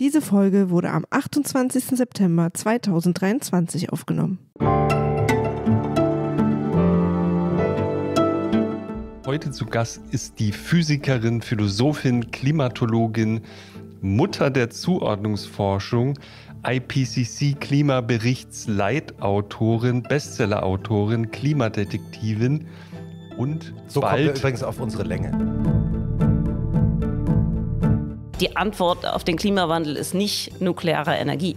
Diese Folge wurde am 28. September 2023 aufgenommen. Heute zu Gast ist die Physikerin, Philosophin, Klimatologin, Mutter der Zuordnungsforschung, IPCC klimaberichtsleitautorin Bestsellerautorin, Klimadetektivin und so bald kommen wir übrigens auf unsere Länge die Antwort auf den Klimawandel ist nicht nukleare Energie.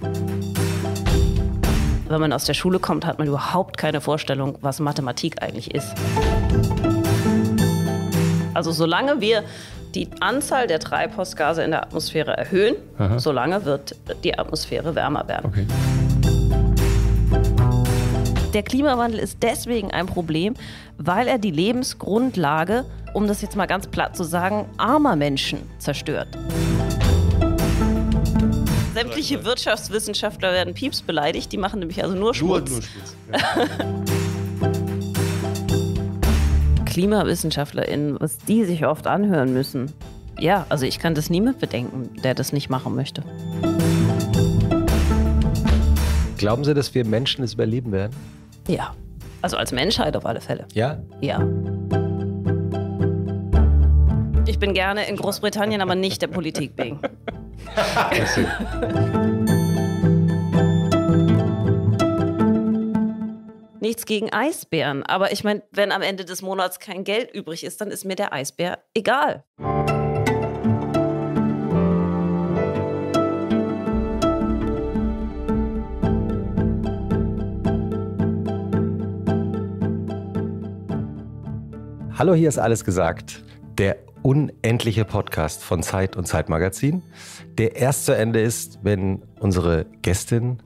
Wenn man aus der Schule kommt, hat man überhaupt keine Vorstellung, was Mathematik eigentlich ist. Also solange wir die Anzahl der Treibhausgase in der Atmosphäre erhöhen, Aha. solange wird die Atmosphäre wärmer werden. Okay. Der Klimawandel ist deswegen ein Problem, weil er die Lebensgrundlage, um das jetzt mal ganz platt zu sagen, armer Menschen zerstört. Sämtliche Wirtschaftswissenschaftler werden Pieps beleidigt. Die machen nämlich also nur Schmutz. Nur, nur Schmutz. KlimawissenschaftlerInnen, was die sich oft anhören müssen. Ja, also ich kann das niemand bedenken, der das nicht machen möchte. Glauben Sie, dass wir Menschen es überleben werden? Ja. Also als Menschheit auf alle Fälle. Ja? Ja. Ich bin gerne in Großbritannien, aber nicht der Politik wegen. Nichts gegen Eisbären, aber ich meine, wenn am Ende des Monats kein Geld übrig ist, dann ist mir der Eisbär egal. Hallo, hier ist alles gesagt. Der unendliche Podcast von Zeit und Zeitmagazin, der erst zu Ende ist, wenn unsere Gästin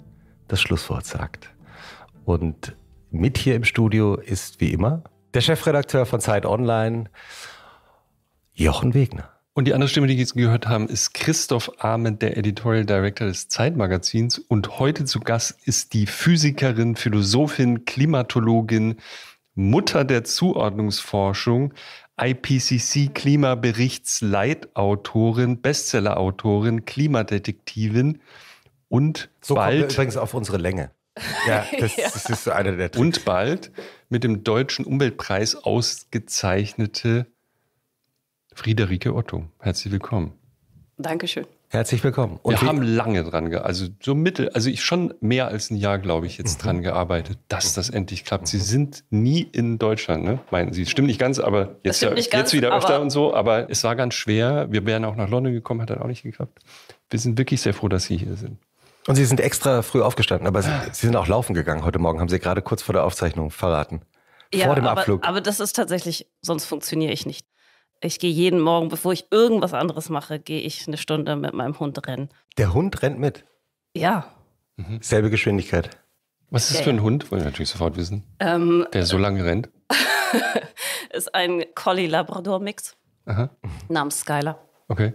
das Schlusswort sagt. Und mit hier im Studio ist wie immer der Chefredakteur von Zeit Online, Jochen Wegner. Und die andere Stimme, die Sie gehört haben, ist Christoph Ahmed, der Editorial Director des Zeitmagazins. Und heute zu Gast ist die Physikerin, Philosophin, Klimatologin, Mutter der Zuordnungsforschung, IPCC Klimaberichtsleitautorin, Bestsellerautorin, Klimadetektivin und so bald übrigens auf unsere Länge. Ja, das, ja. das ist so einer der Tricks. Und bald mit dem deutschen Umweltpreis ausgezeichnete Friederike Otto. Herzlich willkommen. Dankeschön. Herzlich willkommen. Und wir haben lange dran gearbeitet, also so mittel, also ich schon mehr als ein Jahr, glaube ich, jetzt mhm. dran gearbeitet, dass das endlich klappt. Sie mhm. sind nie in Deutschland, ne? Meinen Sie? Stimmt nicht ganz, aber jetzt, ja, ganz, jetzt wieder öfter und so. Aber es war ganz schwer. Wir wären auch nach London gekommen, hat dann auch nicht geklappt. Wir sind wirklich sehr froh, dass Sie hier sind. Und Sie sind extra früh aufgestanden, aber Sie, ah. Sie sind auch laufen gegangen heute Morgen, haben Sie gerade kurz vor der Aufzeichnung verraten. Ja, vor dem aber, Abflug. Aber das ist tatsächlich, sonst funktioniere ich nicht. Ich gehe jeden Morgen, bevor ich irgendwas anderes mache, gehe ich eine Stunde mit meinem Hund rennen. Der Hund rennt mit? Ja. Mhm. Selbe Geschwindigkeit. Was ist das ja, für ein Hund? Wollen wir natürlich sofort wissen. Ähm, der so lange rennt. ist ein Collie-Labrador-Mix namens Skyler. Okay.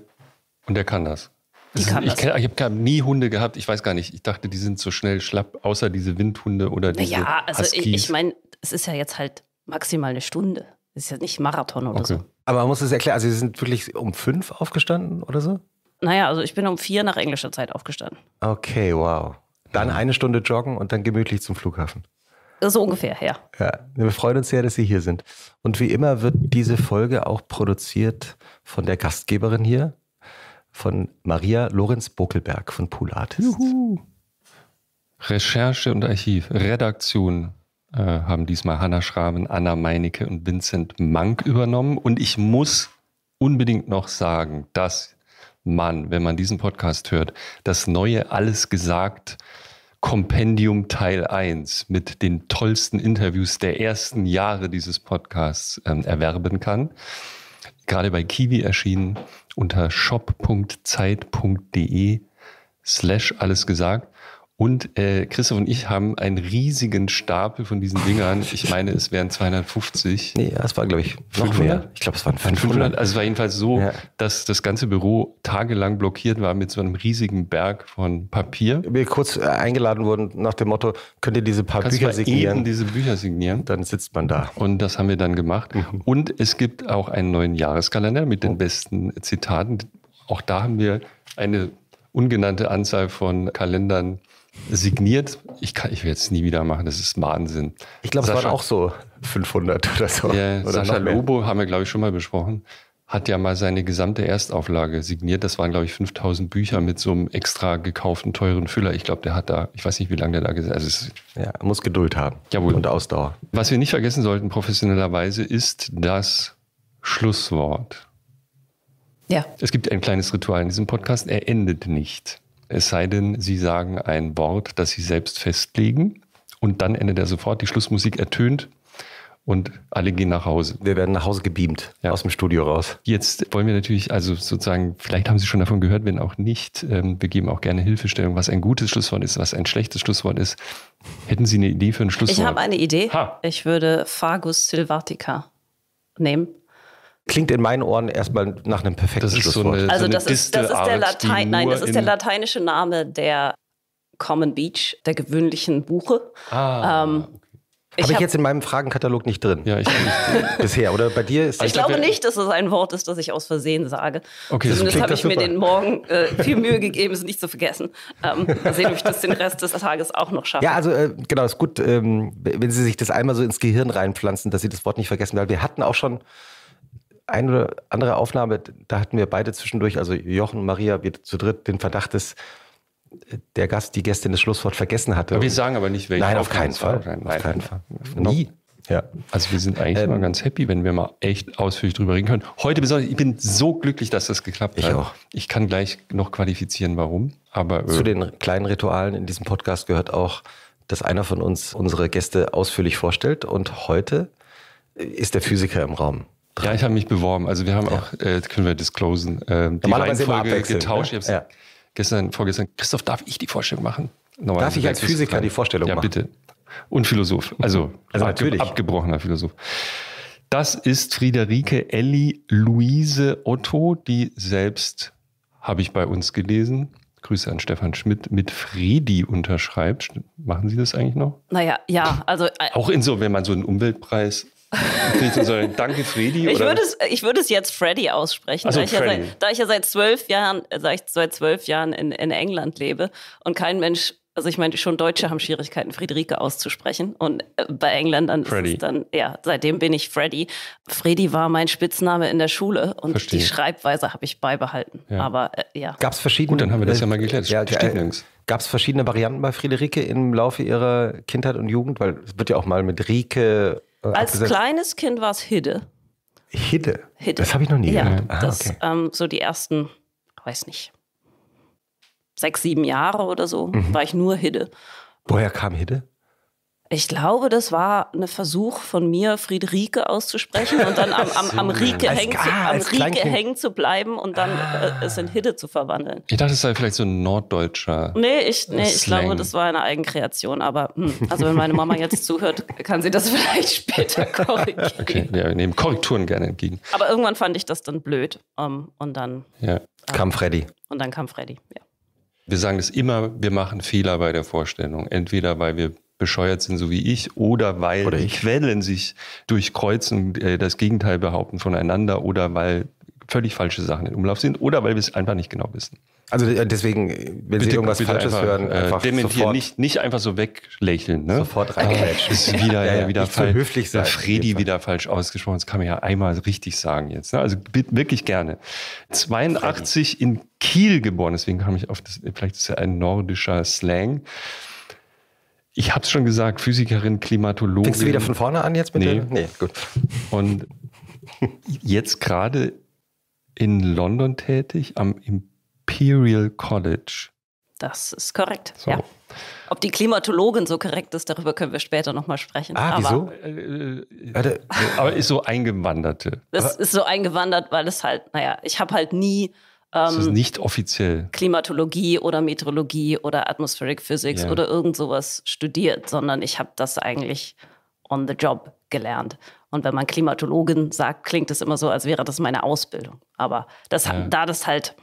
Und der kann das. Die kann ich, ich habe nie Hunde gehabt, ich weiß gar nicht. Ich dachte, die sind so schnell schlapp, außer diese Windhunde oder diese. Ja, also Huskies. ich, ich meine, es ist ja jetzt halt maximal eine Stunde. Es ist ja nicht Marathon oder okay. so. Aber man muss es erklären, also Sie sind wirklich um fünf aufgestanden oder so? Naja, also ich bin um vier nach englischer Zeit aufgestanden. Okay, wow. Dann eine Stunde joggen und dann gemütlich zum Flughafen. So ungefähr, ja. Ja, wir freuen uns sehr, dass Sie hier sind. Und wie immer wird diese Folge auch produziert von der Gastgeberin hier, von Maria Lorenz Bokelberg von Pool Artists. Juhu. Recherche und Archiv, Redaktion, äh, haben diesmal Hanna Schraben, Anna Meinecke und Vincent Mank übernommen. Und ich muss unbedingt noch sagen, dass man, wenn man diesen Podcast hört, das neue Alles gesagt Kompendium Teil 1 mit den tollsten Interviews der ersten Jahre dieses Podcasts ähm, erwerben kann. Gerade bei Kiwi erschienen unter shop.zeit.de slash alles gesagt. Und äh, Christoph und ich haben einen riesigen Stapel von diesen Dingern. Ich meine, es wären 250. Nee, das war, glaube ich, 500. Mehr. Ich glaube, es waren 500. 500. Also es war jedenfalls so, ja. dass das ganze Büro tagelang blockiert war mit so einem riesigen Berg von Papier. Wir kurz äh, eingeladen wurden nach dem Motto, könnt ihr diese paar Kannst Bücher signieren? Eben diese Bücher signieren. Dann sitzt man da. Und das haben wir dann gemacht. Mhm. Und es gibt auch einen neuen Jahreskalender mit den oh. besten Zitaten. Auch da haben wir eine ungenannte Anzahl von Kalendern signiert. Ich, kann, ich werde es nie wieder machen, das ist Wahnsinn. Ich glaube, es waren auch so 500 oder so. Ja, oder Sascha Lobo haben wir, glaube ich, schon mal besprochen hat ja mal seine gesamte Erstauflage signiert. Das waren, glaube ich, 5000 Bücher mit so einem extra gekauften, teuren Füller. Ich glaube, der hat da, ich weiß nicht, wie lange der da gesessen also ist. Ja, muss Geduld haben. Jawohl. Und Ausdauer. Was wir nicht vergessen sollten, professionellerweise, ist das Schlusswort. Ja. Es gibt ein kleines Ritual in diesem Podcast. Er endet nicht es sei denn, Sie sagen ein Wort, das Sie selbst festlegen. Und dann endet er sofort, die Schlussmusik ertönt und alle gehen nach Hause. Wir werden nach Hause gebeamt, ja. aus dem Studio raus. Jetzt wollen wir natürlich, also sozusagen, vielleicht haben Sie schon davon gehört, wenn auch nicht, ähm, wir geben auch gerne Hilfestellung, was ein gutes Schlusswort ist, was ein schlechtes Schlusswort ist. Hätten Sie eine Idee für ein Schlusswort? Ich habe eine Idee. Ha. Ich würde Fagus Silvatica nehmen klingt in meinen Ohren erstmal nach einem perfekten das Schlusswort. So eine, also so das, ist, das, ist, der Latein, nein, das ist der lateinische Name der Common Beach, der gewöhnlichen Buche. Ah, ähm, okay. Habe ich, ich jetzt in meinem Fragenkatalog nicht drin. Ja, ich nicht. Bisher, oder bei dir ist das Ich also glaube nicht, dass es ein Wort ist, das ich aus Versehen sage. Okay, Zumindest habe ich super. mir den Morgen äh, viel Mühe gegeben, es nicht zu vergessen. Ähm, mal sehen, ob ich das den Rest des Tages auch noch schaffe. Ja, also äh, genau, ist gut, ähm, wenn Sie sich das einmal so ins Gehirn reinpflanzen, dass Sie das Wort nicht vergessen, weil wir hatten auch schon eine oder andere Aufnahme, da hatten wir beide zwischendurch, also Jochen und Maria, wir zu dritt den Verdacht, dass äh, der Gast die Gästin das Schlusswort vergessen hatte. Aber wir sagen aber nicht, welche. Nein, auf keinen Fall. Fall. Nein, auf keinen Fall. Nie. Genau. Ja. Also wir sind eigentlich ähm, mal ganz happy, wenn wir mal echt ausführlich drüber reden können. Heute besonders, ich bin so glücklich, dass das geklappt ich hat. Ich auch. Ich kann gleich noch qualifizieren, warum. Aber äh, zu äh, den kleinen Ritualen in diesem Podcast gehört auch, dass einer von uns unsere Gäste ausführlich vorstellt. Und heute ist der Physiker im Raum. Ja, ich habe mich beworben. Also wir haben ja. auch, äh, können wir disclosen, äh, die Reihenfolge getauscht. Ne? Ich ja. gestern, vorgestern, Christoph, darf ich die Vorstellung machen? Normal darf ich als Physiker die Vorstellung ja, machen? Ja, bitte. Und Philosoph. Also, also ab, natürlich. abgebrochener Philosoph. Das ist Friederike Elli Luise Otto, die selbst habe ich bei uns gelesen. Grüße an Stefan Schmidt mit Fredi unterschreibt. Machen Sie das eigentlich noch? Naja, ja. Also, äh, Auch in so, wenn man so einen Umweltpreis Danke, Freddy. Ich würde, es, ich würde es jetzt Freddy aussprechen, also da, ich ja seit, da, ich ja seit, zwölf Jahren, äh, seit, seit zwölf Jahren in, in England lebe und kein Mensch also ich meine, schon Deutsche haben Schwierigkeiten, Friederike auszusprechen. Und äh, bei Engländern Freddy. ist es dann, ja, seitdem bin ich Freddy. Freddy war mein Spitzname in der Schule und Verstehe. die Schreibweise habe ich beibehalten. Ja. Aber äh, ja. Gab es verschiedene. Gut, dann haben wir das äh, ja mal geklärt. Ja, äh, Gab es verschiedene Varianten bei Friederike im Laufe ihrer Kindheit und Jugend? Weil es wird ja auch mal mit Rike äh, Als kleines Kind war es Hidde. Hidde? Hidde. Das habe ich noch nie ja, gehört. Ah, das, okay. ähm, so die ersten, weiß nicht, sechs, sieben Jahre oder so mhm. war ich nur Hidde. Woher kam Hidde? Ich glaube, das war ein Versuch von mir, Friederike auszusprechen und dann am, am, am Rieke, hängen, ah, zu, am Rieke hängen zu bleiben und dann ah. Äh, es in Hidde zu verwandeln. Ich dachte, es sei vielleicht so ein norddeutscher. Nee, ich, nee, ich glaube, das war eine Eigenkreation. Aber hm, also wenn meine Mama jetzt zuhört, kann sie das vielleicht später korrigieren. Okay, ja, wir nehmen Korrekturen gerne entgegen. Aber irgendwann fand ich das dann blöd. Um, ähm, und dann ja. Äh, kam Freddy. Und dann kam Freddy, ja. Wir sagen das immer, wir machen Fehler bei der Vorstellung. Entweder weil wir bescheuert sind, so wie ich, oder weil oder ich. die Quellen sich durchkreuzen, äh, das Gegenteil behaupten voneinander, oder weil völlig falsche Sachen in Umlauf sind, oder weil wir es einfach nicht genau wissen. Also äh, deswegen, äh, wenn bitte, Sie irgendwas Falsches einfach, hören, äh, einfach dementieren, nicht, nicht einfach so weglächeln. Ne? Sofort reinquetschen. Ist wieder, ja, ja, wieder nicht falsch. höflich sein. Freddy wieder falsch ausgesprochen. Das kann man ja einmal richtig sagen jetzt. Ne? Also wirklich gerne. 82 Freddy. in Kiel geboren, deswegen kam ich auf das, vielleicht ist ja ein nordischer Slang ich habe es schon gesagt, Physikerin, Klimatologin. Fängst du wieder von vorne an jetzt mit nee. Nee, gut. Und jetzt gerade in London tätig, am Imperial College. Das ist korrekt, so. ja. Ob die Klimatologin so korrekt ist, darüber können wir später nochmal sprechen. Ah, aber, wieso? Äh, äh, äh, aber ist so Eingewanderte. Das aber ist so eingewandert, weil es halt, naja, ich habe halt nie ähm, das ist nicht offiziell. Klimatologie oder Meteorologie oder Atmospheric Physics ja. oder irgend sowas studiert, sondern ich habe das eigentlich on the job gelernt. Und wenn man Klimatologin sagt, klingt es immer so, als wäre das meine Ausbildung. Aber das, ja. da das halt,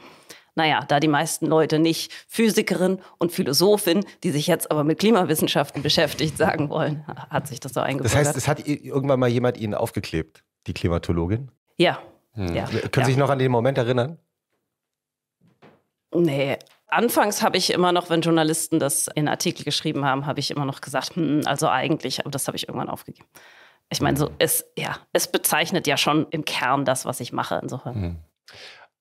naja, da die meisten Leute nicht Physikerin und Philosophin, die sich jetzt aber mit Klimawissenschaften beschäftigt, sagen wollen, hat sich das so eingebaut. Das heißt, es hat irgendwann mal jemand Ihnen aufgeklebt, die Klimatologin? Ja. Hm. ja. Können Sie sich noch an den Moment erinnern? Nee. Anfangs habe ich immer noch, wenn Journalisten das in Artikel geschrieben haben, habe ich immer noch gesagt, hm, also eigentlich, aber das habe ich irgendwann aufgegeben. Ich meine, so mhm. es, ja, es bezeichnet ja schon im Kern das, was ich mache. Insofern. Mhm.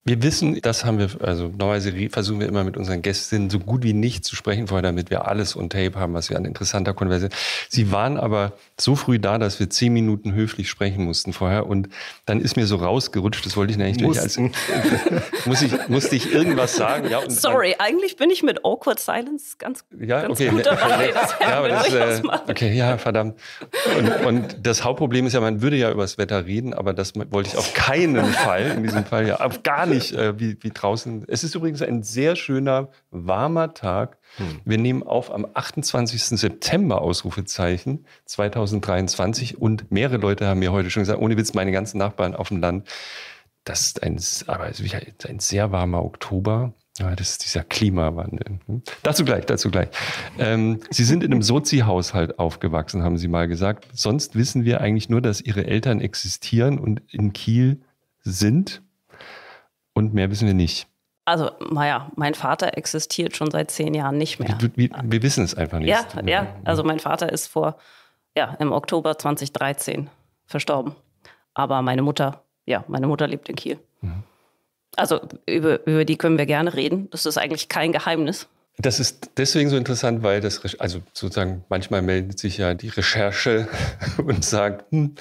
Wir wissen, das haben wir, also normalerweise versuchen wir immer mit unseren Gästen so gut wie nicht zu sprechen vorher, damit wir alles on tape haben, was wir an interessanter Konversation. Sie waren aber so früh da, dass wir zehn Minuten höflich sprechen mussten vorher und dann ist mir so rausgerutscht, das wollte ich eigentlich nicht als, muss ich, musste ich irgendwas sagen. Ja, Sorry, dann, eigentlich bin ich mit awkward silence ganz, ja, ganz okay, gut dabei. ja, aber das, äh, okay, ja, verdammt. Und, und das Hauptproblem ist ja, man würde ja über das Wetter reden, aber das wollte ich auf keinen Fall in diesem Fall ja, auf gar nicht ähnlich äh, wie, wie draußen. Es ist übrigens ein sehr schöner, warmer Tag. Hm. Wir nehmen auf am 28. September Ausrufezeichen 2023 und mehrere Leute haben mir heute schon gesagt, ohne Witz, meine ganzen Nachbarn auf dem Land, das ist ein, aber ein sehr warmer Oktober. Ja, das ist dieser Klimawandel. Hm? Dazu gleich, dazu gleich. Ähm, Sie sind in einem Sozi-Haushalt aufgewachsen, haben Sie mal gesagt. Sonst wissen wir eigentlich nur, dass Ihre Eltern existieren und in Kiel sind und mehr wissen wir nicht. Also, naja, mein Vater existiert schon seit zehn Jahren nicht mehr. Wir, wir, wir wissen es einfach nicht. Ja, ja, also mein Vater ist vor, ja, im Oktober 2013 verstorben. Aber meine Mutter, ja, meine Mutter lebt in Kiel. Mhm. Also über, über die können wir gerne reden. Das ist eigentlich kein Geheimnis. Das ist deswegen so interessant, weil das, also sozusagen, manchmal meldet sich ja die Recherche und sagt, hm,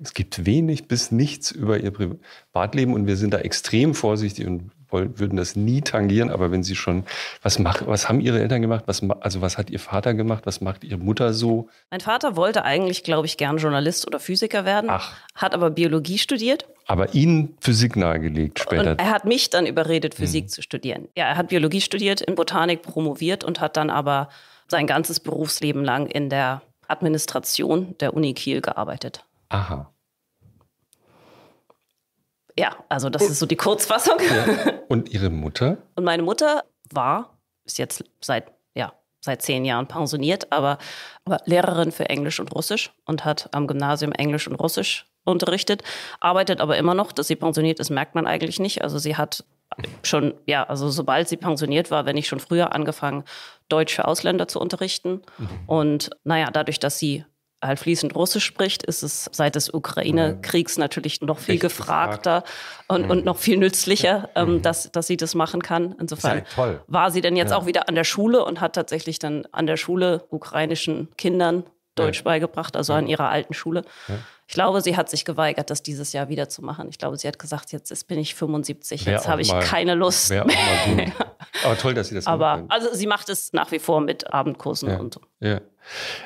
es gibt wenig bis nichts über ihr Privatleben und wir sind da extrem vorsichtig und würden das nie tangieren. Aber wenn sie schon, was, mach, was haben ihre Eltern gemacht? Was, also was hat ihr Vater gemacht? Was macht ihre Mutter so? Mein Vater wollte eigentlich, glaube ich, gern Journalist oder Physiker werden, Ach. hat aber Biologie studiert. Aber ihn Physik nahegelegt später. Und er hat mich dann überredet, Physik mhm. zu studieren. Ja, er hat Biologie studiert, in Botanik promoviert und hat dann aber sein ganzes Berufsleben lang in der Administration der Uni Kiel gearbeitet. Aha. Ja, also das ist so die Kurzfassung. Ja. Und Ihre Mutter? Und meine Mutter war, ist jetzt seit, ja, seit zehn Jahren pensioniert, aber, aber Lehrerin für Englisch und Russisch und hat am Gymnasium Englisch und Russisch unterrichtet, arbeitet aber immer noch. Dass sie pensioniert ist, merkt man eigentlich nicht. Also sie hat schon, ja, also sobald sie pensioniert war, wenn ich schon früher angefangen, Deutsch für Ausländer zu unterrichten. Mhm. Und naja, dadurch, dass sie halt fließend Russisch spricht, ist es seit des Ukraine-Kriegs mhm. natürlich noch viel Echt gefragter und, mhm. und noch viel nützlicher, ähm, mhm. dass, dass sie das machen kann. Insofern war sie dann jetzt ja. auch wieder an der Schule und hat tatsächlich dann an der Schule ukrainischen Kindern Deutsch ja. beigebracht, also ja. an ihrer alten Schule. Ja. Ich glaube, sie hat sich geweigert, das dieses Jahr wieder zu machen. Ich glaube, sie hat gesagt, jetzt ist, bin ich 75, jetzt habe ich mal, keine Lust. Mehr. Aber toll, dass sie das Aber machen. also sie macht es nach wie vor mit Abendkursen und so. Ja.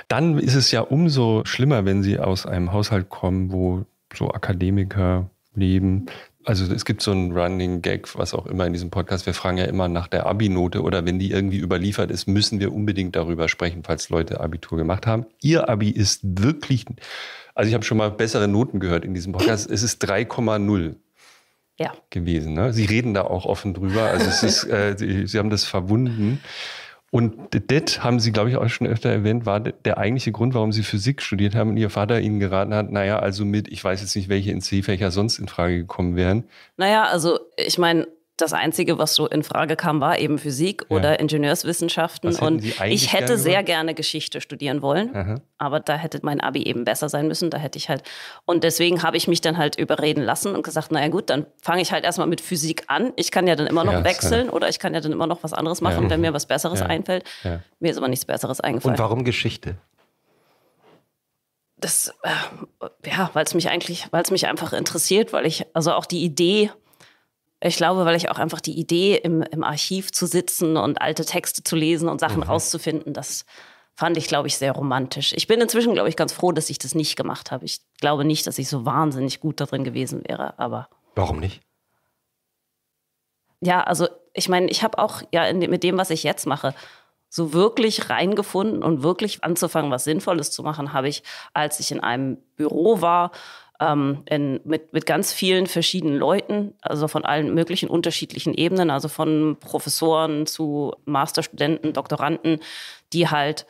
Dann ist es ja umso schlimmer, wenn sie aus einem Haushalt kommen, wo so Akademiker leben, also es gibt so einen Running Gag, was auch immer in diesem Podcast. Wir fragen ja immer nach der Abi-Note oder wenn die irgendwie überliefert ist, müssen wir unbedingt darüber sprechen, falls Leute Abitur gemacht haben. Ihr Abi ist wirklich, also ich habe schon mal bessere Noten gehört in diesem Podcast. Es ist 3,0 ja. gewesen. Ne? Sie reden da auch offen drüber. Also es ist, äh, sie, sie haben das verwunden. Und das haben Sie, glaube ich, auch schon öfter erwähnt, war der eigentliche Grund, warum Sie Physik studiert haben und Ihr Vater Ihnen geraten hat, naja, also mit, ich weiß jetzt nicht, welche NC-Fächer sonst in Frage gekommen wären. Naja, also ich meine, das Einzige, was so in Frage kam, war eben Physik ja. oder Ingenieurswissenschaften. Und ich hätte gerne sehr gerne Geschichte studieren wollen, Aha. aber da hätte mein Abi eben besser sein müssen. Da hätte ich halt. Und deswegen habe ich mich dann halt überreden lassen und gesagt, naja gut, dann fange ich halt erstmal mit Physik an. Ich kann ja dann immer noch ja, wechseln ja. oder ich kann ja dann immer noch was anderes machen, wenn mir was Besseres einfällt. Mir ist aber nichts Besseres eingefallen. Und warum Geschichte? Das, äh, ja, weil es mich eigentlich, weil es mich einfach interessiert, weil ich, also auch die Idee, ich glaube, weil ich auch einfach die Idee, im, im Archiv zu sitzen und alte Texte zu lesen und Sachen mhm. rauszufinden, das fand ich, glaube ich, sehr romantisch. Ich bin inzwischen, glaube ich, ganz froh, dass ich das nicht gemacht habe. Ich glaube nicht, dass ich so wahnsinnig gut darin gewesen wäre, aber. Warum nicht? Ja, also ich meine, ich habe auch ja dem, mit dem, was ich jetzt mache, so wirklich reingefunden und wirklich anzufangen, was Sinnvolles zu machen, habe ich, als ich in einem Büro war, ähm, in, mit, mit ganz vielen verschiedenen Leuten, also von allen möglichen unterschiedlichen Ebenen, also von Professoren zu Masterstudenten, Doktoranden, die halt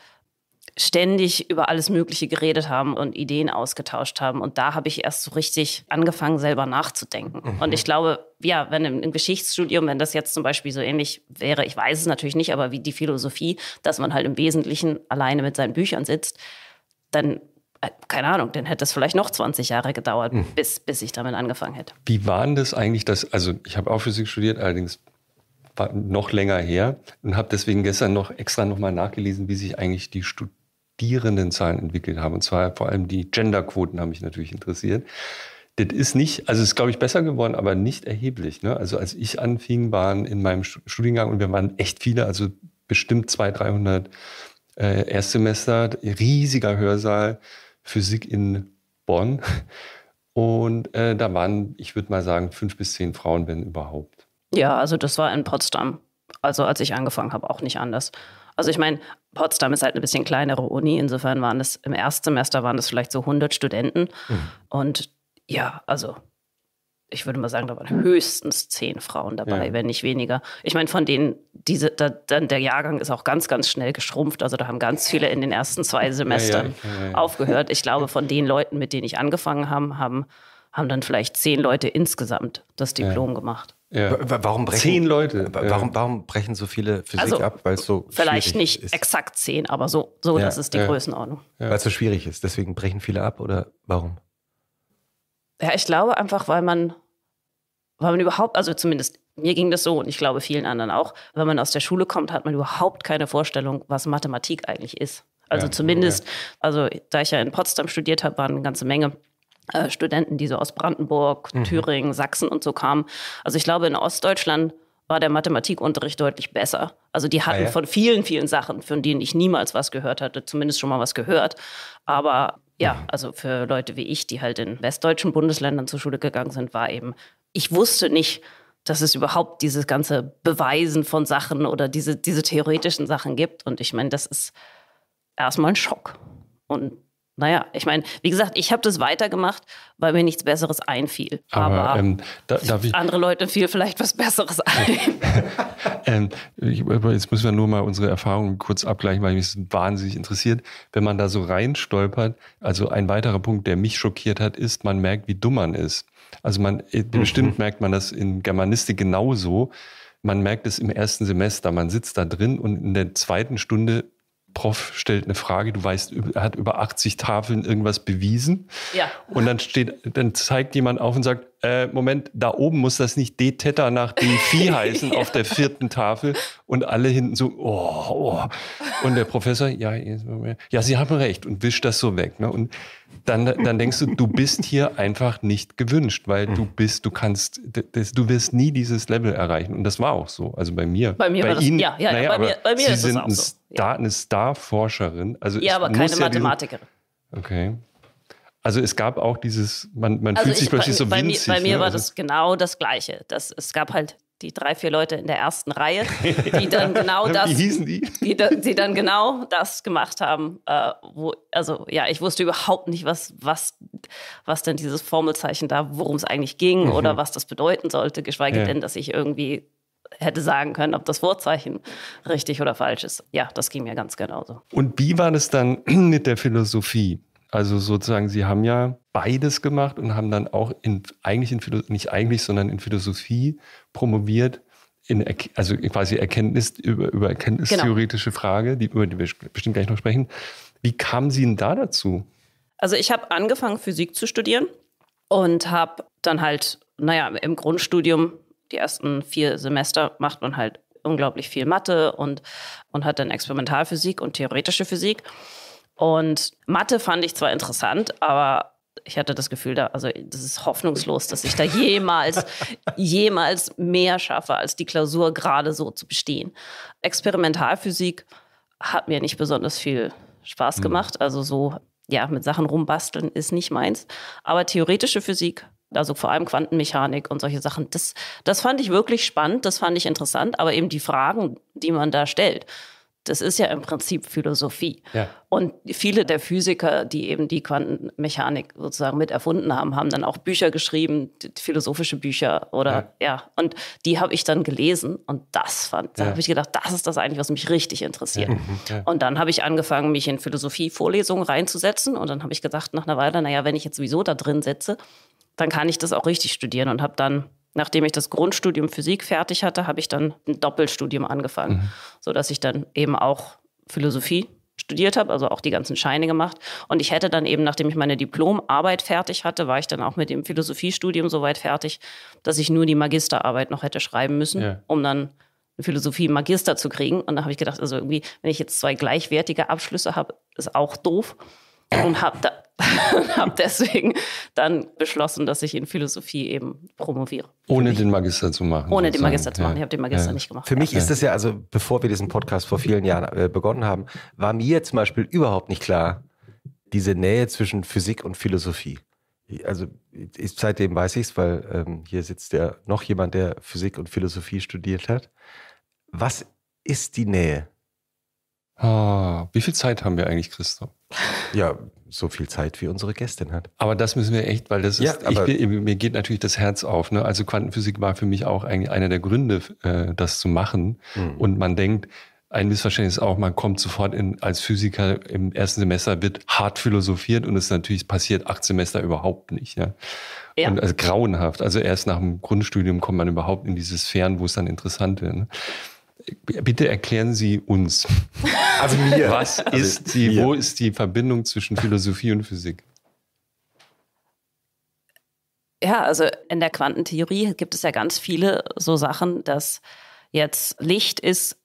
ständig über alles Mögliche geredet haben und Ideen ausgetauscht haben. Und da habe ich erst so richtig angefangen, selber nachzudenken. Mhm. Und ich glaube, ja, wenn im, im, Geschichtsstudium, wenn das jetzt zum Beispiel so ähnlich wäre, ich weiß es natürlich nicht, aber wie die Philosophie, dass man halt im Wesentlichen alleine mit seinen Büchern sitzt, dann äh, keine Ahnung, dann hätte es vielleicht noch 20 Jahre gedauert, mhm. bis, bis ich damit angefangen hätte. Wie war denn das eigentlich, dass, also ich habe auch Physik studiert, allerdings war noch länger her und habe deswegen gestern noch extra nochmal nachgelesen, wie sich eigentlich die Studierendenzahlen entwickelt haben. Und zwar vor allem die Genderquoten haben mich natürlich interessiert. Das ist nicht, also ist glaube ich besser geworden, aber nicht erheblich. Ne? Also als ich anfing, waren in meinem Studiengang und wir waren echt viele, also bestimmt 200, 300 äh, Erstsemester, riesiger Hörsaal. Physik in Bonn. Und äh, da waren, ich würde mal sagen, fünf bis zehn Frauen, wenn überhaupt. Ja, also das war in Potsdam. Also als ich angefangen habe, auch nicht anders. Also ich meine, Potsdam ist halt eine bisschen kleinere Uni. Insofern waren es im Erstsemester waren das vielleicht so 100 Studenten. Mhm. Und ja, also ich würde mal sagen, da waren höchstens zehn Frauen dabei, ja. wenn nicht weniger. Ich meine, von denen diese, da, dann der Jahrgang ist auch ganz, ganz schnell geschrumpft. Also da haben ganz viele in den ersten zwei Semestern ja, ja, aufgehört. Ich glaube, von den Leuten, mit denen ich angefangen habe, haben, haben dann vielleicht zehn Leute insgesamt das Diplom gemacht. Ja. Warum brechen, zehn Leute. Warum, warum brechen so viele Physik also, ab? Weil es so vielleicht nicht ist. exakt zehn, aber so, so ja, das ist die ja. Größenordnung. Weil es so schwierig ist. Deswegen brechen viele ab oder warum? Ja, ich glaube einfach, weil man, weil man überhaupt, also zumindest mir ging das so und ich glaube vielen anderen auch. Wenn man aus der Schule kommt, hat man überhaupt keine Vorstellung, was Mathematik eigentlich ist. Also ja, zumindest, ja. also da ich ja in Potsdam studiert habe, waren eine ganze Menge äh, Studenten, die so aus Brandenburg, mhm. Thüringen, Sachsen und so kamen. Also ich glaube, in Ostdeutschland war der Mathematikunterricht deutlich besser. Also die hatten ah, ja. von vielen, vielen Sachen, von denen ich niemals was gehört hatte, zumindest schon mal was gehört. Aber ja, mhm. also für Leute wie ich, die halt in westdeutschen Bundesländern zur Schule gegangen sind, war eben, ich wusste nicht, dass es überhaupt dieses ganze Beweisen von Sachen oder diese, diese theoretischen Sachen gibt. Und ich meine, das ist erstmal ein Schock. Und naja, ich meine, wie gesagt, ich habe das weitergemacht, weil mir nichts Besseres einfiel. Aber, Aber ähm, da, ich, andere Leute fiel vielleicht was Besseres ein. ähm, ich, jetzt müssen wir nur mal unsere Erfahrungen kurz abgleichen, weil mich das wahnsinnig interessiert. Wenn man da so reinstolpert, also ein weiterer Punkt, der mich schockiert hat, ist, man merkt, wie dumm man ist. Also man, äh, mhm. bestimmt merkt man das in Germanistik genauso. Man merkt es im ersten Semester. Man sitzt da drin und in der zweiten Stunde Prof stellt eine Frage, du weißt, er hat über 80 Tafeln irgendwas bewiesen. Ja. Und dann steht, dann zeigt jemand auf und sagt, äh, Moment, da oben muss das nicht D-Teta nach D-Phi heißen ja. auf der vierten Tafel und alle hinten so, oh, oh. Und der Professor, ja, ja, Sie haben recht und wischt das so weg. Ne? Und dann, dann denkst du, du bist hier einfach nicht gewünscht, weil du mhm. bist, du kannst, das, du wirst nie dieses Level erreichen. Und das war auch so. Also bei mir. Bei mir bei war Ihnen, das, ja, ja, naja, bei, mir, bei mir Sie ist sind auch so. Star, ja. eine Star-Forscherin. Also ja, aber keine Mathematikerin. Diesen, okay. Also es gab auch dieses, man, man also fühlt sich plötzlich so bei winzig. Mir, bei mir ne? war also das genau das Gleiche. Das, es gab halt die drei, vier Leute in der ersten Reihe, die dann genau das, die? Die, die, dann genau das gemacht haben, äh, wo, also ja, ich wusste überhaupt nicht, was, was, was denn dieses Formelzeichen da, worum es eigentlich ging mhm. oder was das bedeuten sollte, geschweige ja. denn, dass ich irgendwie hätte sagen können, ob das Vorzeichen richtig oder falsch ist. Ja, das ging mir ganz genauso. Und wie war das dann mit der Philosophie? Also sozusagen, Sie haben ja beides gemacht und haben dann auch in, eigentlich in, nicht eigentlich, sondern in Philosophie promoviert, in, also quasi Erkenntnis, über, über erkenntnistheoretische genau. Frage, die, über die wir bestimmt gleich noch sprechen. Wie kamen Sie denn da dazu? Also ich habe angefangen, Physik zu studieren und habe dann halt, naja, im Grundstudium, die ersten vier Semester macht man halt unglaublich viel Mathe und, und hat dann Experimentalphysik und theoretische Physik. Und Mathe fand ich zwar interessant, aber ich hatte das Gefühl, da, also das ist hoffnungslos, dass ich da jemals, jemals mehr schaffe, als die Klausur gerade so zu bestehen. Experimentalphysik hat mir nicht besonders viel Spaß hm. gemacht. Also so, ja, mit Sachen rumbasteln ist nicht meins. Aber theoretische Physik, also vor allem Quantenmechanik und solche Sachen, das, das fand ich wirklich spannend, das fand ich interessant, aber eben die Fragen, die man da stellt das ist ja im Prinzip Philosophie. Ja. Und viele der Physiker, die eben die Quantenmechanik sozusagen mit erfunden haben, haben dann auch Bücher geschrieben, philosophische Bücher oder ja. ja. Und die habe ich dann gelesen und das fand, da ja. habe ich gedacht, das ist das eigentlich, was mich richtig interessiert. Mhm, und dann habe ich angefangen, mich in Philosophie-Vorlesungen reinzusetzen und dann habe ich gedacht nach einer Weile, naja, wenn ich jetzt sowieso da drin sitze, dann kann ich das auch richtig studieren und habe dann nachdem ich das Grundstudium Physik fertig hatte, habe ich dann ein Doppelstudium angefangen, mhm. sodass ich dann eben auch Philosophie studiert habe, also auch die ganzen Scheine gemacht. Und ich hätte dann eben, nachdem ich meine Diplomarbeit fertig hatte, war ich dann auch mit dem Philosophiestudium so weit fertig, dass ich nur die Magisterarbeit noch hätte schreiben müssen, ja. um dann eine Philosophie Magister zu kriegen. Und dann habe ich gedacht, also irgendwie, wenn ich jetzt zwei gleichwertige Abschlüsse habe, ist auch doof und habe da, hab deswegen dann beschlossen, dass ich in Philosophie eben promoviere. Ohne den Magister zu machen. Ohne den Magister zu machen. Ja. Ich habe den Magister ja. nicht gemacht. Für mich ja. ist das ja, also bevor wir diesen Podcast vor vielen Jahren äh, begonnen haben, war mir zum Beispiel überhaupt nicht klar, diese Nähe zwischen Physik und Philosophie. Also ich, seitdem weiß ich es, weil ähm, hier sitzt ja noch jemand, der Physik und Philosophie studiert hat. Was ist die Nähe? Ah, wie viel Zeit haben wir eigentlich, Christoph? Ja, so viel Zeit, wie unsere Gästin hat. Aber das müssen wir echt, weil das ist, ja, bin, mir geht natürlich das Herz auf. Ne? Also Quantenphysik war für mich auch eigentlich einer der Gründe, äh, das zu machen. Mhm. Und man denkt, ein Missverständnis ist auch, man kommt sofort in, als Physiker im ersten Semester, wird hart philosophiert und es natürlich passiert acht Semester überhaupt nicht. Ja? ja. Und also grauenhaft. Also erst nach dem Grundstudium kommt man überhaupt in diese Sphären, wo es dann interessant wird. Ne? Bitte erklären Sie uns. Also mir. Was also ist die, also wo ist die Verbindung zwischen Philosophie und Physik? Ja, also in der Quantentheorie gibt es ja ganz viele so Sachen, dass jetzt Licht ist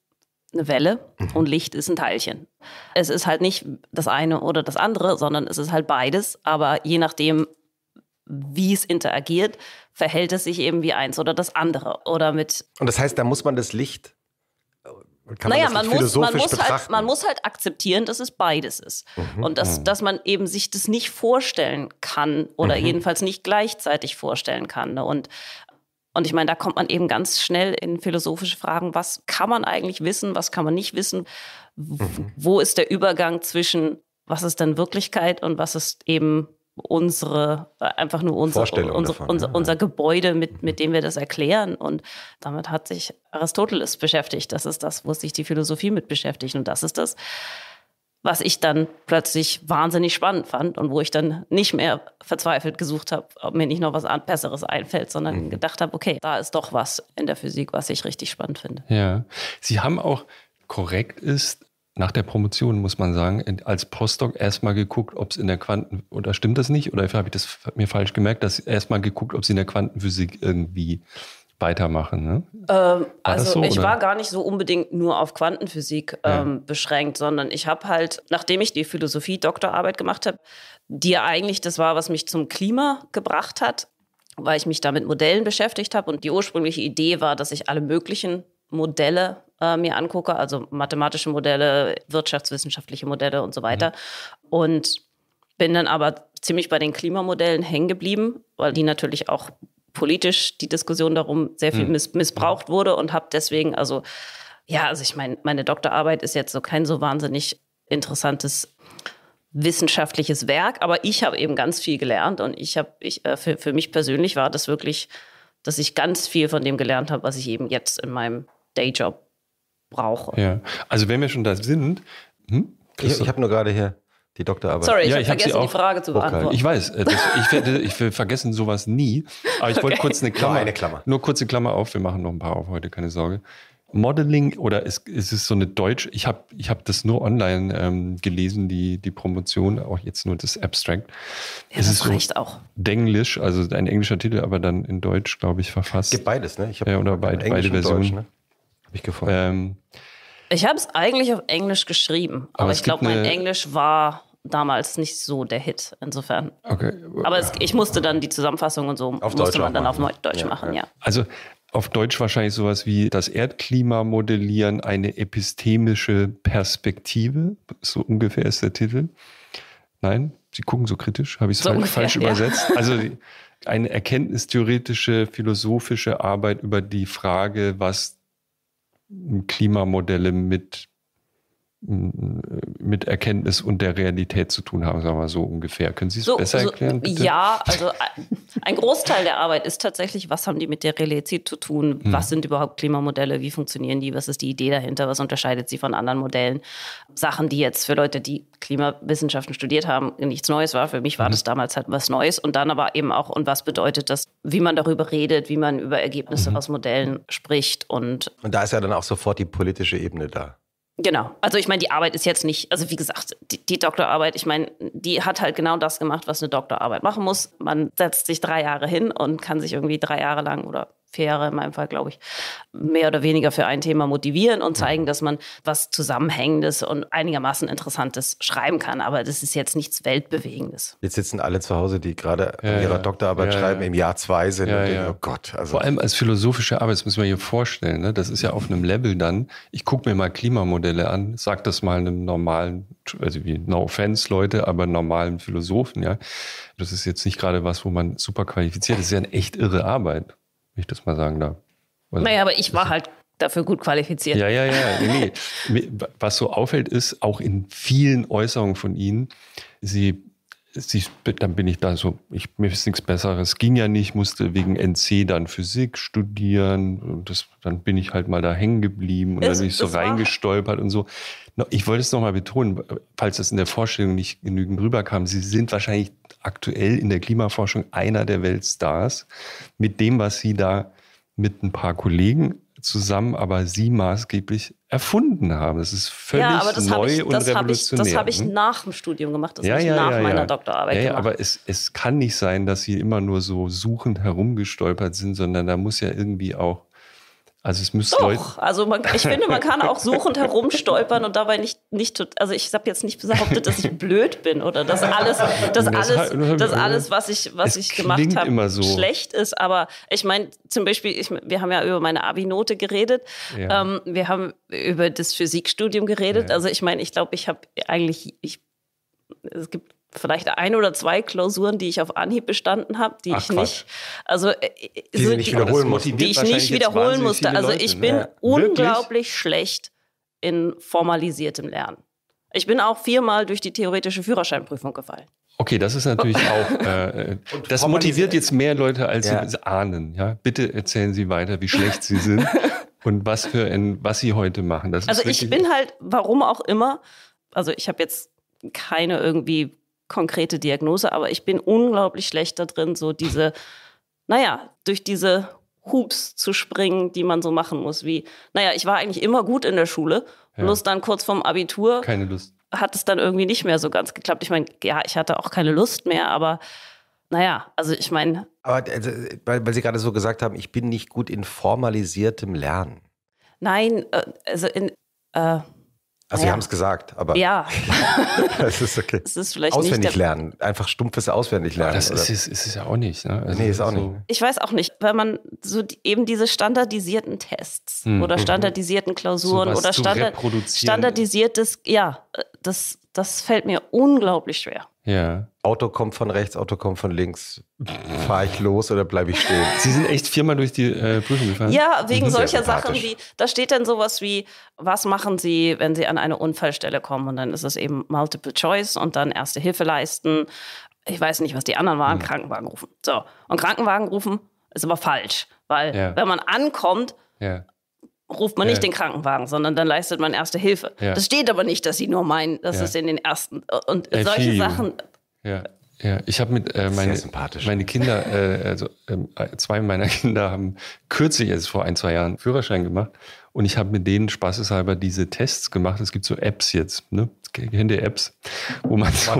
eine Welle mhm. und Licht ist ein Teilchen. Es ist halt nicht das eine oder das andere, sondern es ist halt beides, aber je nachdem, wie es interagiert, verhält es sich eben wie eins oder das andere oder mit Und das heißt, da muss man das Licht kann naja, man, man muss, man, muss halt, man muss halt akzeptieren, dass es beides ist. Mhm. Und dass, mhm. dass man eben sich das nicht vorstellen kann oder mhm. jedenfalls nicht gleichzeitig vorstellen kann. Ne? Und und ich meine, da kommt man eben ganz schnell in philosophische Fragen, was kann man eigentlich wissen, was kann man nicht wissen, mhm. wo ist der Übergang zwischen, was ist dann Wirklichkeit und was ist eben unsere, äh, einfach nur unser, unser, davon, unser, ja. unser, Gebäude, mit, mhm. mit dem wir das erklären. Und damit hat sich Aristoteles beschäftigt. Das ist das, wo sich die Philosophie mit beschäftigt. Und das ist das, was ich dann plötzlich wahnsinnig spannend fand und wo ich dann nicht mehr verzweifelt gesucht habe, ob mir nicht noch was Besseres einfällt, sondern mhm. gedacht habe, okay, da ist doch was in der Physik, was ich richtig spannend finde. Ja, Sie haben auch korrekt ist, nach der Promotion, muss man sagen, als Postdoc erstmal geguckt, ob es in der Quanten, oder stimmt das nicht? Oder habe ich das mir falsch gemerkt, dass erstmal geguckt, ob sie in der Quantenphysik irgendwie weitermachen. Ne? Ähm, also so, ich oder? war gar nicht so unbedingt nur auf Quantenphysik ähm, ja. beschränkt, sondern ich habe halt, nachdem ich die Philosophie-Doktorarbeit gemacht habe, die ja eigentlich das war, was mich zum Klima gebracht hat, weil ich mich da mit Modellen beschäftigt habe und die ursprüngliche Idee war, dass ich alle möglichen Modelle äh, mir angucke, also mathematische Modelle, wirtschaftswissenschaftliche Modelle und so mhm. weiter. Mhm. Und bin dann aber ziemlich bei den Klimamodellen hängen geblieben, weil die natürlich auch politisch die Diskussion darum sehr viel mhm. miss missbraucht wurde und habe deswegen, also ja, also ich meine, meine Doktorarbeit ist jetzt so kein so wahnsinnig interessantes wissenschaftliches Werk, aber ich habe eben ganz viel gelernt und ich habe, ich, äh, für, für mich persönlich war das wirklich, dass ich ganz viel von dem gelernt habe, was ich eben jetzt in meinem Dayjob brauche. Ja, also wenn wir schon da sind. Hm? Ich, ich habe nur gerade hier die Doktorarbeit. Sorry, ich ja, habe hab vergessen, die Frage zu beantworten. Okay. Ich weiß, äh, das, ich, werde, ich will vergessen sowas nie. Aber ich okay. wollte kurz eine Klammer, nur eine Klammer. Nur kurze Klammer auf, wir machen noch ein paar auf heute, keine Sorge. Modeling oder ist, ist es so eine Deutsch? Ich habe ich hab das nur online ähm, gelesen, die, die Promotion, auch jetzt nur das Abstract. Ja, es das ist reicht so auch. Denglisch, also ein englischer Titel, aber dann in Deutsch, glaube ich, verfasst. Gibt beides, ne? Ich ja, oder beid, beide Versionen. Deutsch, ne? Hab ich gefolgt. Ähm, ich habe es eigentlich auf Englisch geschrieben, aber, aber ich glaube, mein Englisch war damals nicht so der Hit, insofern. Okay. Aber es, ich musste dann die Zusammenfassung und so auf musste Deutsch man dann machen. auf Deutsch ja, machen, ja. ja. Also auf Deutsch wahrscheinlich sowas wie das Erdklima modellieren, eine epistemische Perspektive, so ungefähr ist der Titel. Nein, Sie gucken so kritisch, habe ich es so falsch, falsch ja. übersetzt. Also eine erkenntnistheoretische, philosophische Arbeit über die Frage, was Klimamodelle mit mit Erkenntnis und der Realität zu tun haben, sagen wir mal so ungefähr. Können Sie es so, besser so, erklären? Bitte? Ja, also äh, ein Großteil der Arbeit ist tatsächlich, was haben die mit der Realität zu tun? Hm. Was sind überhaupt Klimamodelle? Wie funktionieren die? Was ist die Idee dahinter? Was unterscheidet sie von anderen Modellen? Sachen, die jetzt für Leute, die Klimawissenschaften studiert haben, nichts Neues war. Für mich war hm. das damals halt was Neues. Und dann aber eben auch, und was bedeutet das, wie man darüber redet, wie man über Ergebnisse hm. aus Modellen spricht und. Und da ist ja dann auch sofort die politische Ebene da. Genau. Also ich meine, die Arbeit ist jetzt nicht, also wie gesagt, die, die, Doktorarbeit, ich meine, die hat halt genau das gemacht, was eine Doktorarbeit machen muss. Man setzt sich drei Jahre hin und kann sich irgendwie drei Jahre lang oder Fähre in meinem Fall, glaube ich, mehr oder weniger für ein Thema motivieren und zeigen, dass man was Zusammenhängendes und einigermaßen Interessantes schreiben kann. Aber das ist jetzt nichts Weltbewegendes. Jetzt sitzen alle zu Hause, die gerade ja, ihrer ja. Doktorarbeit ja, schreiben, im Jahr zwei sind. und Denken, oh Gott. Also. Vor allem als philosophische Arbeit, das müssen wir hier vorstellen. Ne? Das ist ja auf einem Level dann, ich gucke mir mal Klimamodelle an, sag das mal einem normalen, also wie no offense Leute, aber normalen Philosophen. Ja? Das ist jetzt nicht gerade was, wo man super qualifiziert ist. Das ist ja eine echt irre Arbeit wenn ich das mal sagen darf. Also, naja, aber ich war halt dafür gut qualifiziert. Ja, ja, ja. Nee. Was so auffällt, ist auch in vielen Äußerungen von Ihnen, Sie Sie, dann bin ich da so, ich, mir ist nichts Besseres, ging ja nicht, musste wegen NC dann Physik studieren und das, dann bin ich halt mal da hängen geblieben und es, dann bin ich so reingestolpert und so. Ich wollte es nochmal betonen, falls das in der Vorstellung nicht genügend rüberkam, Sie sind wahrscheinlich aktuell in der Klimaforschung einer der Weltstars mit dem, was Sie da mit ein paar Kollegen zusammen aber sie maßgeblich erfunden haben. Das ist völlig ja, aber das neu ich, und das revolutionär. Ich, das habe ne? ich nach dem Studium gemacht, das ja, habe ich nach ja, meiner Doktorarbeit ja, ja, gemacht. Aber es, es kann nicht sein, dass sie immer nur so suchend herumgestolpert sind, sondern da muss ja irgendwie auch also es müsste Doch, also man, ich finde, man kann auch suchend herumstolpern und dabei nicht, nicht also ich habe jetzt nicht behauptet, dass ich blöd bin oder dass alles, dass das alles, dass alles, was ich, was ich gemacht habe, so. schlecht ist. Aber ich meine, zum Beispiel, ich, wir haben ja über meine Abi-Note geredet, ja. ähm, wir haben über das Physikstudium geredet. Ja. Also ich meine, ich glaube, ich habe eigentlich, ich, es gibt vielleicht ein oder zwei Klausuren, die ich auf Anhieb bestanden habe, die Ach, ich Quatsch. nicht, also äh, die, so, nicht wiederholen musste, die ich nicht wiederholen musste. Also ich bin ne? ja. unglaublich schlecht in formalisiertem Lernen. Ich bin auch viermal durch die theoretische Führerscheinprüfung gefallen. Okay, das ist natürlich auch, äh, das motiviert jetzt mehr Leute, als ja. sie ahnen. Ja? Bitte erzählen Sie weiter, wie schlecht Sie sind und was für ein, was Sie heute machen. Das also ich bin halt, warum auch immer, also ich habe jetzt keine irgendwie konkrete Diagnose, aber ich bin unglaublich schlecht da drin, so diese, naja, durch diese Hoops zu springen, die man so machen muss. Wie, naja, ich war eigentlich immer gut in der Schule, ja. bloß dann kurz vorm Abitur. Keine Lust. Hat es dann irgendwie nicht mehr so ganz geklappt. Ich meine, ja, ich hatte auch keine Lust mehr, aber naja, also ich meine. Aber also, weil, weil Sie gerade so gesagt haben, ich bin nicht gut in formalisiertem Lernen. Nein, äh, also in. Äh, also, ja. Sie haben es gesagt, aber. Ja. es ist okay. Es ist vielleicht auswendig lernen. Einfach stumpfes Auswendig lernen. Ja, das ist es, ist es, ja auch nicht. Ne? Also nee, ist auch so. nicht. Ich weiß auch nicht, weil man so die, eben diese standardisierten Tests hm. oder mhm. standardisierten Klausuren so oder Standard, standardisiertes, ja, das, das fällt mir unglaublich schwer. Ja. Auto kommt von rechts, Auto kommt von links. Fahre ich los oder bleibe ich stehen? Sie sind echt viermal durch die äh, Prüfung gefahren. Ja, wegen solcher Sachen wie, da steht dann sowas wie, was machen Sie, wenn Sie an eine Unfallstelle kommen? Und dann ist es eben Multiple Choice und dann erste Hilfe leisten. Ich weiß nicht, was die anderen waren, hm. Krankenwagen rufen. So, und Krankenwagen rufen ist aber falsch, weil ja. wenn man ankommt, ja ruft man ja. nicht den Krankenwagen, sondern dann leistet man erste Hilfe. Ja. Das steht aber nicht, dass sie nur meinen, dass es in den ersten und äh, solche Sachen. Ja. Ja, ich habe mit äh, meine, meine Kinder, äh, also äh, zwei meiner Kinder haben kürzlich, jetzt also vor ein, zwei Jahren, Führerschein gemacht und ich habe mit denen spaßeshalber diese Tests gemacht. Es gibt so Apps jetzt, ne? kennt ihr Apps, wo man so,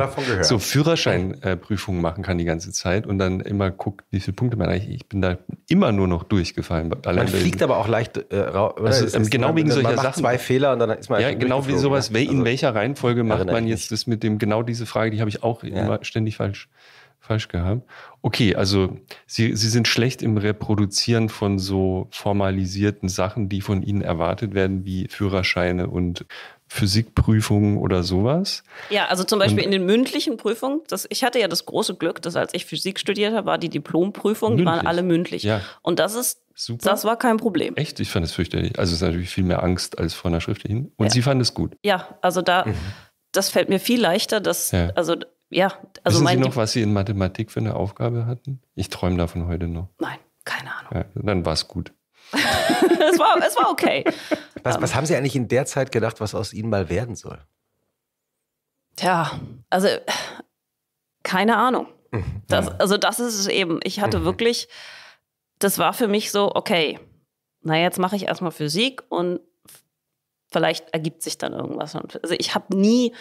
so Führerscheinprüfungen äh, machen kann die ganze Zeit und dann immer guckt, wie viele Punkte man eigentlich. Ich bin da immer nur noch durchgefallen. man fliegt aber auch leicht äh, raus. Also, ähm, ist, genau wegen solcher man macht Sachen. zwei Fehler und dann ist man Ja, genau wie sowas. Ja. in also, welcher Reihenfolge macht man jetzt das mit dem? Genau diese Frage, die habe ich auch ja. immer ständig falsch falsch gehabt. Okay, also Sie, Sie sind schlecht im Reproduzieren von so formalisierten Sachen, die von Ihnen erwartet werden, wie Führerscheine und Physikprüfungen oder sowas. Ja, also zum Beispiel und, in den mündlichen Prüfungen. Das, ich hatte ja das große Glück, dass als ich Physik studiert habe, war die Diplomprüfung, mündlich. die waren alle mündlich. Ja. Und das ist, Super. das war kein Problem. Echt? Ich fand es fürchterlich. Also es ist natürlich viel mehr Angst als vor einer schriftlichen. Und ja. sie fand es gut. Ja, also da, mhm. das fällt mir viel leichter, dass, ja. also ja. Also Wissen mein, Sie noch, was Sie in Mathematik für eine Aufgabe hatten? Ich träume davon heute noch. Nein, keine Ahnung. Ja, dann war es gut. es, war, es war okay. Was, was ähm. haben Sie eigentlich in der Zeit gedacht, was aus Ihnen mal werden soll? Tja, also keine Ahnung. Mhm. Das, mhm. also das ist es eben. Ich hatte mhm. wirklich, das war für mich so, okay, na jetzt mache ich erstmal Physik und vielleicht ergibt sich dann irgendwas. Also ich habe nie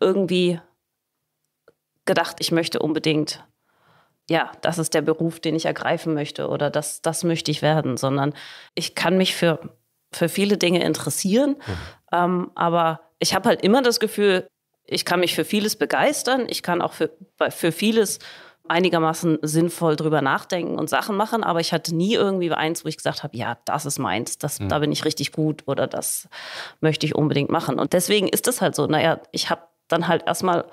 irgendwie gedacht, ich möchte unbedingt ja, das ist der Beruf, den ich ergreifen möchte oder das, das möchte ich werden, sondern ich kann mich für, für viele Dinge interessieren, mhm. ähm, aber ich habe halt immer das Gefühl, ich kann mich für vieles begeistern, ich kann auch für, für vieles einigermaßen sinnvoll drüber nachdenken und Sachen machen, aber ich hatte nie irgendwie eins, wo ich gesagt habe, ja, das ist meins, das, mhm. da bin ich richtig gut oder das möchte ich unbedingt machen. Und deswegen ist das halt so, naja, ich habe dann halt erstmal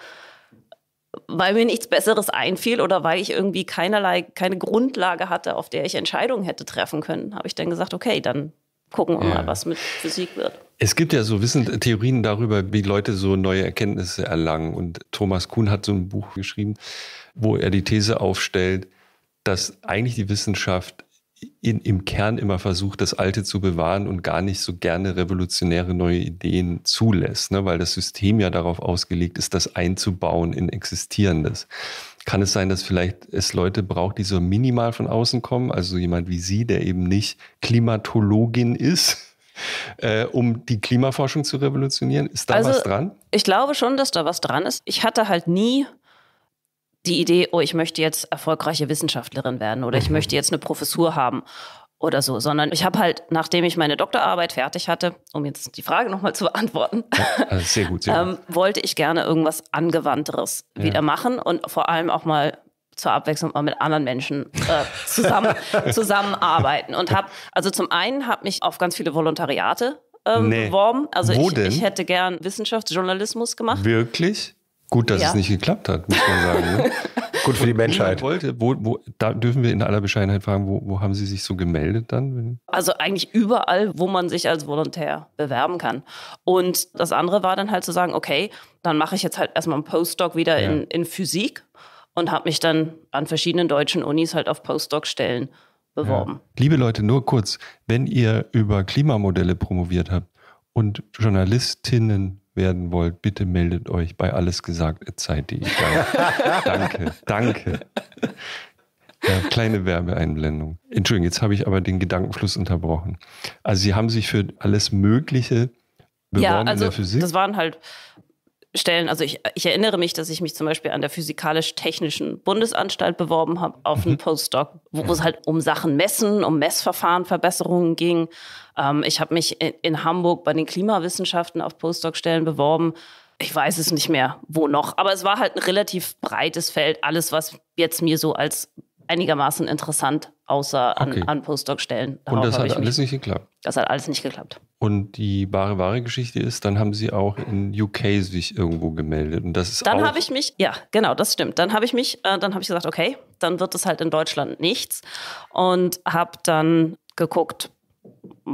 weil mir nichts Besseres einfiel oder weil ich irgendwie keinerlei, keine Grundlage hatte, auf der ich Entscheidungen hätte treffen können, habe ich dann gesagt, okay, dann gucken wir ja. mal, was mit Physik wird. Es gibt ja so Wissen, Theorien darüber, wie Leute so neue Erkenntnisse erlangen. Und Thomas Kuhn hat so ein Buch geschrieben, wo er die These aufstellt, dass eigentlich die Wissenschaft in, im Kern immer versucht, das Alte zu bewahren und gar nicht so gerne revolutionäre neue Ideen zulässt, ne? weil das System ja darauf ausgelegt ist, das einzubauen in Existierendes. Kann es sein, dass vielleicht es Leute braucht, die so minimal von außen kommen, also jemand wie Sie, der eben nicht Klimatologin ist, äh, um die Klimaforschung zu revolutionieren? Ist da also, was dran? Ich glaube schon, dass da was dran ist. Ich hatte halt nie die Idee, oh, ich möchte jetzt erfolgreiche Wissenschaftlerin werden oder ich mhm. möchte jetzt eine Professur haben oder so, sondern ich habe halt, nachdem ich meine Doktorarbeit fertig hatte, um jetzt die Frage nochmal zu beantworten, ja, also sehr gut, sehr gut. Ähm, wollte ich gerne irgendwas Angewandteres ja. wieder machen und vor allem auch mal zur Abwechslung mal mit anderen Menschen äh, zusammen, zusammenarbeiten. Und habe, also zum einen habe mich auf ganz viele Volontariate ähm, nee. beworben. Also ich, ich, hätte gern Wissenschaftsjournalismus gemacht. Wirklich? Gut, dass ja. es nicht geklappt hat, muss man sagen. Ne? Gut für die Menschheit. Wollte, wo, wo, da dürfen wir in aller Bescheidenheit fragen, wo, wo haben Sie sich so gemeldet dann? Also eigentlich überall, wo man sich als Volontär bewerben kann. Und das andere war dann halt zu sagen, okay, dann mache ich jetzt halt erstmal einen Postdoc wieder ja. in, in Physik und habe mich dann an verschiedenen deutschen Unis halt auf Postdoc-Stellen beworben. Ja. Liebe Leute, nur kurz, wenn ihr über Klimamodelle promoviert habt und Journalistinnen werden wollt, bitte meldet euch bei allesgesagt.zeit.de. danke, danke. Ja, kleine Werbeeinblendung. Entschuldigung, jetzt habe ich aber den Gedankenfluss unterbrochen. Also Sie haben sich für alles Mögliche beworben ja, also, in der also Physik? Das waren halt Stellen, also ich, ich erinnere mich, dass ich mich zum Beispiel an der Physikalisch-Technischen Bundesanstalt beworben habe auf einen mhm. Postdoc, wo es halt um Sachen messen, um Messverfahrenverbesserungen ging, ähm, ich habe mich in, in Hamburg bei den Klimawissenschaften auf Postdoc-Stellen beworben ich weiß es nicht mehr, wo noch. Aber es war halt ein relativ breites Feld, alles, was jetzt mir so als einigermaßen interessant aussah an, okay. an Postdoc-Stellen. Und das hat alles mich, nicht geklappt. Das hat alles nicht geklappt. Und die wahre, wahre Geschichte ist, dann haben sie auch in UK sich irgendwo gemeldet. Und das ist dann habe ich mich, ja, genau, das stimmt. Dann habe ich mich, äh, dann habe ich gesagt, okay, dann wird es halt in Deutschland nichts. Und habe dann geguckt,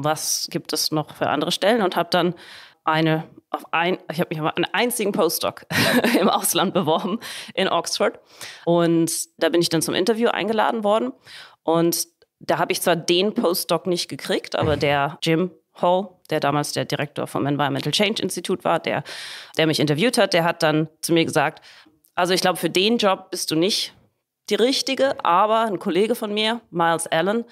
was gibt es noch für andere Stellen und habe dann eine auf ein, ich habe mich auf einen einzigen Postdoc im Ausland beworben in Oxford und da bin ich dann zum Interview eingeladen worden und da habe ich zwar den Postdoc nicht gekriegt, aber mhm. der Jim Hall, der damals der Direktor vom Environmental Change Institute war, der, der mich interviewt hat, der hat dann zu mir gesagt, also ich glaube, für den Job bist du nicht die richtige, aber ein Kollege von mir, Miles Allen,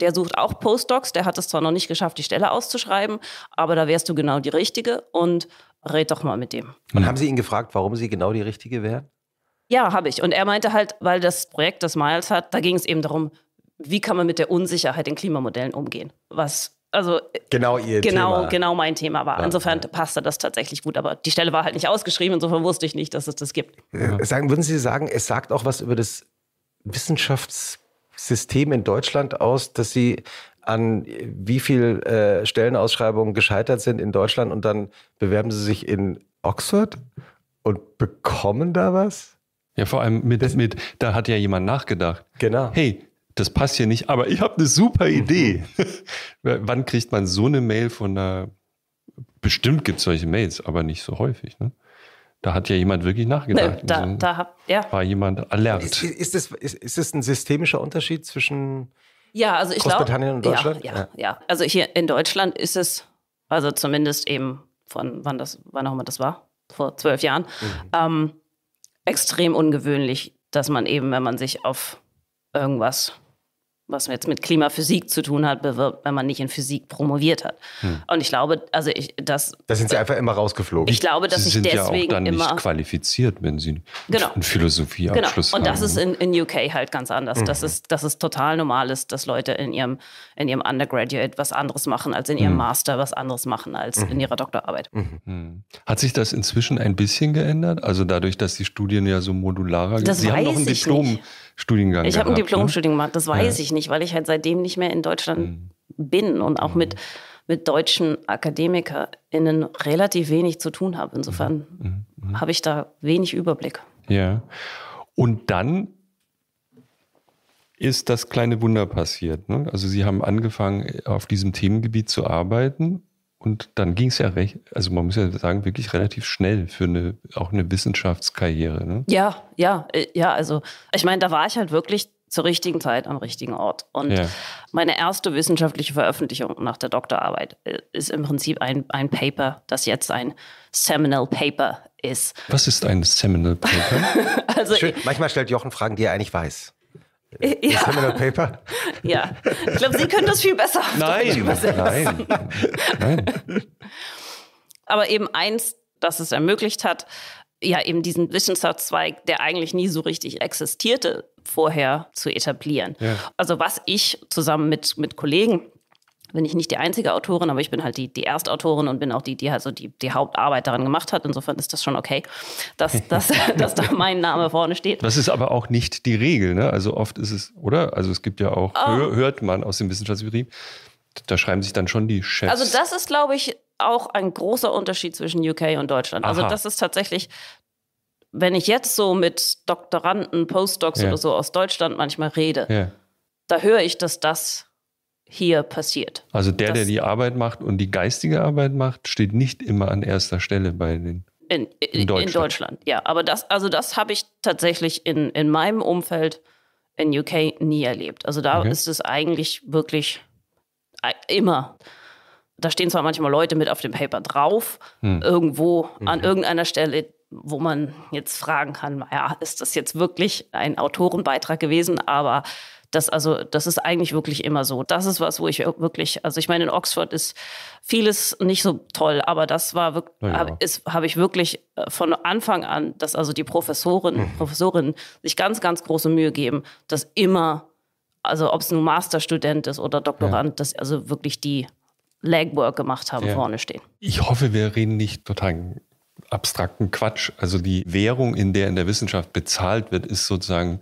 der sucht auch Postdocs, der hat es zwar noch nicht geschafft, die Stelle auszuschreiben, aber da wärst du genau die Richtige und red doch mal mit dem. Und haben Sie ihn gefragt, warum Sie genau die Richtige wären? Ja, habe ich. Und er meinte halt, weil das Projekt, das Miles hat, da ging es eben darum, wie kann man mit der Unsicherheit in Klimamodellen umgehen? Was also äh, genau ihr genau, Thema. genau mein Thema war. Insofern ja. passte das tatsächlich gut, aber die Stelle war halt nicht ausgeschrieben, insofern wusste ich nicht, dass es das gibt. Äh, sagen, würden Sie sagen, es sagt auch was über das Wissenschafts System in Deutschland aus, dass Sie an wie viel äh, Stellenausschreibungen gescheitert sind in Deutschland und dann bewerben Sie sich in Oxford und bekommen da was? Ja, vor allem mit, das, mit da hat ja jemand nachgedacht. Genau. Hey, das passt hier nicht, aber ich habe eine super mhm. Idee. Wann kriegt man so eine Mail von einer, bestimmt gibt es solche Mails, aber nicht so häufig. Ne? Da hat ja jemand wirklich nachgedacht. Ne, da, da hab, ja. War jemand alert. Ist, ist, das, ist, ist das ein systemischer Unterschied zwischen ja, also ich Großbritannien glaub, und Deutschland? Ja, ja, ja, Also hier in Deutschland ist es, also zumindest eben von wann das, wann auch immer das war, vor zwölf Jahren, mhm. ähm, extrem ungewöhnlich, dass man eben, wenn man sich auf irgendwas was man jetzt mit Klimaphysik zu tun hat, bewirbt, wenn man nicht in Physik promoviert hat. Hm. Und ich glaube, also ich das. Da sind sie einfach immer rausgeflogen. Ich glaube, dass sie ich sind deswegen ja auch dann immer nicht qualifiziert, wenn sie genau. einen Philosophieabschluss genau. Und haben. Und das ist in, in UK halt ganz anders. Mhm. Das ist, dass es total normal ist, dass Leute in ihrem in ihrem Undergraduate was anderes machen als in ihrem mhm. Master, was anderes machen als mhm. in ihrer Doktorarbeit. Mhm. Hat sich das inzwischen ein bisschen geändert? Also dadurch, dass die Studien ja so modularer sind. Sie haben noch ein Diplom. Nicht Studiengang Ich habe ein ne? Diplomstudium ne? gemacht, das weiß ja. ich nicht, weil ich halt seitdem nicht mehr in Deutschland mhm. bin und auch mhm. mit, mit deutschen AkademikerInnen relativ wenig zu tun habe. Insofern mhm. mhm. mhm. habe ich da wenig Überblick. Ja. Und dann ist das kleine Wunder passiert. Ne? Also Sie haben angefangen, auf diesem Themengebiet zu arbeiten und dann ging es ja recht, also man muss ja sagen, wirklich relativ schnell für eine, auch eine Wissenschaftskarriere. Ne? Ja, ja, äh, ja, also ich meine, da war ich halt wirklich zur richtigen Zeit am richtigen Ort. Und ja. meine erste wissenschaftliche Veröffentlichung nach der Doktorarbeit äh, ist im Prinzip ein, ein Paper, das jetzt ein Seminal Paper ist. Was ist ein Seminal Paper? also Schön. Manchmal stellt Jochen Fragen, die er eigentlich weiß. Äh, ja. Similar Paper? Ja. Ich glaube, Sie können das viel besser. Nein. Nein. Nein. Aber eben eins, das es ermöglicht hat, ja, eben diesen Wissenschaftszweig, der eigentlich nie so richtig existierte, vorher zu etablieren. Ja. Also was ich zusammen mit, mit Kollegen bin ich nicht die einzige Autorin, aber ich bin halt die, die Erstautorin und bin auch die, die halt so die, die Hauptarbeit daran gemacht hat. Insofern ist das schon okay, dass, dass, dass da mein Name vorne steht. Das ist aber auch nicht die Regel, ne? Also oft ist es, oder? Also es gibt ja auch, oh. hört man aus dem Wissenschaftsbetrieb, da schreiben sich dann schon die Chefs. Also das ist, glaube ich, auch ein großer Unterschied zwischen UK und Deutschland. Also Aha. Also das ist tatsächlich, wenn ich jetzt so mit Doktoranden, Postdocs ja. oder so aus Deutschland manchmal rede, ja. da höre ich, dass das hier passiert. Also der, das, der die Arbeit macht und die geistige Arbeit macht, steht nicht immer an erster Stelle bei den in, in, in, Deutschland. in Deutschland. Ja, aber das, also das habe ich tatsächlich in, in meinem Umfeld in UK nie erlebt. Also da okay. ist es eigentlich wirklich äh, immer. Da stehen zwar manchmal Leute mit auf dem Paper drauf, hm. irgendwo okay. an mhm. irgendeiner Stelle, wo man jetzt fragen kann, naja, ist das jetzt wirklich ein Autorenbeitrag gewesen? Aber das also, das ist eigentlich wirklich immer so. Das ist was, wo ich wirklich, also ich meine, in Oxford ist vieles nicht so toll, aber das war wirklich, ja. habe hab ich wirklich äh, von Anfang an, dass also die Professoren, mhm. Professorinnen sich ganz, ganz große Mühe geben, dass immer, also ob es nun Masterstudent ist oder Doktorand, ja. dass also wirklich die Legwork gemacht haben, ja. vorne stehen. Ich hoffe, wir reden nicht total abstrakten Quatsch. Also die Währung, in der in der Wissenschaft bezahlt wird, ist sozusagen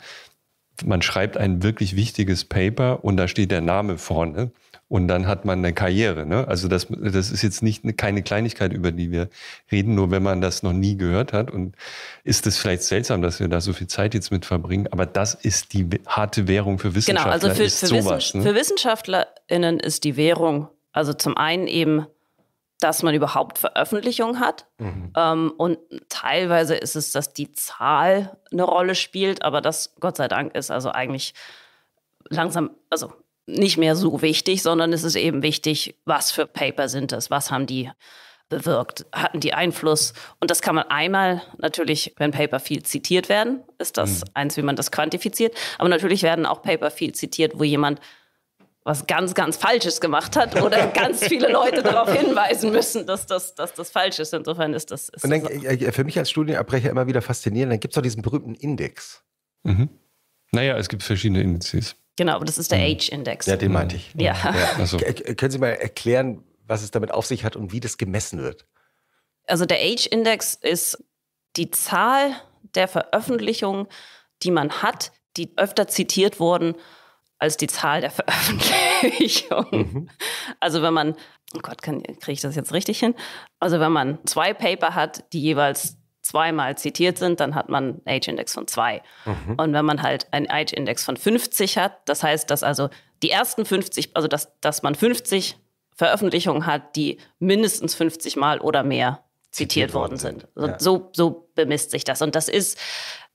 man schreibt ein wirklich wichtiges Paper und da steht der Name vorne und dann hat man eine Karriere. Ne? Also das, das ist jetzt nicht eine, keine Kleinigkeit, über die wir reden, nur wenn man das noch nie gehört hat. Und ist es vielleicht seltsam, dass wir da so viel Zeit jetzt mit verbringen, aber das ist die harte Währung für Wissenschaftler. Genau, also für, für, sowas, Wissenschaft, ne? für WissenschaftlerInnen ist die Währung, also zum einen eben dass man überhaupt Veröffentlichung hat. Mhm. Ähm, und teilweise ist es, dass die Zahl eine Rolle spielt, aber das, Gott sei Dank, ist also eigentlich langsam, also nicht mehr so wichtig, sondern es ist eben wichtig, was für Paper sind das, was haben die bewirkt, hatten die Einfluss. Und das kann man einmal natürlich, wenn Paper viel zitiert werden, ist das mhm. eins, wie man das quantifiziert. Aber natürlich werden auch Paper viel zitiert, wo jemand was ganz, ganz Falsches gemacht hat oder ganz viele Leute darauf hinweisen müssen, dass das, dass das falsch ist. Insofern ist das. Ist und dann, so. Äh, für mich als Studienabbrecher immer wieder faszinierend, dann gibt es doch diesen berühmten Index. Mhm. Naja, es gibt verschiedene Indizes. Genau, aber das ist der Age-Index. Mhm. Ja, den meinte ich. Ja. ja. So. Äh, können Sie mal erklären, was es damit auf sich hat und wie das gemessen wird? Also der Age-Index ist die Zahl der Veröffentlichungen, die man hat, die öfter zitiert wurden als die Zahl der Veröffentlichungen. Mhm. Also wenn man, oh Gott, kriege ich das jetzt richtig hin? Also wenn man zwei Paper hat, die jeweils zweimal zitiert sind, dann hat man einen Age-Index von zwei. Mhm. Und wenn man halt einen Age-Index von 50 hat, das heißt, dass also die ersten 50, also dass, dass man 50 Veröffentlichungen hat, die mindestens 50 Mal oder mehr zitiert, zitiert worden sind. sind. Ja. So, so bemisst sich das. Und das ist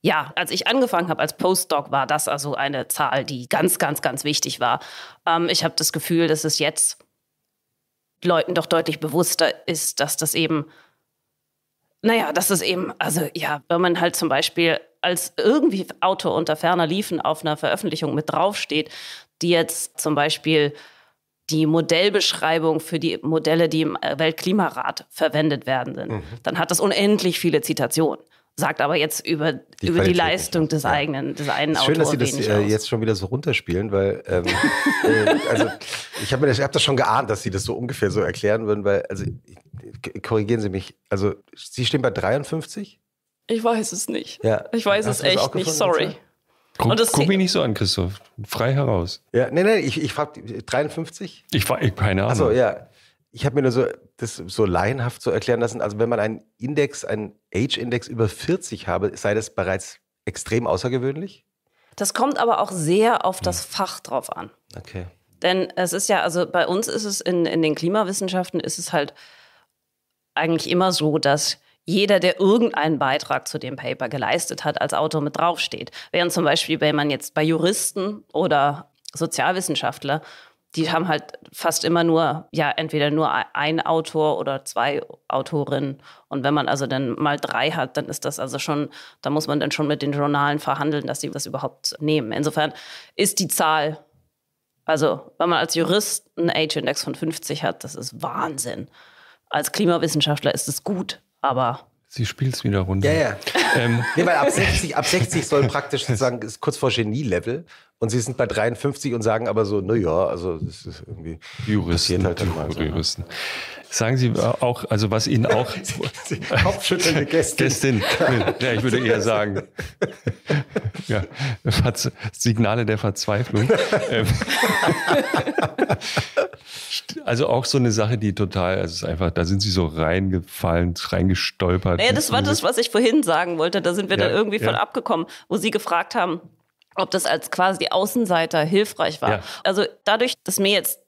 ja, als ich angefangen habe als Postdoc, war das also eine Zahl, die ganz, ganz, ganz wichtig war. Ähm, ich habe das Gefühl, dass es jetzt Leuten doch deutlich bewusster ist, dass das eben, naja, dass es eben, also ja, wenn man halt zum Beispiel als irgendwie Auto unter ferner Liefen auf einer Veröffentlichung mit draufsteht, die jetzt zum Beispiel die Modellbeschreibung für die Modelle, die im Weltklimarat verwendet werden sind, mhm. dann hat das unendlich viele Zitationen sagt aber jetzt über die, über die Leistung des ja. eigenen, des einen Autors. Schön, dass Sie das äh, jetzt schon wieder so runterspielen, weil ähm, äh, also ich habe das, hab das schon geahnt, dass Sie das so ungefähr so erklären würden, weil also korrigieren Sie mich, also Sie stehen bei 53? Ich weiß es nicht. Ja. Ich weiß Hast es echt gefunden, nicht, sorry. Guck, guck mich nicht so an, Christoph. Frei heraus. Ja, nein, nein, ich, ich frage 53? Ich, ich keine Ahnung. Achso, ja. Ich habe mir nur so das so laienhaft zu erklären lassen? Also wenn man einen Index, einen Age-Index über 40 habe, sei das bereits extrem außergewöhnlich? Das kommt aber auch sehr auf das hm. Fach drauf an. Okay. Denn es ist ja, also bei uns ist es in, in den Klimawissenschaften ist es halt eigentlich immer so, dass jeder, der irgendeinen Beitrag zu dem Paper geleistet hat, als Autor mit draufsteht. Während zum Beispiel, wenn man jetzt bei Juristen oder Sozialwissenschaftler die haben halt fast immer nur, ja, entweder nur ein Autor oder zwei Autorinnen. Und wenn man also dann mal drei hat, dann ist das also schon, da muss man dann schon mit den Journalen verhandeln, dass sie das überhaupt nehmen. Insofern ist die Zahl, also wenn man als Jurist einen Age-Index von 50 hat, das ist Wahnsinn. Als Klimawissenschaftler ist es gut, aber Sie spielt es wieder runter. Ja, ja. Ähm. Nee, weil ab 60, ab 60 soll praktisch sozusagen, ist kurz vor Genie-Level. Und sie sind bei 53 und sagen aber so, naja, also das ist irgendwie Juristen, halt ne? Juristen. Sagen Sie auch, also was Ihnen auch Kopfschüttelnde Gästin. Gästin. Ja, ich würde eher sagen ja, Signale der Verzweiflung. Ähm, also auch so eine Sache, die total, also es ist einfach, da sind Sie so reingefallen, reingestolpert. Naja, das war das, was ich vorhin sagen wollte. Da sind wir ja, dann irgendwie ja. von abgekommen, wo Sie gefragt haben, ob das als quasi Außenseiter hilfreich war. Ja. Also dadurch, dass mir jetzt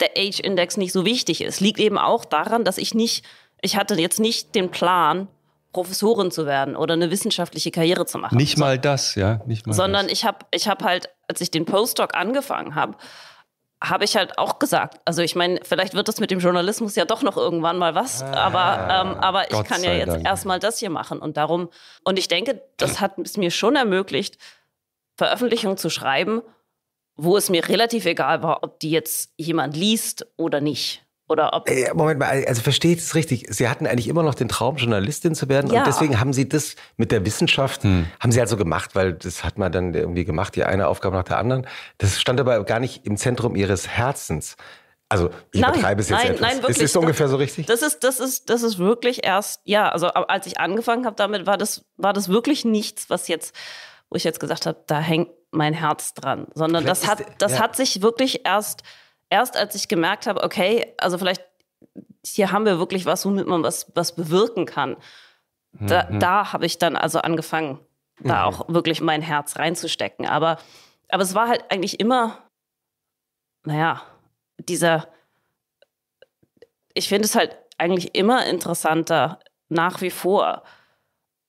der Age-Index nicht so wichtig ist. Liegt eben auch daran, dass ich nicht, ich hatte jetzt nicht den Plan, Professorin zu werden oder eine wissenschaftliche Karriere zu machen. Nicht mal das, ja. Nicht mal Sondern das. ich habe ich hab halt, als ich den Postdoc angefangen habe, habe ich halt auch gesagt. Also ich meine, vielleicht wird das mit dem Journalismus ja doch noch irgendwann mal was, ah, aber, ähm, aber ich kann ja jetzt erstmal das hier machen. Und darum, und ich denke, das hat es mir schon ermöglicht, Veröffentlichungen zu schreiben, wo es mir relativ egal war, ob die jetzt jemand liest oder nicht. Oder ob äh, Moment mal, also verstehe ich es richtig. Sie hatten eigentlich immer noch den Traum, Journalistin zu werden. Ja. Und deswegen haben Sie das mit der Wissenschaft, hm. haben Sie also gemacht, weil das hat man dann irgendwie gemacht, die eine Aufgabe nach der anderen. Das stand aber gar nicht im Zentrum Ihres Herzens. Also ich nein, übertreibe es jetzt nein, etwas. Nein, wirklich, ist das, das ungefähr so richtig? Das ist, das ist, das ist wirklich erst, ja, also als ich angefangen habe damit, war das, war das wirklich nichts, was jetzt wo ich jetzt gesagt habe, da hängt mein Herz dran, sondern vielleicht das hat, das ja. hat sich wirklich erst, erst als ich gemerkt habe, okay, also vielleicht hier haben wir wirklich was, womit man was, was bewirken kann. Da, mhm. da habe ich dann also angefangen, da mhm. auch wirklich mein Herz reinzustecken. Aber, aber es war halt eigentlich immer, naja, dieser, ich finde es halt eigentlich immer interessanter, nach wie vor,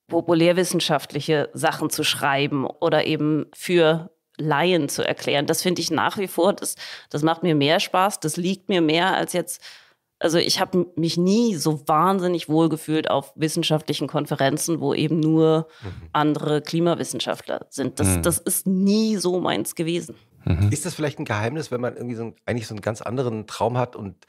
populärwissenschaftliche Sachen zu schreiben oder eben für Laien zu erklären. Das finde ich nach wie vor, das, das macht mir mehr Spaß, das liegt mir mehr als jetzt. Also ich habe mich nie so wahnsinnig wohlgefühlt auf wissenschaftlichen Konferenzen, wo eben nur mhm. andere Klimawissenschaftler sind. Das, mhm. das ist nie so meins gewesen. Mhm. Ist das vielleicht ein Geheimnis, wenn man irgendwie so ein, eigentlich so einen ganz anderen Traum hat und,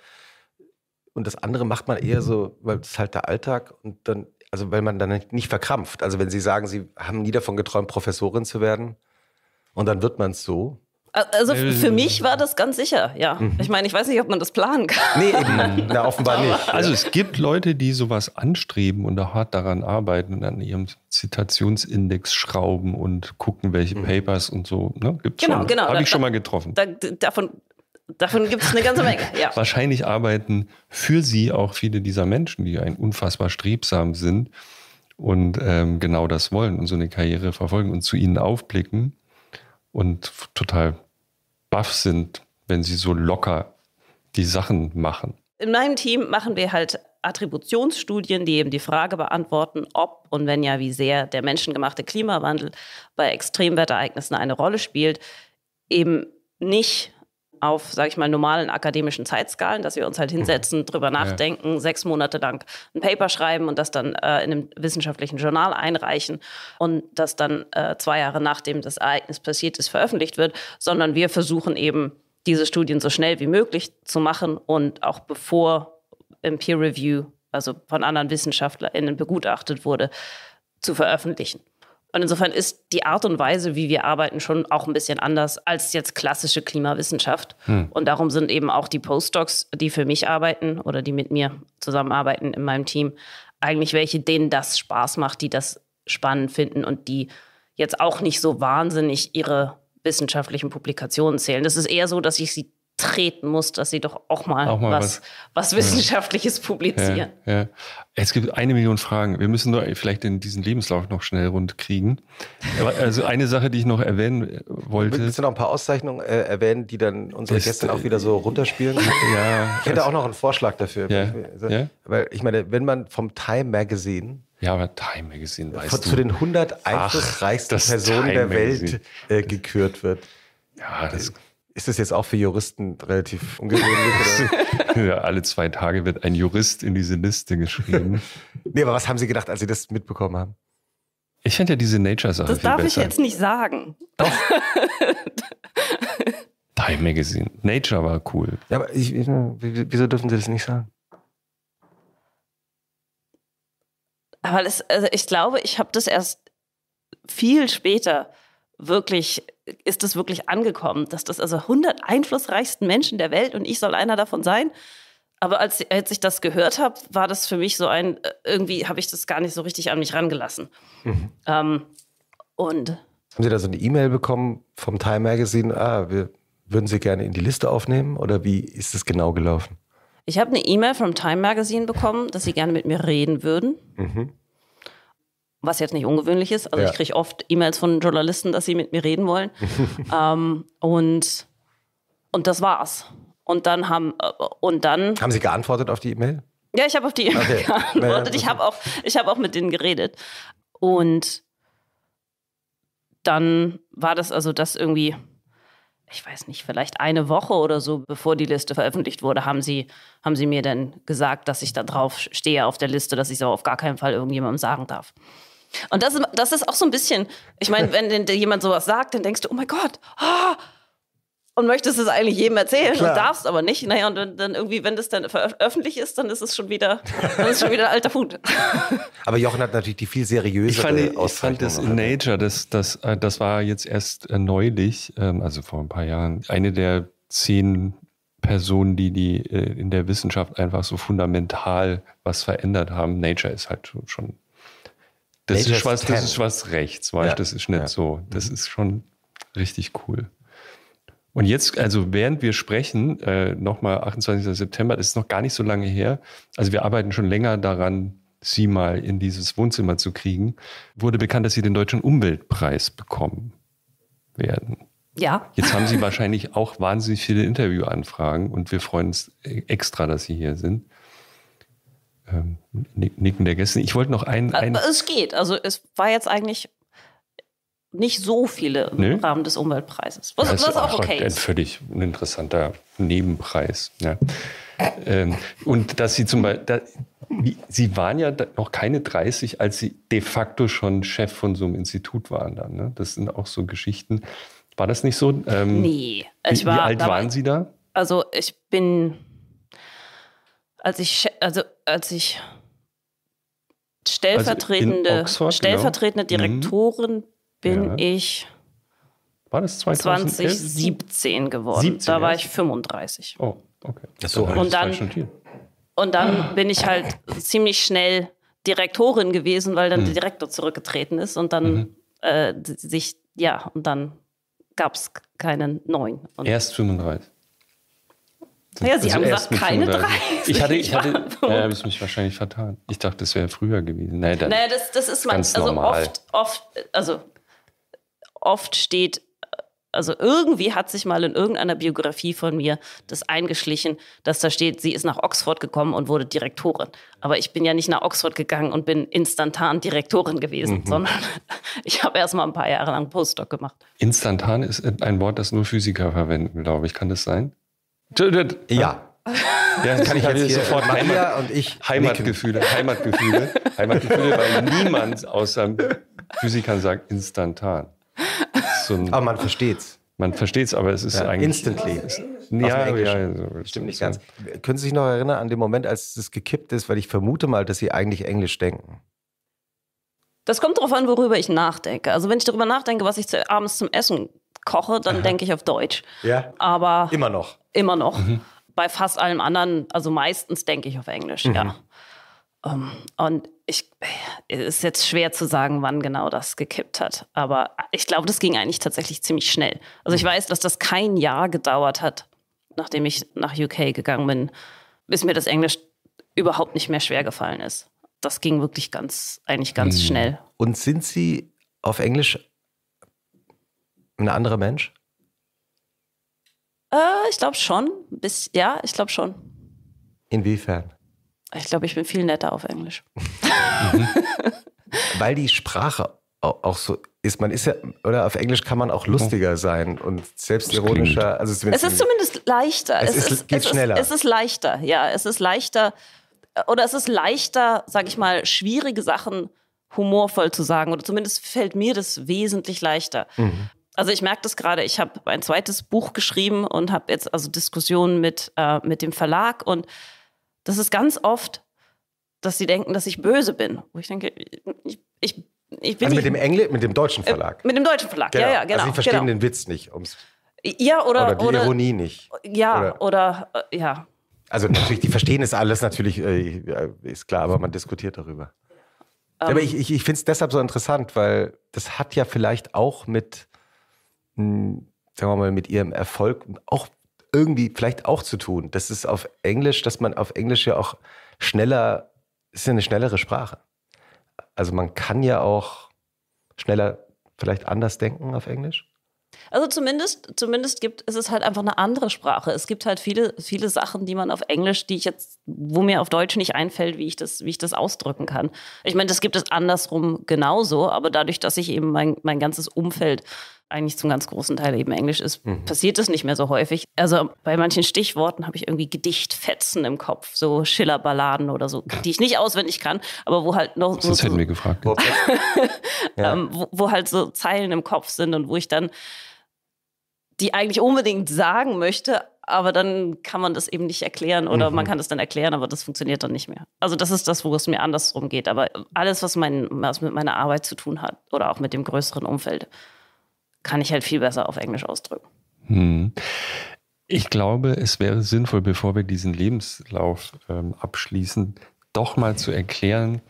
und das andere macht man eher so, weil das ist halt der Alltag und dann also wenn man dann nicht verkrampft, also wenn Sie sagen, Sie haben nie davon geträumt, Professorin zu werden und dann wird man es so. Also für mich war das ganz sicher, ja. Mhm. Ich meine, ich weiß nicht, ob man das planen kann. Nee, eben. Na, offenbar nicht. Also es gibt Leute, die sowas anstreben und da hart daran arbeiten und an ihrem Zitationsindex schrauben und gucken, welche mhm. Papers und so. Ne? Gibt's genau, schon. genau. Habe ich schon mal getroffen. Da, davon Davon gibt es eine ganze Menge. Ja. Wahrscheinlich arbeiten für sie auch viele dieser Menschen, die ein unfassbar strebsam sind und ähm, genau das wollen und so eine Karriere verfolgen und zu ihnen aufblicken und total baff sind, wenn sie so locker die Sachen machen. In meinem Team machen wir halt Attributionsstudien, die eben die Frage beantworten, ob und wenn ja, wie sehr der menschengemachte Klimawandel bei Extremwetterereignissen eine Rolle spielt. Eben nicht auf, sage ich mal, normalen akademischen Zeitskalen, dass wir uns halt mhm. hinsetzen, drüber nachdenken, ja. sechs Monate lang ein Paper schreiben und das dann äh, in einem wissenschaftlichen Journal einreichen und das dann äh, zwei Jahre nachdem das Ereignis passiert ist, veröffentlicht wird, sondern wir versuchen eben, diese Studien so schnell wie möglich zu machen und auch bevor im Peer Review, also von anderen WissenschaftlerInnen begutachtet wurde, zu veröffentlichen. Und insofern ist die Art und Weise, wie wir arbeiten, schon auch ein bisschen anders als jetzt klassische Klimawissenschaft. Hm. Und darum sind eben auch die Postdocs, die für mich arbeiten oder die mit mir zusammenarbeiten in meinem Team, eigentlich welche, denen das Spaß macht, die das spannend finden und die jetzt auch nicht so wahnsinnig ihre wissenschaftlichen Publikationen zählen. Das ist eher so, dass ich sie treten muss, dass sie doch auch mal, auch mal was, was, was. Wissenschaftliches ja. publizieren. Ja, ja. Es gibt eine Million Fragen. Wir müssen nur vielleicht in diesen Lebenslauf noch schnell rund kriegen. also eine Sache, die ich noch erwähnen wollte. Willst du noch ein paar Auszeichnungen äh, erwähnen, die dann unsere Gäste auch äh, wieder so runterspielen? ja, ich hätte auch noch einen Vorschlag dafür. Ja, also, Weil ich meine, wenn man vom Time Magazine ja, aber Time Magazine, weißt von, du. Zu den 100 einflussreichsten Personen Time der Welt äh, gekürt wird. Ja, das äh, ist das jetzt auch für Juristen relativ ungewöhnlich? ja, alle zwei Tage wird ein Jurist in diese Liste geschrieben. nee, aber was haben Sie gedacht, als Sie das mitbekommen haben? Ich fände ja diese Nature-Sache Das darf besser. ich jetzt nicht sagen. Doch. Time Magazine. Nature war cool. Ja, aber ich, ich, wieso dürfen Sie das nicht sagen? Aber das, also ich glaube, ich habe das erst viel später wirklich ist das wirklich angekommen, dass das also 100 einflussreichsten Menschen der Welt und ich soll einer davon sein. Aber als, als ich das gehört habe, war das für mich so ein, äh, irgendwie habe ich das gar nicht so richtig an mich rangelassen. Mhm. Ähm, und. Haben Sie da so eine E-Mail bekommen vom Time Magazine? Ah, wir würden Sie gerne in die Liste aufnehmen? Oder wie ist es genau gelaufen? Ich habe eine E-Mail vom Time Magazine bekommen, dass Sie gerne mit mir reden würden. Mhm was jetzt nicht ungewöhnlich ist. Also ja. ich kriege oft E-Mails von Journalisten, dass sie mit mir reden wollen. ähm, und, und das war's. Und dann haben äh, und dann haben Sie geantwortet auf die E-Mail? Ja, ich habe auf die E-Mail okay. geantwortet. Ich habe auch ich auch mit denen geredet und dann war das also das irgendwie ich weiß nicht, vielleicht eine Woche oder so, bevor die Liste veröffentlicht wurde, haben sie, haben sie mir dann gesagt, dass ich da drauf stehe auf der Liste, dass ich es so auf gar keinen Fall irgendjemandem sagen darf. Und das, das ist auch so ein bisschen, ich meine, wenn jemand sowas sagt, dann denkst du, oh mein Gott, oh, und möchtest es eigentlich jedem erzählen Klar. und darfst aber nicht. Naja, und dann, dann irgendwie, wenn das dann veröffentlicht ist, dann ist es schon wieder, dann ist schon wieder alter Hut. aber Jochen hat natürlich die viel seriösere Ich fand, ich fand das in Nature, das, das, äh, das war jetzt erst äh, neulich, ähm, also vor ein paar Jahren, eine der zehn Personen, die, die äh, in der Wissenschaft einfach so fundamental was verändert haben. Nature ist halt schon das, ist was, das ist was rechts, weißt ja. Das ist nicht ja. so. Das mhm. ist schon richtig cool. Und jetzt, also während wir sprechen, äh, nochmal 28. September, das ist noch gar nicht so lange her. Also wir arbeiten schon länger daran, sie mal in dieses Wohnzimmer zu kriegen. Wurde bekannt, dass sie den Deutschen Umweltpreis bekommen werden. Ja. Jetzt haben sie wahrscheinlich auch wahnsinnig viele Interviewanfragen und wir freuen uns e-, extra, dass sie hier sind ähm, Nicken der Gäste. Ich wollte noch einen. Ein es geht. Also es war jetzt eigentlich nicht so viele im nee? Rahmen des Umweltpreises. Was, das was auch okay ist. Ein völlig uninteressanter Nebenpreis. Ja. ähm, und dass sie zum Beispiel, da, sie waren ja noch keine 30, als sie de facto schon Chef von so einem Institut waren dann. Ne? Das sind auch so Geschichten. War das nicht so? Ähm, nee. Ich wie, war, wie alt waren Sie da? Also ich bin also, als ich, also als ich stellvertretende, also Oxford, genau. stellvertretende genau. Direktorin bin ja. ich. War das 2017 geworden. 17, da war halt. ich 35. Oh, okay. Das so und dann, und dann bin ich halt ziemlich schnell Direktorin gewesen, weil dann hm. der Direktor zurückgetreten ist und dann mhm. äh, sich, ja, und dann gab es keinen neuen. Und Erst 35. Ja, Sie also haben gesagt, keine 35. Ich hatte, ich hatte, naja, habe ich mich wahrscheinlich vertan. Ich dachte, das wäre früher gewesen. Nein, naja, naja, das, das ist man, also oft, oft, also oft steht, also irgendwie hat sich mal in irgendeiner Biografie von mir das eingeschlichen, dass da steht, sie ist nach Oxford gekommen und wurde Direktorin. Aber ich bin ja nicht nach Oxford gegangen und bin instantan Direktorin gewesen, mhm. sondern ich habe erst mal ein paar Jahre lang Postdoc gemacht. Instantan ist ein Wort, das nur Physiker verwenden, glaube ich. Kann das sein? Ja. Ja, kann ich jetzt sofort machen. Maria und ich Heimatgefühle, Heimatgefühle, Heimatgefühle, weil niemand außer Physikern sagt instantan. So ein, aber man versteht's. Man versteht's, aber es ist ja, eigentlich instantly. Ist, ja, ja, stimmt nicht ganz. Können Sie sich noch erinnern an den Moment, als es gekippt ist, weil ich vermute mal, dass Sie eigentlich Englisch denken. Das kommt darauf an, worüber ich nachdenke. Also wenn ich darüber nachdenke, was ich zu, abends zum Essen koche, dann denke ich auf Deutsch. Ja. Aber immer noch. Immer noch. Mhm. Bei fast allem anderen, also meistens denke ich auf Englisch, mhm. ja. Um, ähm, und ich äh, ist jetzt schwer zu sagen, wann genau das gekippt hat. Aber ich glaube, das ging eigentlich tatsächlich ziemlich schnell. Also ich mhm. weiß, dass das kein Jahr gedauert hat, nachdem ich nach UK gegangen bin, bis mir das Englisch überhaupt nicht mehr schwer gefallen ist. Das ging wirklich ganz, eigentlich ganz mhm. schnell. Und sind Sie auf Englisch ein anderer Mensch? Äh, ich glaube schon. Bis, ja, ich glaube schon. Inwiefern? Ich glaube, ich bin viel netter auf Englisch. mhm. Weil die Sprache auch so ist, man ist ja, oder auf Englisch kann man auch mhm. lustiger sein und selbstironischer. Also es ist zumindest leichter. Es, es ist, geht es schneller. Ist, es ist leichter, ja. Es ist leichter, oder es ist leichter, sag ich mal, schwierige Sachen humorvoll zu sagen. Oder zumindest fällt mir das wesentlich leichter. Mhm. Also ich merke das gerade, ich habe ein zweites Buch geschrieben und habe jetzt also Diskussionen mit, äh, mit dem Verlag und das ist ganz oft, dass sie denken, dass ich böse bin. Wo ich denke, ich, ich, ich bin. Also mit dem Engl mit dem deutschen äh, Verlag. Äh, mit dem deutschen Verlag, genau. ja, ja, genau. Also sie verstehen genau. den Witz nicht, ums. Ja, oder, oder die oder, Ironie nicht. Ja, oder, oder äh, ja. Also natürlich, die verstehen es alles natürlich, äh, ist klar, aber man diskutiert darüber. Ähm, aber ich, ich, ich finde es deshalb so interessant, weil das hat ja vielleicht auch mit sagen wir mal, mit ihrem Erfolg auch irgendwie vielleicht auch zu tun. Das ist auf Englisch, dass man auf Englisch ja auch schneller, ist ja eine schnellere Sprache. Also man kann ja auch schneller vielleicht anders denken auf Englisch. Also zumindest, zumindest gibt es ist halt einfach eine andere Sprache. Es gibt halt viele, viele Sachen, die man auf Englisch, die ich jetzt, wo mir auf Deutsch nicht einfällt, wie ich das, wie ich das ausdrücken kann. Ich meine, das gibt es andersrum genauso, aber dadurch, dass ich eben mein, mein ganzes Umfeld eigentlich zum ganz großen Teil eben Englisch ist, mhm. passiert es nicht mehr so häufig. Also bei manchen Stichworten habe ich irgendwie Gedichtfetzen im Kopf, so Schillerballaden oder so, die ich nicht auswendig kann, aber wo halt noch so. Das hätten wir gefragt. Wo, ja. ähm, wo, wo halt so Zeilen im Kopf sind und wo ich dann die eigentlich unbedingt sagen möchte, aber dann kann man das eben nicht erklären oder mhm. man kann das dann erklären, aber das funktioniert dann nicht mehr. Also das ist das, wo es mir andersrum geht. Aber alles, was, mein, was mit meiner Arbeit zu tun hat oder auch mit dem größeren Umfeld, kann ich halt viel besser auf Englisch ausdrücken. Hm. Ich glaube, es wäre sinnvoll, bevor wir diesen Lebenslauf ähm, abschließen, doch mal zu erklären,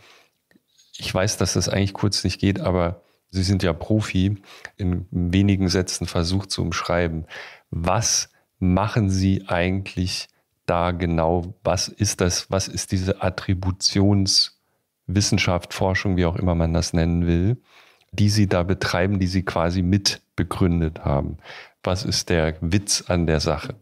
ich weiß, dass das eigentlich kurz nicht geht, aber Sie sind ja Profi, in wenigen Sätzen versucht zu umschreiben. Was machen Sie eigentlich da genau? Was ist das? Was ist diese Attributionswissenschaft, Forschung, wie auch immer man das nennen will, die Sie da betreiben, die Sie quasi mit begründet haben. Was ist der Witz an der Sache?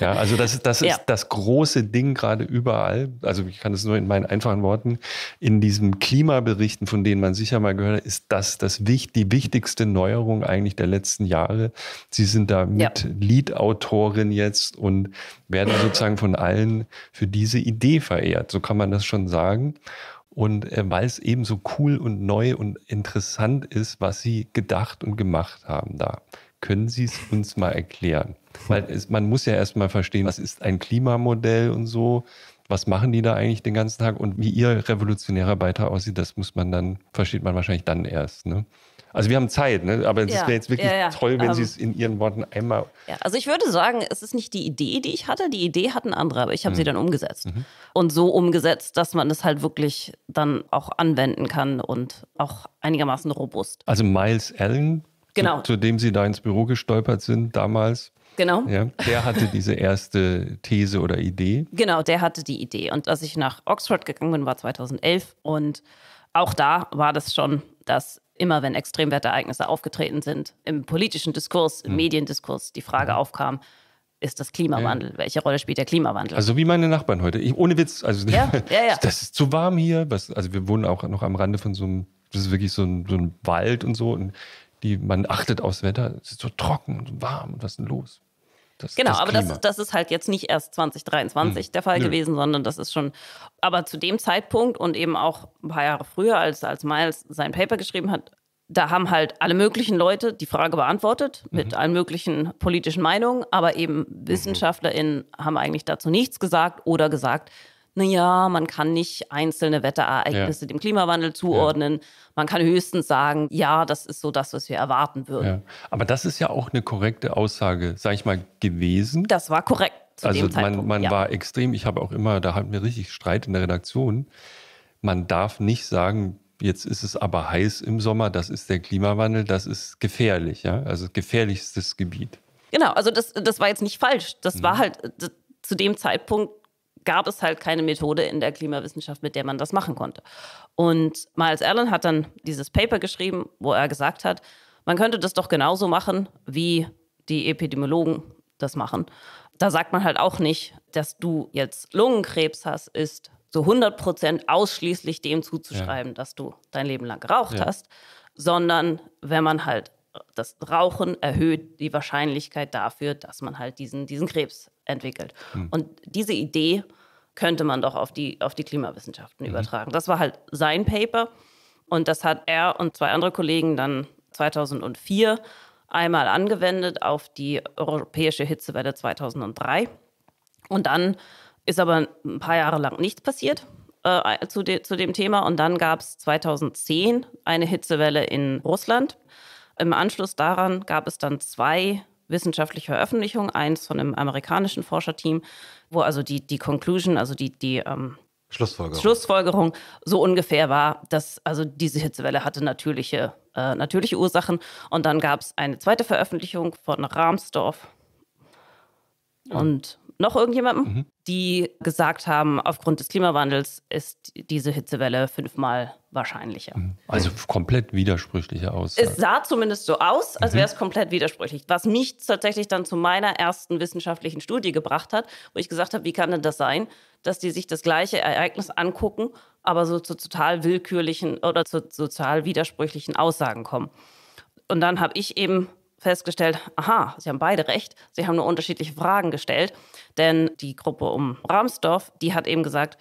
Ja, also das, das ist ja. das große Ding gerade überall. Also ich kann es nur in meinen einfachen Worten. In diesen Klimaberichten, von denen man sicher mal gehört hat, ist das, das wichtig, die wichtigste Neuerung eigentlich der letzten Jahre. Sie sind da mit ja. Liedautorin jetzt und werden sozusagen von allen für diese Idee verehrt. So kann man das schon sagen. Und äh, weil es eben so cool und neu und interessant ist, was sie gedacht und gemacht haben da. Können Sie es uns mal erklären? Weil es, man muss ja erstmal verstehen, was ist ein Klimamodell und so. Was machen die da eigentlich den ganzen Tag und wie ihr revolutionärer Beitrag aussieht, das muss man dann, versteht man wahrscheinlich dann erst. Ne? Also wir haben Zeit, ne? aber es ja. wäre jetzt wirklich ja, ja. toll, wenn um, ähm, Sie es in Ihren Worten einmal. also ich würde sagen, es ist nicht die Idee, die ich hatte. Die Idee hatten andere, aber ich habe mhm. sie dann umgesetzt. Mhm. Und so umgesetzt, dass man es halt wirklich dann auch anwenden kann und auch einigermaßen robust. Also Miles Allen, genau. zu, zu dem Sie da ins Büro gestolpert sind damals. Genau. Ja, der hatte diese erste These oder Idee. Genau, der hatte die Idee. Und als ich nach Oxford gegangen bin, war 2011. Und auch da war das schon, dass immer wenn Extremwetterereignisse aufgetreten sind, im politischen Diskurs, im hm. Mediendiskurs die Frage hm. aufkam, ist das Klimawandel? Ja. Welche Rolle spielt der Klimawandel? Also wie meine Nachbarn heute. Ich, ohne Witz. Also ja, ja, das ist zu warm hier. Was, also wir wohnen auch noch am Rande von so einem, das ist wirklich so ein, so ein Wald und so. Und die, man achtet aufs Wetter. Es ist so trocken und warm was ist denn los? Das, genau, das aber das ist, das ist halt jetzt nicht erst 2023 hm. der Fall Nö. gewesen, sondern das ist schon, aber zu dem Zeitpunkt und eben auch ein paar Jahre früher, als, als Miles sein Paper geschrieben hat, da haben halt alle möglichen Leute die Frage beantwortet mit mhm. allen möglichen politischen Meinungen, aber eben mhm. WissenschaftlerInnen haben eigentlich dazu nichts gesagt oder gesagt, naja, man kann nicht einzelne Wetterereignisse ja. dem Klimawandel zuordnen. Ja. Man kann höchstens sagen, ja, das ist so das, was wir erwarten würden. Ja. Aber das ist ja auch eine korrekte Aussage, sage ich mal, gewesen. Das war korrekt. also man, man war extrem, ich habe auch immer, da hatten wir richtig Streit in der Redaktion. Man darf nicht sagen, jetzt ist es aber heiß im Sommer, das ist der Klimawandel, das ist gefährlich, ja, also gefährlichstes Gebiet. Genau, also das, das war jetzt nicht falsch. Das mhm. war halt äh, zu dem Zeitpunkt gab es halt keine Methode in der Klimawissenschaft, mit der man das machen konnte. Und Miles Allen hat dann dieses Paper geschrieben, wo er gesagt hat, man könnte das doch genauso machen, wie die Epidemiologen das machen. Da sagt man halt auch nicht, dass du jetzt Lungenkrebs hast, ist zu 100 Prozent ausschließlich dem zuzuschreiben, ja. dass du dein Leben lang geraucht ja. hast, sondern wenn man halt das Rauchen erhöht die Wahrscheinlichkeit dafür, dass man halt diesen, diesen Krebs entwickelt. Hm. Und diese Idee könnte man doch auf die, auf die Klimawissenschaften mhm. übertragen. Das war halt sein Paper und das hat er und zwei andere Kollegen dann 2004 einmal angewendet auf die europäische Hitzewelle 2003. Und dann ist aber ein paar Jahre lang nichts passiert äh, zu, de zu dem Thema. Und dann gab es 2010 eine Hitzewelle in Russland. Im Anschluss daran gab es dann zwei wissenschaftliche Veröffentlichungen, eins von einem amerikanischen Forscherteam, wo also die, die Conclusion, also die, die ähm, Schlussfolgerung. Schlussfolgerung so ungefähr war, dass also diese Hitzewelle hatte natürliche, äh, natürliche Ursachen. Und dann gab es eine zweite Veröffentlichung von Rahmsdorf. Und noch irgendjemandem, mhm. die gesagt haben, aufgrund des Klimawandels ist diese Hitzewelle fünfmal wahrscheinlicher. Mhm. Also mhm. komplett widersprüchliche Aussagen. Es sah zumindest so aus, als mhm. wäre es komplett widersprüchlich. Was mich tatsächlich dann zu meiner ersten wissenschaftlichen Studie gebracht hat, wo ich gesagt habe, wie kann denn das sein, dass die sich das gleiche Ereignis angucken, aber so zu total willkürlichen oder zu total widersprüchlichen Aussagen kommen. Und dann habe ich eben festgestellt, aha, sie haben beide recht, sie haben nur unterschiedliche Fragen gestellt. Denn die Gruppe um Ramsdorf, die hat eben gesagt,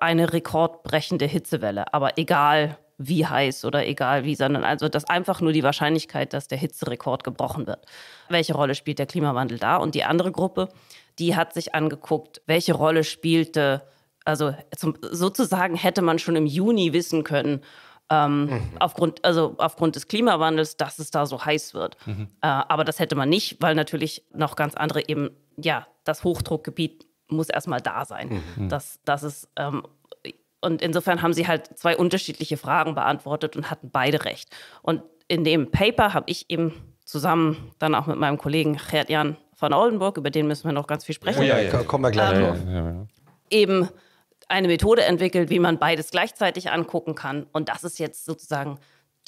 eine rekordbrechende Hitzewelle, aber egal wie heiß oder egal wie, sondern also das einfach nur die Wahrscheinlichkeit, dass der Hitzerekord gebrochen wird. Welche Rolle spielt der Klimawandel da? Und die andere Gruppe, die hat sich angeguckt, welche Rolle spielte, also zum, sozusagen hätte man schon im Juni wissen können, ähm, mhm. aufgrund, also aufgrund des Klimawandels, dass es da so heiß wird. Mhm. Äh, aber das hätte man nicht, weil natürlich noch ganz andere eben, ja, das Hochdruckgebiet muss erstmal da sein. Mhm. Das, das ist, ähm, und insofern haben sie halt zwei unterschiedliche Fragen beantwortet und hatten beide recht. Und in dem Paper habe ich eben zusammen dann auch mit meinem Kollegen Gerd-Jan von Oldenburg, über den müssen wir noch ganz viel sprechen. Oh, ja, ja, kommen wir gleich ähm, drauf. Eben eine Methode entwickelt, wie man beides gleichzeitig angucken kann. Und das ist jetzt sozusagen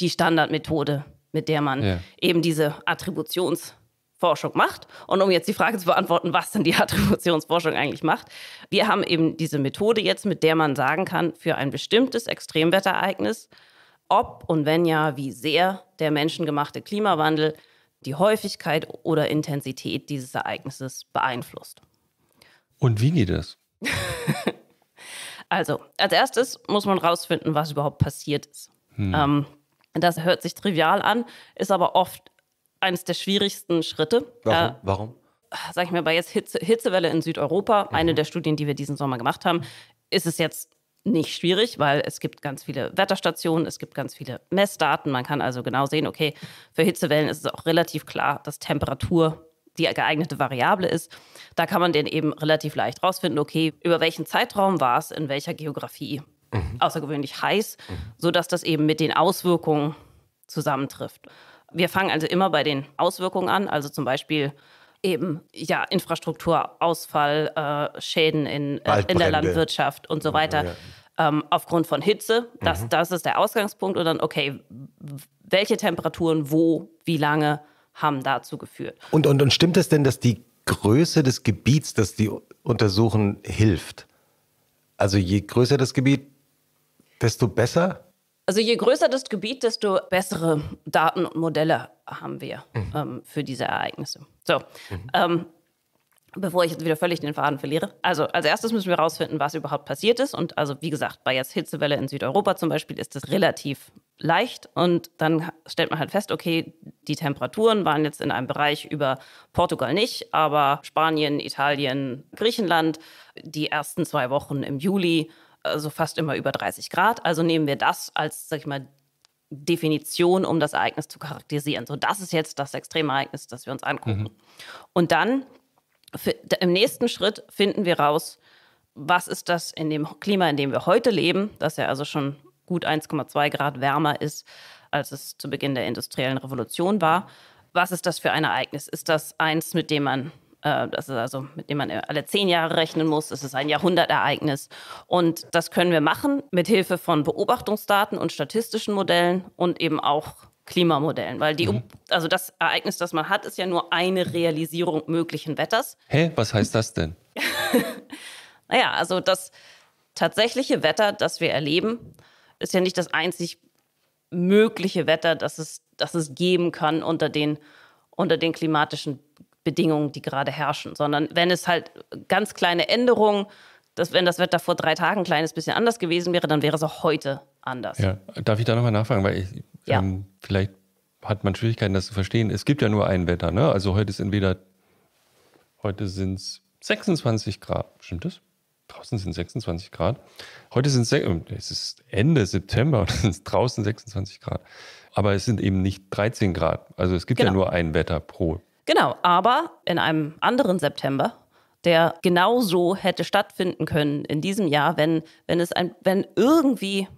die Standardmethode, mit der man ja. eben diese Attributionsforschung macht. Und um jetzt die Frage zu beantworten, was denn die Attributionsforschung eigentlich macht, wir haben eben diese Methode jetzt, mit der man sagen kann, für ein bestimmtes Extremwetterereignis, ob und wenn ja, wie sehr der menschengemachte Klimawandel die Häufigkeit oder Intensität dieses Ereignisses beeinflusst. Und wie geht das? Also, als erstes muss man rausfinden, was überhaupt passiert ist. Hm. Ähm, das hört sich trivial an, ist aber oft eines der schwierigsten Schritte. Warum? Äh, Warum? Sag ich mir, bei jetzt Hitze, Hitzewelle in Südeuropa, mhm. eine der Studien, die wir diesen Sommer gemacht haben, ist es jetzt nicht schwierig, weil es gibt ganz viele Wetterstationen, es gibt ganz viele Messdaten. Man kann also genau sehen, okay, für Hitzewellen ist es auch relativ klar, dass Temperatur die geeignete Variable ist. Da kann man den eben relativ leicht rausfinden, okay, über welchen Zeitraum war es, in welcher Geografie mhm. außergewöhnlich heiß, mhm. sodass das eben mit den Auswirkungen zusammentrifft. Wir fangen also immer bei den Auswirkungen an, also zum Beispiel eben ja Infrastrukturausfall, äh, Schäden in, äh, in der Landwirtschaft und so weiter. Ja, ja. Ähm, aufgrund von Hitze, das, mhm. das ist der Ausgangspunkt. Und dann, okay, welche Temperaturen, wo, wie lange haben dazu geführt. Und, und, und stimmt es denn, dass die Größe des Gebiets, das die untersuchen, hilft? Also je größer das Gebiet, desto besser? Also je größer das Gebiet, desto bessere Daten und Modelle haben wir mhm. ähm, für diese Ereignisse. So, mhm. ähm, bevor ich jetzt wieder völlig den Faden verliere. Also als erstes müssen wir herausfinden, was überhaupt passiert ist. Und also wie gesagt, bei jetzt Hitzewelle in Südeuropa zum Beispiel ist das relativ leicht. Und dann stellt man halt fest, okay, die Temperaturen waren jetzt in einem Bereich über Portugal nicht, aber Spanien, Italien, Griechenland, die ersten zwei Wochen im Juli, also fast immer über 30 Grad. Also nehmen wir das als, sag ich mal, Definition, um das Ereignis zu charakterisieren. So, das ist jetzt das Extremereignis, das wir uns angucken. Mhm. Und dann im nächsten Schritt finden wir raus, was ist das in dem Klima, in dem wir heute leben, das ja also schon gut 1,2 Grad wärmer ist, als es zu Beginn der industriellen Revolution war. Was ist das für ein Ereignis? Ist das eins, mit dem man äh, das ist also, mit dem man alle zehn Jahre rechnen muss. Ist Es ein Jahrhundertereignis. Und das können wir machen mit Hilfe von Beobachtungsdaten und statistischen Modellen und eben auch Klimamodellen, weil die, mhm. also das Ereignis, das man hat, ist ja nur eine Realisierung möglichen Wetters. Hä, was heißt das denn? naja, also das tatsächliche Wetter, das wir erleben, ist ja nicht das einzig mögliche Wetter, das es, das es geben kann unter den, unter den klimatischen Bedingungen, die gerade herrschen, sondern wenn es halt ganz kleine Änderungen, dass wenn das Wetter vor drei Tagen ein kleines bisschen anders gewesen wäre, dann wäre es auch heute anders. Ja, darf ich da nochmal nachfragen, weil ich, ja. Ähm, vielleicht hat man Schwierigkeiten, das zu verstehen. Es gibt ja nur ein Wetter, ne? Also heute ist entweder, heute sind es 26 Grad, stimmt das? Draußen sind 26 Grad. Heute sind ähm, es ist Ende September und es sind draußen 26 Grad. Aber es sind eben nicht 13 Grad. Also es gibt genau. ja nur ein Wetter pro. Genau, aber in einem anderen September der genauso hätte stattfinden können in diesem Jahr, wenn, wenn es ein, wenn irgendwie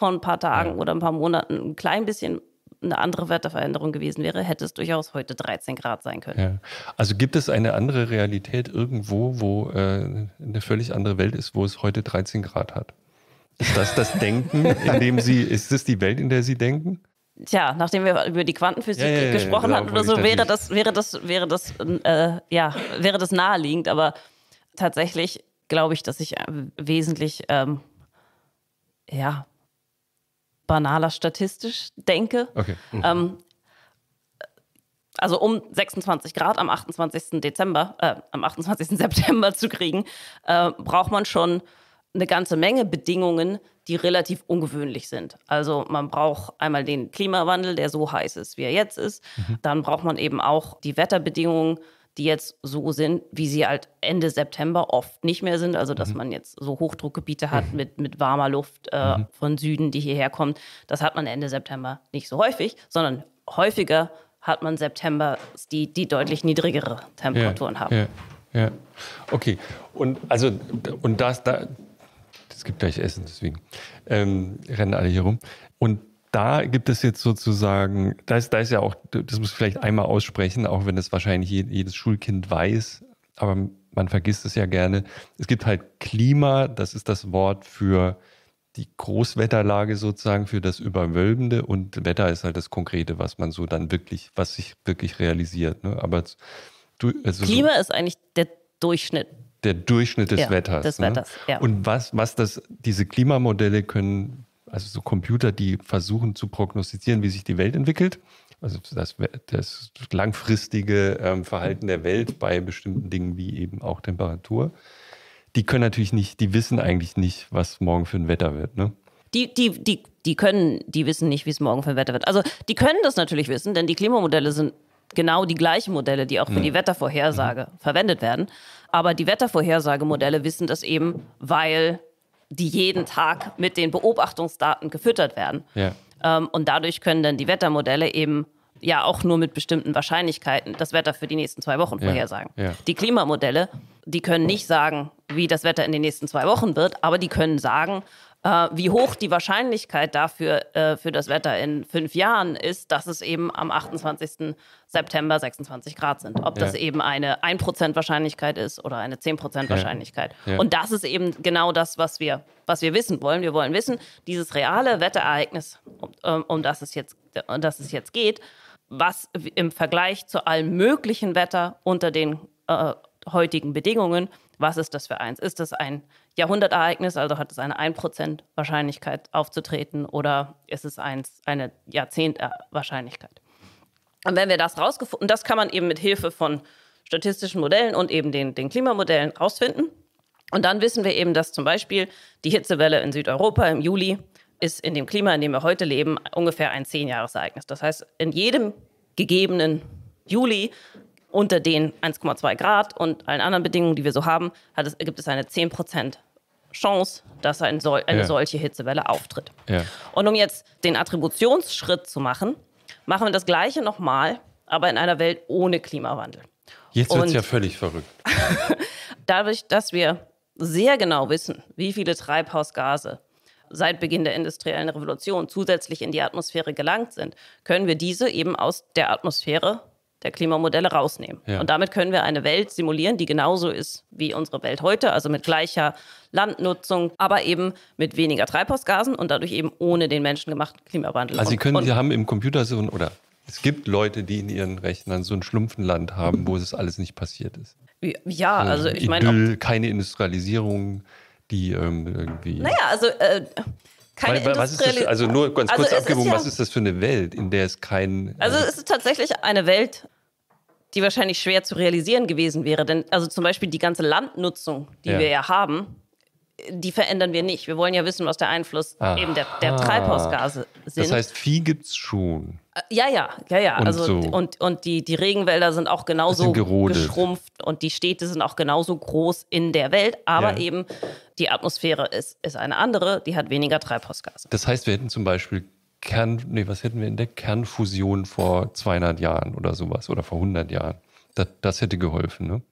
vor ein paar Tagen ja. oder ein paar Monaten ein klein bisschen eine andere Wetterveränderung gewesen wäre, hätte es durchaus heute 13 Grad sein können. Ja. Also gibt es eine andere Realität irgendwo, wo äh, eine völlig andere Welt ist, wo es heute 13 Grad hat? Ist das das Denken, in dem Sie, ist das die Welt, in der Sie denken? Tja, nachdem wir über die Quantenphysik ja, ja, gesprochen genau, hatten oder so, wäre das, wäre das, wäre das, äh, ja, wäre das naheliegend, aber tatsächlich glaube ich, dass ich äh, wesentlich ähm, ja, banaler statistisch denke. Okay. Mhm. Ähm, also um 26 Grad am 28. Dezember, äh, am 28. September zu kriegen, äh, braucht man schon eine ganze Menge Bedingungen, die relativ ungewöhnlich sind. Also man braucht einmal den Klimawandel, der so heiß ist, wie er jetzt ist. Mhm. Dann braucht man eben auch die Wetterbedingungen, die jetzt so sind, wie sie halt Ende September oft nicht mehr sind. Also, dass mhm. man jetzt so Hochdruckgebiete hat mhm. mit, mit warmer Luft äh, mhm. von Süden, die hierher kommt. Das hat man Ende September nicht so häufig, sondern häufiger hat man September, die, die deutlich niedrigere Temperaturen ja, haben. Ja. Ja, okay. Und also und das da, es gibt gleich Essen, deswegen ähm, rennen alle hier rum. Und da gibt es jetzt sozusagen, da ist, da ist ja auch, das muss ich vielleicht einmal aussprechen, auch wenn es wahrscheinlich jedes Schulkind weiß, aber man vergisst es ja gerne. Es gibt halt Klima, das ist das Wort für die Großwetterlage sozusagen, für das Überwölbende und Wetter ist halt das Konkrete, was man so dann wirklich, was sich wirklich realisiert. Ne? Aber du, also Klima so, ist eigentlich der Durchschnitt. Der Durchschnitt des ja, Wetters. Des ne? ja. Und was, was das, diese Klimamodelle können also so Computer, die versuchen zu prognostizieren, wie sich die Welt entwickelt. Also das, das langfristige ähm, Verhalten der Welt bei bestimmten Dingen wie eben auch Temperatur. Die können natürlich nicht, die wissen eigentlich nicht, was morgen für ein Wetter wird. Ne? Die, die, die, die können, die wissen nicht, wie es morgen für ein Wetter wird. Also die können das natürlich wissen, denn die Klimamodelle sind genau die gleichen Modelle, die auch für mhm. die Wettervorhersage mhm. verwendet werden. Aber die Wettervorhersagemodelle wissen das eben, weil die jeden Tag mit den Beobachtungsdaten gefüttert werden. Ja. Ähm, und dadurch können dann die Wettermodelle eben ja auch nur mit bestimmten Wahrscheinlichkeiten das Wetter für die nächsten zwei Wochen ja. vorhersagen. Ja. Die Klimamodelle, die können nicht sagen, wie das Wetter in den nächsten zwei Wochen wird, aber die können sagen, äh, wie hoch die Wahrscheinlichkeit dafür äh, für das Wetter in fünf Jahren ist, dass es eben am 28. September 26 Grad sind. Ob ja. das eben eine 1% Wahrscheinlichkeit ist oder eine 10% Wahrscheinlichkeit. Ja. Und das ist eben genau das, was wir, was wir wissen wollen. Wir wollen wissen, dieses reale Wetterereignis, um, ähm, um das, es jetzt, um das es jetzt geht, was im Vergleich zu allem möglichen Wetter unter den äh, heutigen Bedingungen, was ist das für eins? Ist das ein Jahrhundertereignis, also hat es eine 1% Wahrscheinlichkeit aufzutreten oder ist es eins, eine Jahrzehnt-Wahrscheinlichkeit. Und wenn wir das rausgefunden, das kann man eben mit Hilfe von statistischen Modellen und eben den, den Klimamodellen rausfinden. Und dann wissen wir eben, dass zum Beispiel die Hitzewelle in Südeuropa im Juli ist in dem Klima, in dem wir heute leben, ungefähr ein Zehnjahresereignis. Das heißt, in jedem gegebenen Juli unter den 1,2 Grad und allen anderen Bedingungen, die wir so haben, es, gibt es eine 10% Chance, dass ein Sol eine ja. solche Hitzewelle auftritt. Ja. Und um jetzt den Attributionsschritt zu machen, machen wir das Gleiche nochmal, aber in einer Welt ohne Klimawandel. Jetzt wird es ja völlig verrückt. dadurch, dass wir sehr genau wissen, wie viele Treibhausgase seit Beginn der industriellen Revolution zusätzlich in die Atmosphäre gelangt sind, können wir diese eben aus der Atmosphäre der Klimamodelle rausnehmen. Ja. Und damit können wir eine Welt simulieren, die genauso ist wie unsere Welt heute, also mit gleicher Landnutzung, aber eben mit weniger Treibhausgasen und dadurch eben ohne den menschengemachten Klimawandel. Also Sie können, und, Sie haben im Computer so ein, oder es gibt Leute, die in ihren Rechnern so ein Schlumpfenland haben, wo es alles nicht passiert ist. Ja, äh, also ich meine. Keine Industrialisierung, die ähm, irgendwie. Naja, also äh, keine weil, was ist das, Also nur ganz also kurz also abgewogen, ja, was ist das für eine Welt, in der es kein. Also, also es ist tatsächlich eine Welt, die wahrscheinlich schwer zu realisieren gewesen wäre. Denn also zum Beispiel die ganze Landnutzung, die ja. wir ja haben, die verändern wir nicht. Wir wollen ja wissen, was der Einfluss Aha. eben der, der, Treibhausgase sind. Das heißt, Vieh gibt es schon. Ja, ja, ja, ja. Und also so. und, und die, die Regenwälder sind auch genauso sind geschrumpft und die Städte sind auch genauso groß in der Welt, aber ja. eben die Atmosphäre ist, ist eine andere, die hat weniger Treibhausgase. Das heißt, wir hätten zum Beispiel Kern, nee, was hätten wir in der Kernfusion vor 200 Jahren oder sowas oder vor 100 Jahren? Das, das hätte geholfen, ne?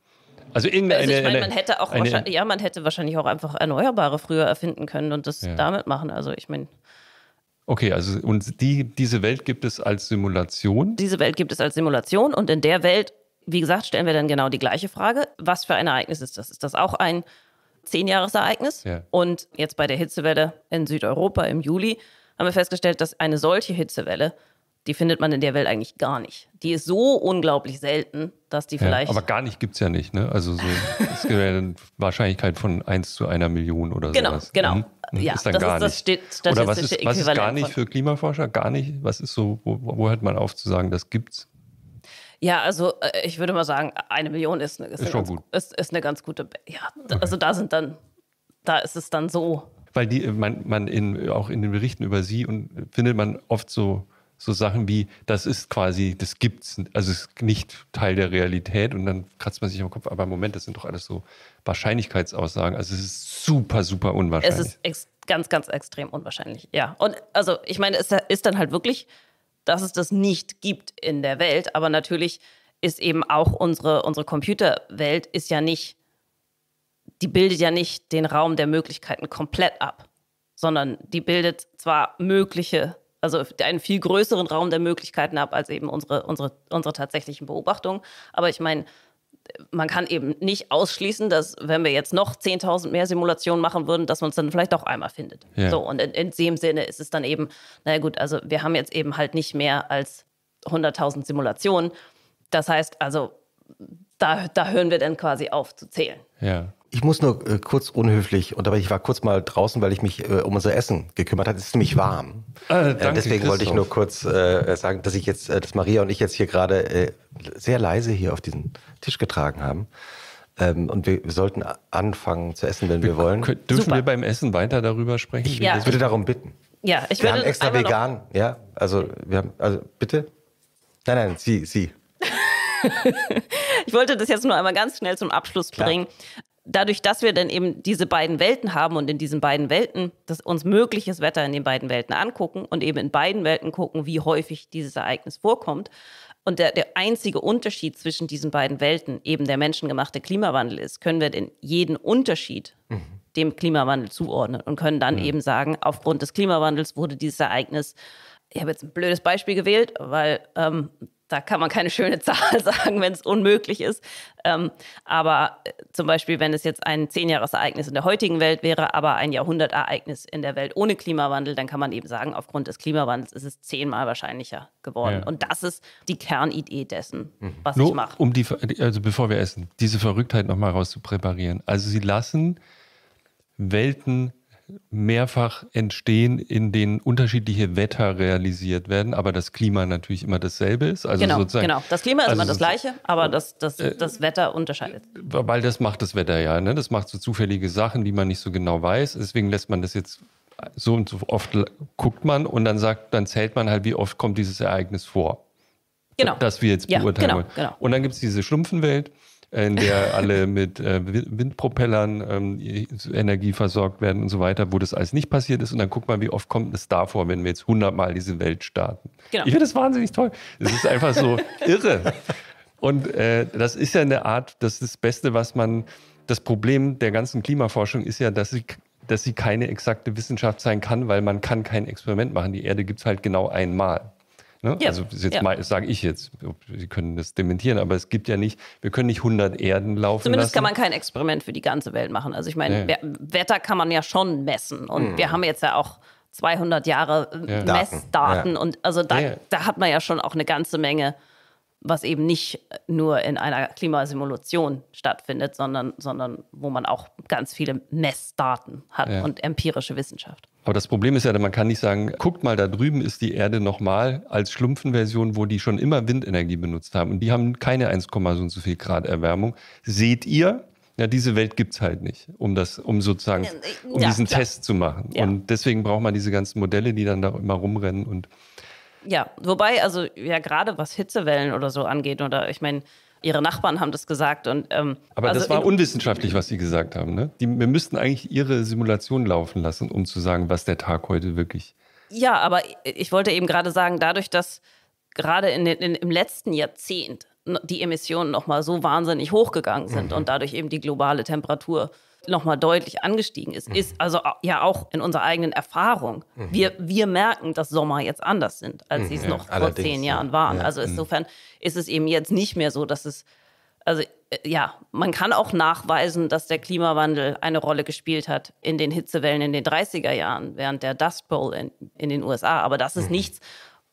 Also irgendeine. Also ich meine, man hätte auch eine, ja, man hätte wahrscheinlich auch einfach Erneuerbare früher erfinden können und das ja. damit machen. Also ich meine. Okay, also und die, diese Welt gibt es als Simulation? Diese Welt gibt es als Simulation und in der Welt, wie gesagt, stellen wir dann genau die gleiche Frage. Was für ein Ereignis ist das? Ist das auch ein Zehnjahresereignis? Ja. Und jetzt bei der Hitzewelle in Südeuropa im Juli haben wir festgestellt, dass eine solche Hitzewelle die findet man in der Welt eigentlich gar nicht. Die ist so unglaublich selten, dass die vielleicht. Ja, aber gar nicht gibt es ja nicht, ne? Also so, es gibt eine Wahrscheinlichkeit von 1 zu einer Million oder so. Genau, sowas. genau. Hm? Ja, ist dann das gar ist nicht. Steht, oder was ist, was ist gar nicht für Klimaforscher? Gar nicht? Was ist so, wo, wo hört man auf zu sagen, das gibt's? Ja, also äh, ich würde mal sagen, eine Million ist eine, ist ist eine schon ganz, gut. Ist, ist eine ganz gute. Ja, okay. also da sind dann, da ist es dann so. Weil die, äh, man, man in, auch in den Berichten über sie und äh, findet man oft so so Sachen wie, das ist quasi, das gibt's, also ist nicht Teil der Realität und dann kratzt man sich am Kopf, aber Moment, das sind doch alles so Wahrscheinlichkeitsaussagen. Also es ist super, super unwahrscheinlich. Es ist ganz, ganz extrem unwahrscheinlich, ja. Und also ich meine, es ist dann halt wirklich, dass es das nicht gibt in der Welt, aber natürlich ist eben auch unsere, unsere Computerwelt ist ja nicht, die bildet ja nicht den Raum der Möglichkeiten komplett ab, sondern die bildet zwar mögliche also einen viel größeren Raum der Möglichkeiten habe als eben unsere, unsere, unsere tatsächlichen Beobachtungen. Aber ich meine, man kann eben nicht ausschließen, dass wenn wir jetzt noch 10.000 mehr Simulationen machen würden, dass man es dann vielleicht auch einmal findet. Ja. So, und in, in, dem Sinne ist es dann eben, naja gut, also wir haben jetzt eben halt nicht mehr als 100.000 Simulationen. Das heißt also, da, da hören wir dann quasi auf zu zählen. Ja. Ich muss nur äh, kurz unhöflich, und aber ich war kurz mal draußen, weil ich mich äh, um unser Essen gekümmert habe. Es ist nämlich warm. Ah, äh, danke, deswegen Christoph. wollte ich nur kurz äh, sagen, dass ich jetzt, äh, dass Maria und ich jetzt hier gerade äh, sehr leise hier auf diesen Tisch getragen haben. Ähm, und wir, wir, sollten anfangen zu essen, wenn wir, wir wollen. Können, dürfen Super. wir beim Essen weiter darüber sprechen? Ich, ja. ich würde darum bitten. Ja, ich wir würde. Wir haben extra vegan, noch. ja. Also wir haben, also bitte. Nein, nein, sie, sie. ich wollte das jetzt nur einmal ganz schnell zum Abschluss bringen dadurch, dass wir dann eben diese beiden Welten haben und in diesen beiden Welten dass uns mögliches Wetter in den beiden Welten angucken und eben in beiden Welten gucken, wie häufig dieses Ereignis vorkommt. Und der, der einzige Unterschied zwischen diesen beiden Welten eben der menschengemachte Klimawandel ist, können wir denn jeden Unterschied mhm. dem Klimawandel zuordnen und können dann mhm. eben sagen, aufgrund des Klimawandels wurde dieses Ereignis ich habe jetzt ein blödes Beispiel gewählt, weil ähm, da kann man keine schöne Zahl sagen, wenn es unmöglich ist. Ähm, aber äh, zum Beispiel, wenn es jetzt ein Zehnjahresereignis in der heutigen Welt wäre, aber ein Jahrhundertereignis in der Welt ohne Klimawandel, dann kann man eben sagen, aufgrund des Klimawandels ist es zehnmal wahrscheinlicher geworden. Ja. Und das ist die Kernidee dessen, mhm. was Nur ich mache. Um die, also bevor wir essen, diese Verrücktheit nochmal rauszupräparieren. Also sie lassen Welten mehrfach entstehen, in denen unterschiedliche Wetter realisiert werden, aber das Klima natürlich immer dasselbe ist. Also genau, sozusagen, genau. Das Klima ist also immer das gleiche, aber das, das, äh, Wetter unterscheidet. Weil das macht das Wetter ja. Ne? Das macht so zufällige Sachen, die man nicht so genau weiß. Deswegen lässt man das jetzt so und so oft guckt man und dann sagt, dann zählt man halt, wie oft kommt dieses Ereignis vor. Genau. Das wir jetzt beurteilen ja, genau, wollen. Genau. Und dann gibt es diese Schlumpfenwelt in der alle mit äh, Windpropellern ähm, Energie versorgt werden und so weiter, wo das alles nicht passiert ist. Und dann guck mal, wie oft kommt es davor, wenn wir jetzt 100 Mal diese Welt starten. Genau. Ich finde das wahnsinnig toll. Es ist einfach so irre. Und äh, das ist ja eine Art, das ist das Beste, was man, das Problem der ganzen Klimaforschung ist ja, dass sie dass sie keine exakte Wissenschaft sein kann, weil man kann kein Experiment machen. Die Erde gibt es halt genau einmal. Ne? Ja, also das ja. sage ich jetzt, Sie können das dementieren, aber es gibt ja nicht, wir können nicht 100 Erden laufen Zumindest lassen. kann man kein Experiment für die ganze Welt machen. Also ich meine, ja. Wetter kann man ja schon messen und mhm. wir haben jetzt ja auch 200 Jahre äh, Messdaten und also da, da hat man ja schon auch eine ganze Menge was eben nicht nur in einer Klimasimulation stattfindet, sondern, sondern wo man auch ganz viele Messdaten hat ja. und empirische Wissenschaft. Aber das Problem ist ja, man kann nicht sagen, guckt mal, da drüben ist die Erde nochmal als Schlumpfenversion, wo die schon immer Windenergie benutzt haben. Und die haben keine 1, so und so viel Grad Erwärmung. Seht ihr, ja, diese Welt gibt es halt nicht, um das, um sozusagen, äh, um ja, diesen klar. Test zu machen. Ja. Und deswegen braucht man diese ganzen Modelle, die dann da immer rumrennen und ja, wobei, also ja, gerade was Hitzewellen oder so angeht, oder ich meine, Ihre Nachbarn haben das gesagt. Und, ähm, Aber also das war unwissenschaftlich, was Sie gesagt haben. Ne? Die, wir müssten eigentlich Ihre Simulation laufen lassen, um zu sagen, was der Tag heute wirklich. Ja, aber ich wollte eben gerade sagen, dadurch, dass gerade in, in, im letzten Jahrzehnt die Emissionen nochmal so wahnsinnig hochgegangen sind mhm. und dadurch eben die globale Temperatur nochmal deutlich angestiegen ist, mhm. ist also äh, ja auch in unserer eigenen Erfahrung. Mhm. Wir, wir merken, dass Sommer jetzt anders sind, als mhm. sie es ja, noch vor zehn Jahren waren. Ja, also mhm. insofern ist es eben jetzt nicht mehr so, dass es, also äh, ja, man kann auch nachweisen, dass der Klimawandel eine Rolle gespielt hat in den Hitzewellen in den 30er Jahren, während der Dust Bowl in, in den USA. Aber das ist mhm. nichts,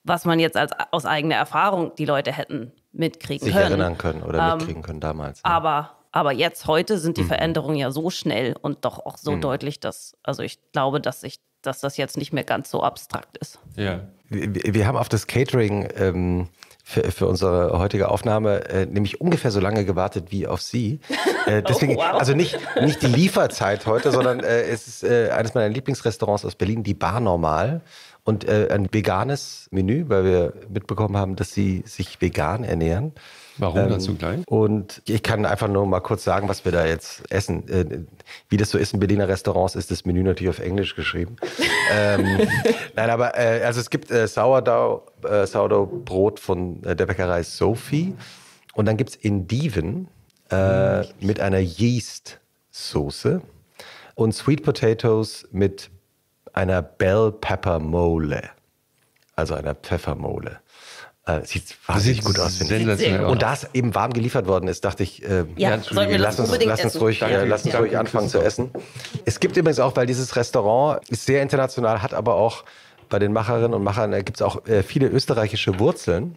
was man jetzt als, aus eigener Erfahrung die Leute hätten mitkriegen Sich können. erinnern können oder ähm, mitkriegen können damals. Ne? Aber aber jetzt, heute sind die mhm. Veränderungen ja so schnell und doch auch so mhm. deutlich, dass, also ich glaube, dass ich, dass das jetzt nicht mehr ganz so abstrakt ist. Ja. Wir, wir haben auf das Catering ähm, für, für, unsere heutige Aufnahme äh, nämlich ungefähr so lange gewartet wie auf Sie. Äh, deswegen, oh, wow. also nicht, nicht die Lieferzeit heute, sondern äh, es ist äh, eines meiner Lieblingsrestaurants aus Berlin, die Bar Normal und äh, ein veganes Menü, weil wir mitbekommen haben, dass sie sich vegan ernähren. Warum ähm, dazu gleich? Und ich kann einfach nur mal kurz sagen, was wir da jetzt essen. Äh, wie das so ist in Berliner Restaurants, ist das Menü natürlich auf Englisch geschrieben. ähm, nein, aber äh, also es gibt äh, Sourdough, äh, Sourdough-Brot von äh, der Bäckerei Sophie. Und dann gibt es Indiven äh, mit einer Yeast-Soße und Sweet Potatoes mit einer Bell Pepper Mole, also einer Pfeffermole. Äh, sieht wahnsinnig gut aus, finde ich. Und da es eben warm geliefert worden ist, dachte ich, äh, ja, wir lass, uns, lass uns ruhig, äh, ja, lass uns ruhig anfangen zu essen. Es gibt übrigens auch, weil dieses Restaurant ist sehr international, hat aber auch bei den Macherinnen und Machern äh, gibt es auch äh, viele österreichische Wurzeln.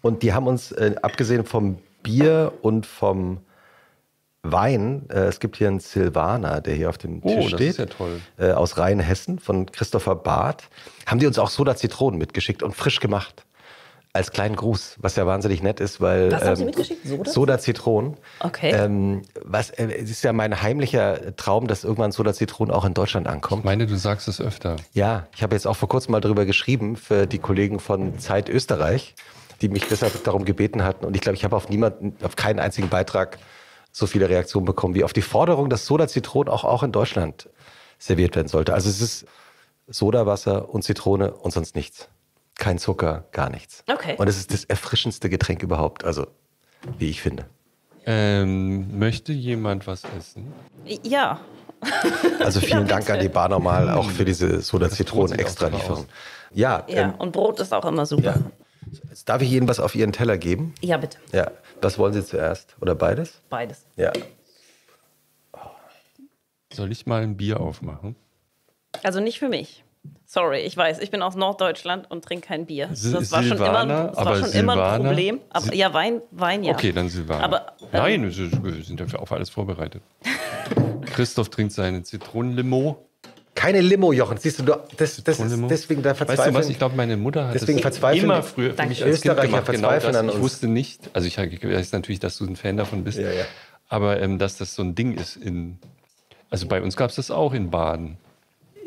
Und die haben uns, äh, abgesehen vom Bier und vom Wein. äh, es gibt hier einen Silvaner, der hier auf dem oh, Tisch steht. Das ist ja toll. aus Rheinhessen von Christopher Barth. Haben die uns auch Soda Zitronen mitgeschickt und frisch gemacht als kleinen Gruß, was ja wahnsinnig nett ist, weil. Was ähm, habt mitgeschickt? Soda? Soda Zitronen. Okay. Ähm, was, äh, es ist ja mein heimlicher Traum, dass irgendwann Soda Zitronen auch in Deutschland ankommt. Ich meine, du sagst es öfter. Ja, ich habe jetzt auch vor kurzem mal drüber geschrieben für die Kollegen von Zeit Österreich, die mich deshalb darum gebeten hatten. Und ich glaube, ich habe auf niemanden, auf keinen einzigen Beitrag so viele Reaktionen bekommen wie auf die Forderung, dass Soda Zitronen auch, auch in Deutschland serviert werden sollte. Also es ist Sodawasser und Zitrone und sonst nichts kein Zucker, gar nichts. Okay. Und es ist das erfrischendste Getränk überhaupt, also wie ich finde. Ähm, möchte jemand was essen? Ja. Also vielen ja, Dank an die Bar nochmal auch für diese Soda Zitronen extra Lieferung. Ja, ja ähm, und Brot ist auch immer super. Ja. darf ich Ihnen was auf Ihren Teller geben? Ja, bitte. Ja. Was wollen Sie zuerst? Oder beides? Beides. Ja. Soll ich mal ein Bier aufmachen? Also nicht für mich. Sorry, ich weiß, ich bin aus Norddeutschland und trinke kein Bier. Das Silvana, war schon immer, das war schon Silvana, immer ein Problem. Aber, ja, Wein, Wein ja. Okay, dann Silvana. Aber, ähm, Nein, wir sind dafür auf alles vorbereitet. Christoph trinkt seine Zitronenlimo. Keine Limo, Jochen. Siehst du, das, das ist deswegen da verzweifeln. Weißt du was? Ich glaube, meine Mutter hat deswegen das immer früher für mich als Österreicher kind gemacht. Genau verzweifeln genau an uns. Ich wusste nicht, also ich, ich weiß natürlich, dass du ein Fan davon bist, ja, ja. aber ähm, dass das so ein Ding ist in, also bei uns gab es das auch in Baden.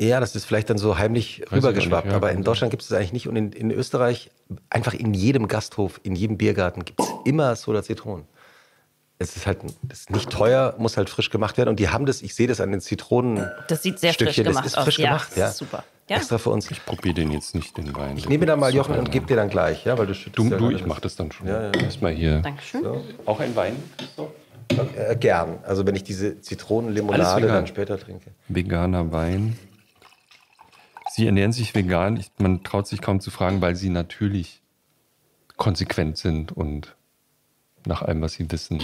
Ja, das ist vielleicht dann so heimlich Weiß rübergeschwappt. Ja, aber in Deutschland gibt es das eigentlich nicht. Und in, in, Österreich, einfach in jedem Gasthof, in jedem Biergarten gibt es immer Soda Zitronen. Es ist halt ist nicht teuer, muss halt frisch gemacht werden. Und die haben das, ich sehe das an den Zitronen. Das sieht sehr Stückchen. frisch gemacht aus. Das ist frisch aus. gemacht, ja. super. Ja. Extra für uns. Ich probiere den jetzt nicht, den Wein. Ich nehme dann mal Jochen und gebe dir dann gleich. Ja, weil du, du, du ich mache das dann schon. Ja, ja. Erstmal hier. Dankeschön. So. Auch ein Wein, Christoph? Äh, gern. Also wenn ich diese Zitronenlimonade dann später trinke. Veganer Wein. Sie ernähren sich vegan. Ich, man traut sich kaum zu fragen, weil Sie natürlich konsequent sind und nach allem, was Sie wissen,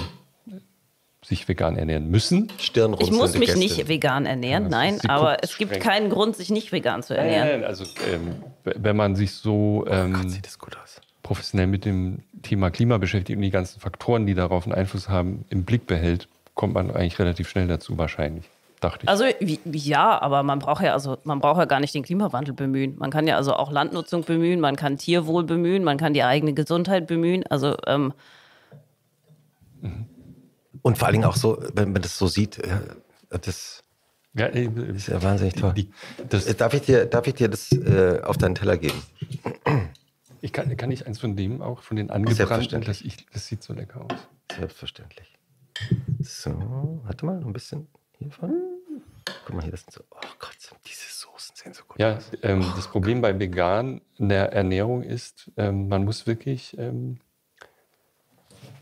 sich vegan ernähren müssen. Ich muss mich Gäste. nicht vegan ernähren, ja, nein, aber es gibt streng. keinen Grund, sich nicht vegan zu ernähren. Nein, nein, also ähm, wenn man sich so ähm, oh Gott, ähm, professionell mit dem Thema Klima beschäftigt und die ganzen Faktoren, die darauf einen Einfluss haben, im Blick behält, kommt man eigentlich relativ schnell dazu wahrscheinlich dachte ich. Also wie, ja, aber man braucht ja also man braucht ja gar nicht den Klimawandel bemühen. Man kann ja also auch Landnutzung bemühen, man kann Tierwohl bemühen, man kann die eigene Gesundheit bemühen. Also ähm, und vor allen Dingen auch so, wenn man das so sieht, äh, das ja, äh, ist ja wahnsinnig toll. Die, das, äh, darf, ich dir, darf ich dir das äh, auf deinen Teller geben? Ich kann, kann ich eins von dem auch, von den angebrannten, das, ich, das sieht so lecker aus. Selbstverständlich. So, warte mal, noch ein bisschen hiervon. Guck mal hier, das sind so, oh Gott, diese Soßen sehen so gut ja, aus. ähm, oh, das Problem Gott. bei veganer Ernährung ist, ähm, man muss wirklich ähm,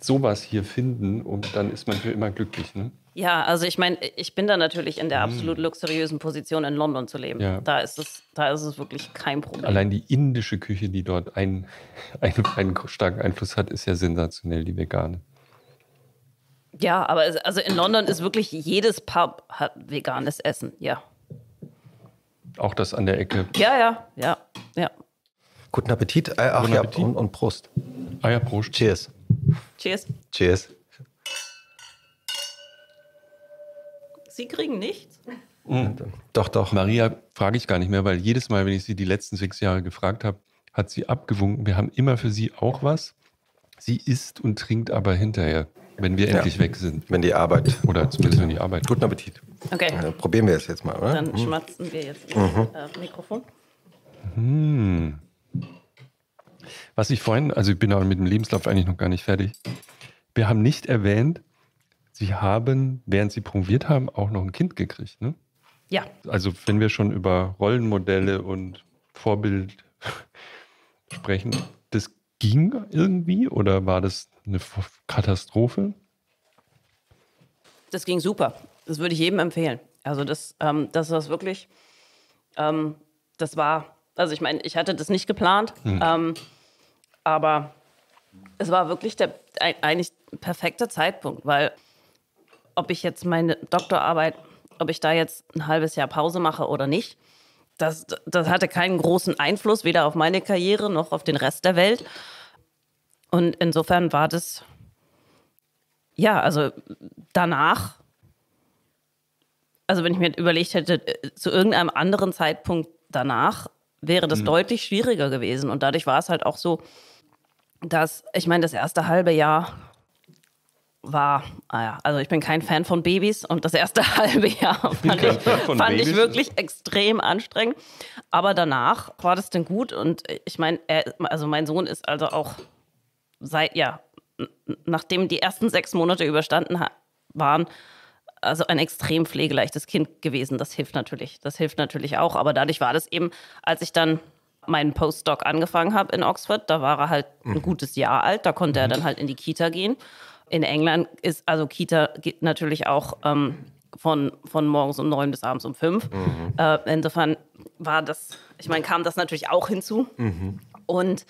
sowas hier finden und dann ist man für immer glücklich. Ne? Ja, also ich meine, ich bin da natürlich in der mm. absolut luxuriösen Position, in London zu leben. Ja. Da, ist es, da ist es wirklich kein Problem. Allein die indische Küche, die dort einen, einen, einen starken Einfluss hat, ist ja sensationell, die vegane. Ja, aber es, also in London ist wirklich jedes Pub hat veganes Essen, ja. Auch das an der Ecke. Ja, ja, ja, ja. Guten Appetit. Äh, ach Guten Appetit. ja, und, und Prost. Ah ja, Prost. Cheers. Cheers. Cheers. Sie kriegen nichts? Mhm. Doch, doch. Maria frage ich gar nicht mehr, weil jedes Mal, wenn ich sie die letzten sechs Jahre gefragt habe, hat sie abgewunken. Wir haben immer für sie auch was. Sie isst und trinkt aber hinterher. Wenn wir endlich ja. weg sind. Wenn die Arbeit. Oder zumindest wenn die Arbeit. Guten Appetit. Okay. Dann probieren wir es jetzt mal, oder? Dann mhm. schmatzen wir jetzt äh, mhm. das mhm. Mikrofon. Hm. Was ich vorhin, also ich bin auch mit dem Lebenslauf eigentlich noch gar nicht fertig. Wir haben nicht erwähnt, Sie haben, während Sie promoviert haben, auch noch ein Kind gekriegt, ne? Ja. Also wenn wir schon über Rollenmodelle und Vorbild sprechen, ging irgendwie oder war das eine Katastrophe? Das ging super. Das würde ich jedem empfehlen. Also das, ähm, das war wirklich, ähm, das war, also ich meine, ich hatte das nicht geplant, hm. ähm, aber es war wirklich der eigentlich perfekte Zeitpunkt, weil ob ich jetzt meine Doktorarbeit, ob ich da jetzt ein halbes Jahr Pause mache oder nicht, das, das hatte keinen großen Einfluss, weder auf meine Karriere noch auf den Rest der Welt. Und insofern war das, ja, also danach, also wenn ich mir überlegt hätte, äh, zu irgendeinem anderen Zeitpunkt danach, wäre das mhm. deutlich schwieriger gewesen. Und dadurch war es halt auch so, dass, ich meine, das erste halbe Jahr war, naja, ah also ich bin kein Fan von Babys und das erste halbe Jahr fand, ich, fand ich, wirklich extrem anstrengend. Aber danach war das denn gut und ich meine, also mein Sohn ist also auch seit, ja, nachdem die ersten sechs Monate überstanden waren, also ein extrem pflegeleichtes Kind gewesen. Das hilft natürlich, das hilft natürlich auch. Aber dadurch war das eben, als ich dann meinen Postdoc angefangen habe in Oxford, da war er halt ein mhm. gutes Jahr alt, da konnte er mhm. dann halt in die Kita gehen in England ist also Kita geht natürlich auch ähm, von, von morgens um neun bis abends um fünf. Mhm. Äh, insofern war das, ich meine, kam das natürlich auch hinzu. Mhm. Und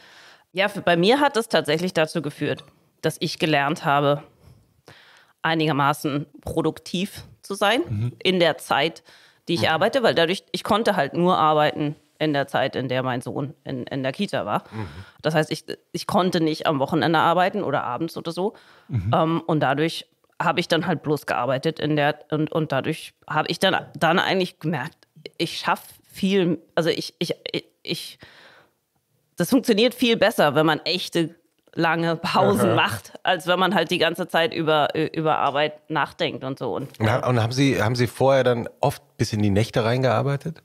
ja, für, bei mir hat das tatsächlich dazu geführt, dass ich gelernt habe, einigermaßen produktiv zu sein mhm. in der Zeit, die ich mhm. arbeite, weil dadurch, ich konnte halt nur arbeiten, in der Zeit, in der mein Sohn in, in der Kita war. Mhm. Das heißt, ich, ich konnte nicht am Wochenende arbeiten oder abends oder so. Mhm. Ähm, und dadurch habe ich dann halt bloß gearbeitet in der und, und dadurch habe ich dann, dann eigentlich gemerkt, ich schaffe viel, also ich, ich, ich, das funktioniert viel besser, wenn man echte lange Pausen Aha. macht, als wenn man halt die ganze Zeit über, über Arbeit nachdenkt und so. Und, und, haben, Sie, haben Sie vorher dann oft bis in die Nächte reingearbeitet?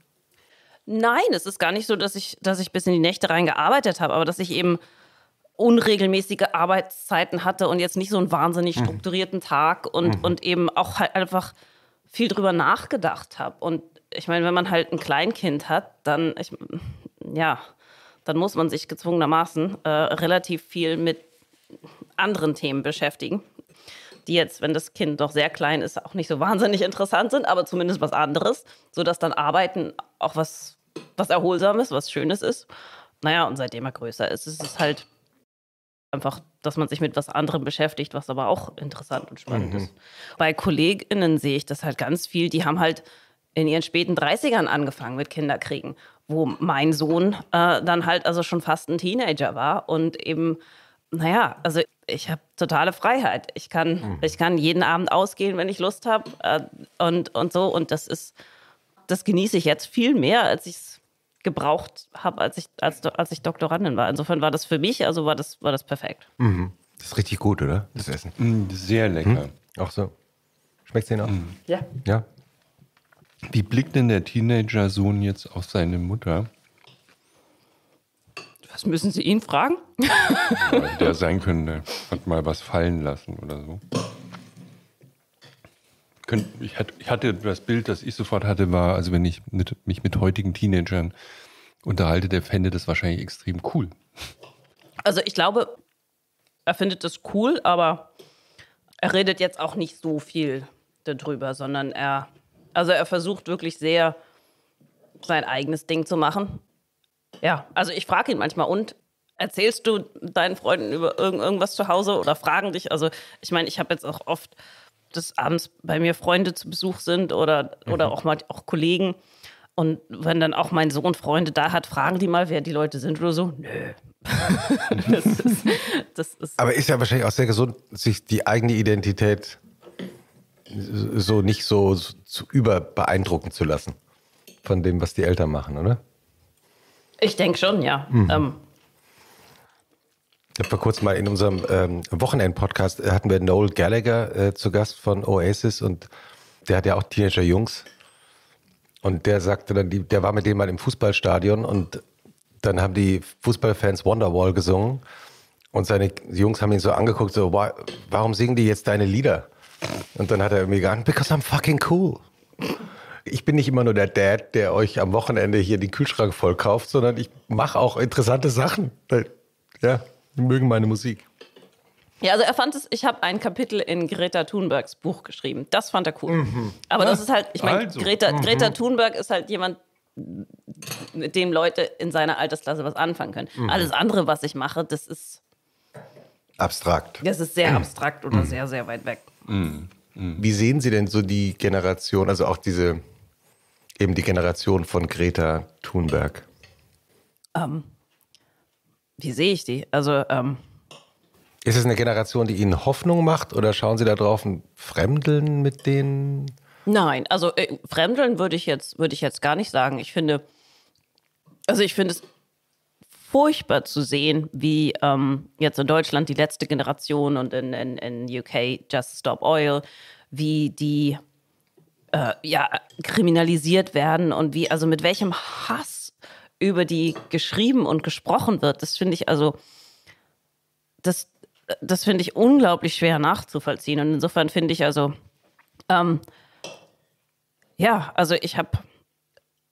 Nein, es ist gar nicht so, dass ich, dass ich bis in die Nächte reingearbeitet habe, aber dass ich eben unregelmäßige Arbeitszeiten hatte und jetzt nicht so einen wahnsinnig hm. strukturierten Tag und, mhm. und eben auch halt einfach viel drüber nachgedacht habe. Und ich meine, wenn man halt ein Kleinkind hat, dann, ich, ja, dann muss man sich gezwungenermaßen äh, relativ viel mit anderen Themen beschäftigen, die jetzt, wenn das Kind noch sehr klein ist, auch nicht so wahnsinnig interessant sind, aber zumindest was anderes, sodass dann Arbeiten auch was was Erholsames, was Schönes ist. Naja, und seitdem er größer ist, ist es halt einfach, dass man sich mit was anderem beschäftigt, was aber auch interessant und spannend mhm. ist. Bei KollegInnen sehe ich das halt ganz viel, die haben halt in ihren späten 30ern angefangen mit Kinderkriegen, wo mein Sohn äh, dann halt also schon fast ein Teenager war und eben, naja, also ich habe totale Freiheit. Ich kann, mhm. ich kann jeden Abend ausgehen, wenn ich Lust habe äh, und, und so und das ist das genieße ich jetzt viel mehr, als ich es gebraucht habe, als ich, als, als ich Doktorandin war. Insofern war das für mich, also war das, war das perfekt. Mhm. Das ist richtig gut, oder? Das Essen. Mm, sehr hm? lecker. Hm? Auch so. Schmeckt es denen auch? Mm. Ja. Ja. Wie blickt denn der Teenager-Sohn jetzt auf seine Mutter? Was müssen Sie ihn fragen? Ja, der sein könnte, hat mal was fallen lassen oder so ich hatte das Bild, das ich sofort hatte, war, also wenn ich mit, mich mit heutigen Teenagern unterhalte, der fände das wahrscheinlich extrem cool. Also ich glaube, er findet das cool, aber er redet jetzt auch nicht so viel darüber, sondern er, also er versucht wirklich sehr sein eigenes Ding zu machen. Ja, also ich frage ihn manchmal und erzählst du deinen Freunden über irgend irgendwas zu Hause oder fragen dich, also ich meine, ich habe jetzt auch oft dass abends bei mir Freunde zu Besuch sind oder, mhm. oder auch mal auch Kollegen. Und wenn dann auch mein Sohn Freunde da hat, fragen die mal, wer die Leute sind oder so. Nö. das ist, das ist Aber ist ja wahrscheinlich auch sehr gesund, sich die eigene Identität so nicht so, so überbeeindrucken zu lassen von dem, was die Eltern machen, oder? Ich denke schon, ja. Mhm. Ähm, vor kurzem mal in unserem ähm, Wochenend-Podcast äh, hatten wir Noel Gallagher äh, zu Gast von Oasis und der hat ja auch Teenager-Jungs. Und der sagte dann, die, der war mit dem mal im Fußballstadion und dann haben die Fußballfans Wonderwall gesungen und seine Jungs haben ihn so angeguckt, so, warum singen die jetzt deine Lieder? Und dann hat er irgendwie gesagt, because I'm fucking cool. Ich bin nicht immer nur der Dad, der euch am Wochenende hier den Kühlschrank vollkauft, sondern ich mache auch interessante Sachen. Ja. Die mögen meine Musik. Ja, also er fand es, ich habe ein Kapitel in Greta Thunbergs Buch geschrieben. Das fand er cool. Mhm. Aber das ist halt, ich meine, also. Greta, mhm. Greta Thunberg ist halt jemand, mit dem Leute in seiner Altersklasse was anfangen können. Mhm. Alles andere, was ich mache, das ist. Abstrakt. Das ist sehr mhm. abstrakt oder mhm. sehr, sehr weit weg. Wie sehen Sie denn so die Generation, also auch diese, eben die Generation von Greta Thunberg? Ähm. Um wie sehe ich die? Also, ähm, ist es eine Generation, die Ihnen Hoffnung macht oder schauen Sie da drauf und fremdeln mit denen? Nein, also äh, fremdeln würde ich jetzt würde ich jetzt gar nicht sagen. Ich finde, also ich finde es furchtbar zu sehen, wie ähm, jetzt in Deutschland die letzte Generation und in, in, in UK Just Stop Oil, wie die äh, ja kriminalisiert werden und wie also mit welchem Hass über die geschrieben und gesprochen wird. Das finde ich also, das, das finde ich unglaublich schwer nachzuvollziehen. Und insofern finde ich also, ähm, ja, also ich habe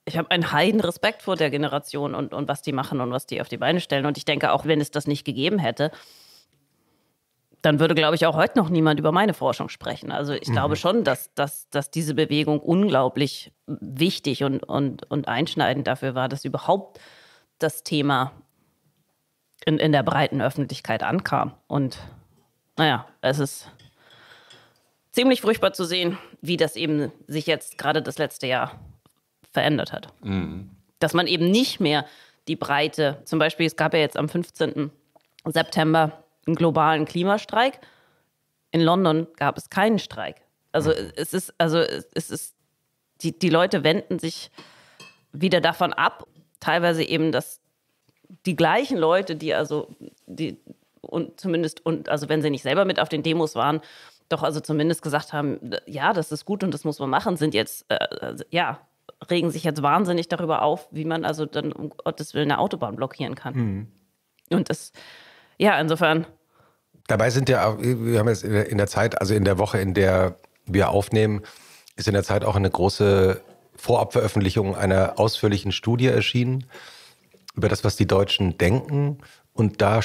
ich habe einen heiden Respekt vor der Generation und, und was die machen und was die auf die Beine stellen. Und ich denke, auch wenn es das nicht gegeben hätte, dann würde, glaube ich, auch heute noch niemand über meine Forschung sprechen. Also ich mhm. glaube schon, dass, dass, dass diese Bewegung unglaublich wichtig und, und, und einschneidend dafür war, dass überhaupt das Thema in, in der breiten Öffentlichkeit ankam. Und naja, es ist ziemlich furchtbar zu sehen, wie das eben sich jetzt gerade das letzte Jahr verändert hat. Mhm. Dass man eben nicht mehr die Breite, zum Beispiel, es gab ja jetzt am 15. September einen globalen Klimastreik. In London gab es keinen Streik. Also mhm. es ist, also es ist, die, die Leute wenden sich wieder davon ab, teilweise eben, dass die gleichen Leute, die also, die und zumindest, und also wenn sie nicht selber mit auf den Demos waren, doch also zumindest gesagt haben, ja, das ist gut und das muss man machen, sind jetzt, äh, also, ja, regen sich jetzt wahnsinnig darüber auf, wie man also dann um Gottes Willen eine Autobahn blockieren kann. Mhm. Und das, ja, insofern. Dabei sind ja, wir haben jetzt in der Zeit, also in der Woche, in der wir aufnehmen, ist in der Zeit auch eine große Vorabveröffentlichung einer ausführlichen Studie erschienen über das, was die Deutschen denken. Und da,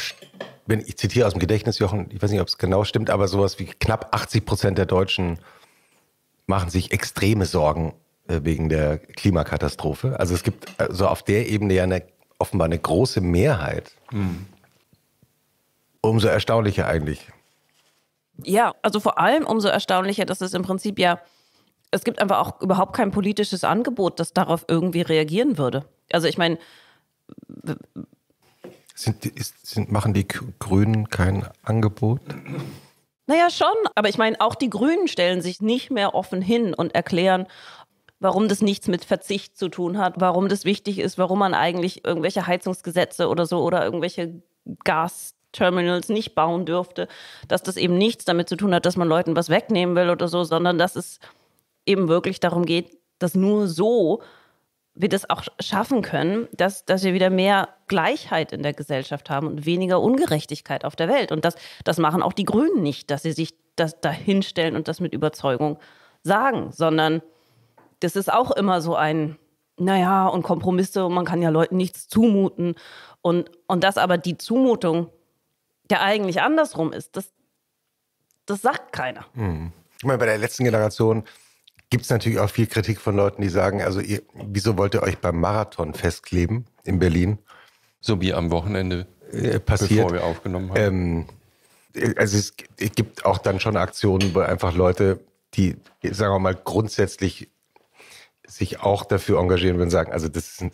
wenn ich zitiere aus dem Gedächtnis, Jochen, ich weiß nicht, ob es genau stimmt, aber sowas wie knapp 80 Prozent der Deutschen machen sich extreme Sorgen äh, wegen der Klimakatastrophe. Also es gibt äh, so also auf der Ebene ja eine, offenbar eine große Mehrheit. Mhm. Umso erstaunlicher eigentlich. Ja, also vor allem umso erstaunlicher, dass es im Prinzip ja, es gibt einfach auch überhaupt kein politisches Angebot, das darauf irgendwie reagieren würde. Also ich meine. Sind, sind, machen die Grünen kein Angebot? Naja, schon. Aber ich meine, auch die Grünen stellen sich nicht mehr offen hin und erklären, warum das nichts mit Verzicht zu tun hat, warum das wichtig ist, warum man eigentlich irgendwelche Heizungsgesetze oder so oder irgendwelche Gas Terminals nicht bauen dürfte, dass das eben nichts damit zu tun hat, dass man Leuten was wegnehmen will oder so, sondern dass es eben wirklich darum geht, dass nur so wir das auch schaffen können, dass, dass wir wieder mehr Gleichheit in der Gesellschaft haben und weniger Ungerechtigkeit auf der Welt. Und das, das machen auch die Grünen nicht, dass sie sich das dahinstellen und das mit Überzeugung sagen, sondern das ist auch immer so ein, naja, und Kompromisse und man kann ja Leuten nichts zumuten. Und, und dass aber die Zumutung ja eigentlich andersrum ist. Das, das sagt keiner. Hm. Ich meine, bei der letzten Generation gibt es natürlich auch viel Kritik von Leuten, die sagen, also ihr, wieso wollt ihr euch beim Marathon festkleben in Berlin? So wie am Wochenende, äh, passiert. bevor wir aufgenommen haben. Ähm, äh, also es, gibt auch dann schon Aktionen, wo einfach Leute, die, sagen wir mal, grundsätzlich sich auch dafür engagieren würden, sagen, also das sind,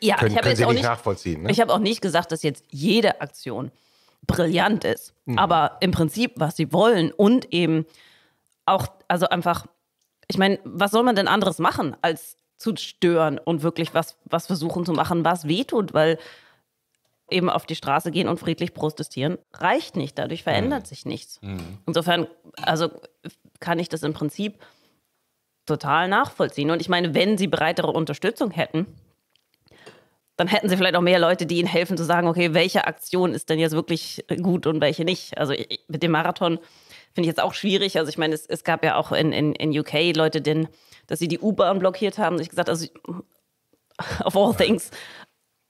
ja, können, ich können Sie auch nicht nachvollziehen. Ne? Ich habe auch nicht gesagt, dass jetzt jede Aktion brillant ist. Mhm. Aber im Prinzip, was sie wollen und eben auch, also einfach, ich meine, was soll man denn anderes machen, als zu stören und wirklich was, was versuchen zu machen, was wehtut, weil eben auf die Straße gehen und friedlich protestieren, reicht nicht. Dadurch mhm. verändert mhm. sich nichts. Mhm. Insofern, also kann ich das im Prinzip total nachvollziehen. Und ich meine, wenn sie breitere Unterstützung hätten, dann hätten sie vielleicht auch mehr Leute, die ihnen helfen zu sagen, okay, welche Aktion ist denn jetzt wirklich gut und welche nicht. Also ich, mit dem Marathon finde ich jetzt auch schwierig. Also ich meine, es, es gab ja auch in, in, in UK Leute, denen, dass sie die U-Bahn blockiert haben. Ich gesagt, also of all things.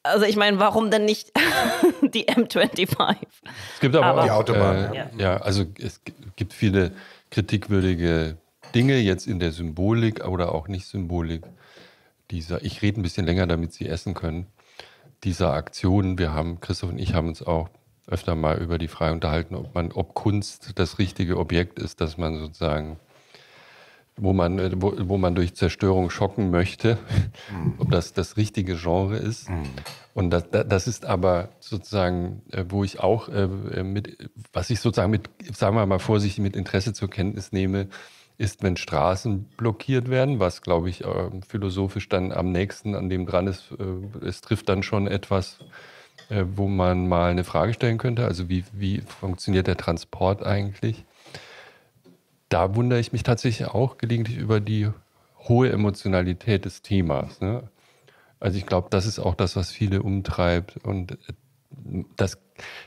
Also ich meine, warum denn nicht die M25? Es gibt aber, aber auch die Autobahn. Äh, ja. ja, also es gibt viele kritikwürdige Dinge jetzt in der Symbolik oder auch nicht Symbolik dieser. Ich rede ein bisschen länger, damit Sie essen können dieser Aktion. Wir haben, Christoph und ich haben uns auch öfter mal über die Frage unterhalten, ob man, ob Kunst das richtige Objekt ist, dass man sozusagen, wo man, wo, wo man durch Zerstörung schocken möchte, mhm. ob das das richtige Genre ist. Mhm. Und das, das ist aber sozusagen, äh, wo ich auch äh, äh, mit, was ich sozusagen mit, sagen wir mal vorsichtig, mit Interesse zur Kenntnis nehme, ist, wenn Straßen blockiert werden, was, glaube ich, äh, philosophisch dann am nächsten an dem dran ist. Äh, es trifft dann schon etwas, äh, wo man mal eine Frage stellen könnte. Also wie, wie funktioniert der Transport eigentlich? Da wundere ich mich tatsächlich auch gelegentlich über die hohe Emotionalität des Themas. Ne? Also ich glaube, das ist auch das, was viele umtreibt. Und äh, das,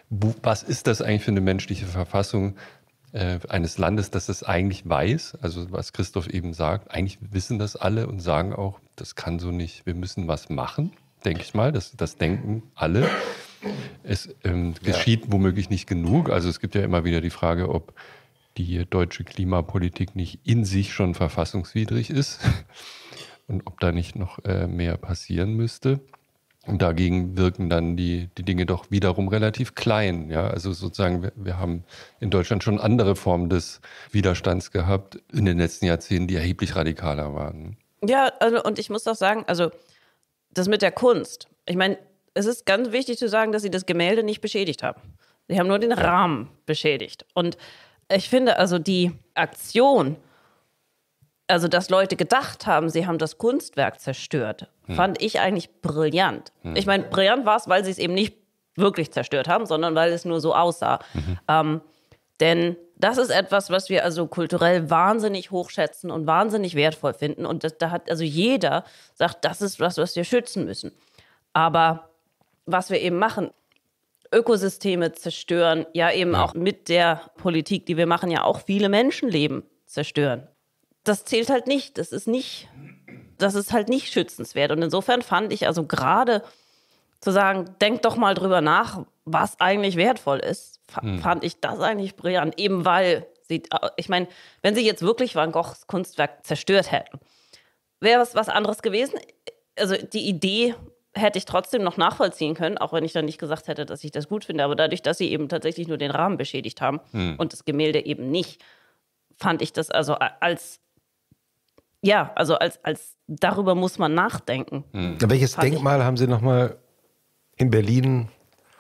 was ist das eigentlich für eine menschliche Verfassung, äh, eines Landes, das es eigentlich weiß, also was Christoph eben sagt, eigentlich wissen das alle und sagen auch, das kann so nicht, wir müssen was machen, denke ich mal, das, das denken alle. Es ähm, geschieht ja. womöglich nicht genug, also es gibt ja immer wieder die Frage, ob die deutsche Klimapolitik nicht in sich schon verfassungswidrig ist und ob da nicht noch äh, mehr passieren müsste. Und dagegen wirken dann die, die Dinge doch wiederum relativ klein. Ja? Also sozusagen, wir, wir, haben in Deutschland schon andere Formen des Widerstands gehabt in den letzten Jahrzehnten, die erheblich radikaler waren. Ja, also, und ich muss doch sagen, also das mit der Kunst. Ich meine, es ist ganz wichtig zu sagen, dass sie das Gemälde nicht beschädigt haben. Sie haben nur den Rahmen beschädigt. Und ich finde also die Aktion, also dass Leute gedacht haben, sie haben das Kunstwerk zerstört, hm. fand ich eigentlich brillant. Hm. Ich meine, brillant war es, weil sie es eben nicht wirklich zerstört haben, sondern weil es nur so aussah. Mhm. Ähm, denn das ist etwas, was wir also kulturell wahnsinnig hochschätzen und wahnsinnig wertvoll finden. Und das, da hat also jeder sagt, das ist was, was wir schützen müssen. Aber was wir eben machen, Ökosysteme zerstören, ja eben ja. auch mit der Politik, die wir machen, ja auch viele Menschenleben zerstören das zählt halt nicht. Das ist nicht, das ist halt nicht schützenswert. Und insofern fand ich also gerade zu sagen, denk doch mal drüber nach, was eigentlich wertvoll ist, hm. fand ich das eigentlich brillant. Eben weil sie, äh, ich meine, wenn sie jetzt wirklich Van Goghs Kunstwerk zerstört hätten, wäre es was anderes gewesen. Also die Idee hätte ich trotzdem noch nachvollziehen können, auch wenn ich dann nicht gesagt hätte, dass ich das gut finde. Aber dadurch, dass sie eben tatsächlich nur den Rahmen beschädigt haben hm. und das Gemälde eben nicht, fand ich das also als ja, also als, als darüber muss man nachdenken. Hm. Welches Denkmal ich. haben Sie nochmal in Berlin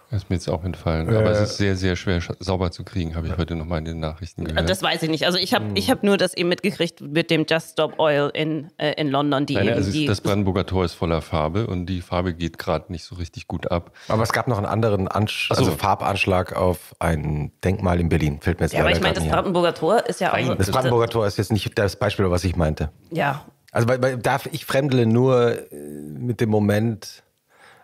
das ist mir jetzt auch entfallen. Äh, Aber es äh. ist sehr, sehr schwer sauber zu kriegen, habe ich heute nochmal in den Nachrichten gehört. Das weiß ich nicht. Also ich habe hm. ich hab nur das eben mitgekriegt mit dem Just Stop Oil in, äh, in London. Die Nein, also die das Brandenburger Tor ist voller Farbe und die Farbe geht gerade nicht so richtig gut ab. Aber es gab noch einen anderen Ansch also, also Farbanschlag auf ein Denkmal in Berlin. Fällt mir jetzt ja, aber ich meine, das Brandenburger Tor ist ja auch... das Brandenburger Tor ist jetzt nicht das Beispiel, was ich meinte. Ja. Also weil, weil darf ich fremdle nur äh, mit dem Moment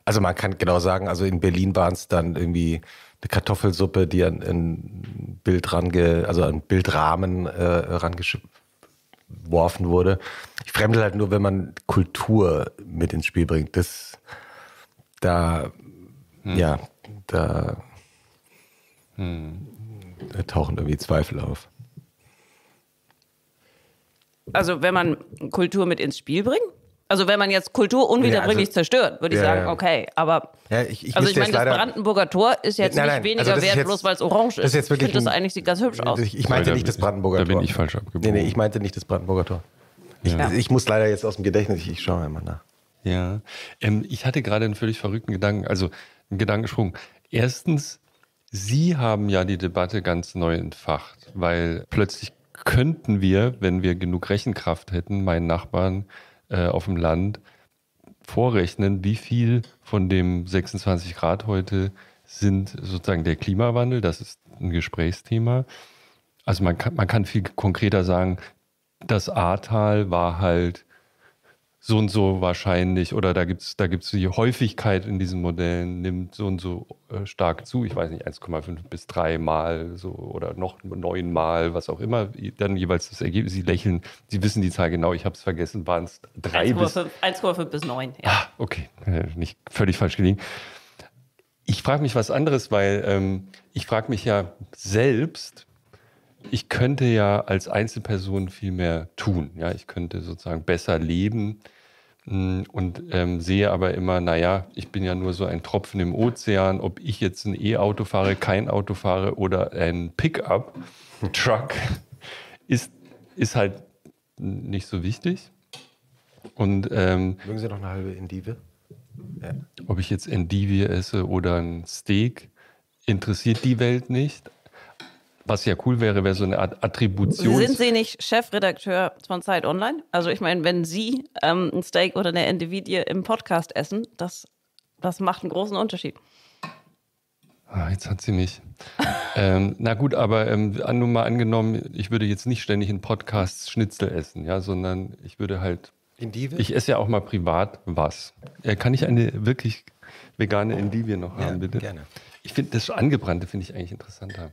also man kann genau sagen, also in Berlin waren es dann irgendwie eine Kartoffelsuppe, die an ein Bild range, also an Bildrahmen äh, rangeworfen wurde. Ich fremde halt nur, wenn man Kultur mit ins Spiel bringt. Das da hm. ja, da, hm. da tauchen irgendwie Zweifel auf. Also wenn man Kultur mit ins Spiel bringt? Also wenn man jetzt Kultur unwiederbringlich ja, also, zerstört, würde ich ja, sagen, okay. Aber ja, ich, ich also ich meine, das Brandenburger Tor ist jetzt nein, nein, nicht weniger also wert, weil es orange ist. Das ist jetzt wirklich ich finde das eigentlich sieht ganz hübsch aus. Ich, ich meinte Sorry, nicht das Brandenburger Tor. Da bin ich falsch abgebogen. Nee, nee, ich meinte nicht das Brandenburger Tor. Ich, muss leider jetzt aus dem Gedächtnis, ich, schaue immer nach. Ja, ähm, ich hatte gerade einen völlig verrückten Gedanken, also einen Gedankensprung. Erstens, Sie haben ja die Debatte ganz neu entfacht, weil plötzlich könnten wir, wenn wir genug Rechenkraft hätten, meinen Nachbarn äh, auf dem Land vorrechnen, wie viel von dem 26 Grad heute sind sozusagen der Klimawandel. Das ist ein Gesprächsthema. Also man kann, man kann viel konkreter sagen, das Ahrtal war halt so und so wahrscheinlich oder da gibt es da gibt's die Häufigkeit in diesen Modellen nimmt so und so äh, stark zu, ich weiß nicht, 1,5 bis 3 Mal so oder noch 9 Mal, was auch immer, dann jeweils das Ergebnis, sie lächeln, sie wissen die Zahl genau, ich habe es vergessen, waren es 3 bis... 1,5 bis 9, ja. Ah, okay, äh, nicht völlig falsch gelegen. Ich frage mich was anderes, weil ähm, ich frage mich ja selbst, ich könnte ja als Einzelperson viel mehr tun. Ja, ich könnte sozusagen besser leben. Mm, und ähm, sehe aber immer, naja, ich bin ja nur so ein Tropfen im Ozean, ob ich jetzt ein E-Auto fahre, kein Auto fahre oder ein Pickup-Truck, ist, ist halt nicht so wichtig. Und, ähm, Mögen Sie noch eine halbe Endive? Ja. Ob ich jetzt Endive esse oder ein Steak, interessiert die Welt nicht. Was ja cool wäre, wäre so eine Art Attribution. Sind Sie nicht Chefredakteur von Zeit Online? Also ich meine, wenn Sie ähm, ein Steak oder eine Endividie im Podcast essen, das, das macht einen großen Unterschied. Ah, jetzt hat sie mich. ähm, na gut, aber ähm, nur mal angenommen, ich würde jetzt nicht ständig in Podcasts Schnitzel essen, ja, sondern ich würde halt. Endivien? Ich esse ja auch mal privat was. Äh, kann ich eine wirklich vegane Endivie noch haben, ja, bitte? Gerne. Ich finde das Angebrannte finde ich eigentlich interessanter.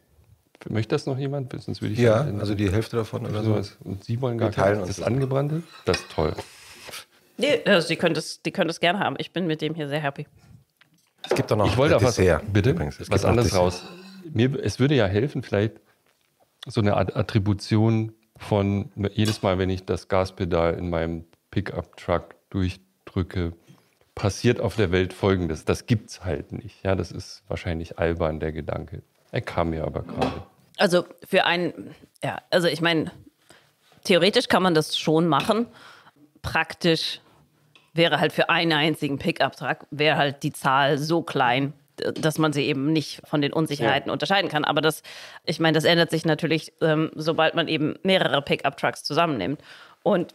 Möchte das noch jemand? Sonst würde ich ja, in, also die Hälfte davon oder so. Sowas. Und Sie wollen gar kein, das angebrannte? Das ist toll. Nee, also die können, das, die können das gerne haben. Ich bin mit dem hier sehr happy. Es gibt doch noch Ich wollte auch was, bitte, was anderes raus. Mir, es würde ja helfen, vielleicht so eine Art Attribution von jedes Mal, wenn ich das Gaspedal in meinem Pickup-Truck durchdrücke, passiert auf der Welt Folgendes. Das gibt es halt nicht. Ja, das ist wahrscheinlich albern, der Gedanke. Er kam mir aber gerade. Also für einen, ja, also ich meine, theoretisch kann man das schon machen. Praktisch wäre halt für einen einzigen Pickup-Truck, wäre halt die Zahl so klein, dass man sie eben nicht von den Unsicherheiten ja. unterscheiden kann. Aber das, ich meine, das ändert sich natürlich, ähm, sobald man eben mehrere Pickup-Trucks zusammennimmt. Und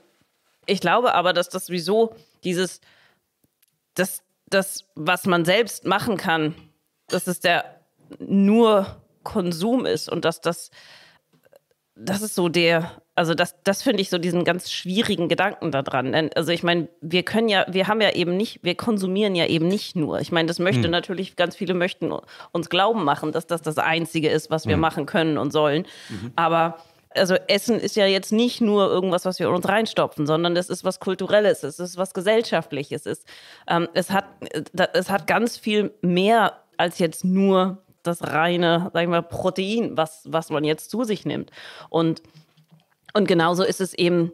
ich glaube aber, dass das sowieso dieses, das, das, was man selbst machen kann, das ist der nur Konsum ist und dass das, das ist so der, also das, das finde ich so diesen ganz schwierigen Gedanken daran. Denn, also ich meine, wir können ja, wir haben ja eben nicht, wir konsumieren ja eben nicht nur. Ich meine, das möchte hm. natürlich, ganz viele möchten uns glauben machen, dass das das Einzige ist, was wir hm. machen können und sollen. Mhm. Aber also Essen ist ja jetzt nicht nur irgendwas, was wir uns reinstopfen, sondern das ist was Kulturelles, es ist was Gesellschaftliches. Es, ist, ähm, es, hat, äh, es hat ganz viel mehr als jetzt nur das reine, sagen wir, Protein, was, was man jetzt zu sich nimmt. Und, und genauso ist es eben,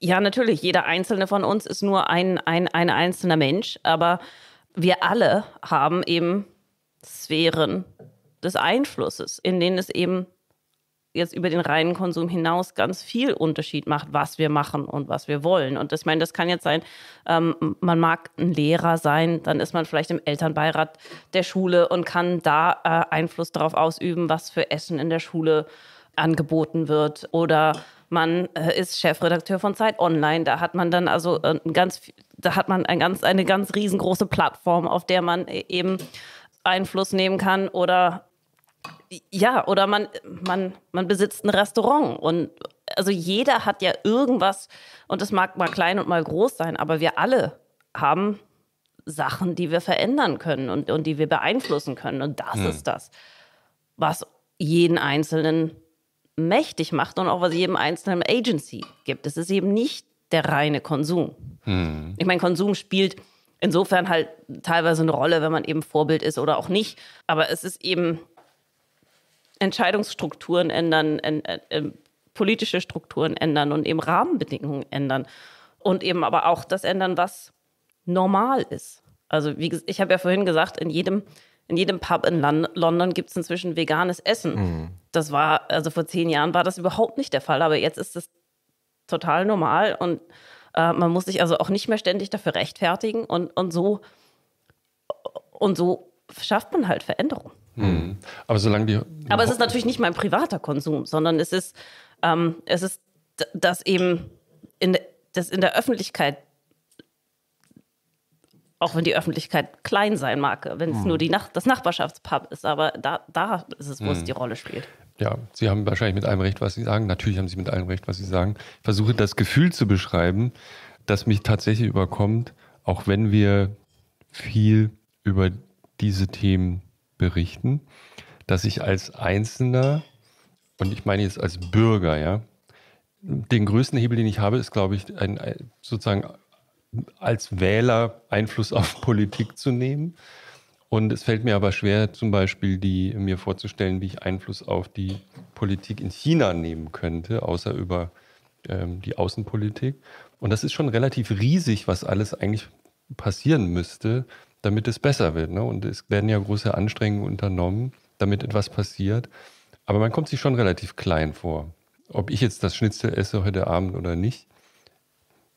ja, natürlich, jeder einzelne von uns ist nur ein, ein, ein einzelner Mensch, aber wir alle haben eben Sphären des Einflusses, in denen es eben jetzt über den reinen Konsum hinaus ganz viel Unterschied macht, was wir machen und was wir wollen. Und ich meine, das kann jetzt sein, ähm, man mag ein Lehrer sein, dann ist man vielleicht im Elternbeirat der Schule und kann da äh, Einfluss darauf ausüben, was für Essen in der Schule angeboten wird oder man äh, ist Chefredakteur von Zeit Online. Da hat man dann also äh, ganz, da hat man ein ganz, eine ganz riesengroße Plattform, auf der man äh, eben Einfluss nehmen kann oder ja, oder man, man, man besitzt ein Restaurant und also jeder hat ja irgendwas und das mag mal klein und mal groß sein, aber wir alle haben Sachen, die wir verändern können und, und die wir beeinflussen können. Und das hm. ist das, was jeden Einzelnen mächtig macht und auch was jedem Einzelnen Agency gibt. Es ist eben nicht der reine Konsum. Hm. Ich meine, Konsum spielt insofern halt teilweise eine Rolle, wenn man eben Vorbild ist oder auch nicht. Aber es ist eben Entscheidungsstrukturen ändern, en, äh, äh, politische Strukturen ändern und eben Rahmenbedingungen ändern. Und eben aber auch das ändern, was normal ist. Also wie ich habe ja vorhin gesagt, in jedem, in jedem Pub in Lon London gibt es inzwischen veganes Essen. Mhm. Das war, also vor zehn Jahren war das überhaupt nicht der Fall, aber jetzt ist das total normal und äh, man muss sich also auch nicht mehr ständig dafür rechtfertigen und, und so und so schafft man halt Veränderungen. Mhm. Aber solange die. Aber es ist natürlich nicht mein privater Konsum, sondern es ist, ähm, es ist, dass eben in, das in der Öffentlichkeit, auch wenn die Öffentlichkeit klein sein mag, wenn es mhm. nur die Nach das Nachbarschaftspub ist, aber da, da ist es, wo mhm. es hm. die Rolle spielt. Ja, Sie haben wahrscheinlich mit allem recht, was Sie sagen. Natürlich haben Sie mit allem recht, was Sie sagen. Ich versuche das Gefühl zu beschreiben, das mich tatsächlich überkommt, auch wenn wir viel über diese Themen berichten, dass ich als Einzelner, und ich meine jetzt als Bürger, ja, den größten Hebel, den ich habe, ist, glaube ich, ein, sozusagen als Wähler Einfluss auf Politik zu nehmen. Und es fällt mir aber schwer, zum Beispiel die, mir vorzustellen, wie ich Einfluss auf die Politik in China nehmen könnte, außer über ähm, die Außenpolitik. Und das ist schon relativ riesig, was alles eigentlich passieren müsste, damit es besser wird. Ne? Und es werden ja große Anstrengungen unternommen, damit etwas passiert. Aber man kommt sich schon relativ klein vor. Ob ich jetzt das Schnitzel esse heute Abend oder nicht,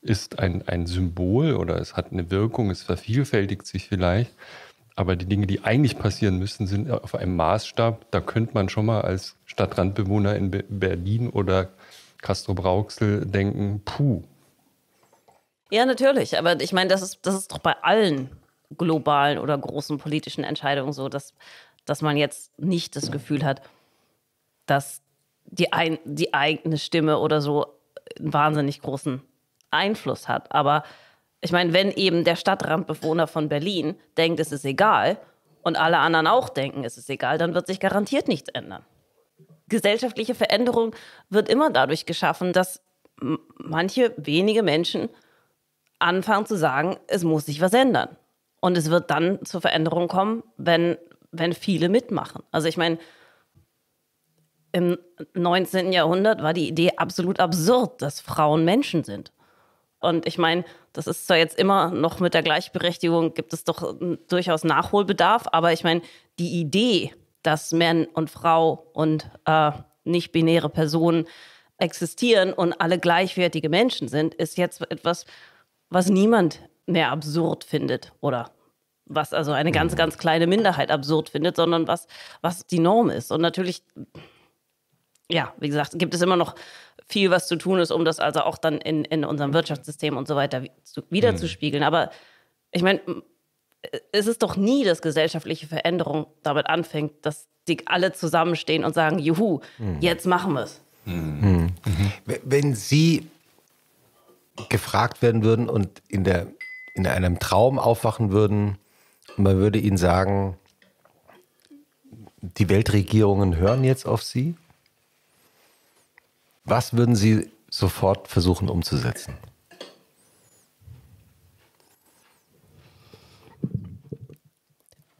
ist ein, ein Symbol oder es hat eine Wirkung, es vervielfältigt sich vielleicht. Aber die Dinge, die eigentlich passieren müssen, sind auf einem Maßstab. Da könnte man schon mal als Stadtrandbewohner in Berlin oder Castro-Brauxel denken, puh. Ja, natürlich. Aber ich meine, das ist, das ist doch bei allen globalen oder großen politischen Entscheidungen so, dass, dass man jetzt nicht das Gefühl hat, dass die, ein, die eigene Stimme oder so einen wahnsinnig großen Einfluss hat. Aber ich meine, wenn eben der Stadtrandbewohner von Berlin denkt, es ist egal und alle anderen auch denken, es ist egal, dann wird sich garantiert nichts ändern. Gesellschaftliche Veränderung wird immer dadurch geschaffen, dass manche wenige Menschen anfangen zu sagen, es muss sich was ändern. Und es wird dann zur Veränderung kommen, wenn, wenn viele mitmachen. Also ich meine, im 19. Jahrhundert war die Idee absolut absurd, dass Frauen Menschen sind. Und ich meine, das ist zwar jetzt immer noch mit der Gleichberechtigung, gibt es doch hm, durchaus Nachholbedarf, aber ich meine, die Idee, dass Mann und Frau und äh, nicht-binäre Personen existieren und alle gleichwertige Menschen sind, ist jetzt etwas, was niemand mehr absurd findet oder was also eine ganz, mhm. ganz kleine Minderheit absurd findet, sondern was, was die Norm ist. Und natürlich, ja, wie gesagt, gibt es immer noch viel, was zu tun ist, um das also auch dann in, in unserem Wirtschaftssystem und so weiter wiederzuspiegeln. Mhm. Aber ich meine, es ist doch nie, dass gesellschaftliche Veränderung damit anfängt, dass die alle zusammenstehen und sagen, juhu, mhm. jetzt machen wir es. Mhm. mhm. Wenn Sie gefragt werden würden und in der in einem Traum aufwachen würden und man würde ihnen sagen, die Weltregierungen hören jetzt auf sie, was würden sie sofort versuchen umzusetzen?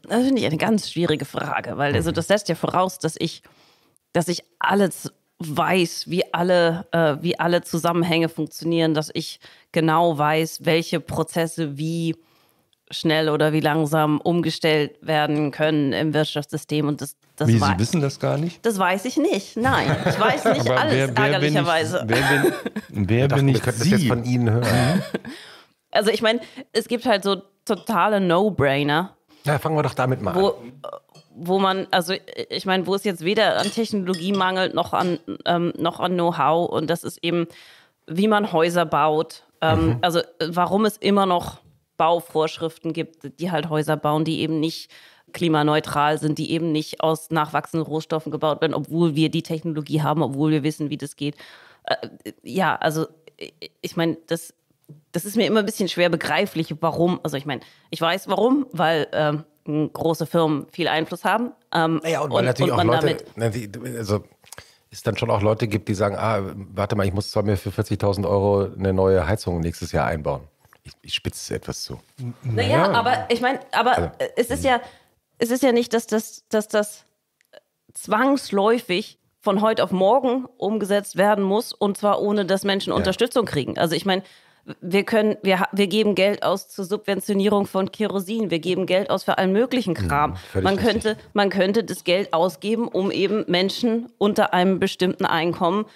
Das finde ich eine ganz schwierige Frage, weil also mhm. das lässt ja voraus, dass ich, dass ich alles weiß, wie alle, äh, wie alle Zusammenhänge funktionieren, dass ich genau weiß, welche Prozesse wie schnell oder wie langsam umgestellt werden können im Wirtschaftssystem. Und das, das wie, Sie wissen das gar nicht? Das weiß ich nicht. Nein, ich weiß nicht alles, wer, wer ärgerlicherweise. Bin ich, wer bin, wer bin ich? Ich könnte das jetzt von Ihnen hören. Also ich meine, es gibt halt so totale No-Brainer. Na, fangen wir doch damit mal wo, an wo man, also ich meine, wo es jetzt weder an Technologie mangelt noch an, ähm, noch an Know-how und das ist eben, wie man Häuser baut. Ähm, mhm. Also warum es immer noch Bauvorschriften gibt, die halt Häuser bauen, die eben nicht klimaneutral sind, die eben nicht aus nachwachsenden Rohstoffen gebaut werden, obwohl wir die Technologie haben, obwohl wir wissen, wie das geht. Äh, ja, also ich meine, das, das ist mir immer ein bisschen schwer begreiflich, warum. Also ich meine, ich weiß warum, weil ähm, große Firmen viel Einfluss haben. Ähm, naja, und, und natürlich und auch Leute, also es dann schon auch Leute gibt, die sagen, ah, warte mal, ich muss zwar mir für 40.000 Euro eine neue Heizung nächstes Jahr einbauen. Ich, ich spitze etwas zu. Naja, naja aber ich meine, aber also, es ist hm. ja, es ist ja nicht, dass das, dass das zwangsläufig von heute auf morgen umgesetzt werden muss und zwar ohne, dass Menschen ja. Unterstützung kriegen. Also ich meine, wir können, wir, wir geben Geld aus zur Subventionierung von Kerosin, wir geben Geld aus für allen möglichen mhm, Kram. Ja, man, könnte, man könnte das Geld ausgeben, um eben Menschen unter einem bestimmten Einkommen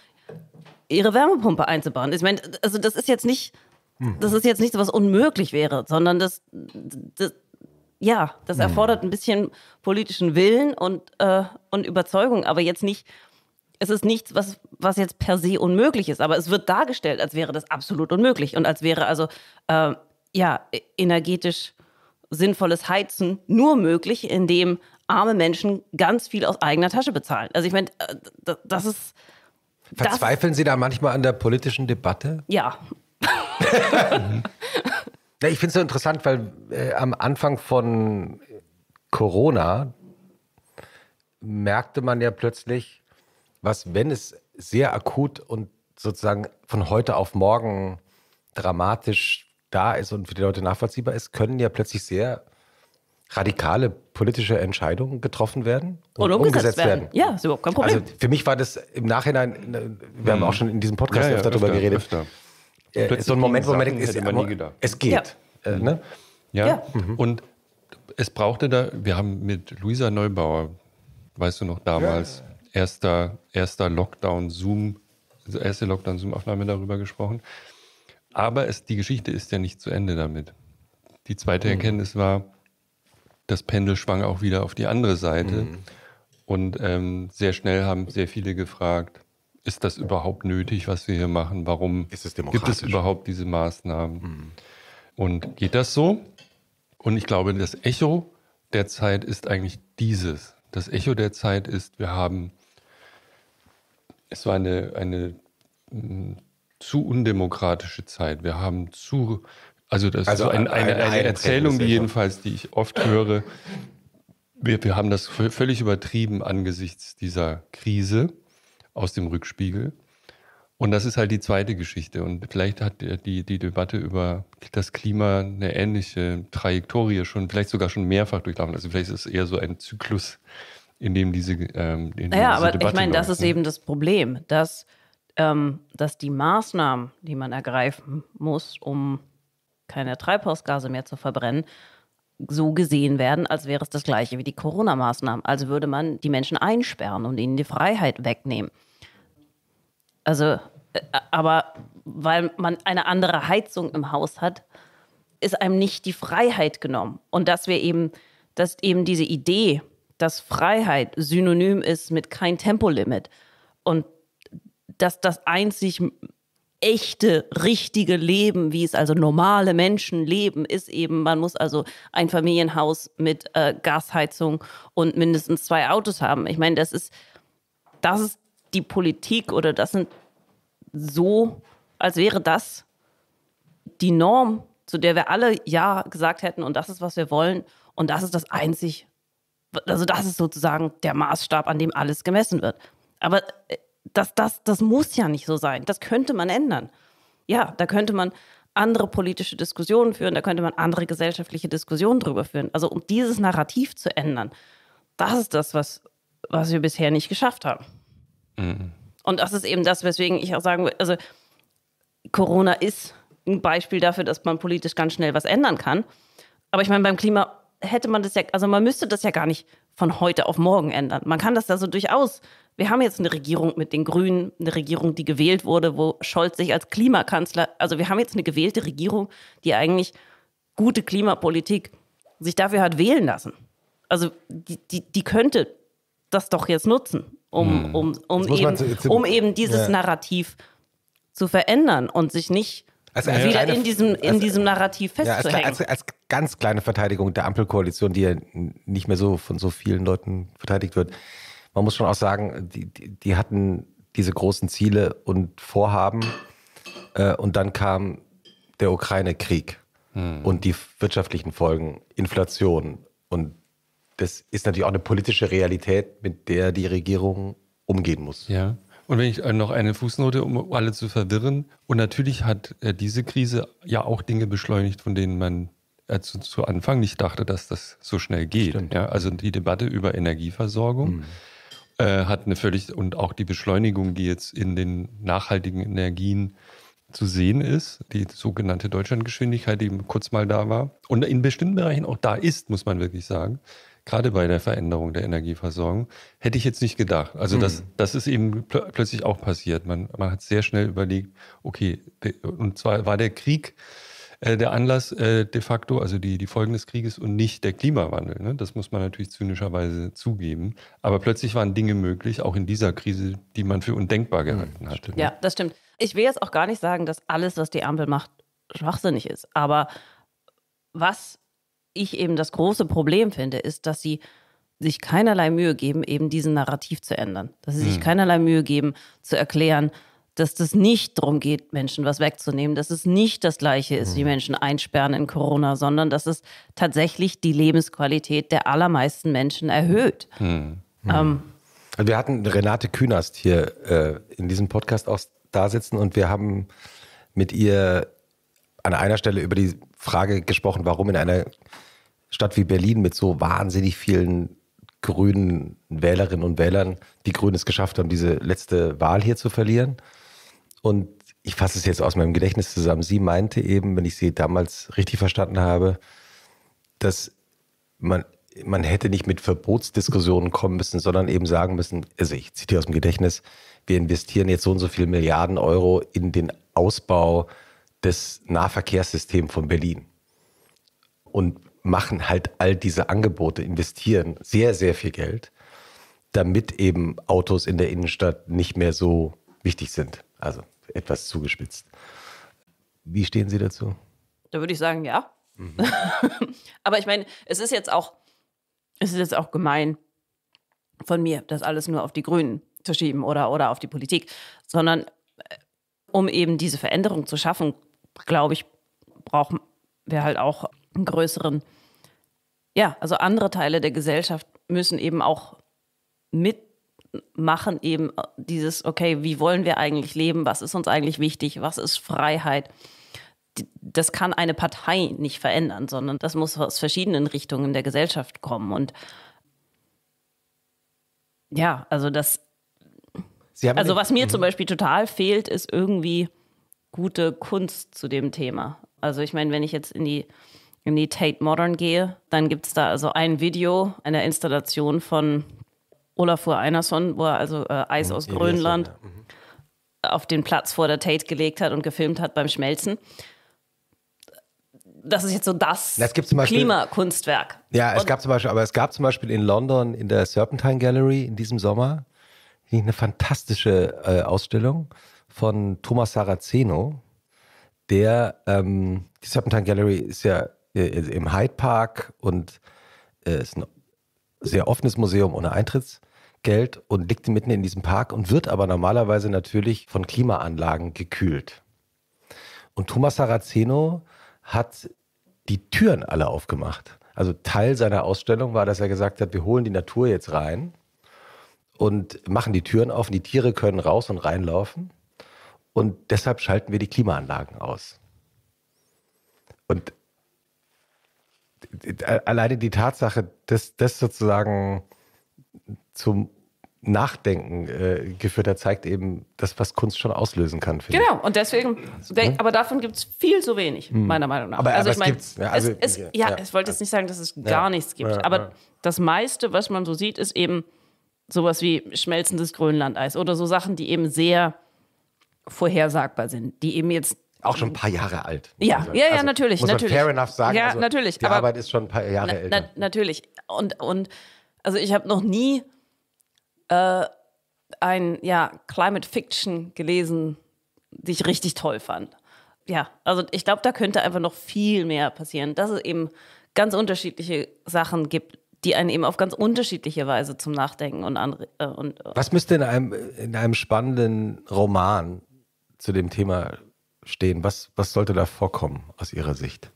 ihre Wärmepumpe einzubauen. Ich meine, also das ist jetzt nicht, mhm. das ist jetzt nichts, was unmöglich wäre, sondern das, das ja, das mhm. erfordert ein bisschen politischen Willen und, äh, und Überzeugung, aber jetzt nicht, es ist nichts, was was jetzt per se unmöglich ist, aber es wird dargestellt, als wäre das absolut unmöglich und als wäre also äh, ja e-, energetisch sinnvolles Heizen nur möglich, indem arme Menschen ganz viel aus eigener Tasche bezahlen. Also ich meine, äh, das ist Verzweifeln das Sie da manchmal an der politischen Debatte? Ja. ja mhm. ich finde es so interessant, weil äh, am Anfang von Corona merkte man ja plötzlich, was, wenn es sehr akut und sozusagen von heute auf morgen dramatisch da ist und für die Leute nachvollziehbar ist, können ja plötzlich sehr radikale politische Entscheidungen getroffen werden und, und umgesetzt, werden. werden. Ja, ist überhaupt kein Problem. Also für mich war das im Nachhinein, ne, wir haben hm. auch schon in diesem Podcast ja, öfter ja, darüber geredet, öfter. Äh, so ein Moment, wo man denkt, ist, halt es geht. Ja. Äh, hm. ne? ja. Mhm. und es brauchte da, wir haben mit Luisa Neubauer, weißt du noch damals, erster erster Lockdown Zoom, also erste Lockdown Zoom Aufnahme darüber gesprochen. Aber es, die Geschichte ist ja nicht zu Ende damit. Die zweite mhm. Erkenntnis war, das Pendel schwang auch wieder auf die andere Seite. Mhm. Und ähm, sehr schnell haben sehr viele gefragt, ist das überhaupt nötig, was wir hier machen? Warum es gibt es überhaupt diese Maßnahmen? Mhm. Und geht das so? Und ich glaube, das Echo der Zeit ist eigentlich dieses. Das Echo der Zeit ist, wir haben es war eine, eine hm, zu undemokratische Zeit. Wir haben zu, also das also ist so ein, eine, eine, eine Erzählung, die jedenfalls, die ich oft höre. Wir, wir haben das völlig übertrieben angesichts dieser Krise aus dem Rückspiegel. Und das ist halt die zweite Geschichte. Und vielleicht hat die, die Debatte über das Klima eine ähnliche Trajektorie schon, vielleicht sogar schon mehrfach durchlaufen. Also vielleicht ist es eher so ein Zyklus in dem diese, ähm, in naja, diese aber Debatte ich meine, das ist ne? eben das Problem, dass, ähm, dass die Maßnahmen, die man ergreifen muss, um keine Treibhausgase mehr zu verbrennen, so gesehen werden, als wäre es das gleiche wie die Corona-Maßnahmen. Also würde man die Menschen einsperren und ihnen die Freiheit wegnehmen. Also, äh, aber weil man eine andere Heizung im Haus hat, ist einem nicht die Freiheit genommen. Und dass wir eben, dass eben diese Idee, dass Freiheit synonym ist mit kein Tempolimit und dass das einzig echte, richtige Leben, wie es also normale Menschen leben, ist eben, man muss also ein Familienhaus mit äh, Gasheizung und mindestens zwei Autos haben. Ich meine, das ist, das ist die Politik oder das sind so, als wäre das die Norm, zu der wir alle Ja gesagt hätten und das ist, was wir wollen und das ist das einzig also das ist sozusagen der Maßstab, an dem alles gemessen wird. Aber äh, das, das, das muss ja nicht so sein. Das könnte man ändern. Ja, da könnte man andere politische Diskussionen führen, da könnte man andere gesellschaftliche Diskussionen drüber führen. Also um dieses Narrativ zu ändern, das ist das, was, was wir bisher nicht geschafft haben. Mhm. Und das ist eben das, weswegen ich auch sagen will, also Corona ist ein Beispiel dafür, dass man politisch ganz schnell was ändern kann. Aber ich meine, beim Klima hätte man das ja, also man müsste das ja gar nicht von heute auf morgen ändern. Man kann das da so durchaus. Wir haben jetzt eine Regierung mit den Grünen, eine Regierung, die gewählt wurde, wo Scholz sich als Klimakanzler, also wir haben jetzt eine gewählte Regierung, die eigentlich gute Klimapolitik sich dafür hat wählen lassen. Also die, die, die könnte das doch jetzt nutzen, um, hm. um, um, eben, um eben dieses ja. Narrativ zu verändern und sich nicht also als wieder kleine, in diesem, in diesem Narrativ festzuhängen. Ja, als, als, als, ganz kleine Verteidigung der Ampelkoalition, die ja nicht mehr so von so vielen Leuten verteidigt wird. Man muss schon auch sagen, die, die, die hatten diese großen Ziele und Vorhaben äh, und dann kam der Ukraine-Krieg hm. und die wirtschaftlichen Folgen, Inflation und das ist natürlich auch eine politische Realität, mit der die Regierung umgehen muss. Ja. Und wenn ich äh, noch eine Fußnote, um alle zu verwirren. Und natürlich hat äh, diese Krise ja auch Dinge beschleunigt, von denen man äh, zu, zu, Anfang nicht dachte, dass das so schnell geht. Ja, also die Debatte über Energieversorgung mhm. äh, hat eine völlig und auch die Beschleunigung, die jetzt in den nachhaltigen Energien zu sehen ist, die sogenannte Deutschlandgeschwindigkeit, die kurz mal da war und in bestimmten Bereichen auch da ist, muss man wirklich sagen, gerade bei der Veränderung der Energieversorgung, hätte ich jetzt nicht gedacht. Also mhm. das, das ist eben pl plötzlich auch passiert. Man, man hat sehr schnell überlegt, okay, und zwar war der Krieg äh, der Anlass äh, de facto, also die, die Folgen des Krieges und nicht der Klimawandel. Ne? Das muss man natürlich zynischerweise zugeben. Aber plötzlich waren Dinge möglich, auch in dieser Krise, die man für undenkbar mhm, gehalten mhm, hatte. Ne? Ja, das stimmt. Ich will jetzt auch gar nicht sagen, dass alles, was die Ampel macht, schwachsinnig ist. Aber was ich eben das große Problem finde, ist, dass sie sich keinerlei Mühe geben, eben diesen Narrativ zu ändern. Dass sie mhm. sich hm. keinerlei Mühe geben, zu erklären, dass das nicht darum geht, Menschen was wegzunehmen, dass es nicht das Gleiche ist, mhm. wie hm. Menschen einsperren in Corona, sondern dass es tatsächlich die Lebensqualität der allermeisten Menschen erhöht. Mhm. Ähm, also wir hatten Renate Künast hier äh, in diesem Podcast auch da sitzen und wir haben mit ihr an einer Stelle über die Frage gesprochen, warum in einer Stadt wie Berlin mit so wahnsinnig vielen grünen Wählerinnen und Wählern, die Grünen es geschafft haben, diese letzte Wahl hier zu verlieren. Und ich fasse es jetzt aus meinem Gedächtnis zusammen. Sie meinte eben, wenn ich sie damals richtig verstanden habe, dass man, man hätte nicht mit Verbotsdiskussionen kommen müssen, sondern eben sagen müssen, also ich zitiere aus dem Gedächtnis, wir investieren jetzt so und so viele Milliarden Euro in den Ausbau das Nahverkehrssystem von Berlin und machen halt all diese Angebote, investieren sehr, sehr viel Geld, damit eben Autos in der Innenstadt nicht mehr so wichtig sind. Also etwas zugespitzt. Wie stehen Sie dazu? Da würde ich sagen, ja. Mhm. Aber ich meine, es ist jetzt auch, es ist jetzt auch gemein von mir, das alles nur auf die Grünen zu schieben oder, oder auf die Politik, sondern äh, um eben diese Veränderung zu schaffen, glaube ich, brauchen wir halt auch einen größeren, ja, also andere Teile der Gesellschaft müssen eben auch mitmachen, eben dieses, okay, wie wollen wir eigentlich leben, was ist uns eigentlich wichtig, was ist Freiheit. Das kann eine Partei nicht verändern, sondern das muss aus verschiedenen Richtungen der Gesellschaft kommen. Und ja, also das. also was mir zum mhm. Beispiel total fehlt, ist irgendwie gute Kunst zu dem Thema. Also ich meine, wenn ich jetzt in die, in die Tate Modern gehe, dann gibt es da also ein Video einer Installation von Olafur Einarsson, wo er also äh, Eis mhm, aus mhm. Grönland ja. mhm. auf den Platz vor der Tate gelegt hat und gefilmt hat beim Schmelzen das ist jetzt so das, das Beispiel, Klimakunstwerk. Ja, es und gab zum Beispiel, aber es gab zum Beispiel in London in der Serpentine Gallery in diesem Sommer eine fantastische äh, Ausstellung von Thomas Saraceno, der, ähm, die Serpentine Gallery ist ja äh, im Hyde Park und äh, ist ein sehr offenes Museum ohne Eintrittsgeld und liegt mitten in diesem Park und wird aber normalerweise natürlich von Klimaanlagen gekühlt. Und Thomas Saraceno hat die Türen alle aufgemacht. Also Teil seiner Ausstellung war, dass er gesagt hat, wir holen die Natur jetzt rein und machen die Türen auf und die Tiere können raus und reinlaufen und deshalb schalten wir die Klimaanlagen aus. Und alleine die Tatsache, dass das sozusagen zum Nachdenken äh, geführt hat, zeigt eben das, was Kunst schon auslösen kann. Genau, ich. und deswegen, also, denk, ne? aber davon gibt es viel zu wenig, hm. meiner Meinung nach. Aber, also aber ich meine, ja, also, es, ja, ja, ich wollte jetzt nicht sagen, dass es ja, gar nichts gibt, aber das meiste, was man so sieht, ist eben sowas wie schmelzendes Grönlandeis oder so Sachen, die eben sehr vorhersagbar sind, die eben jetzt auch schon ein paar Jahre alt. Ja, also, ja, ja, natürlich. Muss man natürlich. fair enough sagen. Ja, also, natürlich. Die aber Arbeit ist schon ein paar Jahre na, älter. Na, natürlich. Und, und also ich habe noch nie äh, ein ja, Climate Fiction gelesen, die ich richtig toll fand. Ja, also ich glaube, da könnte einfach noch viel mehr passieren, dass es eben ganz unterschiedliche Sachen gibt, die einen eben auf ganz unterschiedliche Weise zum Nachdenken und andere. Äh, und, äh Was müsste in einem, in einem spannenden Roman zu dem Thema stehen? Was, was sollte da vorkommen aus Ihrer Sicht?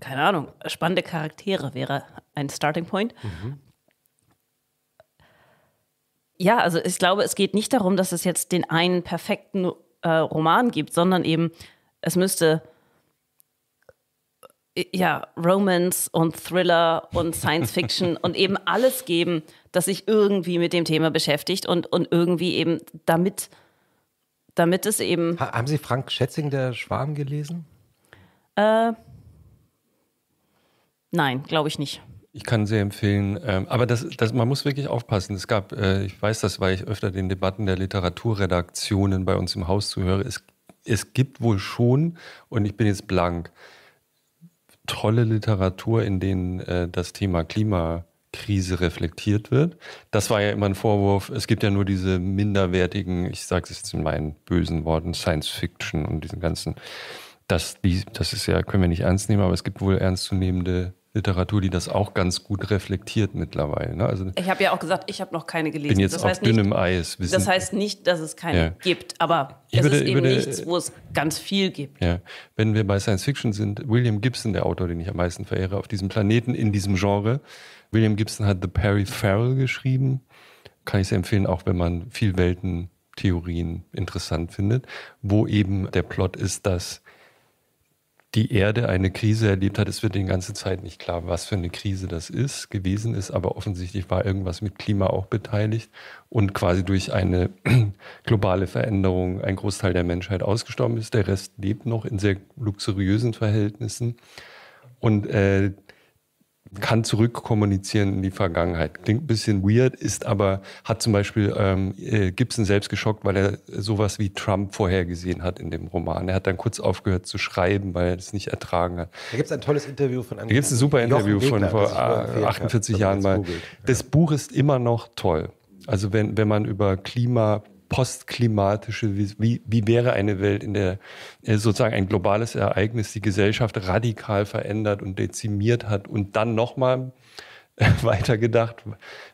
Keine Ahnung, spannende Charaktere wäre ein Starting Point. Mhm. Ja, also ich glaube, es geht nicht darum, dass es jetzt den einen perfekten äh, Roman gibt, sondern eben, es müsste äh, ja, Romance und Thriller und Science Fiction und eben alles geben, das sich irgendwie mit dem Thema beschäftigt und, und irgendwie eben damit, damit es eben. Ha, haben Sie Frank Schätzing, der Schwarm, gelesen? Äh, nein, glaube ich nicht. Ich kann sehr empfehlen. Ähm, aber das, das, man muss wirklich aufpassen. Es gab, äh, ich weiß das, weil ich öfter den Debatten der Literaturredaktionen bei uns im Haus zuhöre. Es, es gibt wohl schon, und ich bin jetzt blank, tolle Literatur, in denen äh, das Thema Klima Krise reflektiert wird. Das war ja immer ein Vorwurf. Es gibt ja nur diese minderwertigen, ich sage es jetzt in meinen bösen Worten, Science Fiction und diesen ganzen. Das, das ist ja, können wir nicht ernst nehmen, aber es gibt wohl ernstzunehmende Literatur, die das auch ganz gut reflektiert mittlerweile. Ne? Also ich habe ja auch gesagt, ich habe noch keine gelesen. Bin jetzt das auf heißt dünnem nicht, Eis. Wissen. Das heißt nicht, dass es keine ja. gibt, aber ich es würde, ist eben würde, nichts, wo es ganz viel gibt. Ja. Wenn wir bei Science Fiction sind, William Gibson, der Autor, den ich am meisten verehre, auf diesem Planeten in diesem Genre, William Gibson hat The Perry Farrell geschrieben. Kann ich es empfehlen, auch wenn man viel Weltentheorien interessant findet, wo eben der Plot ist, dass die Erde eine Krise erlebt hat. Es wird die ganze Zeit nicht klar, was für eine Krise das ist, gewesen ist, aber offensichtlich war irgendwas mit Klima auch beteiligt und quasi durch eine globale Veränderung ein Großteil der Menschheit ausgestorben ist. Der Rest lebt noch in sehr luxuriösen Verhältnissen. Und äh, kann zurückkommunizieren in die Vergangenheit. Klingt ein bisschen weird, ist aber, hat zum Beispiel ähm, äh, Gibson selbst geschockt, weil er sowas wie Trump vorhergesehen hat in dem Roman. Er hat dann kurz aufgehört zu schreiben, weil er es nicht ertragen hat. Da gibt es ein tolles Interview von einem. Da gibt es ein super Interview Wegler, von vor 48 äh, Jahren mal. Das Buch ist immer noch toll. Also wenn, wenn man über Klima, postklimatische, wie, wie wäre eine Welt, in der äh, sozusagen ein globales Ereignis die Gesellschaft radikal verändert und dezimiert hat und dann nochmal äh, weitergedacht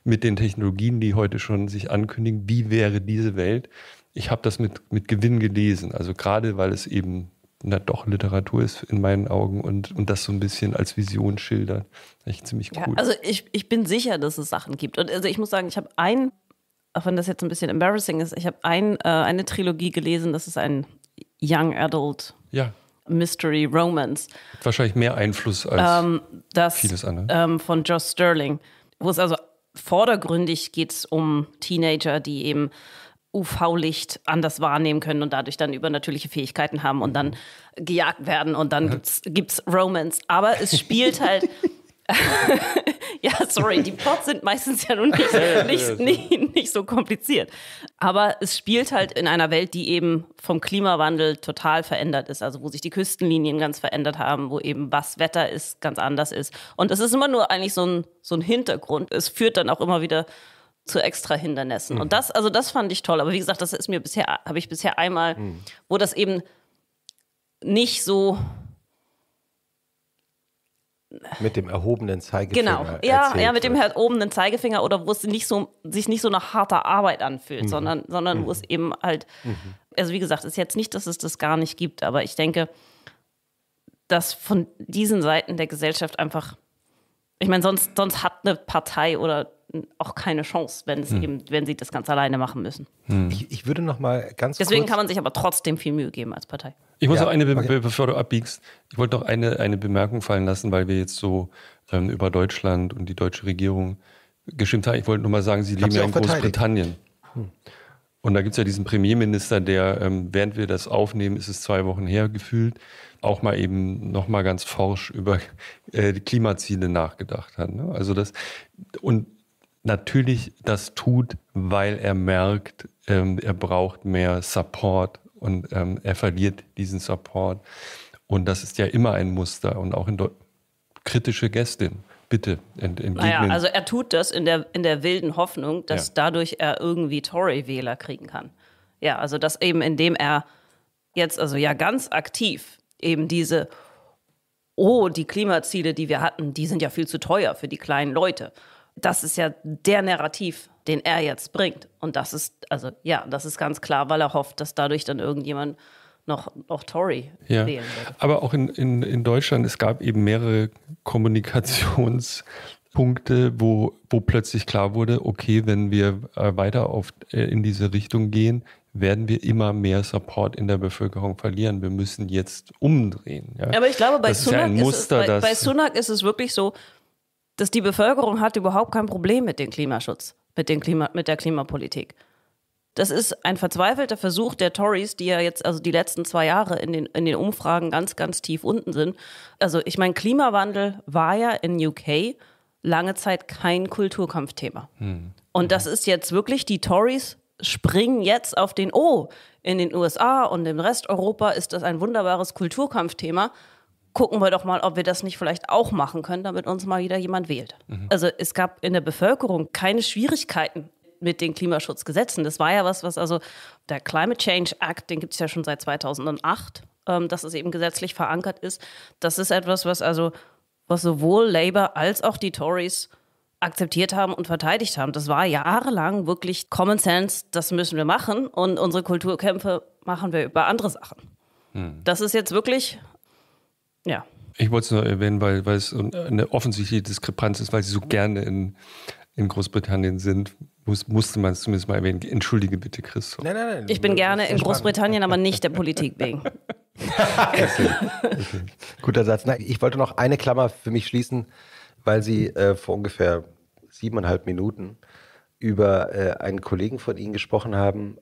mit den Technologien, die heute schon sich ankündigen, wie wäre diese Welt? Ich habe das mit, mit Gewinn gelesen, also gerade weil es eben na doch Literatur ist in meinen Augen und, und das so ein bisschen als Vision schildert. Echt ziemlich cool. Ja, also ich, ich bin sicher, dass es Sachen gibt. Und also ich muss sagen, ich habe ein auch wenn das jetzt ein bisschen embarrassing ist, ich habe ein, äh, eine Trilogie gelesen, das ist ein Young Adult ja. Mystery Romance. Hat wahrscheinlich mehr Einfluss als ähm, das, vieles andere. Ähm, von Joss Sterling, wo es also vordergründig geht um Teenager, die eben UV-Licht anders wahrnehmen können und dadurch dann übernatürliche Fähigkeiten haben und dann mhm. gejagt werden und dann gibt es Romance. Aber es spielt halt ja, sorry, die Plots sind meistens ja nun nicht, nicht, nicht, nicht, so kompliziert. Aber es spielt halt in einer Welt, die eben vom Klimawandel total verändert ist. Also wo sich die Küstenlinien ganz verändert haben, wo eben was Wetter ist, ganz anders ist. Und es ist immer nur eigentlich so ein, so ein Hintergrund. Es führt dann auch immer wieder zu extra Hindernissen. Mhm. Und das, also das fand ich toll. Aber wie gesagt, das ist mir bisher, habe ich bisher einmal, mhm. wo das eben nicht so mit dem erhobenen Zeigefinger. Genau, ja, ja mit dem erhobenen Zeigefinger oder wo es nicht so, sich nicht so nach harter Arbeit anfühlt, mhm. sondern, sondern mhm. wo es eben halt, mhm. also wie gesagt, ist jetzt nicht, dass es das gar nicht gibt, aber ich denke, dass von diesen Seiten der Gesellschaft einfach, ich meine, sonst, sonst hat eine Partei oder auch keine Chance, wenn, es hm. eben, wenn sie das ganz alleine machen müssen. Hm. Ich, ich, würde noch mal ganz Deswegen kann man sich aber trotzdem viel Mühe geben als Partei. Ich muss ja, noch eine, be okay. bevor du abbiegst, ich wollte noch eine, eine Bemerkung fallen lassen, weil wir jetzt so ähm, über Deutschland und die deutsche Regierung geschimpft haben. Ich wollte nur mal sagen, sie ich leben sie ja in Großbritannien. Hm. Und da gibt es ja diesen Premierminister, der, ähm, während wir das aufnehmen, ist es zwei Wochen her gefühlt, auch mal eben nochmal ganz forsch über äh, die Klimaziele nachgedacht hat. Ne? Also das, und natürlich das tut, weil er merkt, ähm, er braucht mehr Support und ähm, er verliert diesen Support. Und das ist ja immer ein Muster und auch in Deu kritische Gäste. Bitte ent entgegnen. Naja, also er tut das in der, in der wilden Hoffnung, dass ja. dadurch er irgendwie Tory-Wähler kriegen kann. Ja, also das eben, indem er jetzt also ja ganz aktiv eben diese, oh, die Klimaziele, die wir hatten, die sind ja viel zu teuer für die kleinen Leute. Das ist ja der Narrativ, den er jetzt bringt. Und das ist, also ja, das ist ganz klar, weil er hofft, dass dadurch dann irgendjemand noch, noch Tory ja. wählen wird. Aber auch in, in, in Deutschland, es gab eben mehrere Kommunikations- Punkte, wo, wo plötzlich klar wurde, okay, wenn wir äh, weiter auf, äh, in diese Richtung gehen, werden wir immer mehr Support in der Bevölkerung verlieren. Wir müssen jetzt umdrehen. Ja? Aber ich glaube, bei das Sunak, ist, ja Muster, ist es, bei, bei Sunak ist es wirklich so, dass die Bevölkerung hat überhaupt kein Problem mit dem Klimaschutz mit, den Klima, mit der Klimapolitik. Das ist ein verzweifelter Versuch der Tories, die ja jetzt also die letzten zwei Jahre in den, in den Umfragen ganz, ganz tief unten sind. Also ich meine, Klimawandel war ja in UK lange Zeit kein Kulturkampfthema. Hm. Und das ist jetzt wirklich, die Tories springen jetzt auf den, oh, in den USA und im Rest Europa ist das ein wunderbares Kulturkampfthema gucken wir doch mal, ob wir das nicht vielleicht auch machen können, damit uns mal wieder jemand wählt. Mhm. Also es gab in der Bevölkerung keine Schwierigkeiten mit den Klimaschutzgesetzen. Das war ja was, was also der Climate Change Act, den gibt es ja schon seit 2008, ähm, dass es eben gesetzlich verankert ist. Das ist etwas, was also was sowohl Labour als auch die Tories akzeptiert haben und verteidigt haben. Das war jahrelang wirklich Common Sense, das müssen wir machen und unsere Kulturkämpfe machen wir über andere Sachen. Hm. Das ist jetzt wirklich ja. Ich wollte es nur erwähnen, weil, weil es eine offensichtliche Diskrepanz ist, weil sie so gerne in, in Großbritannien sind. Muss, musste man es zumindest mal erwähnen. Entschuldige bitte, Chris. Nein, nein, nein. Ich bin gerne in Großbritannien, aber nicht der Politik wegen. okay. Okay. Guter Satz. Nein, ich wollte noch eine Klammer für mich schließen, weil Sie äh, vor ungefähr siebeneinhalb Minuten über äh, einen Kollegen von Ihnen gesprochen haben,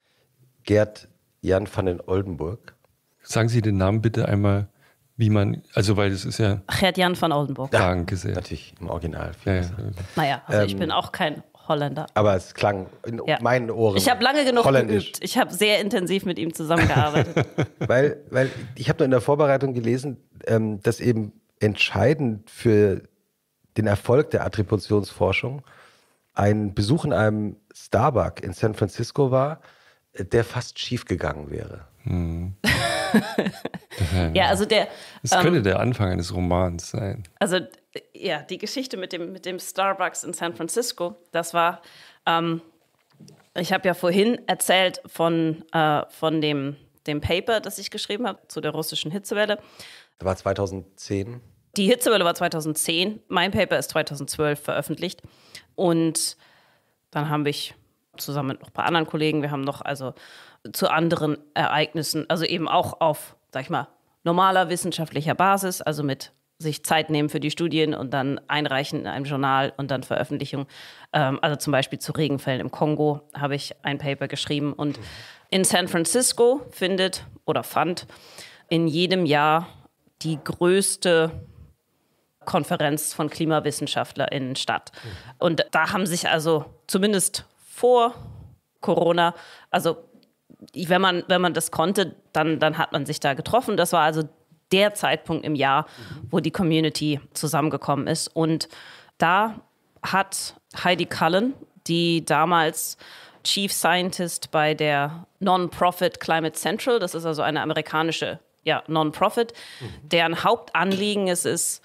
Gerd Jan van den Oldenburg. Sagen Sie den Namen bitte einmal wie man, also weil das ist ja. Gerd Jan van Oldenburg. Danke sehr. Natürlich im Original. Ja, ja. Naja, also ähm, ich bin auch kein Holländer. Aber es klang in ja. meinen Ohren. Ich habe lange genug Holländisch. geübt. Ich habe sehr intensiv mit ihm zusammengearbeitet. weil, weil ich habe nur in der Vorbereitung gelesen, ähm, dass eben entscheidend für den Erfolg der Attributionsforschung ein Besuch in einem Starbucks in San Francisco war, äh, der fast schief gegangen wäre. Hm. ja, also der. Es könnte ähm, der Anfang eines Romans sein. Also, ja, die Geschichte mit dem, mit dem Starbucks in San Francisco, das war. Ähm, ich habe ja vorhin erzählt von, äh, von dem, dem Paper, das ich geschrieben habe zu der russischen Hitzewelle. Das war 2010. Die Hitzewelle war 2010. Mein Paper ist 2012 veröffentlicht. Und dann haben wir zusammen mit noch ein paar anderen Kollegen, wir haben noch also zu anderen Ereignissen, also eben auch auf, sag ich mal, normaler wissenschaftlicher Basis, also mit sich Zeit nehmen für die Studien und dann einreichen in einem Journal und dann Veröffentlichung. Ähm, also zum Beispiel zu Regenfällen im Kongo habe ich ein Paper geschrieben. Und in San Francisco findet oder fand in jedem Jahr die größte Konferenz von KlimawissenschaftlerInnen statt. Mhm. Und da haben sich also zumindest vor Corona, also wenn man, wenn man das konnte, dann, dann hat man sich da getroffen. Das war also der Zeitpunkt im Jahr, wo die Community zusammengekommen ist. Und da hat Heidi Cullen, die damals Chief Scientist bei der Non-Profit Climate Central, das ist also eine amerikanische ja, Non-Profit, deren Hauptanliegen es ist,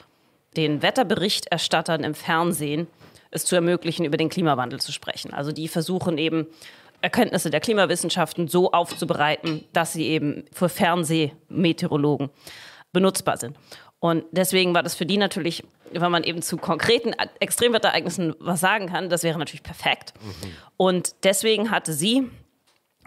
den Wetterberichterstattern im Fernsehen es zu ermöglichen, über den Klimawandel zu sprechen. Also die versuchen eben Erkenntnisse der Klimawissenschaften so aufzubereiten, dass sie eben für Fernsehmeteorologen benutzbar sind. Und deswegen war das für die natürlich, wenn man eben zu konkreten Extremwetterereignissen was sagen kann, das wäre natürlich perfekt. Mhm. Und deswegen hatte sie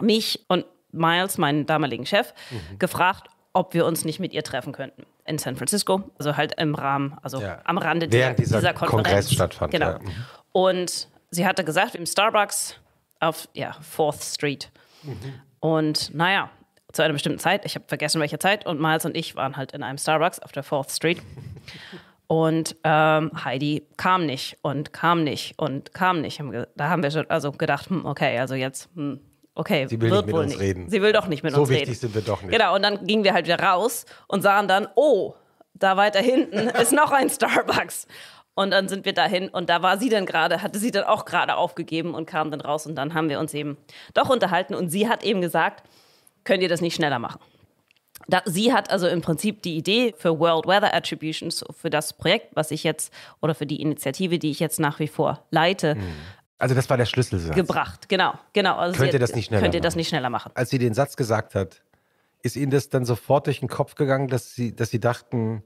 mich und Miles, meinen damaligen Chef, mhm. gefragt, ob wir uns nicht mit ihr treffen könnten in San Francisco, also halt im Rahmen, also ja. am Rande der, dieser, dieser Konferenz. Kongress stattfand. Genau. Ja. Mhm. Und sie hatte gesagt, im Starbucks auf ja, Fourth Street. Mhm. Und naja, zu einer bestimmten Zeit, ich habe vergessen, welche Zeit, und Miles und ich waren halt in einem Starbucks auf der Fourth Street. Und ähm, Heidi kam nicht und kam nicht und kam nicht. Da haben wir schon also gedacht, hm, okay, also jetzt, hm, okay, sie will wird nicht wohl nicht. reden. Sie will doch nicht mit so uns reden. So wichtig sind wir doch nicht. Genau, und dann gingen wir halt wieder raus und sahen dann, oh, da weiter hinten ist noch ein Starbucks. Und dann sind wir dahin und da war sie dann gerade, hatte sie dann auch gerade aufgegeben und kam dann raus und dann haben wir uns eben doch unterhalten und sie hat eben gesagt, könnt ihr das nicht schneller machen? Da, sie hat also im Prinzip die Idee für World Weather Attributions, für das Projekt, was ich jetzt oder für die Initiative, die ich jetzt nach wie vor leite, hm. Also das war der Schlüssel. Gebracht, genau, genau. Also könnt ihr das nicht schneller? Könnt ihr das nicht schneller machen? Als sie den Satz gesagt hat, ist ihnen das dann sofort durch den Kopf gegangen, dass sie, dass sie dachten,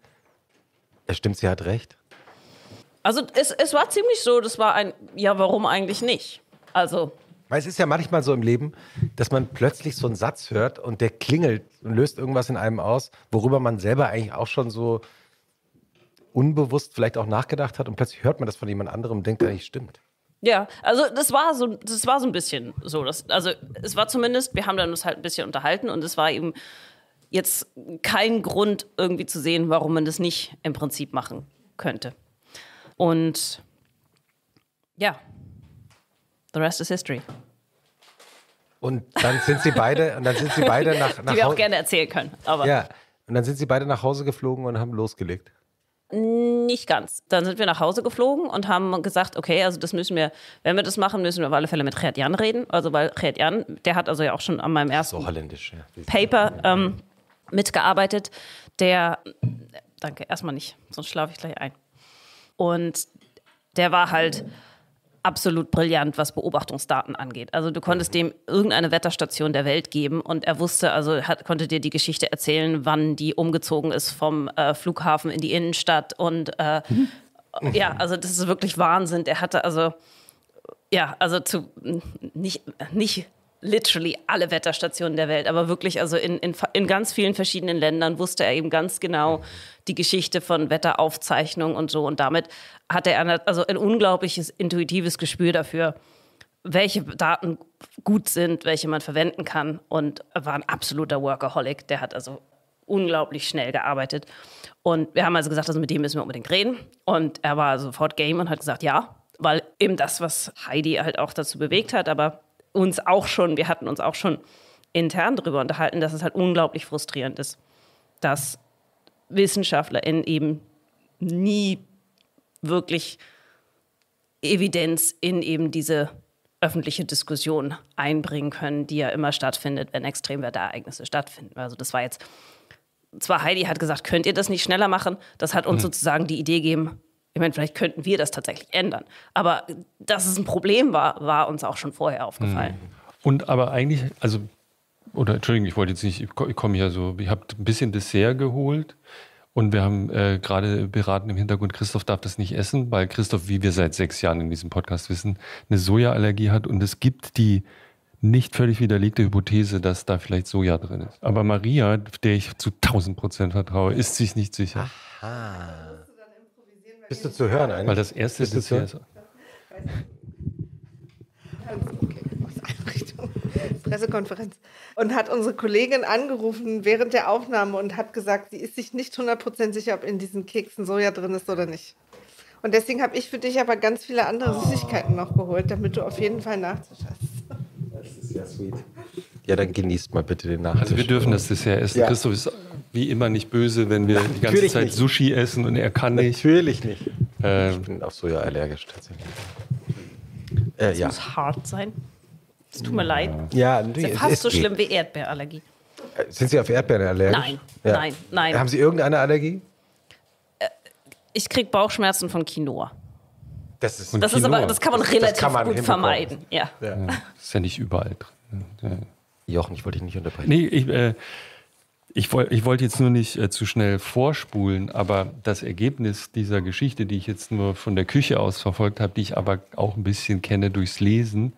ja stimmt, sie hat recht. Also es, es war ziemlich so, das war ein, ja, warum eigentlich nicht? Also. Weil es ist ja manchmal so im Leben, dass man plötzlich so einen Satz hört und der klingelt und löst irgendwas in einem aus, worüber man selber eigentlich auch schon so unbewusst vielleicht auch nachgedacht hat und plötzlich hört man das von jemand anderem und denkt eigentlich, stimmt. Ja, also das war so, das war so ein bisschen so. Das, also es war zumindest, wir haben dann uns halt ein bisschen unterhalten und es war eben jetzt kein Grund irgendwie zu sehen, warum man das nicht im Prinzip machen könnte. Und ja, the rest is history. Und dann sind sie beide, und dann sind sie beide nach, nach Die wir auch gerne erzählen können. Aber. Ja, und dann sind sie beide nach Hause geflogen und haben losgelegt. Nicht ganz. Dann sind wir nach Hause geflogen und haben gesagt, okay, also das müssen wir, wenn wir das machen, müssen wir auf alle Fälle mit Gerd Jan reden. Also weil Gerd Jan, der hat also ja auch schon an meinem ersten so holländisch, ja. Paper ähm, mitgearbeitet. Der, danke, erstmal nicht, sonst schlafe ich gleich ein. Und der war halt absolut brillant, was Beobachtungsdaten angeht. Also du konntest dem irgendeine Wetterstation der Welt geben und er wusste, also hat, konnte dir die Geschichte erzählen, wann die umgezogen ist vom äh, Flughafen in die Innenstadt und äh, mhm. ja, also das ist wirklich Wahnsinn. Er hatte also ja, also zu nicht, nicht literally alle Wetterstationen der Welt, aber wirklich, also in, in, in ganz vielen verschiedenen Ländern wusste er eben ganz genau die Geschichte von Wetteraufzeichnungen und so. Und damit hatte er eine, also ein unglaubliches intuitives Gespür dafür, welche Daten gut sind, welche man verwenden kann. Und war ein absoluter Workaholic. Der hat also unglaublich schnell gearbeitet. Und wir haben also gesagt, also mit dem müssen wir unbedingt reden. Und er war sofort game und hat gesagt, ja, weil eben das, was Heidi halt auch dazu bewegt hat, aber uns auch schon, wir hatten uns auch schon intern darüber unterhalten, dass es halt unglaublich frustrierend ist, dass WissenschaftlerInnen eben nie wirklich Evidenz in eben diese öffentliche Diskussion einbringen können, die ja immer stattfindet, wenn Extremwetterereignisse stattfinden. Also das war jetzt, zwar Heidi hat gesagt, könnt ihr das nicht schneller machen? Das hat uns mhm. sozusagen die Idee gegeben, ich meine, vielleicht könnten wir das tatsächlich ändern. Aber dass es ein Problem war, war uns auch schon vorher aufgefallen. Mhm. Und aber eigentlich, also, oder Entschuldigung, ich wollte jetzt nicht, ich komme hier so, ihr habt ein bisschen Dessert geholt. Und wir haben äh, gerade beraten im Hintergrund, Christoph darf das nicht essen, weil Christoph, wie wir seit sechs Jahren in diesem Podcast wissen, eine Sojaallergie hat. Und es gibt die nicht völlig widerlegte Hypothese, dass da vielleicht Soja drin ist. Aber Maria, der ich zu 1000 Prozent vertraue, ist sich nicht sicher. Aha. Bist du zu hören eigentlich? Weil das erste ist das ist. Pressekonferenz und hat unsere Kollegin angerufen während der Aufnahme und hat gesagt, sie ist sich nicht 100% sicher, ob in diesen Keksen Soja drin ist oder nicht. Und deswegen habe ich für dich aber ganz viele andere Süßigkeiten noch geholt, damit du auf jeden Fall Nachtisch hast. Das ist ja sweet. Ja, dann genießt mal bitte den Nachtisch. Also wir dürfen das Dessert essen. Ja. Christoph ist wie immer nicht böse, wenn wir die ganze Zeit nicht. Sushi essen und er kann nicht. Natürlich nicht. Ähm, ich bin auf Soja allergisch tatsächlich. Äh, das ja. muss hart sein. Es tut mir ja. leid. Ja, das ist ja fast so geht. schlimm wie Erdbeerallergie. Äh, sind Sie auf Erdbeeren allergisch? Nein, ja. nein, nein. Haben Sie irgendeine Allergie? Äh, ich kriege Bauchschmerzen von Quinoa. Das ist, das Quinoa. ist aber das kann man das, relativ kann man gut vermeiden. Ja. Das ist ja nicht überall drin. Jochen, ich wollte dich nicht unterbrechen. Nee, ich, äh, ich, woll, ich wollte jetzt nur nicht äh, zu schnell vorspulen, aber das Ergebnis dieser Geschichte, die ich jetzt nur von der Küche aus verfolgt habe, die ich aber auch ein bisschen kenne durchs Lesen,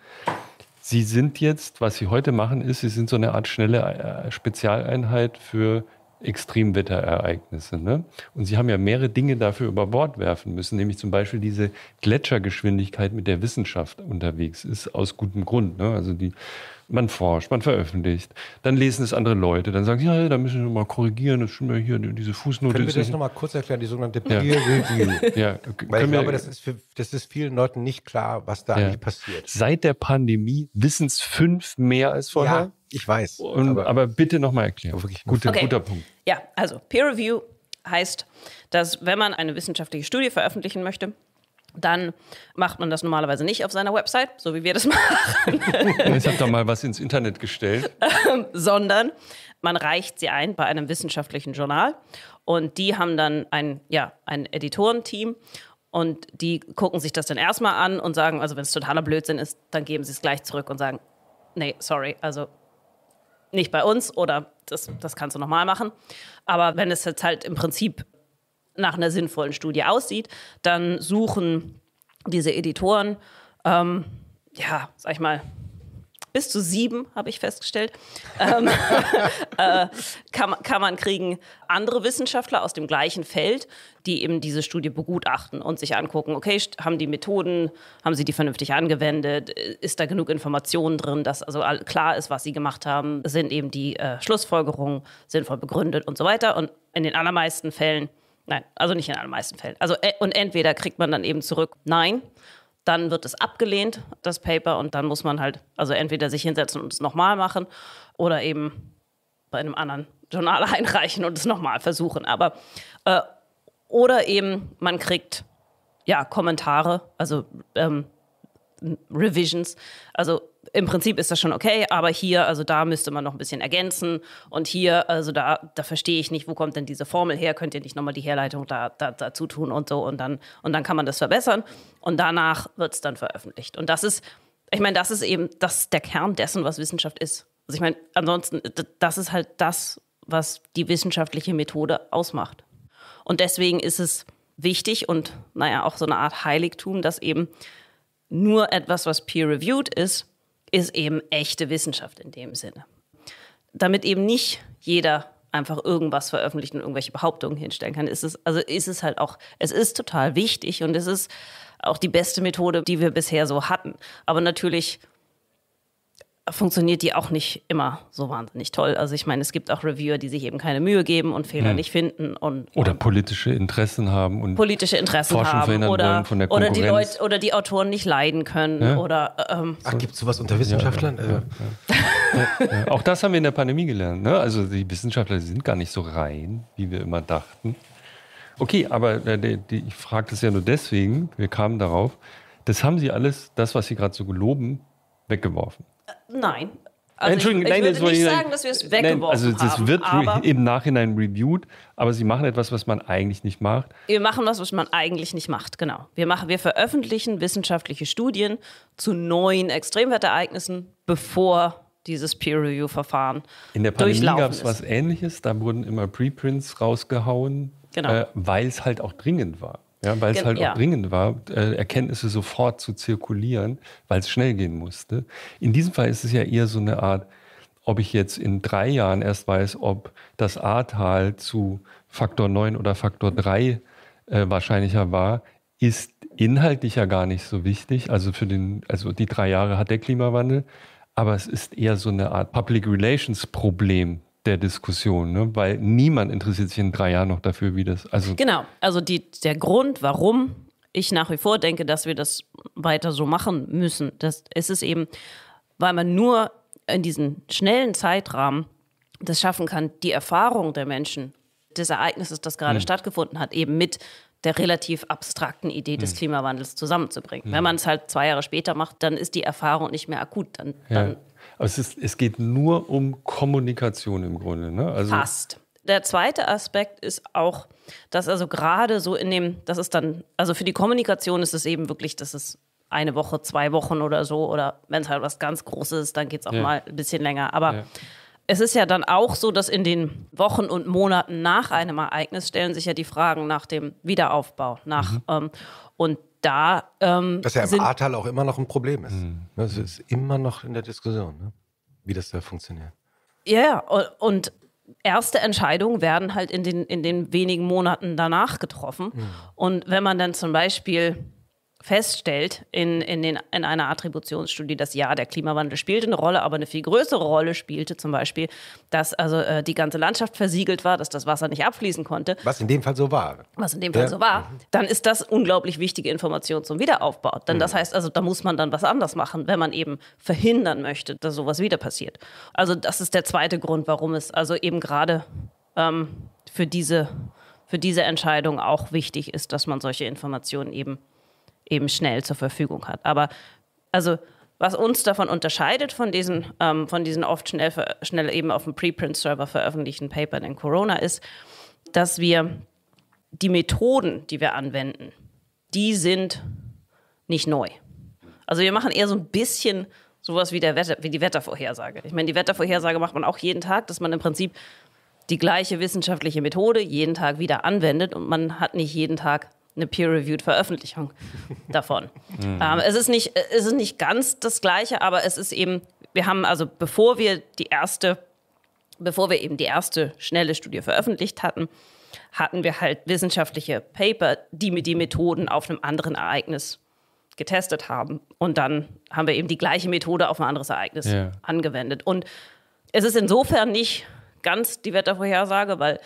Sie sind jetzt, was Sie heute machen, ist, Sie sind so eine Art schnelle äh, Spezialeinheit für Extremwetterereignisse. Ne? Und Sie haben ja mehrere Dinge dafür über Bord werfen müssen, nämlich zum Beispiel diese Gletschergeschwindigkeit, mit der Wissenschaft unterwegs ist, aus gutem Grund. Ne? Also die man forscht, man veröffentlicht, dann lesen es andere Leute, dann sagen sie, ja, da müssen wir mal korrigieren, das ist schon mal hier, diese Fußnote. Können wir das nochmal kurz erklären, die sogenannte Peer Review? ja, Weil ich glaube, das ist, für, das ist vielen Leuten nicht klar, was da ja. eigentlich passiert. Seit der Pandemie wissen es fünf mehr als vorher. Ja, ich weiß. Und, aber, aber bitte nochmal erklären. Wirklich guter, okay. guter Punkt. Ja, also Peer Review heißt, dass wenn man eine wissenschaftliche Studie veröffentlichen möchte, dann macht man das normalerweise nicht auf seiner Website, so wie wir das machen. Jetzt habt ihr mal was ins Internet gestellt. Ähm, sondern man reicht sie ein bei einem wissenschaftlichen Journal und die haben dann ein, ja, ein Editorenteam und die gucken sich das dann erstmal an und sagen, also wenn es totaler Blödsinn ist, dann geben sie es gleich zurück und sagen, nee, sorry, also nicht bei uns oder das, das kannst du nochmal machen. Aber wenn es jetzt halt im Prinzip nach einer sinnvollen Studie aussieht, dann suchen diese Editoren, ähm, ja, sag ich mal, bis zu sieben, habe ich festgestellt, ähm, äh, kann, kann man kriegen andere Wissenschaftler aus dem gleichen Feld, die eben diese Studie begutachten und sich angucken, okay, haben die Methoden, haben sie die vernünftig angewendet, ist da genug Informationen drin, dass also klar ist, was sie gemacht haben, sind eben die äh, Schlussfolgerungen sinnvoll begründet und so weiter. Und in den allermeisten Fällen Nein, also nicht in den allermeisten Fällen. Also äh, und entweder kriegt man dann eben zurück, nein, dann wird es abgelehnt, das Paper, und dann muss man halt also entweder sich hinsetzen und es nochmal machen oder eben bei einem anderen Journal einreichen und es nochmal versuchen. Aber äh, oder eben man kriegt ja Kommentare, also ähm, Revisions, also im Prinzip ist das schon okay, aber hier, also da müsste man noch ein bisschen ergänzen. Und hier, also da, da verstehe ich nicht, wo kommt denn diese Formel her? Könnt ihr nicht nochmal die Herleitung da, da, dazu tun und so? Und dann, und dann kann man das verbessern. Und danach wird es dann veröffentlicht. Und das ist, ich meine, das ist eben, das ist der Kern dessen, was Wissenschaft ist. Also ich meine, ansonsten, das ist halt das, was die wissenschaftliche Methode ausmacht. Und deswegen ist es wichtig und naja, auch so eine Art Heiligtum, dass eben nur etwas, was peer-reviewed ist, ist eben echte Wissenschaft in dem Sinne. Damit eben nicht jeder einfach irgendwas veröffentlicht und irgendwelche Behauptungen hinstellen kann, ist es, also ist es halt auch, es ist total wichtig und es ist auch die beste Methode, die wir bisher so hatten. Aber natürlich funktioniert die auch nicht immer so wahnsinnig toll. Also ich meine, es gibt auch Reviewer, die sich eben keine Mühe geben und Fehler hm. nicht finden und oder und politische Interessen haben und politische Interessen Forschung haben oder von der oder die Leute oder die Autoren nicht leiden können ja? oder ähm, Ach, gibt's sowas unter Wissenschaftlern? Ja, ja, auch das haben wir in der Pandemie gelernt. Ne? Also die Wissenschaftler sind gar nicht so rein, wie wir immer dachten. Okay, aber äh, die, ich frage das ja nur deswegen. Wir kamen darauf. Das haben sie alles, das was sie gerade so geloben, weggeworfen nein. Also Entschuldigung, ich, ich nein, würde nicht sagen, sagen, dass wir es weggeworfen haben. also das haben, wird im Nachhinein reviewed, aber sie machen etwas, was man eigentlich nicht macht. Wir machen was, was man eigentlich nicht macht, genau. Wir, machen, wir veröffentlichen wissenschaftliche Studien zu neuen Extremwetterereignissen, bevor dieses Peer-Review-Verfahren In der Pandemie gab es was Ähnliches, da wurden immer Preprints rausgehauen, genau. äh, weil es halt auch dringend war. Ja, weil es halt ja. auch dringend war, äh, Erkenntnisse sofort zu zirkulieren, weil es schnell gehen musste. In diesem Fall ist es ja eher so eine Art, ob ich jetzt in drei Jahren erst weiß, ob das Ahrtal zu Faktor 9 oder Faktor 3 äh, wahrscheinlicher war, ist inhaltlich ja gar nicht so wichtig. Also für den, also die drei Jahre hat der Klimawandel, aber es ist eher so eine Art Public Relations Problem, der Diskussion, ne? weil niemand interessiert sich in drei Jahren noch dafür, wie das. Also genau, also die, der Grund, warum ich nach wie vor denke, dass wir das weiter so machen müssen, das ist es eben, weil man nur in diesem schnellen Zeitrahmen das schaffen kann, die Erfahrung der Menschen des Ereignisses, das gerade hm. stattgefunden hat, eben mit der relativ abstrakten Idee des hm. Klimawandels zusammenzubringen. Hm. Wenn man es halt zwei Jahre später macht, dann ist die Erfahrung nicht mehr akut. Dann, ja. dann es, ist, es geht nur um Kommunikation im Grunde. Ne? Also Fast. Der zweite Aspekt ist auch, dass also gerade so in dem, das ist dann, also für die Kommunikation ist es eben wirklich, dass es eine Woche, zwei Wochen oder so, oder wenn es halt was ganz Großes ist, dann geht es auch ja. mal ein bisschen länger. Aber ja. es ist ja dann auch so, dass in den Wochen und Monaten nach einem Ereignis stellen sich ja die Fragen nach dem Wiederaufbau, nach mhm. ähm, und da. Ähm, Was ja im Ahrtal auch immer noch ein Problem ist. Mhm. Das ne, ist immer noch in der Diskussion, ne? wie das da funktioniert. Ja, yeah, und erste Entscheidungen werden halt in den, in den wenigen Monaten danach getroffen. Mhm. Und wenn man dann zum Beispiel feststellt in, in, den, in einer Attributionsstudie, dass ja, der Klimawandel spielte eine Rolle, aber eine viel größere Rolle spielte zum Beispiel, dass also äh, die ganze Landschaft versiegelt war, dass das Wasser nicht abfließen konnte. Was in dem Fall so war. Was in dem Fall ja. so war. Mhm. Dann ist das unglaublich wichtige Information zum Wiederaufbau. Denn mhm. das heißt also, da muss man dann was anders machen, wenn man eben verhindern möchte, dass sowas wieder passiert. Also das ist der zweite Grund, warum es also eben gerade ähm, für diese für diese Entscheidung auch wichtig ist, dass man solche Informationen eben eben schnell zur Verfügung hat. Aber also was uns davon unterscheidet von diesen, ähm, von diesen oft schnell, schnell eben auf dem Preprint-Server veröffentlichten Papern in Corona ist, dass wir die Methoden, die wir anwenden, die sind nicht neu. Also wir machen eher so ein bisschen sowas wie, der Wetter, wie die Wettervorhersage. Ich meine, die Wettervorhersage macht man auch jeden Tag, dass man im Prinzip die gleiche wissenschaftliche Methode jeden Tag wieder anwendet und man hat nicht jeden Tag eine peer-reviewed Veröffentlichung davon. Mhm. Ähm, es, ist nicht, es ist nicht ganz das Gleiche, aber es ist eben, wir haben also, bevor wir die erste, bevor wir eben die erste schnelle Studie veröffentlicht hatten, hatten wir halt wissenschaftliche Paper, die mit die Methoden auf einem anderen Ereignis getestet haben. Und dann haben wir eben die gleiche Methode auf ein anderes Ereignis yeah. angewendet. Und es ist insofern nicht ganz die Wettervorhersage, weil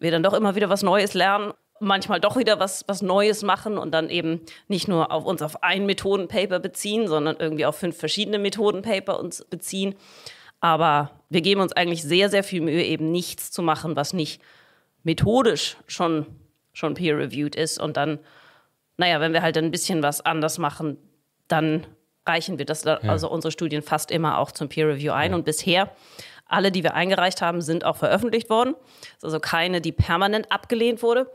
wir dann doch immer wieder was Neues lernen manchmal doch wieder was, was Neues machen und dann eben nicht nur auf uns auf ein Methodenpaper beziehen, sondern irgendwie auf fünf verschiedene Methodenpaper uns beziehen. Aber wir geben uns eigentlich sehr, sehr viel Mühe, eben nichts zu machen, was nicht methodisch schon, schon peer-reviewed ist. Und dann, naja, wenn wir halt ein bisschen was anders machen, dann reichen wir das, ja. also unsere Studien fast immer auch zum Peer-Review ein. Ja. Und bisher alle, die wir eingereicht haben, sind auch veröffentlicht worden. also keine, die permanent abgelehnt wurde.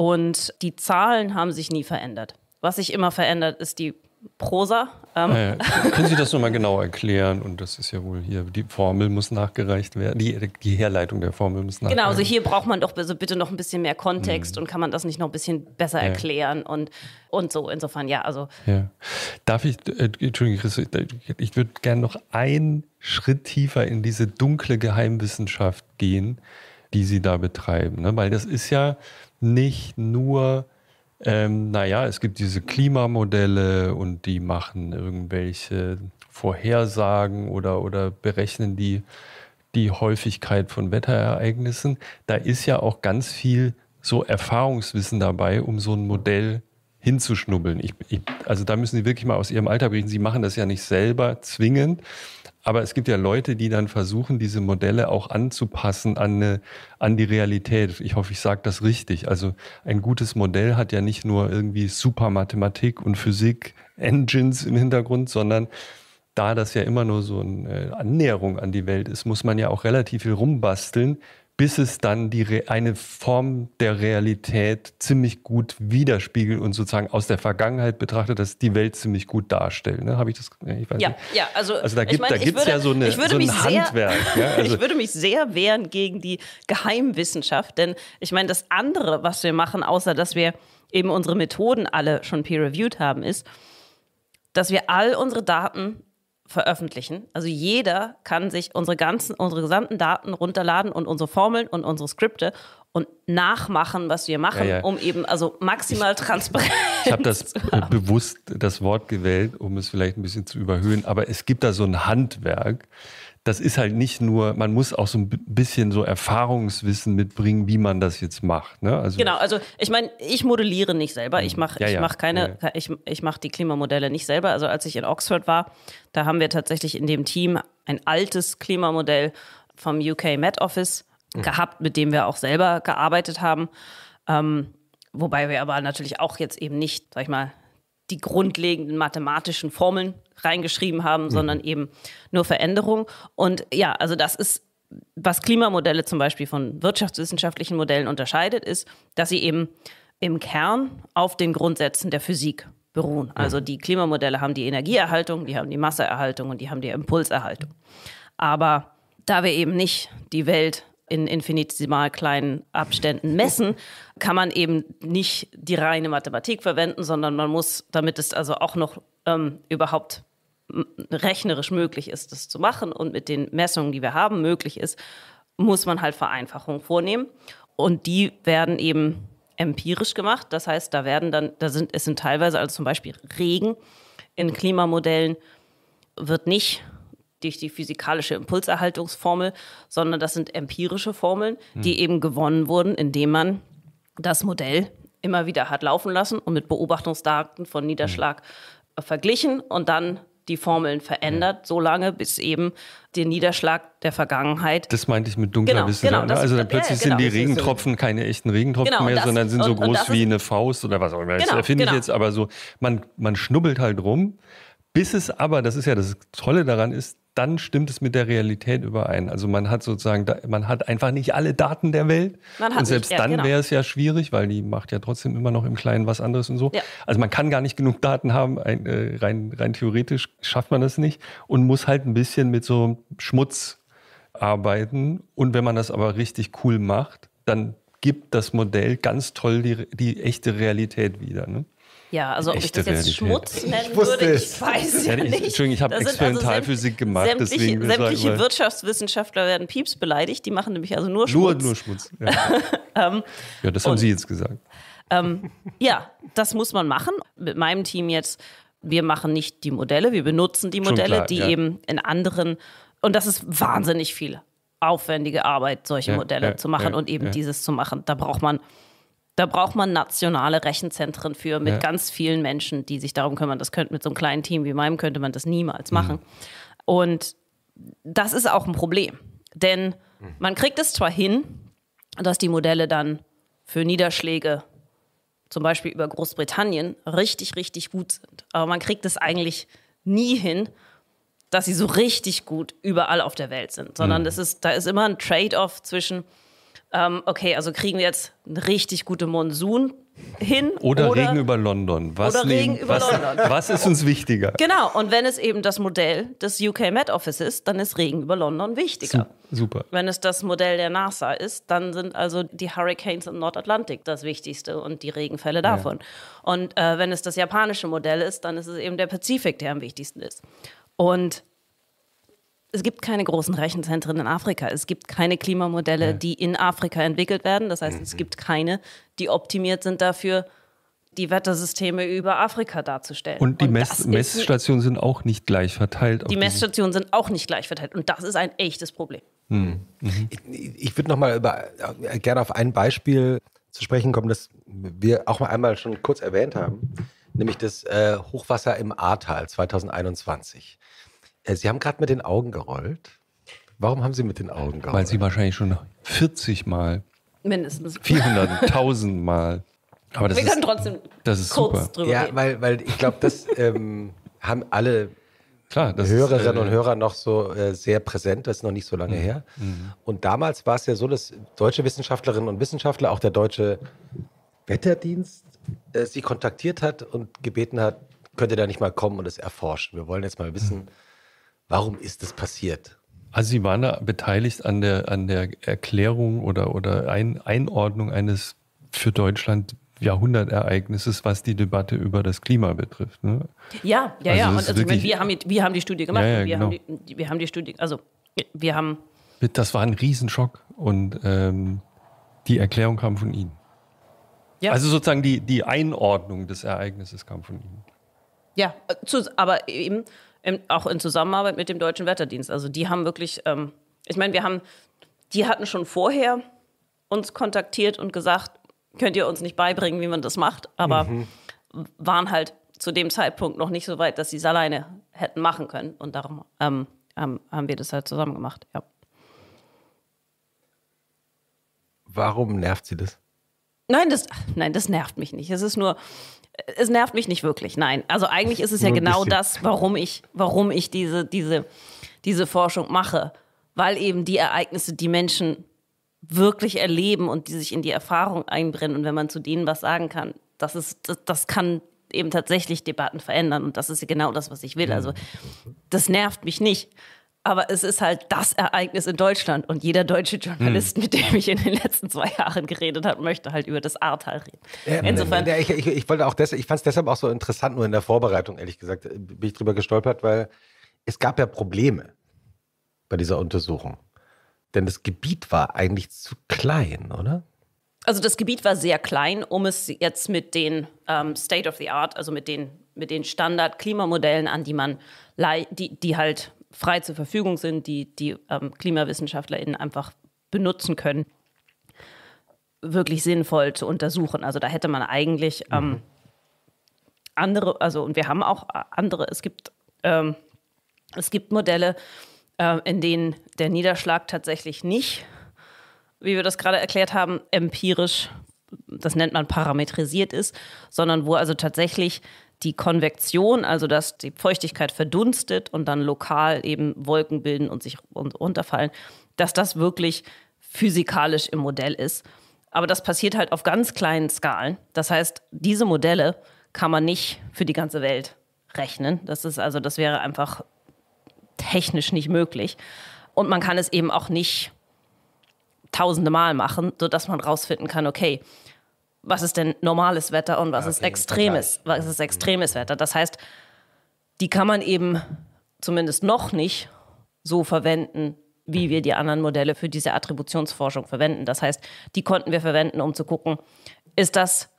Und die Zahlen haben sich nie verändert. Was sich immer verändert, ist die Prosa. Ähm. Ja, Können Sie das nochmal genau erklären? Und das ist ja wohl hier, die Formel muss nachgereicht werden, die, die Herleitung der Formel muss nachgereicht werden. Genau, also hier braucht man doch bitte noch ein bisschen mehr Kontext mhm. und kann man das nicht noch ein bisschen besser ja. erklären und, und so. Insofern, ja, also. Darf ich, äh, Entschuldigung, Chris, ich würde gerne noch einen Schritt tiefer in diese dunkle Geheimwissenschaft gehen, die Sie da betreiben. Ne? Weil das ist ja, nicht nur, ähm, naja, es gibt diese Klimamodelle und die machen irgendwelche Vorhersagen oder, oder berechnen die, die Häufigkeit von Wetterereignissen. Da ist ja auch ganz viel so Erfahrungswissen dabei, um so ein Modell hinzuschnubbeln. Ich, ich, also da müssen Sie wirklich mal aus Ihrem Alter berichten. Sie machen das ja nicht selber zwingend, aber es gibt ja Leute, die dann versuchen, diese Modelle auch anzupassen an, eine, an die Realität. Ich hoffe, ich sage das richtig. Also ein gutes Modell hat ja nicht nur irgendwie super Mathematik und Physik, Engines im Hintergrund, sondern da das ja immer nur so eine Annäherung an die Welt ist, muss man ja auch relativ viel rumbasteln, bis es dann die eine Form der Realität ziemlich gut widerspiegelt und sozusagen aus der Vergangenheit betrachtet, dass die Welt ziemlich gut darstellt. Ne? Habe ich das? Ich weiß ja, nicht. ja, also, also da gibt es ja so, eine, so ein sehr, Handwerk. Ja? Also, ich würde mich sehr wehren gegen die Geheimwissenschaft, denn ich meine, das andere, was wir machen, außer dass wir eben unsere Methoden alle schon peer-reviewed haben, ist, dass wir all unsere Daten veröffentlichen. Also jeder kann sich unsere ganzen, unsere gesamten Daten runterladen und unsere Formeln und unsere Skripte und nachmachen, was wir machen, ja, ja. um eben also maximal ich, transparent. Ich habe das bewusst das Wort gewählt, um es vielleicht ein bisschen zu überhöhen, aber es gibt da so ein Handwerk, das ist halt nicht nur, man muss auch so ein bisschen so Erfahrungswissen mitbringen, wie man das jetzt macht. Ne? Also genau, also ich meine, ich modelliere nicht selber. Ich mhm. mache ja, ja, mach keine, ja, ich, ich mache die Klimamodelle nicht selber. Also als ich in Oxford war, da haben wir tatsächlich in dem Team ein altes Klimamodell vom UK Met Office mhm. gehabt, mit dem wir auch selber gearbeitet haben. Ähm, wobei wir aber natürlich auch jetzt eben nicht, sag ich mal, die grundlegenden mathematischen Formeln reingeschrieben haben, mhm. sondern eben nur Veränderungen. Und ja, also das ist, was Klimamodelle zum Beispiel von wirtschaftswissenschaftlichen Modellen unterscheidet, ist, dass sie eben im Kern auf den Grundsätzen der Physik beruhen. Also die Klimamodelle haben die Energieerhaltung, die haben die Masseerhaltung und die haben die Impulserhaltung. Aber da wir eben nicht die Welt in infinitesimal kleinen Abständen messen, kann man eben nicht die reine Mathematik verwenden, sondern man muss, damit es also auch noch ähm, überhaupt rechnerisch möglich ist, das zu machen und mit den Messungen, die wir haben, möglich ist, muss man halt Vereinfachungen vornehmen. Und die werden eben empirisch gemacht. Das heißt, da werden dann, da sind, es sind teilweise, also zum Beispiel Regen in Klimamodellen, wird nicht durch die physikalische Impulserhaltungsformel, sondern das sind empirische Formeln, mhm. die hm. eben gewonnen wurden, indem man das Modell immer wieder hat laufen lassen und mit Beobachtungsdaten von Niederschlag mhm. verglichen und dann die Formeln verändert, so lange, bis eben der Niederschlag der Vergangenheit. Das meinte ich mit dunkler genau, Wissenschaft. Genau, ne? also dann plötzlich ja, genau, sind die Regentropfen so. keine echten Regentropfen genau, mehr, das, sondern sind und, so groß wie ist, eine Faust oder was auch immer. das genau, erfinde ich genau. jetzt aber so. Man, man schnubbelt halt rum, bis es aber, das ist ja das Tolle daran ist, dann stimmt es mit der Realität überein. Also man hat sozusagen, man hat einfach nicht alle Daten der Welt. und selbst nicht, ja, dann genau. wäre es ja schwierig, weil die macht ja trotzdem immer noch im Kleinen was anderes und so. Ja. Also man kann gar nicht genug Daten haben, ein, äh, rein, rein theoretisch schafft man das nicht und muss halt ein bisschen mit so Schmutz arbeiten. Und wenn man das aber richtig cool macht, dann gibt das Modell ganz toll die, die echte Realität wieder. Ne? Ja, also ob ich das jetzt Schmutz nennen ich würde, ich weiß ja, ja nicht. Entschuldigung, ich habe also Experimentalphysik also gemacht. Sämtliche, deswegen sämtliche Wirtschaftswissenschaftler werden Pieps beleidigt, die machen nämlich also nur Schmutz. Nur, nur Schmutz. Ja, um, ähm, ja das haben Sie jetzt gesagt. Ähm, ja, das muss man machen. Mit meinem Team jetzt, wir machen nicht die Modelle, wir benutzen die Modelle, klar, die ja. eben in anderen, und das ist wahnsinnig viel aufwendige Arbeit, solche Modelle zu machen und eben dieses zu machen. Da braucht man da braucht man nationale Rechenzentren für mit ja. ganz vielen Menschen, die sich darum kümmern. Das könnte mit so einem kleinen Team wie meinem könnte man das niemals mhm. machen. Mhm. Und das ist auch ein Problem, denn mhm. man kriegt es zwar hin, dass die Modelle dann für Niederschläge zum Beispiel über Großbritannien richtig, richtig gut sind. Aber man kriegt es eigentlich nie hin, dass sie so richtig gut überall auf der Welt sind, sondern mhm. das ist, da ist immer ein Trade-off zwischen, ähm, okay, also kriegen wir jetzt eine richtig gute Monsun hin. Oder, oder Regen über London. Was oder Regen über was, London. Was ist uns wichtiger? Genau, und wenn es eben das Modell des UK Met Office ist, dann ist Regen über London wichtiger. Super. Wenn es das Modell der NASA ist, dann sind also die Hurricanes im Nordatlantik das Wichtigste und die Regenfälle davon. Ja. Und äh, wenn es das japanische Modell ist, dann ist es eben der Pazifik, der am wichtigsten ist. Und es gibt keine großen Rechenzentren in Afrika. Es gibt keine Klimamodelle, ja. die in Afrika entwickelt werden. Das heißt, mhm. es gibt keine, die optimiert sind dafür, die Wettersysteme über Afrika darzustellen. Und die und Mess Messstationen sind auch nicht gleich verteilt. Die Messstationen sind auch nicht gleich verteilt. Und das ist ein echtes Problem. Mhm. Ich, ich würde nochmal äh, gerne auf ein Beispiel zu sprechen kommen, das wir auch mal einmal schon kurz erwähnt haben, nämlich das äh, Hochwasser im Ahrtal 2021. Äh, sie haben gerade mit den Augen gerollt. Warum haben Sie mit den Augen gerollt? Weil Sie wahrscheinlich schon 40 Mal, mindestens 400, 1000 Mal. Aber das Wir ist, können trotzdem das ist kurz super. drüber ja, reden. Weil, weil ich glaube, das ähm, haben alle Klar, Hörerinnen ist, äh, und Hörer noch so äh, sehr präsent, das ist noch nicht so lange mhm. her. Mhm. Und damals war es ja so, dass deutsche Wissenschaftlerinnen und Wissenschaftler, auch der deutsche Wetterdienst, äh, sie kontaktiert hat und gebeten hat, könnt ihr da nicht mal kommen und es erforschen. Wir wollen jetzt mal wissen, mhm. Warum ist das passiert? Also Sie waren da beteiligt an der, an der Erklärung oder, oder ein, Einordnung eines für Deutschland Jahrhundertereignisses, was die Debatte über das Klima betrifft. Ne? Ja, ja, also ja. Und also wirklich, wir, haben, wir haben die Studie gemacht. Ja, ja, wir, genau. haben die, wir haben die Studie, also wir haben. Das war ein Riesenschock und ähm, die Erklärung kam von Ihnen. Ja. Also sozusagen die, die Einordnung des Ereignisses kam von Ihnen. Ja, äh, aber eben im, auch in Zusammenarbeit mit dem Deutschen Wetterdienst. Also die haben wirklich, ähm, ich meine, wir haben, die hatten schon vorher uns kontaktiert und gesagt, könnt ihr uns nicht beibringen, wie man das macht, aber mhm. waren halt zu dem Zeitpunkt noch nicht so weit, dass sie es alleine hätten machen können. Und darum ähm, ähm, haben wir das halt zusammen gemacht, ja. Warum nervt sie das? Nein, das, nein, das nervt mich nicht. Es ist nur, es nervt mich nicht wirklich. Nein, also eigentlich ist es ja genau das, warum ich, warum ich diese, diese, diese Forschung mache, weil eben die Ereignisse, die Menschen wirklich erleben und die sich in die Erfahrung einbrennen und wenn man zu denen was sagen kann, das ist, das, das kann eben tatsächlich Debatten verändern und das ist genau das, was ich will. Mhm. Also das nervt mich nicht aber es ist halt das Ereignis in Deutschland und jeder deutsche Journalist, hm. mit dem ich in den letzten zwei Jahren geredet habe, möchte halt über das Ahrtal reden. Ähm, Insofern. Ich, ich, ich, wollte auch deshalb, ich fand es deshalb auch so interessant, nur in der Vorbereitung, ehrlich gesagt, äh, bin ich drüber gestolpert, weil es gab ja Probleme bei dieser Untersuchung. Denn das Gebiet war eigentlich zu klein, oder? Also das Gebiet war sehr klein, um es jetzt mit den ähm, State of the Art, also mit den, mit den Standard-Klimamodellen, an die man, die, die halt frei zur Verfügung sind, die die ähm, KlimawissenschaftlerInnen einfach benutzen können, wirklich sinnvoll zu untersuchen. Also da hätte man eigentlich mhm. ähm, andere, also und wir haben auch äh, andere, es gibt, ähm, es gibt Modelle, äh, in denen der Niederschlag tatsächlich nicht, wie wir das gerade erklärt haben, empirisch, das nennt man parametrisiert ist, sondern wo also tatsächlich die Konvektion, also dass die Feuchtigkeit verdunstet und dann lokal eben Wolken bilden und sich runterfallen, dass das wirklich physikalisch im Modell ist. Aber das passiert halt auf ganz kleinen Skalen. Das heißt, diese Modelle kann man nicht für die ganze Welt rechnen. Das ist also, das wäre einfach technisch nicht möglich. Und man kann es eben auch nicht tausende Mal machen, sodass man rausfinden kann, okay, was ist denn normales Wetter und was ja, ist extremes, was ist mhm. extremes Wetter. Das heißt, die kann man eben zumindest noch nicht so verwenden, wie wir die anderen Modelle für diese Attributionsforschung verwenden. Das heißt, die konnten wir verwenden, um zu gucken, ist das,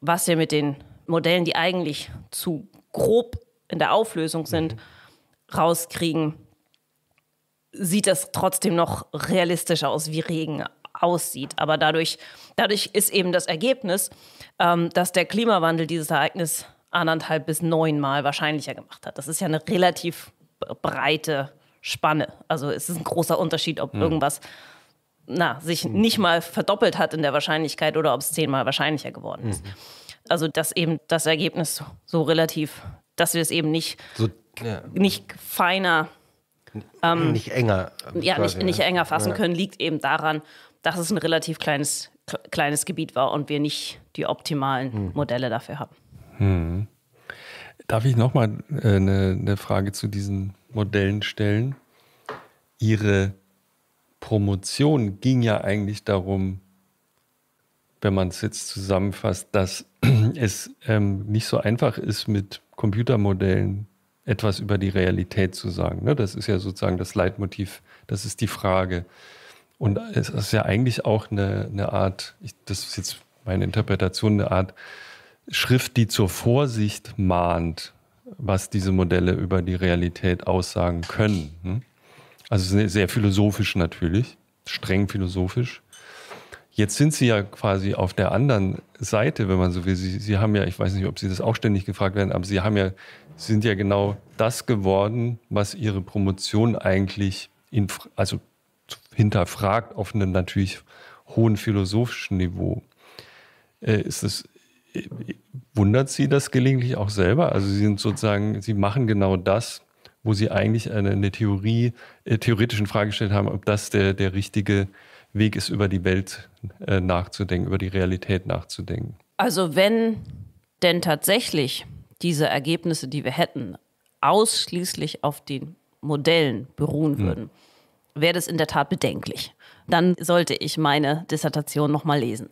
was wir mit den Modellen, die eigentlich zu grob in der Auflösung sind, mhm. rauskriegen, sieht das trotzdem noch realistisch aus wie Regen aussieht. Aber dadurch, dadurch ist eben das Ergebnis, ähm, dass der Klimawandel dieses Ereignis anderthalb bis neunmal wahrscheinlicher gemacht hat. Das ist ja eine relativ breite Spanne. Also es ist ein großer Unterschied, ob hm. irgendwas na, sich hm. nicht mal verdoppelt hat in der Wahrscheinlichkeit oder ob es zehnmal wahrscheinlicher geworden ist. Hm. Also dass eben das Ergebnis so relativ, dass wir es eben nicht, so, ja. nicht feiner ähm, nicht enger. Ja, quasi, nicht, nicht ne? enger fassen ja. können, liegt eben daran, dass es ein relativ kleines, kleines Gebiet war und wir nicht die optimalen hm. Modelle dafür haben. Hm. Darf ich nochmal eine, äh, eine Frage zu diesen Modellen stellen? Ihre Promotion ging ja eigentlich darum, wenn man es jetzt zusammenfasst, dass es ähm, nicht so einfach ist, mit Computermodellen etwas über die Realität zu sagen. Ne? Das ist ja sozusagen das Leitmotiv, das ist die Frage. Und es ist ja eigentlich auch eine, eine Art, ich, das ist jetzt meine Interpretation, eine Art Schrift, die zur Vorsicht mahnt, was diese Modelle über die Realität aussagen können. Ne? Also sehr philosophisch natürlich, streng philosophisch. Jetzt sind Sie ja quasi auf der anderen Seite, wenn man so will. Sie, Sie haben ja, ich weiß nicht, ob Sie das auch ständig gefragt werden, aber Sie haben ja, sind ja genau das geworden, was Ihre Promotion eigentlich in, also hinterfragt auf einem natürlich hohen philosophischen Niveau. Äh, ist es, äh, wundert Sie das gelegentlich auch selber? Also Sie sind sozusagen, Sie machen genau das, wo Sie eigentlich eine, eine Theorie, äh, theoretischen Frage gestellt haben, ob das der, der richtige Weg ist, über die Welt äh, nachzudenken, über die Realität nachzudenken. Also wenn denn tatsächlich diese Ergebnisse, die wir hätten, ausschließlich auf den Modellen beruhen hm. würden, hm wäre das in der Tat bedenklich. Dann sollte ich meine Dissertation nochmal lesen.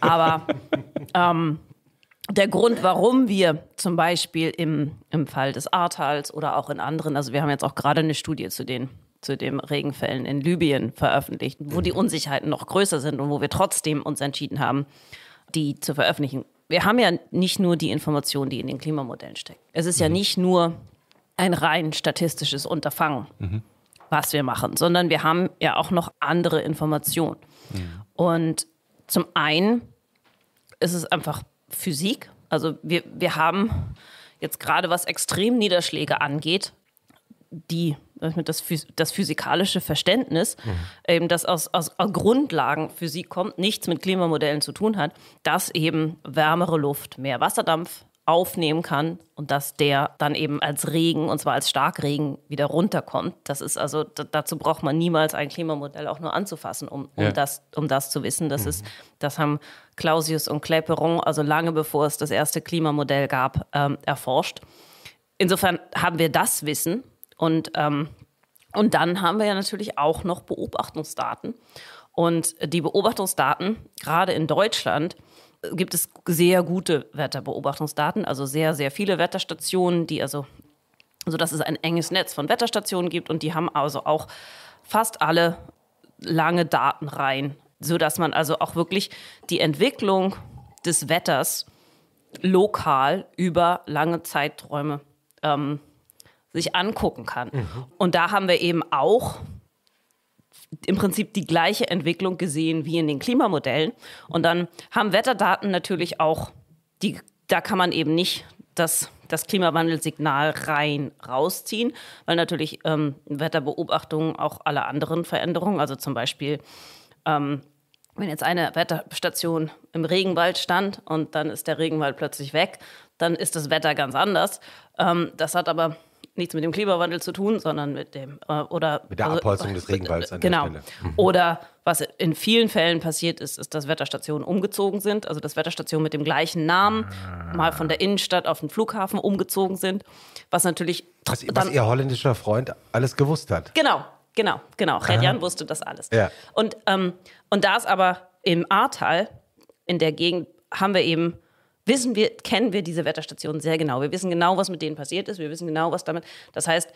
Aber ähm, der Grund, warum wir zum Beispiel im, im Fall des Ahrtals oder auch in anderen, also wir haben jetzt auch gerade eine Studie zu den zu den Regenfällen in Libyen veröffentlicht, wo die mhm. Unsicherheiten noch größer sind und wo wir trotzdem uns entschieden haben, die zu veröffentlichen. Wir haben ja nicht nur die Informationen, die in den Klimamodellen stecken. Es ist ja mhm. nicht nur ein rein statistisches Unterfangen. Mhm was wir machen, sondern wir haben ja auch noch andere Informationen. Ja. Mhm. Und zum einen ist es einfach Physik. Also wir, wir haben jetzt gerade was Extremniederschläge angeht, die das, das physikalische Verständnis, mhm. eben das aus, aus Grundlagen kommt, nichts mit Klimamodellen zu tun hat, dass eben wärmere Luft, mehr Wasserdampf, aufnehmen kann und dass der dann eben als Regen, und zwar als Starkregen, wieder runterkommt. Das ist also, dazu braucht man niemals ein Klimamodell auch nur anzufassen, um, um, ja. das, um das zu wissen. Das, mhm. ist, das haben Clausius und Clapeyron, also lange bevor es das erste Klimamodell gab, ähm, erforscht. Insofern haben wir das Wissen und, ähm, und dann haben wir ja natürlich auch noch Beobachtungsdaten. Und die Beobachtungsdaten, gerade in Deutschland, gibt es sehr gute Wetterbeobachtungsdaten, also sehr, sehr viele Wetterstationen, die also, so dass es ein enges Netz von Wetterstationen gibt und die haben also auch fast alle lange Datenreihen, sodass man also auch wirklich die Entwicklung des Wetters lokal über lange Zeiträume ähm, sich angucken kann. Mhm. Und da haben wir eben auch im Prinzip die gleiche Entwicklung gesehen wie in den Klimamodellen. Und dann haben Wetterdaten natürlich auch, die, da kann man eben nicht das, das Klimawandelsignal rein rausziehen, weil natürlich ähm, Wetterbeobachtungen auch alle anderen Veränderungen, also zum Beispiel ähm, wenn jetzt eine Wetterstation im Regenwald stand und dann ist der Regenwald plötzlich weg, dann ist das Wetter ganz anders. Ähm, das hat aber nichts mit dem Klimawandel zu tun, sondern mit dem äh, oder mit der also, Abholzung äh, des Regenwalds an genau. der Stelle. Mhm. oder was in vielen Fällen passiert ist, ist, dass Wetterstationen umgezogen sind, also dass Wetterstationen mit dem gleichen Namen ah. mal von der Innenstadt auf den Flughafen umgezogen sind, was natürlich was, was ihr holländischer Freund alles gewusst hat. Genau, genau, genau. Redjan wusste das alles. Ja. Und ähm, und da ist aber im Ahrtal in der Gegend haben wir eben wissen wir, kennen wir diese Wetterstationen sehr genau. Wir wissen genau, was mit denen passiert ist. Wir wissen genau, was damit. Das heißt,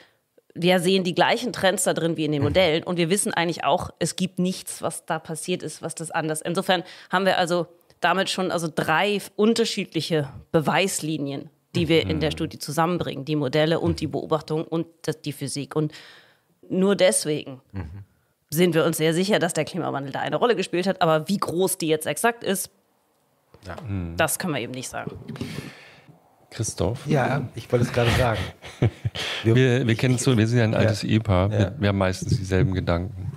wir sehen die gleichen Trends da drin wie in den mhm. Modellen und wir wissen eigentlich auch, es gibt nichts, was da passiert ist, was das anders. Insofern haben wir also damit schon also drei unterschiedliche Beweislinien, die wir in der mhm. Studie zusammenbringen, die Modelle und die mhm. Beobachtung und die Physik und nur deswegen. Mhm sind wir uns sehr sicher, dass der Klimawandel da eine Rolle gespielt hat. Aber wie groß die jetzt exakt ist, ja. Mhm. Das können wir eben nicht sagen. Christoph? Ja, ich wollte es gerade sagen. Wir, wir, wir kennen so, wir sind ja ein altes ja. Ehepaar. Ja. Wir, wir, haben meistens dieselben Gedanken.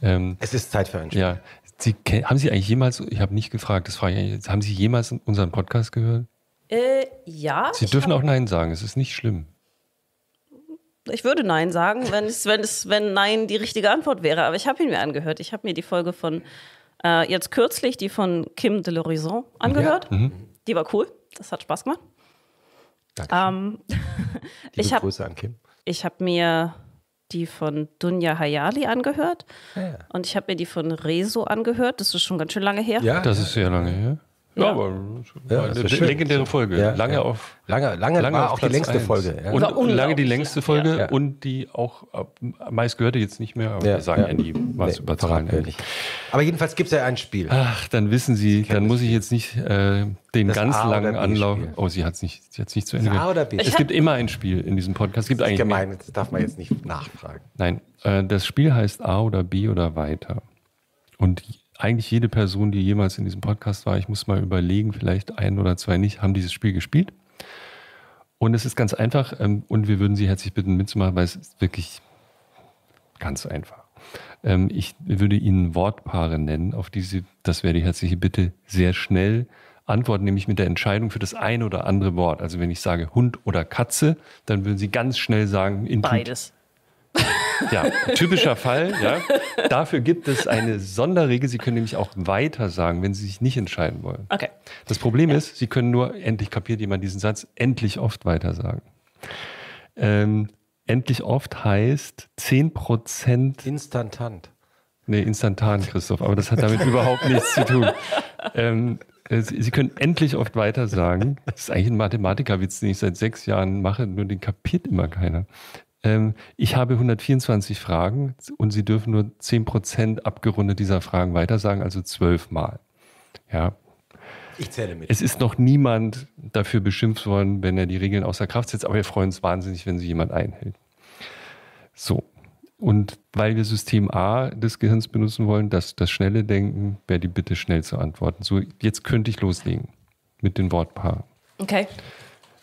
Ähm, es ist Zeit für ein Spiel. Ja. Sie, haben Sie eigentlich jemals, ich habe nicht gefragt, das frage ich jetzt, haben Sie jemals unseren Podcast gehört? Äh, ja. Sie dürfen auch Nein sagen, es ist nicht schlimm. Ich würde Nein sagen, wenn, es, wenn, es, wenn Nein die richtige Antwort wäre, aber ich habe ihn mir angehört. Ich habe mir die Folge von äh, jetzt kürzlich die von Kim de l'Horizon angehört. Ja. Mhm. Die war cool. Das hat Spaß gemacht. Danke. Ähm, ich hab, Grüße an Kim. Ich habe mir die von Dunja Hayali angehört ah, ja. und ich habe mir die von Rezo angehört. Das ist schon ganz schön lange her. Ja, das ist sehr lange her. Ja, aber ja, eine legendäre Folge. Ja, lange ja. auf. Lange, lange, lange war auch die längste 1. Folge. Ja. Und, und lange die längste Folge und die auch äh, meist gehörte jetzt nicht mehr, aber wir sagen ja nie was nee, übertragen. Aber jedenfalls gibt es ja ein Spiel. Ach, dann wissen Sie, dann muss ich jetzt nicht äh, den das ganz A langen Anlauf. Oh, sie hat es nicht, nicht zu Ende. Das A oder B. Es gibt immer ein Spiel in diesem Podcast. Es gibt das ist eigentlich gemein, mehr. das darf man jetzt nicht nachfragen. Nein, äh, das Spiel heißt A oder B oder weiter. Und eigentlich jede Person, die jemals in diesem Podcast war, ich muss mal überlegen, vielleicht ein oder zwei nicht, haben dieses Spiel gespielt. Und es ist ganz einfach ähm, und wir würden Sie herzlich bitten, mitzumachen, weil es ist wirklich ganz einfach. Ähm, ich würde Ihnen Wortpaare nennen, auf die Sie, das wäre die herzliche Bitte, sehr schnell antworten, nämlich mit der Entscheidung für das eine oder andere Wort. Also wenn ich sage Hund oder Katze, dann würden Sie ganz schnell sagen, intuit, beides. Ja, typischer Fall. Ja. Dafür gibt es eine Sonderregel. Sie können nämlich auch weiter sagen, wenn Sie sich nicht entscheiden wollen. Okay. Das Problem ja. ist, Sie können nur, endlich kapiert jemand diesen Satz, endlich oft weiter sagen. Ähm, endlich oft heißt 10 Instantan. Nee, instantan, Christoph, aber das hat damit überhaupt nichts zu tun. Ähm, äh, Sie können endlich oft weiter sagen. Das ist eigentlich ein Mathematikerwitz, den ich seit sechs Jahren mache, nur den kapiert immer keiner ähm, ich habe 124 Fragen und Sie dürfen nur 10% abgerundet dieser Fragen weitersagen, also zwölfmal. Ja. Ich zähle mit. Es ist noch niemand dafür beschimpft worden, wenn er die Regeln außer Kraft setzt, aber wir freuen uns wahnsinnig, wenn sie jemand einhält. So. Und weil wir System A des Gehirns benutzen wollen, das, das schnelle Denken, wäre die Bitte schnell zu antworten. So, jetzt könnte ich loslegen mit den Wortpaaren. Okay.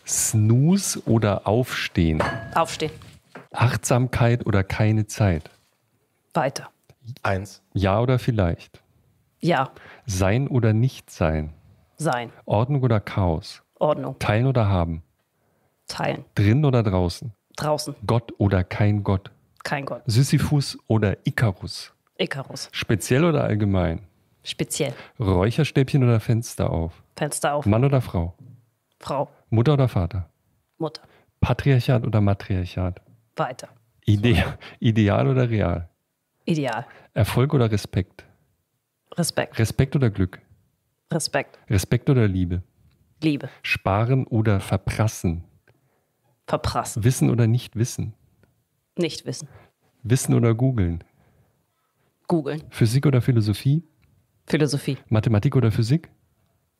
Snooze oder Aufstehen? Aufstehen. Achtsamkeit oder keine Zeit? Weiter. Eins. Ja oder vielleicht? Ja. Sein oder nicht sein? Sein. Ordnung oder Chaos? Ordnung. Teilen oder haben? Teilen. Drin oder draußen? Draußen. Gott oder kein Gott? Kein Gott. Sisyphus oder Ikarus? Ikarus. Speziell oder allgemein? Speziell. Räucherstäbchen oder Fenster auf? Fenster auf. Mann oder Frau? Frau. Mutter oder Vater? Mutter. Patriarchat oder Matriarchat? weiter. Ide ideal oder real? Ideal. Erfolg oder Respekt? Respekt. Respekt oder Glück? Respekt. Respekt oder Liebe? Liebe. Sparen oder verprassen? Verprassen. Wissen oder nicht wissen? Nicht wissen. Wissen oder googeln? Googeln. Physik oder Philosophie? Philosophie. Mathematik oder Physik?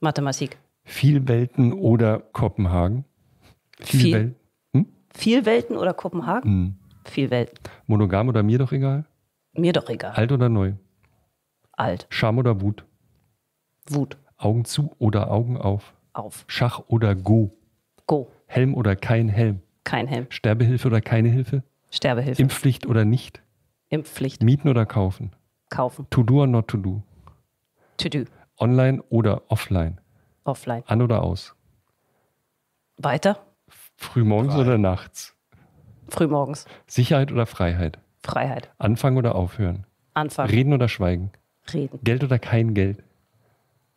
Mathematik. Vielwelten oder Kopenhagen? Viel. Viel. Viel Welten oder Kopenhagen? Mhm. Viel Welten. Monogam oder mir doch egal? Mir doch egal. Alt oder neu? Alt. Scham oder Wut? Wut. Augen zu oder Augen auf? Auf. Schach oder Go? Go. Helm oder kein Helm? Kein Helm. Sterbehilfe oder keine Hilfe? Sterbehilfe. Impfpflicht oder nicht? Impfpflicht. Mieten oder kaufen? Kaufen. To do or not to do? To do. Online oder offline? Offline. An oder aus? Weiter. Frühmorgens Frei. oder nachts? Frühmorgens. Sicherheit oder Freiheit? Freiheit. Anfangen oder aufhören? Anfangen. Reden oder schweigen? Reden. Geld oder kein Geld?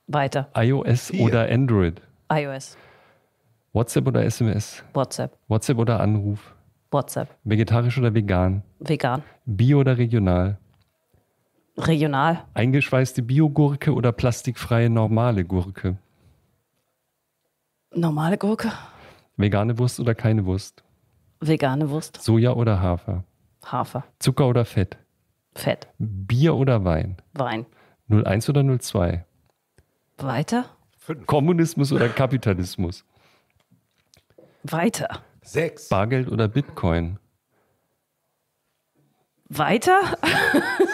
Weiter. iOS Hier. oder Android? iOS. WhatsApp oder SMS? WhatsApp. WhatsApp oder Anruf? WhatsApp. Vegetarisch oder vegan? Vegan. Bio oder regional? Regional. Eingeschweißte Biogurke oder plastikfreie normale Gurke? Normale Gurke. Vegane Wurst oder keine Wurst? Vegane Wurst. Soja oder Hafer? Hafer. Zucker oder Fett? Fett. Bier oder Wein? Wein. 01 oder 02? Weiter? Fünf. Kommunismus oder Kapitalismus? Weiter. Sechs. Bargeld oder Bitcoin? Weiter?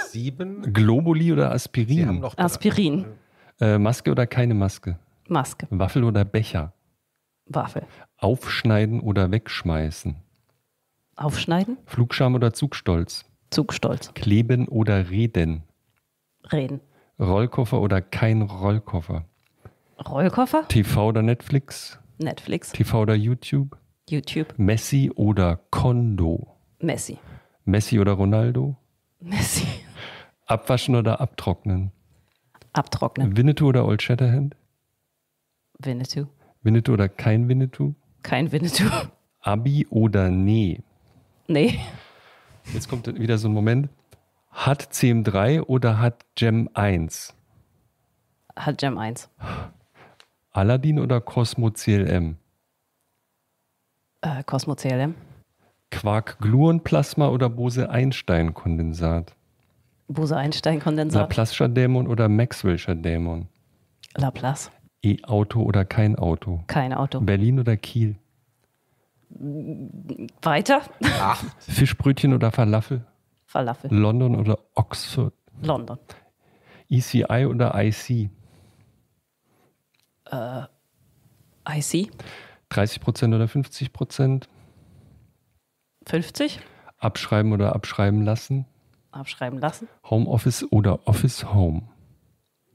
Sieben. Globuli oder Aspirin? haben noch Aspirin. Äh, Maske oder keine Maske? Maske. Waffel oder Becher? Waffe. Aufschneiden oder wegschmeißen. Aufschneiden. Flugscham oder Zugstolz. Zugstolz. Kleben oder reden. Reden. Rollkoffer oder kein Rollkoffer. Rollkoffer. TV oder Netflix. Netflix. TV oder YouTube. YouTube. Messi oder Kondo. Messi. Messi oder Ronaldo. Messi. Abwaschen oder abtrocknen. Abtrocknen. Winnetou oder Old Shatterhand. Winnetou. Winnetou oder kein Winnetou? Kein Winnetou. Abi oder nee? Nee. Jetzt kommt wieder so ein Moment. Hat CM3 oder hat Gem 1? Hat Gem 1. Aladdin oder Cosmo CLM? Äh, Cosmo CLM. Quark-Gluon-Plasma oder Bose-Einstein-Kondensat? Bose-Einstein-Kondensat. Laplace'scher Dämon oder Maxwell'scher Dämon? Laplace. E-Auto oder kein Auto? Kein Auto. Berlin oder Kiel? Weiter. Ach. Fischbrötchen oder Falafel? Falafel. London oder Oxford? London. ECI oder IC? Äh, IC. 30 Prozent oder 50 Prozent? 50. Abschreiben oder abschreiben lassen? Abschreiben lassen. Homeoffice oder Office Home?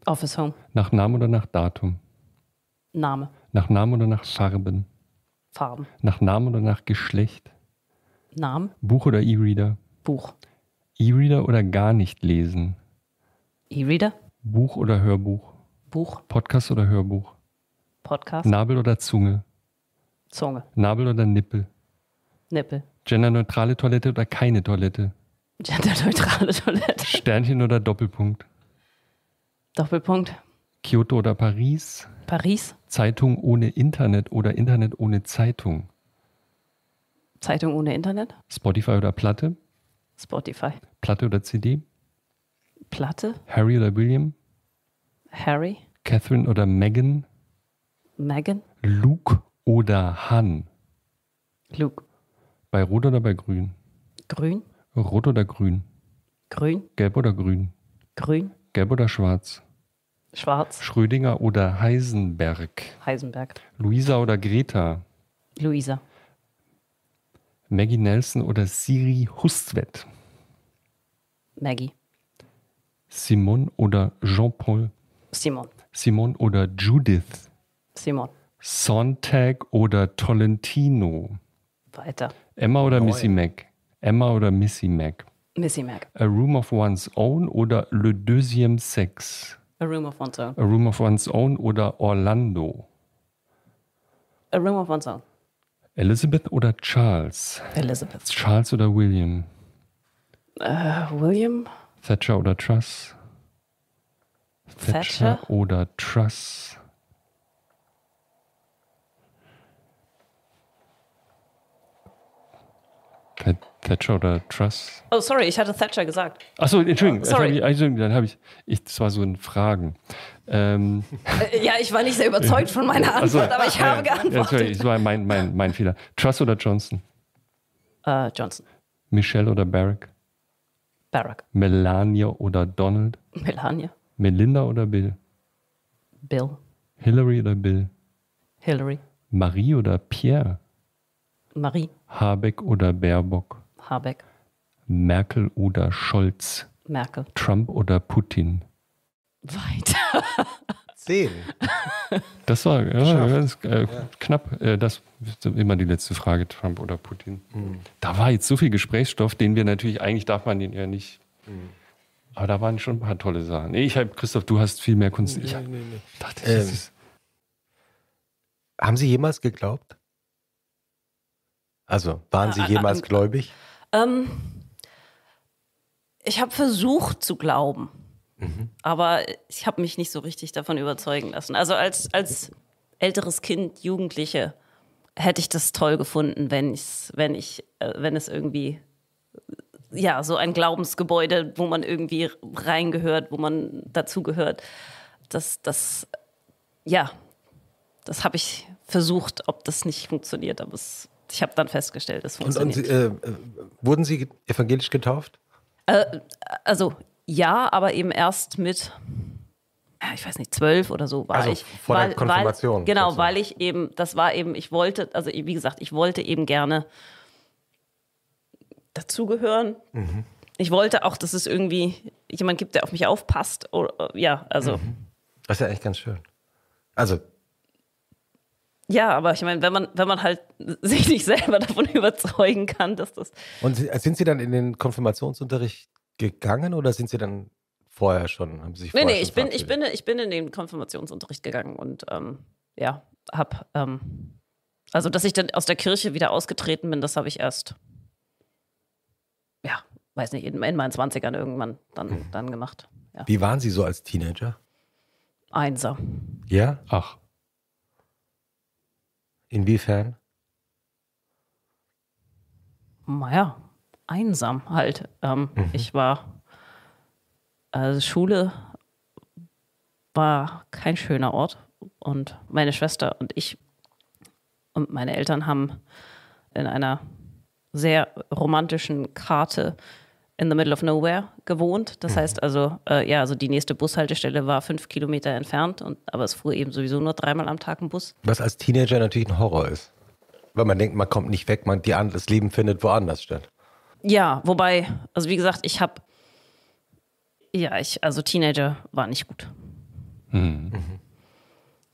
Office Home. Nach Namen oder nach Datum? Name. Nach Namen oder nach Farben? Farben. Nach Namen oder nach Geschlecht? Namen. Buch oder E-Reader? Buch. E-Reader oder gar nicht lesen? E-Reader. Buch oder Hörbuch? Buch. Podcast oder Hörbuch? Podcast. Nabel oder Zunge? Zunge. Nabel oder Nippel? Nippel. Genderneutrale Toilette oder keine Toilette? Genderneutrale Toilette. Sternchen oder Doppelpunkt? Doppelpunkt. Kyoto oder Paris? Paris. Zeitung ohne Internet oder Internet ohne Zeitung? Zeitung ohne Internet. Spotify oder Platte? Spotify. Platte oder CD? Platte. Harry oder William? Harry. Catherine oder Megan? Megan. Luke oder Han? Luke. Bei Rot oder bei Grün? Grün. Rot oder Grün? Grün. Gelb oder Grün? Grün. Gelb oder Schwarz? Schwarz. Schrödinger oder Heisenberg? Heisenberg. Luisa oder Greta? Luisa. Maggie Nelson oder Siri Hustvedt? Maggie. Simon oder Jean-Paul? Simon. Simon oder Judith? Simon. Sontag oder Tolentino? Weiter. Emma oder Neu. Missy Mac? Emma oder Missy Mac? Missy Mac. A Room of One's Own oder Le Deuxième Sex? A Room of One's Own. A Room of One's Own oder Orlando. A Room of One's Own. Elizabeth oder Charles? Elizabeth. Charles oder William? Uh, William. Thatcher oder Truss? Thatcher, Thatcher oder Truss? Thatcher oder Truss? Oh, sorry, ich hatte Thatcher gesagt. Achso, Entschuldigung, oh, sorry. Hab also, dann habe ich, ich, das war so ein Fragen. Ähm, äh, ja, ich war nicht sehr überzeugt von meiner Antwort, so, aber ich ja, habe geantwortet. Ja, sorry, das war mein, mein, mein Fehler. Truss oder Johnson? Uh, Johnson. Michelle oder Barack? Barack. Melania oder Donald? Melania. Melinda oder Bill? Bill. Hillary oder Bill? Hillary. Marie oder Pierre? Marie. Habeck oder Baerbock? Habeck. Merkel oder Scholz? Merkel. Trump oder Putin? Weiter. Zehn. Das war ja, ganz, äh, ja. knapp. Äh, das ist immer die letzte Frage, Trump oder Putin. Mhm. Da war jetzt so viel Gesprächsstoff, den wir natürlich, eigentlich darf man den ja nicht. Mhm. Aber da waren schon ein paar tolle Sachen. Nee, ich habe, Christoph, du hast viel mehr Kunst. Nee, ich nee, nee. dachte, ähm, ist, haben Sie jemals geglaubt? Also, waren Sie jemals gläubig? Ähm, ich habe versucht zu glauben, mhm. aber ich habe mich nicht so richtig davon überzeugen lassen. Also als, als älteres Kind, Jugendliche, hätte ich das toll gefunden, wenn, ich's, wenn, ich, äh, wenn es irgendwie ja, so ein Glaubensgebäude, wo man irgendwie reingehört, wo man dazugehört. Das, das, ja, das habe ich versucht, ob das nicht funktioniert, aber es ich habe dann festgestellt, es funktioniert. Und, und äh, äh, wurden Sie evangelisch getauft? Äh, äh, also ja, aber eben erst mit, äh, ich weiß nicht, zwölf oder so war also ich. Vor weil, der Konfirmation. Weil, genau, weil ich eben, das war eben, ich wollte, also wie gesagt, ich wollte eben gerne dazugehören. Mhm. Ich wollte auch, dass es irgendwie jemand gibt, der auf mich aufpasst. Oder, ja, also. Mhm. Das ist ja echt ganz schön. Also ja, aber ich meine, wenn man, wenn man halt sich nicht selber davon überzeugen kann, dass das. Und sind Sie dann in den Konfirmationsunterricht gegangen oder sind Sie dann vorher schon, haben Sie sich Nee, nee, ich bin, ich, bin, ich bin in den Konfirmationsunterricht gegangen und ähm, ja, hab. Ähm, also, dass ich dann aus der Kirche wieder ausgetreten bin, das habe ich erst, ja, weiß nicht, in, in meinen 20ern irgendwann dann, hm. dann gemacht. Ja. Wie waren Sie so als Teenager? Einser. Ja? Ach. Inwiefern? Naja, einsam halt. Ähm, mhm. Ich war, also Schule war kein schöner Ort und meine Schwester und ich und meine Eltern haben in einer sehr romantischen Karte in the middle of nowhere gewohnt. Das mhm. heißt also, äh, ja, also die nächste Bushaltestelle war fünf Kilometer entfernt, und, aber es fuhr eben sowieso nur dreimal am Tag ein Bus. Was als Teenager natürlich ein Horror ist. Weil man denkt, man kommt nicht weg, man, die, das Leben findet woanders statt. Ja, wobei, also wie gesagt, ich habe, ja, ich, also Teenager war nicht gut. Mhm. mhm.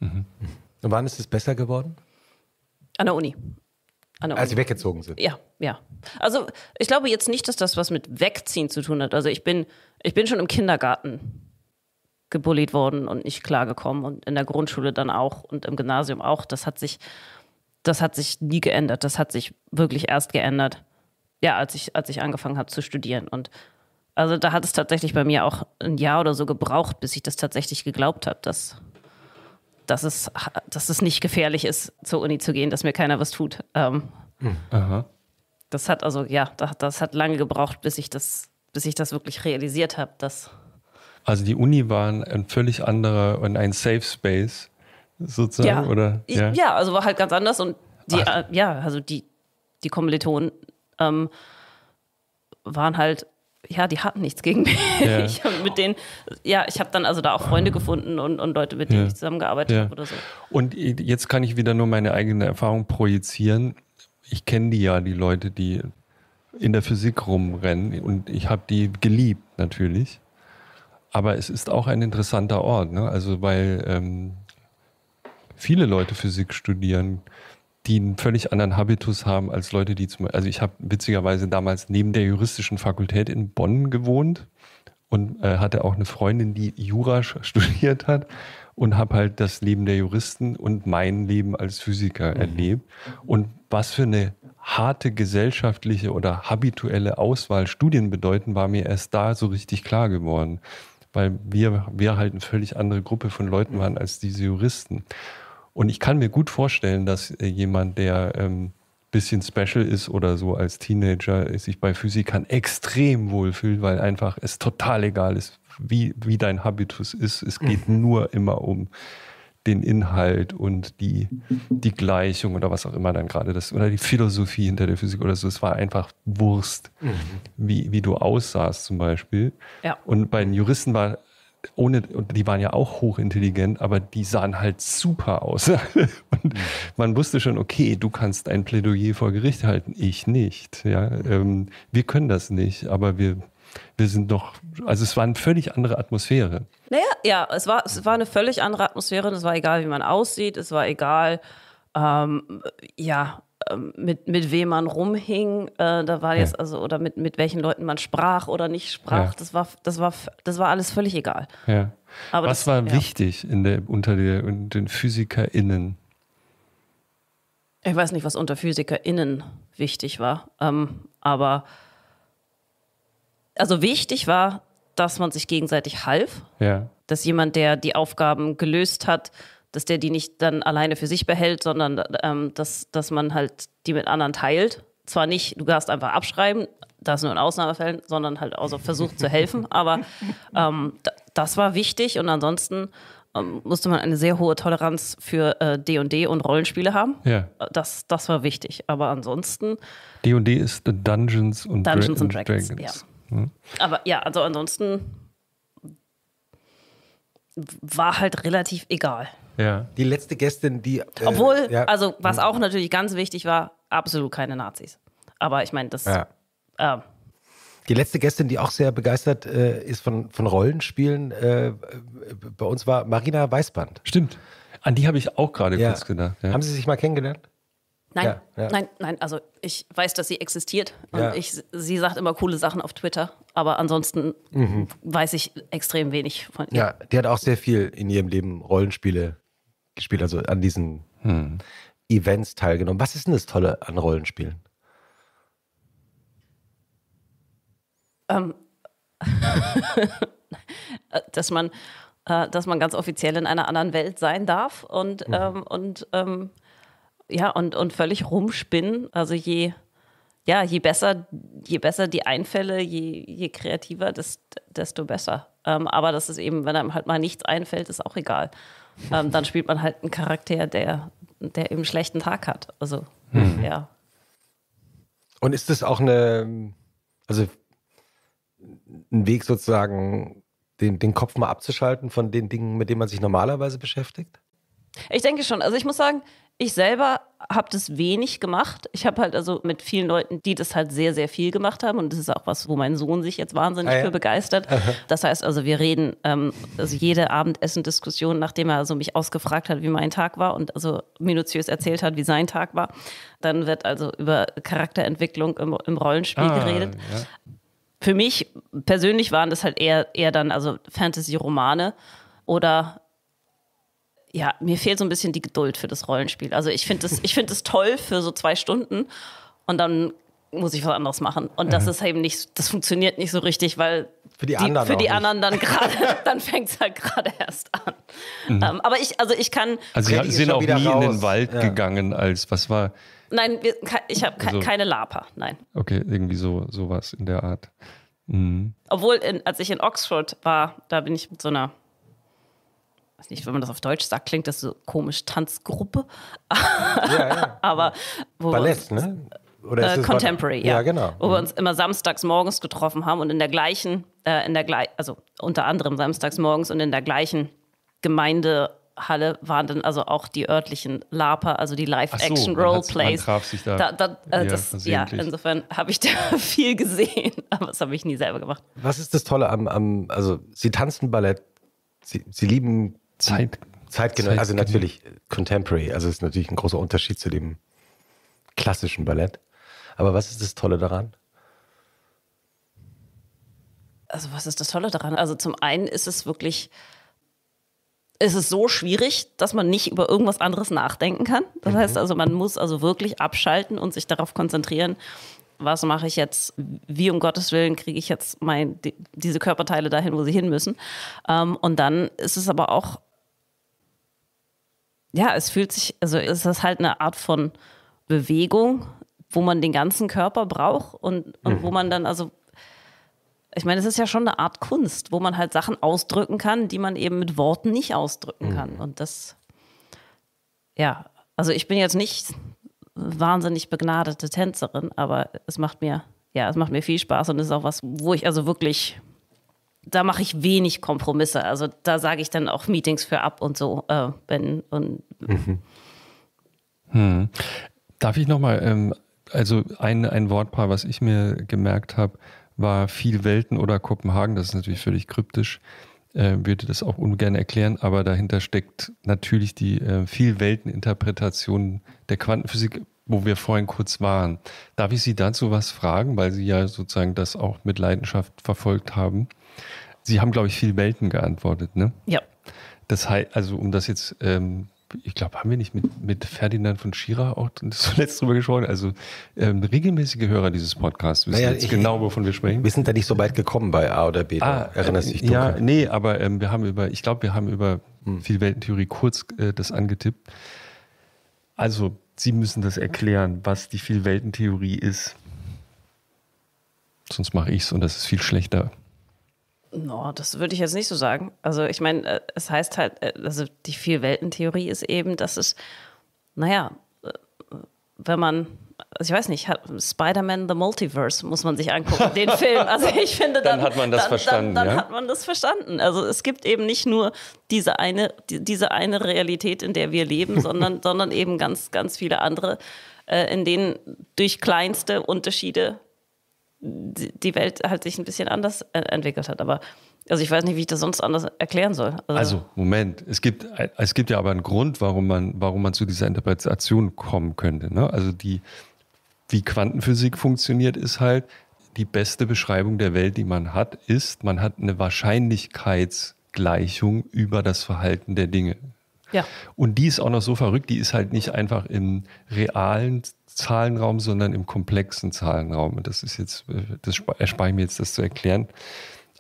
Mhm. Mhm. Und wann ist es besser geworden? An der Uni. An Als sie weggezogen sind. Ja, ja. Also ich glaube jetzt nicht, dass das was mit Wegziehen zu tun hat. Also ich bin, ich bin schon im Kindergarten gebullied worden und nicht klargekommen und in der Grundschule dann auch und im Gymnasium auch. Das hat sich, das hat sich nie geändert. Das hat sich wirklich erst geändert, ja, als ich, als ich angefangen habe zu studieren. Und also da hat es tatsächlich bei mir auch ein Jahr oder so gebraucht, bis ich das tatsächlich geglaubt habe, dass dass es, dass es nicht gefährlich ist, zur Uni zu gehen, dass mir keiner was tut. Ähm, hm. Aha. Das hat also, ja, das, hat lange gebraucht, bis ich das, bis ich das wirklich realisiert habe. Dass also die Uni war ein völlig anderer und ein Safe Space sozusagen, ja. oder? Ja. ja. also war halt ganz anders und die, äh, ja, also die, die Kommilitonen ähm, waren halt ja, die hatten nichts gegen mich. Ja. Und mit denen, ja, ich habe dann also da auch Freunde gefunden und, und Leute, mit denen ja. ich zusammengearbeitet ja. habe oder so. Und jetzt kann ich wieder nur meine eigene Erfahrung projizieren. Ich kenne die ja, die Leute, die in der Physik rumrennen und ich habe die geliebt natürlich. Aber es ist auch ein interessanter Ort, ne? also weil ähm, viele Leute Physik studieren die einen völlig anderen Habitus haben als Leute, die zum also ich habe witzigerweise damals neben der juristischen Fakultät in Bonn gewohnt und äh, hatte auch eine Freundin, die Jura studiert hat und habe halt das Leben der Juristen und mein Leben als Physiker mhm. erlebt und was für eine harte gesellschaftliche oder habituelle Auswahl Studien bedeuten, war mir erst da so richtig klar geworden, weil wir, wir halt eine völlig andere Gruppe von Leuten mhm. waren als diese Juristen. Und ich kann mir gut vorstellen, dass äh, jemand, der ähm, bisschen special ist oder so als Teenager, äh, sich bei Physikern extrem wohlfühlt, weil einfach es total egal ist, wie, wie dein Habitus ist. Es mhm. geht mhm. nur immer um den Inhalt und die, die Gleichung oder was auch immer dann gerade das oder die Philosophie hinter der Physik oder so. Es war einfach Wurst, mhm. wie, wie du aussahst zum Beispiel. Ja. Und bei den Juristen war ohne, die waren ja auch hochintelligent, aber die sahen halt super aus. Und hm. man wusste schon, okay, du kannst ein Plädoyer vor Gericht halten, ich nicht. Ja, ähm, wir können das nicht, aber wir, wir sind noch, also es war eine völlig andere Atmosphäre. Naja, ja, es war, es war eine völlig andere Atmosphäre und es war egal, wie man aussieht, es war egal, ähm, ja, ähm, mit, mit wem man rumhing, äh, da war jetzt ja. also oder mit, mit welchen Leuten man sprach oder nicht sprach, ja. das war das war das war alles völlig egal. Ja. Aber Was das, war wichtig in der unter der, in den PhysikerInnen? Ich weiß nicht, was unter PhysikerInnen wichtig war, ähm, aber also wichtig war, dass man sich gegenseitig half, dass jemand, der die Aufgaben gelöst hat, dass der die nicht dann alleine für sich behält, sondern ähm, dass, dass man halt die mit anderen teilt. Zwar nicht, du darfst einfach abschreiben, das nur in Ausnahmefällen, sondern halt auch so versucht zu helfen. Aber ähm, das war wichtig und ansonsten ähm, musste man eine sehr hohe Toleranz für D&D äh, &D und Rollenspiele haben. Ja. Das, das war wichtig. Aber ansonsten... D&D ist Dungeons und Dungeons Dra and Dragons. Dragons. Ja. Hm. Aber ja, also ansonsten war halt relativ egal. Ja. Die letzte Gästin, die. Äh, Obwohl, ja. also was mhm. auch natürlich ganz wichtig war, absolut keine Nazis. Aber ich meine, das. Ja. Äh, die letzte Gästin, die auch sehr begeistert äh, ist von, von Rollenspielen, äh, bei uns war Marina Weißband. Stimmt. An die habe ich auch gerade ja. kurz gedacht. Haben Sie sich mal kennengelernt? Nein, nein, nein. Also ich weiß, dass sie existiert und ich, sie sagt immer coole Sachen auf Twitter, aber ansonsten mhm. weiß ich extrem wenig von ihr. Ja, die hat auch sehr viel in ihrem Leben Rollenspiele gespielt, also an diesen hm. Events teilgenommen. Was ist denn das Tolle an Rollenspielen? Ähm. dass man äh, dass man ganz offiziell in einer anderen Welt sein darf und, mhm. ähm, und ähm, ja, und, und völlig rumspinnen. Also je, ja, je besser, je besser die Einfälle, je, je kreativer, desto besser. Ähm, aber das ist eben, wenn einem halt mal nichts einfällt, ist auch egal ähm, dann spielt man halt einen Charakter, der, der eben einen schlechten Tag hat. Also, mhm. ja. Und ist das auch eine, also ein Weg sozusagen, den, den Kopf mal abzuschalten von den Dingen, mit denen man sich normalerweise beschäftigt? Ich denke schon. Also ich muss sagen, ich selber habe das wenig gemacht. Ich habe halt also mit vielen Leuten, die das halt sehr, sehr viel gemacht haben. Und das ist auch was, wo mein Sohn sich jetzt wahnsinnig ah, ja. für begeistert. Das heißt also, wir reden ähm, also jede Abendessen-Diskussion, nachdem er also mich ausgefragt hat, wie mein Tag war und also minutiös erzählt hat, wie sein Tag war. Dann wird also über Charakterentwicklung im, im Rollenspiel ah, geredet. Ja. Für mich persönlich waren das halt eher, eher dann also Fantasy-Romane oder ja, mir fehlt so ein bisschen die Geduld für das Rollenspiel. Also ich finde es find toll für so zwei Stunden und dann muss ich was anderes machen. Und das ist eben nicht, das funktioniert nicht so richtig, weil für die, die anderen, für die anderen dann gerade, dann fängt es halt gerade erst an. Mhm. Um, ähm, aber ich, also ich kann. Also Sie sind auch nie raus. in den Wald ja. gegangen als, was war? Nein, wir, ich habe also, keine Lapa, nein. Okay, irgendwie so sowas in der Art. Mhm. Obwohl, in, als ich in Oxford war, da bin ich mit so einer weiß nicht, wenn man das auf Deutsch sagt, klingt das so komisch, Tanzgruppe. Ja, ja. Aber wo Ballett, uns, ne? Oder äh, Contemporary, ja. ja. genau. Wo mhm. wir uns immer samstags morgens getroffen haben und in der gleichen, äh, in der also unter anderem samstags morgens und in der gleichen Gemeinde Halle waren dann also auch die örtlichen LARPer, also die Live-Action-Roleplays. So, traf sich da. da, da äh, ja, ja, insofern habe ich da viel gesehen, aber das habe ich nie selber gemacht. Was ist das Tolle am, am also Sie tanzen Ballett, Sie, Sie lieben Zeit, zeitgenau, Zeit also natürlich Contemporary, also ist natürlich ein großer Unterschied zu dem klassischen Ballett. Aber was ist das Tolle daran? Also was ist das Tolle daran? Also zum einen ist es wirklich, ist es so schwierig, dass man nicht über irgendwas anderes nachdenken kann. Das mhm. heißt also, man muss also wirklich abschalten und sich darauf konzentrieren, was mache ich jetzt, wie um Gottes Willen kriege ich jetzt mein, die, diese Körperteile dahin, wo sie hin müssen. Ähm, und dann ist es aber auch ja, es fühlt sich, also ist das halt eine Art von Bewegung, wo man den ganzen Körper braucht und, und mhm. wo man dann, also, ich meine, es ist ja schon eine Art Kunst, wo man halt Sachen ausdrücken kann, die man eben mit Worten nicht ausdrücken mhm. kann. Und das, ja, also ich bin jetzt nicht wahnsinnig begnadete Tänzerin, aber es macht mir, ja, es macht mir viel Spaß und es ist auch was, wo ich also wirklich da mache ich wenig Kompromisse. Also da sage ich dann auch Meetings für ab und so, äh, wenn und. Mhm. Hm. Darf ich nochmal, ähm, also ein, ein Wortpaar, was ich mir gemerkt habe, war viel Welten oder Kopenhagen. Das ist natürlich völlig kryptisch, äh, würde das auch ungern erklären, aber dahinter steckt natürlich die äh, viel interpretation der Quantenphysik, wo wir vorhin kurz waren. Darf ich Sie dazu was fragen, weil Sie ja sozusagen das auch mit Leidenschaft verfolgt haben? Sie haben, glaube ich, viel melden geantwortet, ne? Ja. Das heißt, also um das jetzt, ähm, ich glaube, haben wir nicht mit, mit Ferdinand von Schira auch zuletzt drüber gesprochen? Also ähm, regelmäßige Hörer dieses Podcasts wissen naja, jetzt ich, genau, wovon wir sprechen. Wir sind da nicht so weit gekommen bei A oder B. Ah, erinnerst äh, dich du? Ja, nee, aber ähm, wir haben über, ich glaube, wir haben über hm. viel Weltentheorie kurz äh, das angetippt. Also, Sie müssen das erklären, was die Vielweltentheorie ist. Sonst mache ich es und das ist viel schlechter. No, das würde ich jetzt nicht so sagen. Also ich meine, äh, es heißt halt, äh, also die Vielweltentheorie ist eben, dass es, naja, äh, wenn man, also ich weiß nicht, Spider-Man The Multiverse muss man sich angucken, den Film. Also ich finde, dann, dann hat man das dann, verstanden. Dann, dann ja? hat man das verstanden. Also es gibt eben nicht nur diese eine, die, diese eine Realität, in der wir leben, sondern, sondern eben ganz, ganz viele andere, äh, in denen durch kleinste Unterschiede die Welt halt sich ein bisschen anders äh, entwickelt hat. Aber also ich weiß nicht, wie ich das sonst anders erklären soll. Also, also Moment, es gibt, es gibt ja aber einen Grund, warum man, warum man zu dieser Interpretation kommen könnte. Ne? Also die, wie Quantenphysik funktioniert, ist halt, die beste Beschreibung der Welt, die man hat, ist, man hat eine Wahrscheinlichkeitsgleichung über das Verhalten der Dinge. Ja. Und die ist auch noch so verrückt, die ist halt nicht einfach im realen Zahlenraum, sondern im komplexen Zahlenraum. Und das ist jetzt, das erspare ich mir jetzt, das zu erklären.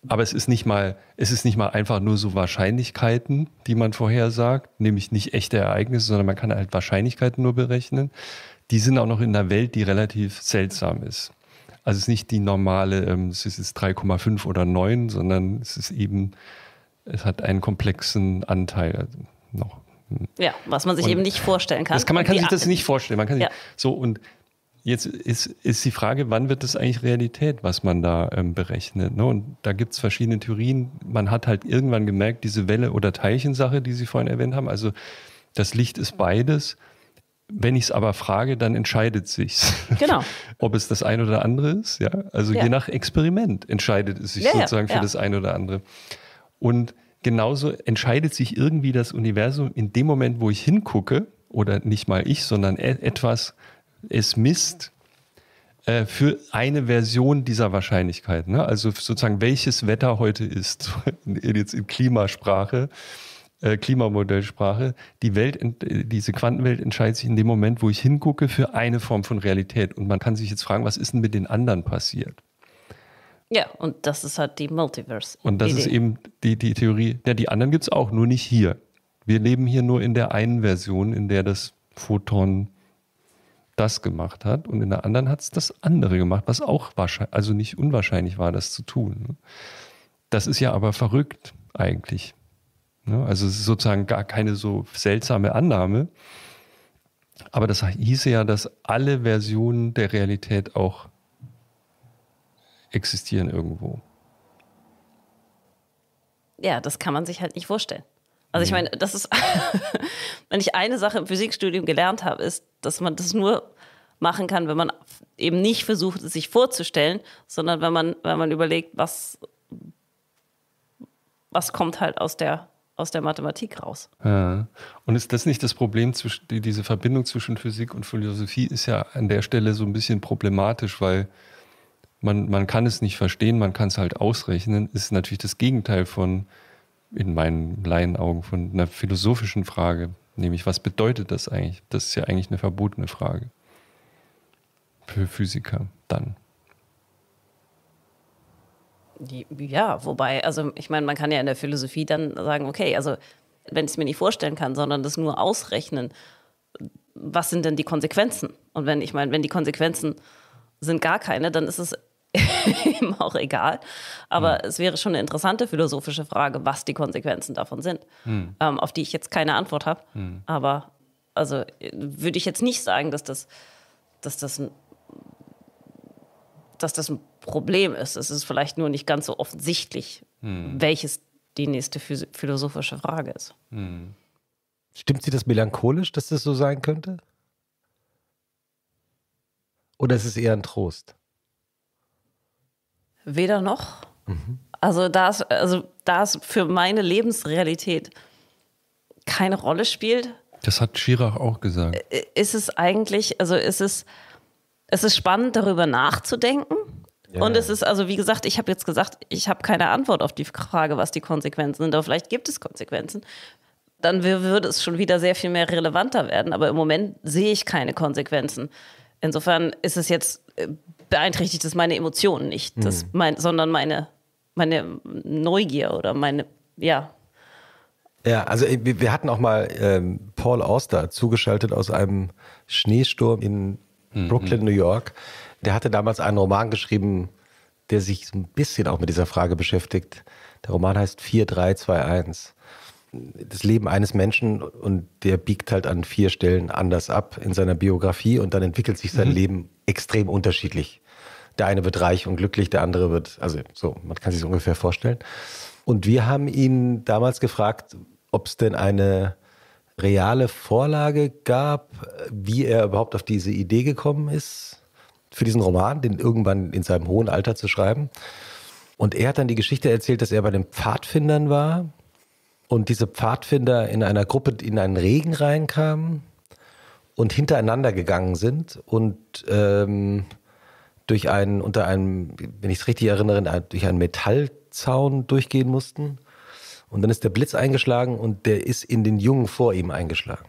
Aber es ist nicht mal, es ist nicht mal einfach nur so Wahrscheinlichkeiten, die man vorhersagt, nämlich nicht echte Ereignisse, sondern man kann halt Wahrscheinlichkeiten nur berechnen. Die sind auch noch in einer Welt, die relativ seltsam ist. Also es ist nicht die normale, ähm, es ist jetzt 3,5 oder 9, sondern es ist eben, es hat einen komplexen Anteil also noch. Ja, was man sich und eben nicht vorstellen kann. Das kann man kann sich das nicht vorstellen. Man kann sich, so und jetzt ist, ist die Frage, wann wird das eigentlich Realität, was man da ähm, berechnet? Ne? Und da gibt es verschiedene Theorien. Man hat halt irgendwann gemerkt, diese Welle- oder Teilchensache, die Sie vorhin erwähnt haben, also das Licht ist beides. Wenn ich es aber frage, dann entscheidet sich's. Genau. Ob es das eine oder andere ist, ja. Also ja. je nach Experiment entscheidet es sich ja, sozusagen für das eine oder andere. Und genauso entscheidet sich irgendwie das Universum in dem Moment, wo ich hingucke, oder nicht mal ich, sondern e-, etwas, es misst äh, für eine Version dieser Wahrscheinlichkeit. Ne? Also sozusagen, welches Wetter heute ist, jetzt in Klimasprache, äh, Klimamodellsprache, die Welt, diese Quantenwelt entscheidet sich in dem Moment, wo ich hingucke, für eine Form von Realität. Und man kann sich jetzt fragen, was ist denn mit den anderen passiert? Ja, und das ist halt die Multiverse. -Idee. Und das ist eben die, die Theorie. Ja, die anderen gibt es auch, nur nicht hier. Wir leben hier nur in der einen Version, in der das Photon das gemacht hat und in der anderen hat es das andere gemacht, was auch wahrscheinlich, also nicht unwahrscheinlich war, das zu tun. Ne? Das ist ja aber verrückt eigentlich. Ne? Also es ist sozusagen gar keine so seltsame Annahme. Aber das hieße ja, dass alle Versionen der Realität auch existieren irgendwo. Ja, das kann man sich halt nicht vorstellen. Also ich meine, das ist, wenn ich eine Sache im Physikstudium gelernt habe, ist, dass man das nur machen kann, wenn man eben nicht versucht, es sich vorzustellen, sondern wenn man, wenn man überlegt, was, was kommt halt aus der, aus der Mathematik raus. Ja. Und ist das nicht das Problem, zwischen, diese Verbindung zwischen Physik und Philosophie ist ja an der Stelle so ein bisschen problematisch, weil man, man kann es nicht verstehen, man kann es halt ausrechnen, ist natürlich das Gegenteil von, in meinen Laienaugen, von einer philosophischen Frage. Nämlich, was bedeutet das eigentlich? Das ist ja eigentlich eine verbotene Frage. Für Physiker dann. Ja, wobei, also ich meine, man kann ja in der Philosophie dann sagen, okay, also wenn ich es mir nicht vorstellen kann, sondern das nur ausrechnen, was sind denn die Konsequenzen? Und wenn ich meine, wenn die Konsequenzen sind gar keine, dann ist es eben auch egal. Aber mhm. es wäre schon eine interessante philosophische Frage, was die Konsequenzen davon sind, mhm. ähm, auf die ich jetzt keine Antwort habe. Mhm. Aber also würde ich jetzt nicht sagen, dass das, dass das ein dass das ein Problem ist. Es ist vielleicht nur nicht ganz so offensichtlich, hm. welches die nächste philosophische Frage ist. Hm. Stimmt Sie das melancholisch, dass das so sein könnte? Oder ist es eher ein Trost? Weder noch. Mhm. Also, da es, also, für meine Lebensrealität keine Rolle spielt. Das hat Schirach auch gesagt. Ist es eigentlich, also ist es, es ist spannend, darüber nachzudenken. Ja. Und es ist, also wie gesagt, ich habe jetzt gesagt, ich habe keine Antwort auf die Frage, was die Konsequenzen sind. Aber vielleicht gibt es Konsequenzen. Dann würde es schon wieder sehr viel mehr relevanter werden. Aber im Moment sehe ich keine Konsequenzen. Insofern ist es jetzt äh, beeinträchtigt das meine Emotionen nicht, mhm. mein, sondern meine, meine Neugier oder meine, ja. Ja, also äh, wir hatten auch mal ähm, Paul Auster zugeschaltet aus einem Schneesturm in mhm. Brooklyn, New York. Der hatte damals einen Roman geschrieben, der sich ein bisschen auch mit dieser Frage beschäftigt. Der Roman heißt 4321 das Leben eines Menschen und der biegt halt an vier Stellen anders ab in seiner Biografie und dann entwickelt sich sein mhm. Leben extrem unterschiedlich. Der eine wird reich und glücklich, der andere wird, also so, man kann sich das ungefähr vorstellen. Und wir haben ihn damals gefragt, ob es denn eine reale Vorlage gab, wie er überhaupt auf diese Idee gekommen ist, für diesen Roman, den irgendwann in seinem hohen Alter zu schreiben. Und er hat dann die Geschichte erzählt, dass er bei den Pfadfindern war und diese Pfadfinder in einer Gruppe in einen Regen reinkamen und hintereinander gegangen sind und ähm, durch einen, unter einem, wenn ich es richtig erinnere, durch einen Metallzaun durchgehen mussten. Und dann ist der Blitz eingeschlagen und der ist in den Jungen vor ihm eingeschlagen.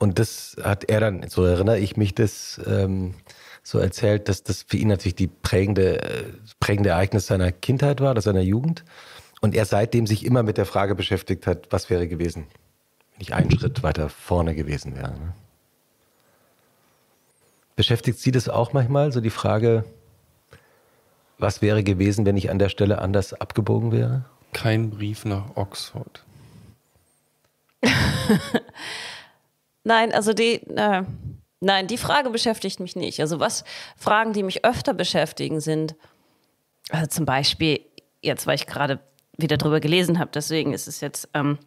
Und das hat er dann, so erinnere ich mich, das ähm, so erzählt, dass das für ihn natürlich die prägende, äh, prägende Ereignis seiner Kindheit war, seiner Jugend. Und er seitdem sich immer mit der Frage beschäftigt hat, was wäre gewesen, wenn ich einen Schritt weiter vorne gewesen wäre. Ne? Beschäftigt Sie das auch manchmal, so die Frage, was wäre gewesen, wenn ich an der Stelle anders abgebogen wäre? Kein Brief nach Oxford. nein, also die, äh, nein, die Frage beschäftigt mich nicht. Also was Fragen, die mich öfter beschäftigen, sind also zum Beispiel jetzt, weil ich gerade wieder drüber gelesen habe. Deswegen ist es jetzt, ähm,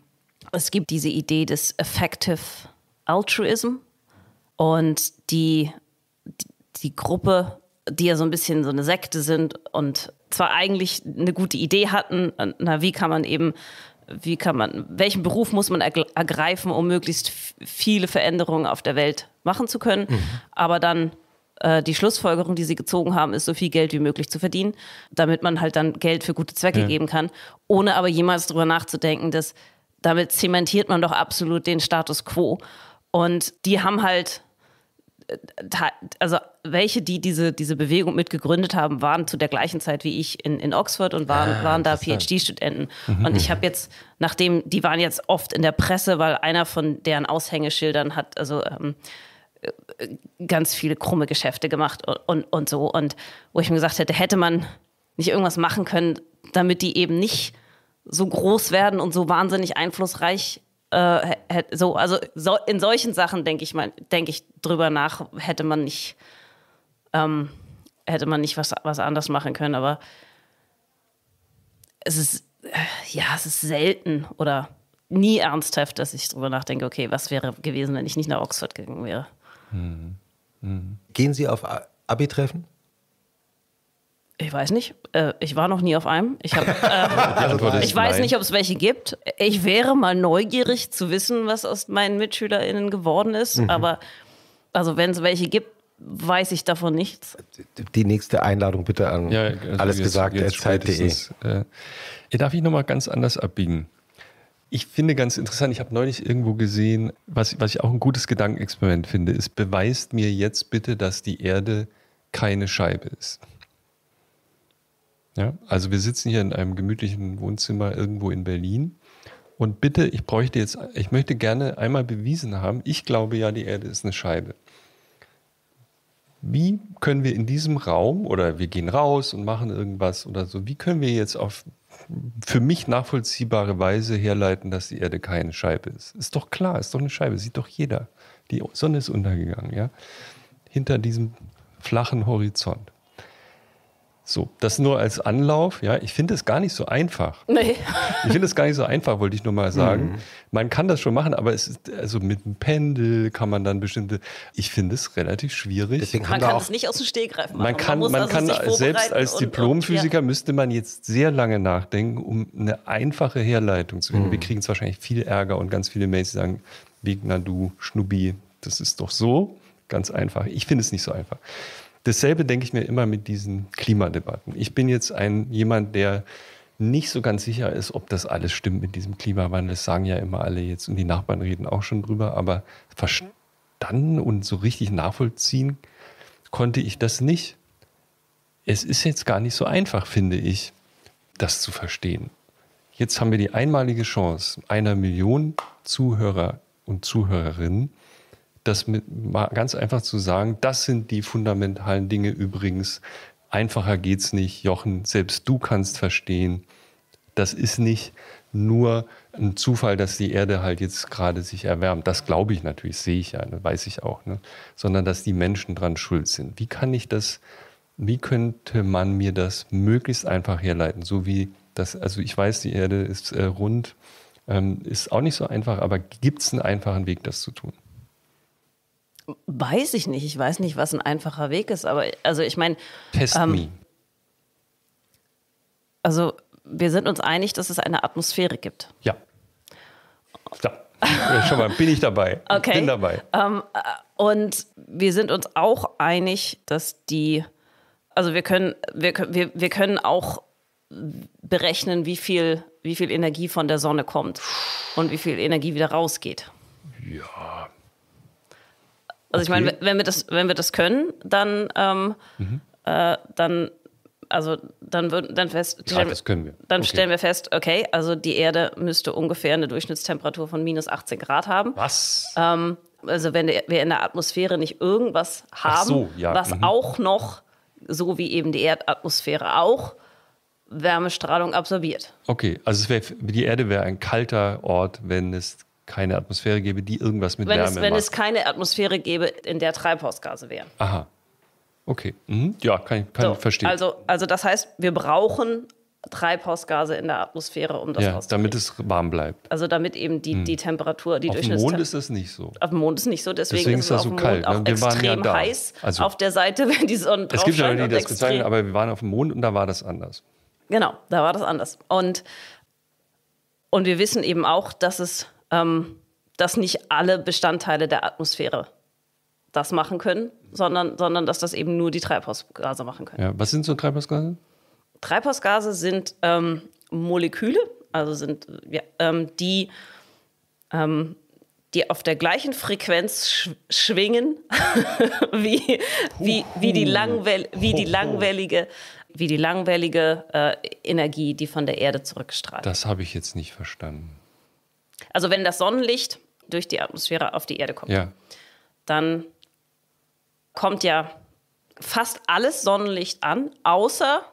es gibt diese Idee des Effective Altruism und die, die, die Gruppe, die ja so ein bisschen so eine Sekte sind und zwar eigentlich eine gute Idee hatten, na, wie kann man eben wie kann man, welchen Beruf muss man ergreifen, um möglichst viele Veränderungen auf der Welt machen zu können, mhm. aber dann äh, die Schlussfolgerung, die sie gezogen haben, ist, so viel Geld wie möglich zu verdienen, damit man halt dann Geld für gute Zwecke ja. geben kann, ohne aber jemals darüber nachzudenken, dass damit zementiert man doch absolut den Status quo. Und die haben halt, äh, also welche, die diese, diese Bewegung mitgegründet haben, waren zu der gleichen Zeit wie ich in, in Oxford und waren, ah, waren da PhD-Studenten. Mhm. Und ich habe jetzt, nachdem, die waren jetzt oft in der Presse, weil einer von deren Aushängeschildern hat, also ähm, ganz viele krumme Geschäfte gemacht und, und, und so. Und wo ich mir gesagt hätte, hätte man nicht irgendwas machen können, damit die eben nicht so groß werden und so wahnsinnig einflussreich äh, so also so, in solchen Sachen denke ich mal denke ich drüber nach hätte man nicht ähm, hätte man nicht was was anders machen können aber es ist ja es ist selten oder nie ernsthaft dass ich drüber nachdenke okay was wäre gewesen wenn ich nicht nach Oxford gegangen wäre Mhm. Mhm. Gehen Sie auf Abi-Treffen? Ich weiß nicht. Äh, ich war noch nie auf einem. Ich, hab, äh, ich weiß nicht, ob es welche gibt. Ich wäre mal neugierig zu wissen, was aus meinen MitschülerInnen geworden ist. Mhm. Aber also wenn es welche gibt, weiß ich davon nichts. Die nächste Einladung bitte an ja, also alles gesagt jetzt, jetzt Zeit.de. Äh, darf ich nochmal ganz anders abbiegen? Ich finde ganz interessant, ich habe neulich irgendwo gesehen, was, was ich auch ein gutes Gedankenexperiment finde, ist, beweist mir jetzt bitte, dass die Erde keine Scheibe ist. Ja, also wir sitzen hier in einem gemütlichen Wohnzimmer irgendwo in Berlin und bitte, ich bräuchte jetzt, ich möchte gerne einmal bewiesen haben, ich glaube ja, die Erde ist eine Scheibe. Wie können wir in diesem Raum oder wir gehen raus und machen irgendwas oder so, wie können wir jetzt auf für mich nachvollziehbare Weise herleiten, dass die Erde keine Scheibe ist. Ist doch klar, ist doch eine Scheibe, sieht doch jeder. Die Sonne ist untergegangen, ja. Hinter diesem flachen Horizont. So, das nur als Anlauf. Ja, ich finde es gar nicht so einfach. Nee. ich finde es gar nicht so einfach, wollte ich nur mal sagen. Mhm. Man kann das schon machen, aber es ist, also mit dem Pendel kann man dann bestimmte. Ich finde es relativ schwierig. Deswegen man kann auch, es nicht aus dem Stegreif machen. Man kann, man, man also kann selbst als Diplomphysiker ja. müsste man jetzt sehr lange nachdenken, um eine einfache Herleitung zu finden. Mhm. Wir kriegen es wahrscheinlich viel Ärger und ganz viele Mails, die sagen, Wegner, du, Schnubbi, das ist doch so. Ganz einfach. Ich finde es nicht so einfach. Dasselbe denke ich mir immer mit diesen Klimadebatten. Ich bin jetzt ein jemand, der nicht so ganz sicher ist, ob das alles stimmt mit diesem Klimawandel. Das sagen ja immer alle jetzt und die Nachbarn reden auch schon drüber, aber verstanden und so richtig nachvollziehen konnte ich das nicht. Es ist jetzt gar nicht so einfach, finde ich, das zu verstehen. Jetzt haben wir die einmalige Chance einer Million Zuhörer und Zuhörerinnen, das mit, mal ganz einfach zu sagen, das sind die fundamentalen Dinge übrigens. Einfacher geht's nicht, Jochen, selbst du kannst verstehen. Das ist nicht nur ein Zufall, dass die Erde halt jetzt gerade sich erwärmt. Das glaube ich natürlich, sehe ich ja, ne, weiß ich auch. Ne? Sondern dass die Menschen dran schuld sind. Wie kann ich das, wie könnte man mir das möglichst einfach herleiten? So wie das, also ich weiß, die Erde ist äh, rund, ähm, ist auch nicht so einfach, aber gibt es einen einfachen Weg, das zu tun? Weiß ich nicht. Ich weiß nicht, was ein einfacher Weg ist, aber also ich meine. Test ähm, me. Also wir sind uns einig, dass es eine Atmosphäre gibt. Ja. Da. Schon mal, bin ich dabei. Okay. Bin dabei. Ähm, äh, und wir sind uns auch einig, dass die, also wir können, wir, wir, wir können auch berechnen, wie viel, wie viel Energie von der Sonne kommt und wie viel Energie wieder rausgeht. Ja, also ich meine, wenn wir das, wenn wir das können, dann, ähm, mhm. äh, dann, also dann würden, dann fest, ja, stellen, das können wir. Dann okay. stellen wir fest, okay, also die Erde müsste ungefähr eine Durchschnittstemperatur von minus 18 Grad haben. Was? Ähm, also wenn wir in der Atmosphäre nicht irgendwas haben, so, ja. was mhm. auch noch, so wie eben die Erdatmosphäre auch, Wärmestrahlung absorbiert. Okay, also wär, die Erde wäre ein kalter Ort, wenn es keine Atmosphäre gäbe, die irgendwas mit wenn Wärme es, Wenn macht. es keine Atmosphäre gäbe, in der Treibhausgase wären. Aha. Okay. Mhm. Ja, kann, ich, kann so, ich verstehen. Also, also das heißt, wir brauchen Treibhausgase in der Atmosphäre, um das ja, damit es warm bleibt. Also damit eben die, mhm. die Temperatur, die Auf dem Mond ist das nicht so. Auf dem Mond ist es nicht so, deswegen, deswegen ist es so dem kalt. Mond ne? auch extrem ja heiß. Also auf der Seite, wenn die Sonne drauf Es gibt ja Leute, die das gezeigt haben, aber wir waren auf dem Mond und da war das anders. Genau, da war das anders. Und, und wir wissen eben auch, dass es ähm, dass nicht alle Bestandteile der Atmosphäre das machen können, sondern, sondern dass das eben nur die Treibhausgase machen können. Ja, was sind so Treibhausgase? Treibhausgase sind ähm, Moleküle, also sind ja, ähm, die, ähm, die auf der gleichen Frequenz sch schwingen wie, wie, wie die, wie die langwellige, wie die langwellige äh, Energie, die von der Erde zurückstrahlt. Das habe ich jetzt nicht verstanden. Also wenn das Sonnenlicht durch die Atmosphäre auf die Erde kommt, ja. dann kommt ja fast alles Sonnenlicht an, außer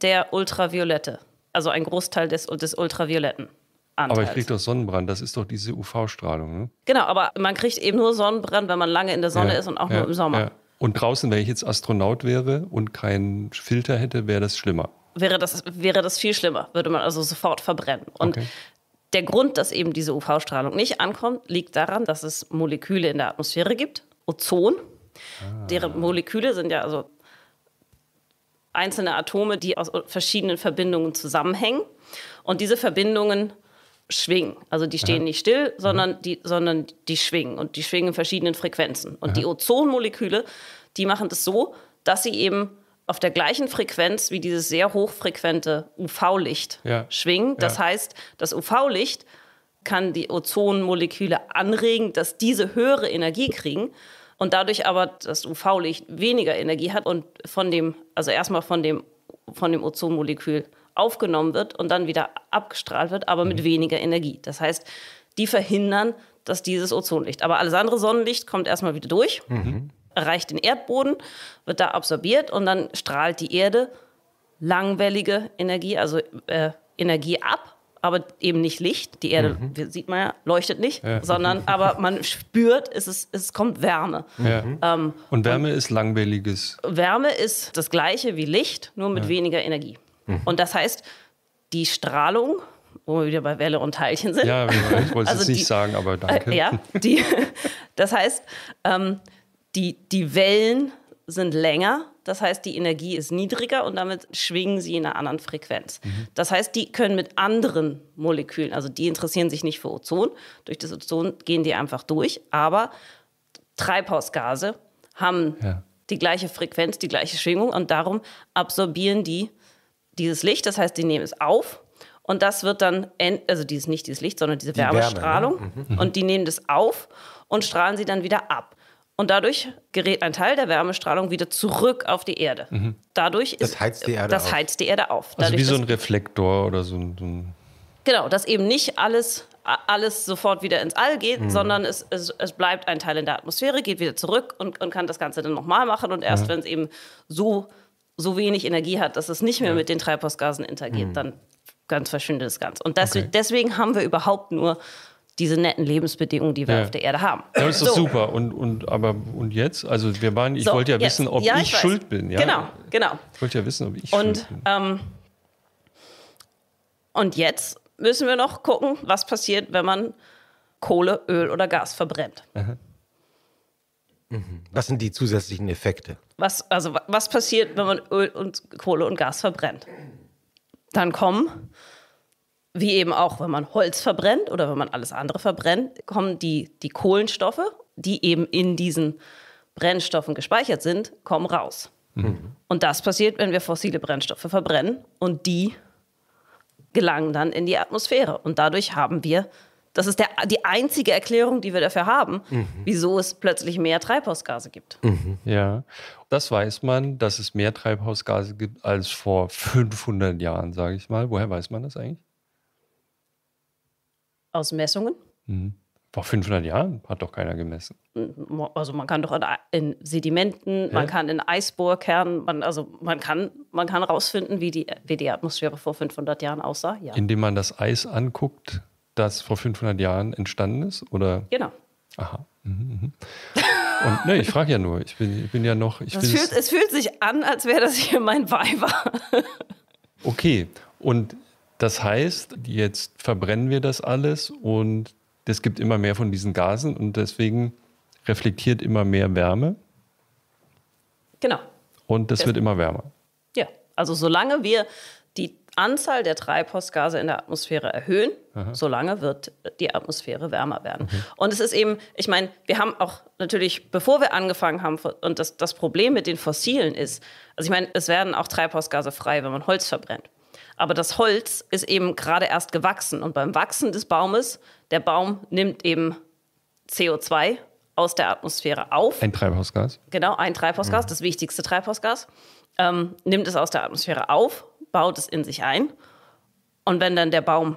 der Ultraviolette. Also ein Großteil des, des Ultravioletten. Anteils. Aber ich kriege doch Sonnenbrand, das ist doch diese UV-Strahlung, ne? Genau, aber man kriegt eben nur Sonnenbrand, wenn man lange in der Sonne ja, ist und auch ja, nur im Sommer. Ja. Und draußen, wenn ich jetzt Astronaut wäre und keinen Filter hätte, wäre das schlimmer. Wäre das, wäre das viel schlimmer, würde man also sofort verbrennen. Und okay. Der Grund, dass eben diese UV-Strahlung nicht ankommt, liegt daran, dass es Moleküle in der Atmosphäre gibt, Ozon. Ah. Deren Moleküle sind ja also einzelne Atome, die aus verschiedenen Verbindungen zusammenhängen. Und diese Verbindungen schwingen. Also die stehen Aha. nicht still, sondern die, sondern die schwingen. Und die schwingen in verschiedenen Frequenzen. Und Aha. die Ozonmoleküle, die machen das so, dass sie eben auf der gleichen Frequenz wie dieses sehr hochfrequente UV-Licht ja. schwingen. Das ja. heißt, das UV-Licht kann die Ozonmoleküle anregen, dass diese höhere Energie kriegen und dadurch aber das UV-Licht weniger Energie hat und von dem, also erstmal von dem, von dem Ozonmolekül aufgenommen wird und dann wieder abgestrahlt wird, aber mhm. mit weniger Energie. Das heißt, die verhindern, dass dieses Ozonlicht. Aber alles andere Sonnenlicht kommt erstmal wieder durch. Mhm erreicht den Erdboden, wird da absorbiert und dann strahlt die Erde langwellige Energie, also äh, Energie ab, aber eben nicht Licht. Die Erde, mhm. sieht man ja, leuchtet nicht, ja. sondern aber man spürt, es, ist, es kommt Wärme. Ja. Ähm, und Wärme und ist langwelliges. Wärme ist das gleiche wie Licht, nur mit ja. weniger Energie. Mhm. Und das heißt, die Strahlung wo wir wieder bei Welle und Teilchen sind. Ja, ich wollte es also nicht die, sagen, aber äh, danke. Äh, ja, die, das heißt, ähm, die, die Wellen sind länger, das heißt, die Energie ist niedriger und damit schwingen sie in einer anderen Frequenz. Mhm. Das heißt, die können mit anderen Molekülen, also die interessieren sich nicht für Ozon, durch das Ozon gehen die einfach durch, aber Treibhausgase haben ja. die gleiche Frequenz, die gleiche Schwingung und darum absorbieren die dieses Licht, das heißt, die nehmen es auf und das wird dann, also dieses, nicht dieses Licht, sondern diese die Wärmestrahlung. Wärme, ne? Mhm. mhm. Und die nehmen das auf und strahlen sie dann wieder ab. Und dadurch gerät ein Teil der Wärmestrahlung wieder zurück auf die Erde. Mhm. Dadurch das heizt die Erde das auf. heizt die Erde auf. Also dadurch, also wie so ein Reflektor oder so ein, so ein Genau, dass eben nicht alles, alles sofort wieder ins All geht, mhm. sondern es, es, es bleibt ein Teil in der Atmosphäre, geht wieder zurück und, und kann das Ganze dann nochmal machen. Und erst ja. Mhm. wenn es eben so, so wenig Energie hat, dass es nicht mehr ja. mit den Treibhausgasen interagiert, mhm. dann ganz verschwindet das Ganze. Und das, okay. deswegen haben wir überhaupt nur diese netten Lebensbedingungen, die wir ja. auf der Erde haben. Ja, das so. ist super. Und, und, aber, und jetzt? Also wir waren, ich so, wollte ja jetzt. wissen, ob ja, ich, ich schuld bin. Ja? Genau, genau. Ich wollte ja wissen, ob ich und, schuld bin. Ähm, und jetzt müssen wir noch gucken, was passiert, wenn man Kohle, Öl oder Gas verbrennt. Aha. Mhm. Was sind die zusätzlichen Effekte? Was, also, was passiert, wenn man Öl und Kohle und Gas verbrennt? Dann kommen wie eben auch, wenn man Holz verbrennt oder wenn man alles andere verbrennt, kommen die, die Kohlenstoffe, die eben in diesen Brennstoffen gespeichert sind, kommen raus. Mhm. Und das passiert, wenn wir fossile Brennstoffe verbrennen und die gelangen dann in die Atmosphäre. Und dadurch haben wir, das ist der, die einzige Erklärung, die wir dafür haben, mhm. wieso es plötzlich mehr Treibhausgase gibt. Mhm. Ja, das weiß man, dass es mehr Treibhausgase gibt als vor 500 Jahren, sage ich mal. Woher weiß man das eigentlich? aus Messungen. Mhm. Vor 500 Jahren hat doch keiner gemessen. Also man kann doch in Sedimenten, Hä? man kann in Eisbohrkernen, man, also man kann, man kann rausfinden, wie die, wie die Atmosphäre vor 500 Jahren aussah. Ja. Indem man das Eis anguckt, das vor 500 Jahren entstanden ist? Oder? Genau. Aha. Mhm, mhm. Und, ne, ich frage ja nur. Ich bin, ich bin ja noch. Ich fühlt, es fühlt sich an, als wäre das hier mein Weiber. okay. Und das heißt, jetzt verbrennen wir das alles und es gibt immer mehr von diesen Gasen und deswegen reflektiert immer mehr Wärme. Genau. Und das, das wird immer wärmer. Ja, also solange wir die Anzahl der Treibhausgase in der Atmosphäre erhöhen, Aha. solange wird die Atmosphäre wärmer werden. Mhm. Und es ist eben, ich meine, wir haben auch natürlich, bevor wir angefangen haben, und das, das Problem mit den Fossilen ist, also ich meine, es werden auch Treibhausgase frei, wenn man Holz verbrennt. Aber das Holz ist eben gerade erst gewachsen. Und beim Wachsen des Baumes, der Baum nimmt eben CO2 aus der Atmosphäre auf. Ein Treibhausgas. Genau, ein Treibhausgas, mhm. das wichtigste Treibhausgas. Ähm, nimmt es aus der Atmosphäre auf, baut es in sich ein. Und wenn dann der Baum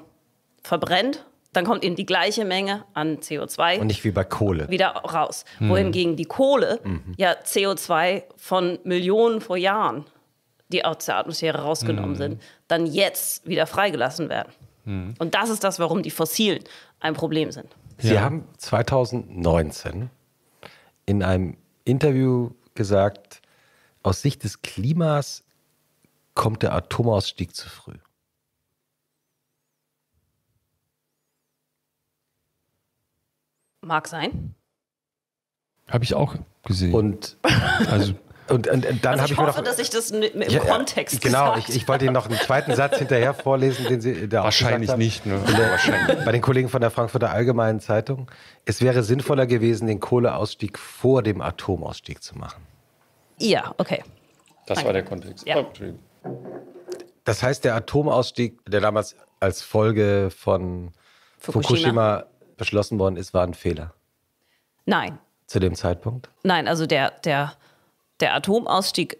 verbrennt, dann kommt eben die gleiche Menge an CO2. Und nicht wie bei Kohle. Wieder raus. Mhm. Wohingegen die Kohle mhm. ja CO2 von Millionen vor Jahren die aus der Atmosphäre rausgenommen mhm. sind, dann jetzt wieder freigelassen werden. Mhm. Und das ist das, warum die Fossilen ein Problem sind. Sie ja. haben 2019 in einem Interview gesagt, aus Sicht des Klimas kommt der Atomausstieg zu früh. Mag sein. Habe ich auch gesehen. Und also und, und, und dann also ich hoffe, ich noch, dass ich das im ja, Kontext Genau, ich, ich, wollte Ihnen noch einen zweiten Satz hinterher vorlesen, den Sie da Wahrscheinlich nicht, ne? Der, Wahrscheinlich. Bei den Kollegen von der Frankfurter Allgemeinen Zeitung. Es wäre sinnvoller gewesen, den Kohleausstieg vor dem Atomausstieg zu machen. Ja, okay. Das Danke. war der Kontext. Ja. Oh, das heißt, der Atomausstieg, der damals als Folge von Fukushima. Fukushima beschlossen worden ist, war ein Fehler? Nein. Zu dem Zeitpunkt? Nein, also der, der der Atomausstieg,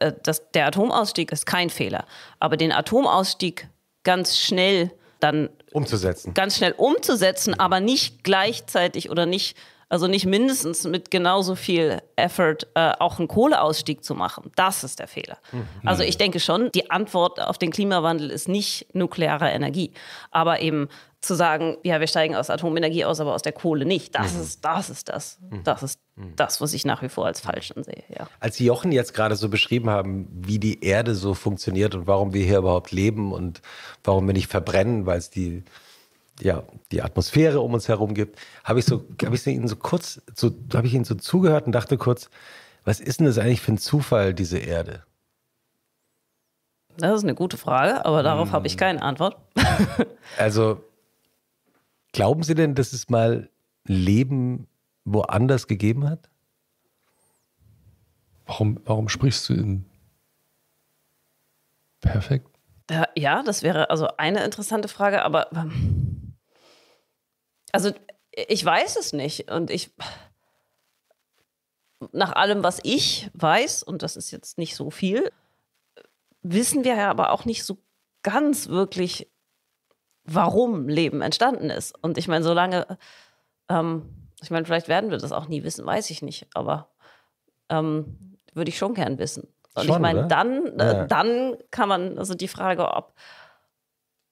äh, das, der Atomausstieg ist kein Fehler, aber den Atomausstieg ganz schnell dann umzusetzen. Ganz schnell umzusetzen, aber nicht gleichzeitig oder nicht also nicht mindestens mit genauso viel Effort äh, auch einen Kohleausstieg zu machen. Das ist der Fehler. Mhm. Also mhm. ich denke schon, die Antwort auf den Klimawandel ist nicht nukleare Energie, aber eben zu sagen, ja, wir steigen aus Atomenergie aus, aber aus der Kohle nicht. Das mhm. ist das ist das. Mhm. Das ist mhm. das, was ich nach wie vor als falsch ansehe. Ja. Als Jochen jetzt gerade so beschrieben haben, wie die Erde so funktioniert und warum wir hier überhaupt leben und warum wir nicht verbrennen, weil es die ja, die Atmosphäre um uns herum gibt, habe ich so habe ich Ihnen so kurz so habe ich Ihnen so zugehört und dachte kurz, was ist denn das eigentlich für ein Zufall diese Erde? Das ist eine gute Frage, aber darauf hm. habe ich mhm. keine Antwort. also Glauben Sie denn, dass es mal Leben woanders gegeben hat? Warum, warum sprichst du in perfekt? Ja, das wäre also eine interessante Frage, aber ähm, also ich weiß es nicht und ich nach allem, was ich weiß, und das ist jetzt nicht so viel, wissen wir ja aber auch nicht so ganz wirklich, warum Leben entstanden ist. Und ich meine, solange, ähm, ich meine, vielleicht werden wir das auch nie wissen, weiß ich nicht, aber ähm, würde ich schon gern wissen. Und schon, ich meine, dann, äh, ja. dann kann man, also die Frage, ob,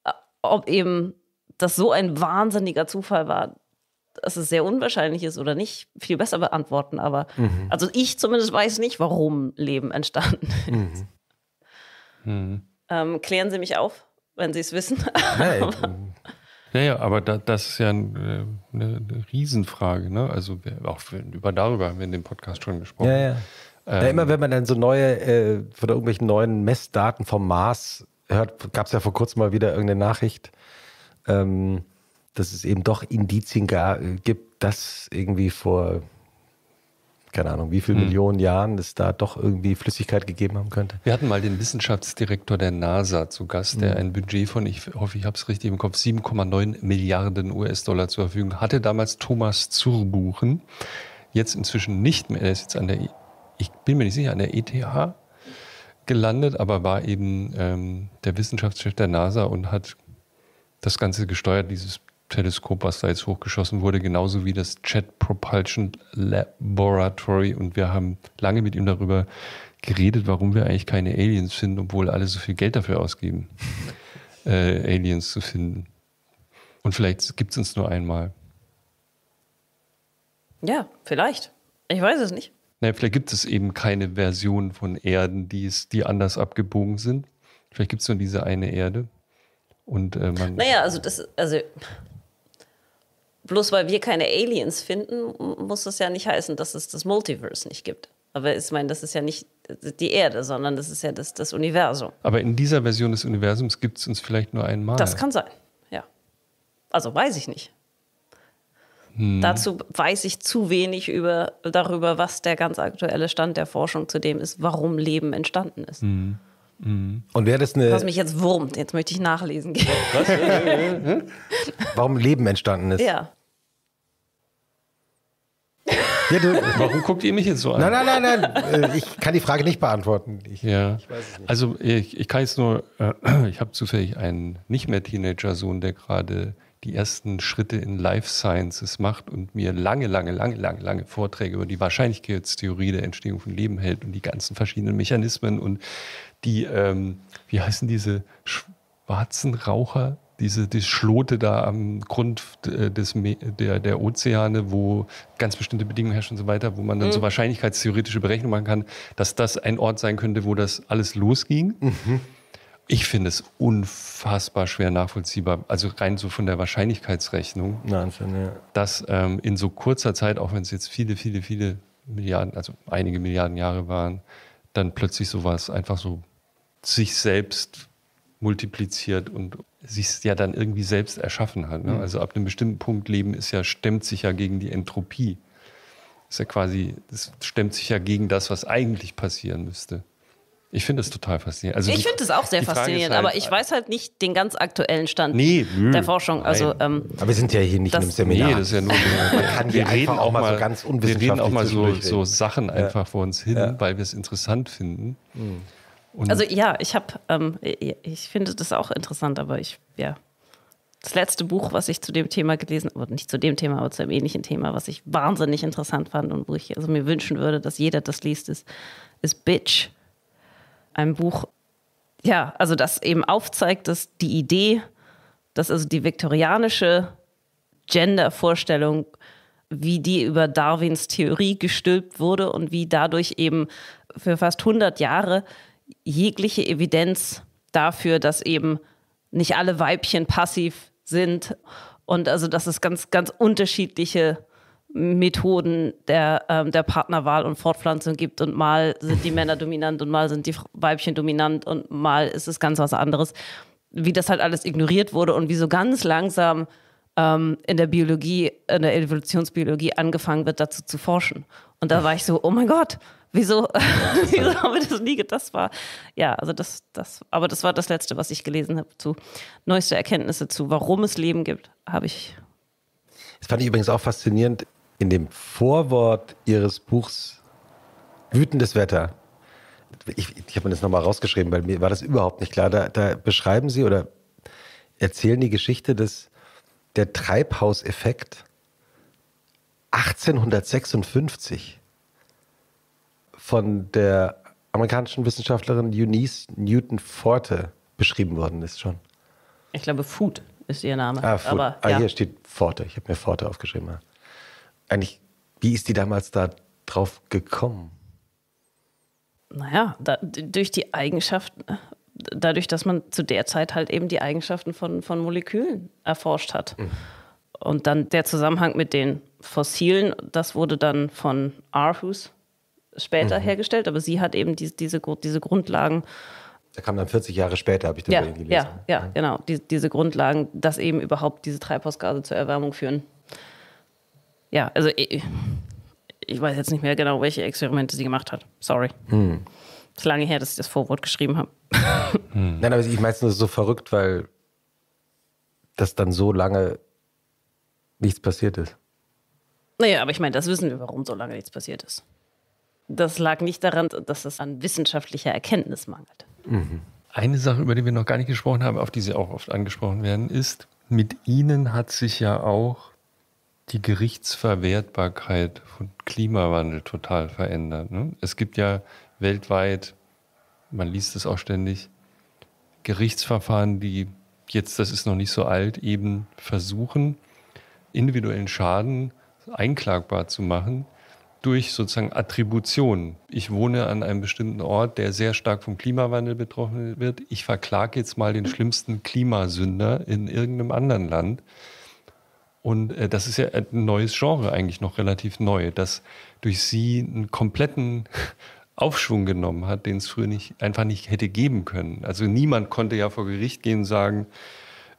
äh, ob eben das so ein wahnsinniger Zufall war, dass es sehr unwahrscheinlich ist oder nicht, viel besser beantworten. Aber mhm. also ich zumindest weiß nicht, warum Leben entstanden mhm. ist. Mhm. Mhm. Ähm, klären Sie mich auf wenn sie es wissen. Hey. ja, ja, aber da, das ist ja äh, eine, eine Riesenfrage. Ne? Also wir, auch über darüber haben wir in dem Podcast schon gesprochen. Ja, ja. Ähm, ja immer wenn man dann so neue, äh, von irgendwelchen neuen Messdaten vom Mars hört, gab es ja vor kurzem mal wieder irgendeine Nachricht, ähm, dass es eben doch Indizien gar, äh, gibt, dass irgendwie vor keine Ahnung, wie viele hm. Millionen Jahren es da doch irgendwie Flüssigkeit gegeben haben könnte. Wir hatten mal den Wissenschaftsdirektor der NASA zu Gast, der hm. ein Budget von, ich hoffe, ich habe es richtig im Kopf, 7,9 Milliarden US-Dollar zur Verfügung hatte. Damals Thomas Zurbuchen, jetzt inzwischen nicht mehr. Er ist jetzt an der, e, ich bin mir nicht sicher, an der ETH gelandet, aber war eben ähm, der Wissenschaftschef der NASA und hat das Ganze gesteuert, dieses Teleskop, was da jetzt hochgeschossen wurde, genauso wie das Jet Propulsion Laboratory. Und wir haben lange mit ihm darüber geredet, warum wir eigentlich keine Aliens finden, obwohl alle so viel Geld dafür ausgeben, äh, Aliens zu finden. Und vielleicht gibt es uns nur einmal. Ja, vielleicht. Ich weiß es nicht. Naja, vielleicht gibt es eben keine Version von Erden, die, ist, die anders abgebogen sind. Vielleicht gibt es nur diese eine Erde. Und, äh, man naja, also das, also bloß weil wir keine Aliens finden, muss das ja nicht heißen, dass es das Multiverse nicht gibt. Aber ich meine, das ist ja nicht die Erde, sondern das ist ja das, das Universum. Aber in dieser Version des Universums gibt es uns vielleicht nur einmal. Das kann sein, ja. Also weiß ich nicht. Hm. Dazu weiß ich zu wenig über, darüber, was der ganz aktuelle Stand der Forschung zu dem ist, warum Leben entstanden ist. Hm. Mhm. Und wäre das eine. Was mich jetzt wurmt, jetzt möchte ich nachlesen gehen. Warum Leben entstanden ist? Ja. ja du, Warum guckt ihr mich jetzt so an? Nein, nein, nein, nein. Äh, ich kann die Frage nicht beantworten. Ich, ja. Ich also ich, ich, kann jetzt nur, äh, ich habe zufällig einen nicht mehr Teenager-Sohn, der gerade die ersten Schritte in Life Sciences macht und mir lange, lange, lange, lange, lange Vorträge über die Wahrscheinlichkeitstheorie der Entstehung von Leben hält und die ganzen verschiedenen Mechanismen und die, ähm, wie heißen diese schwarzen Raucher? Diese, diese Schlote da am Grund äh, des, der, der Ozeane, wo ganz bestimmte Bedingungen herrschen und so weiter, wo man dann mhm. so wahrscheinlichkeitstheoretische Berechnungen machen kann, dass das ein Ort sein könnte, wo das alles losging. Mhm. Ich finde es unfassbar schwer nachvollziehbar, also rein so von der Wahrscheinlichkeitsrechnung, Wahnsinn, ja. dass ähm, in so kurzer Zeit, auch wenn es jetzt viele, viele, viele Milliarden, also einige Milliarden Jahre waren, dann plötzlich sowas einfach so sich selbst multipliziert und sich ja dann irgendwie selbst erschaffen hat. Ne? Mhm. Also ab einem bestimmten Punkt Leben ist ja, stemmt sich ja gegen die Entropie. Ist ja quasi, das stemmt sich ja gegen das, was eigentlich passieren müsste. Ich finde es total faszinierend. Also ich finde es auch sehr faszinierend, halt, aber ich weiß halt nicht den ganz aktuellen Stand nee, nö, der Forschung. Also, ähm, aber wir sind ja hier nicht das, im Seminar. Nee, das ist ja nur. Man kann wir reden auch mal so ganz unwissenschaftlich. Wir reden auch mal so, so Sachen einfach ja. vor uns hin, ja. weil wir es interessant finden. Mhm. Und also ja, ich habe, ähm, ich finde das auch interessant, aber ich, ja. Das letzte Buch, was ich zu dem Thema gelesen habe, nicht zu dem Thema, aber zu einem ähnlichen Thema, was ich wahnsinnig interessant fand und wo ich also mir wünschen würde, dass jeder das liest, ist, ist Bitch. Ein Buch, ja, also das eben aufzeigt, dass die Idee, dass also die viktorianische Gender-Vorstellung, wie die über Darwins Theorie gestülpt wurde und wie dadurch eben für fast 100 Jahre jegliche Evidenz dafür, dass eben nicht alle Weibchen passiv sind und also dass es ganz, ganz unterschiedliche Methoden der, ähm, der Partnerwahl und Fortpflanzung gibt und mal sind die Männer dominant und mal sind die Weibchen dominant und mal ist es ganz was anderes. Wie das halt alles ignoriert wurde und wie so ganz langsam ähm, in der Biologie, in der Evolutionsbiologie angefangen wird, dazu zu forschen. Und da war ich so, oh mein Gott, wieso, wieso halt haben wir das nie gedacht? Das war, ja, also das, das, aber das war das Letzte, was ich gelesen habe zu neueste Erkenntnisse zu, warum es Leben gibt, habe ich. Das fand ich übrigens auch faszinierend. In dem Vorwort Ihres Buchs Wütendes Wetter. Ich, ich habe mir das nochmal rausgeschrieben, weil mir war das überhaupt nicht klar. Da, da beschreiben Sie oder erzählen die Geschichte dass der Treibhauseffekt 1856 von der amerikanischen Wissenschaftlerin Eunice Newton Forte beschrieben worden ist schon. Ich glaube, Food ist ihr Name. Ah, Food. Aber, ah ja. hier steht Forte. Ich habe mir Forte aufgeschrieben. Ja. Eigentlich, wie ist die damals da drauf gekommen? Naja, da, durch die Eigenschaften, dadurch, dass man zu der Zeit halt eben die Eigenschaften von, von Molekülen erforscht hat. Mhm. Und dann der Zusammenhang mit den Fossilen, das wurde dann von Aarhus später mhm. hergestellt, aber sie hat eben die, diese, diese Grundlagen. Da kam dann 40 Jahre später, habe ich das ja, gelesen. Ja, ja, mhm. genau. Die, diese Grundlagen, dass eben überhaupt diese Treibhausgase zur Erwärmung führen. Ja, also ich, ich weiß jetzt nicht mehr genau, welche Experimente sie gemacht hat. Sorry. Mhm. Das ist lange her, dass ich das Vorwort geschrieben habe. Hm. Nein, aber ich meine es ist so verrückt, weil das dann so lange nichts passiert ist. Naja, aber ich meine, das wissen wir, warum so lange nichts passiert ist. Das lag nicht daran, dass es an wissenschaftlicher Erkenntnis mangelt. Mhm. Eine Sache, über die wir noch gar nicht gesprochen haben, auf die Sie auch oft angesprochen werden, ist, mit Ihnen hat sich ja auch die Gerichtsverwertbarkeit von Klimawandel total verändert. Ne? Es gibt ja weltweit, man liest es auch ständig, Gerichtsverfahren, die jetzt, das ist noch nicht so alt, eben versuchen, individuellen Schaden einklagbar zu machen, durch sozusagen Attribution. Ich wohne an einem bestimmten Ort, der sehr stark vom Klimawandel betroffen wird. Ich verklage jetzt mal den schlimmsten Klimasünder in irgendeinem anderen Land. Und äh, das ist ja ein neues Genre eigentlich noch relativ neu, das durch sie einen kompletten Aufschwung genommen hat, den es früher nicht, einfach nicht hätte geben können. Also niemand konnte ja vor Gericht gehen und sagen,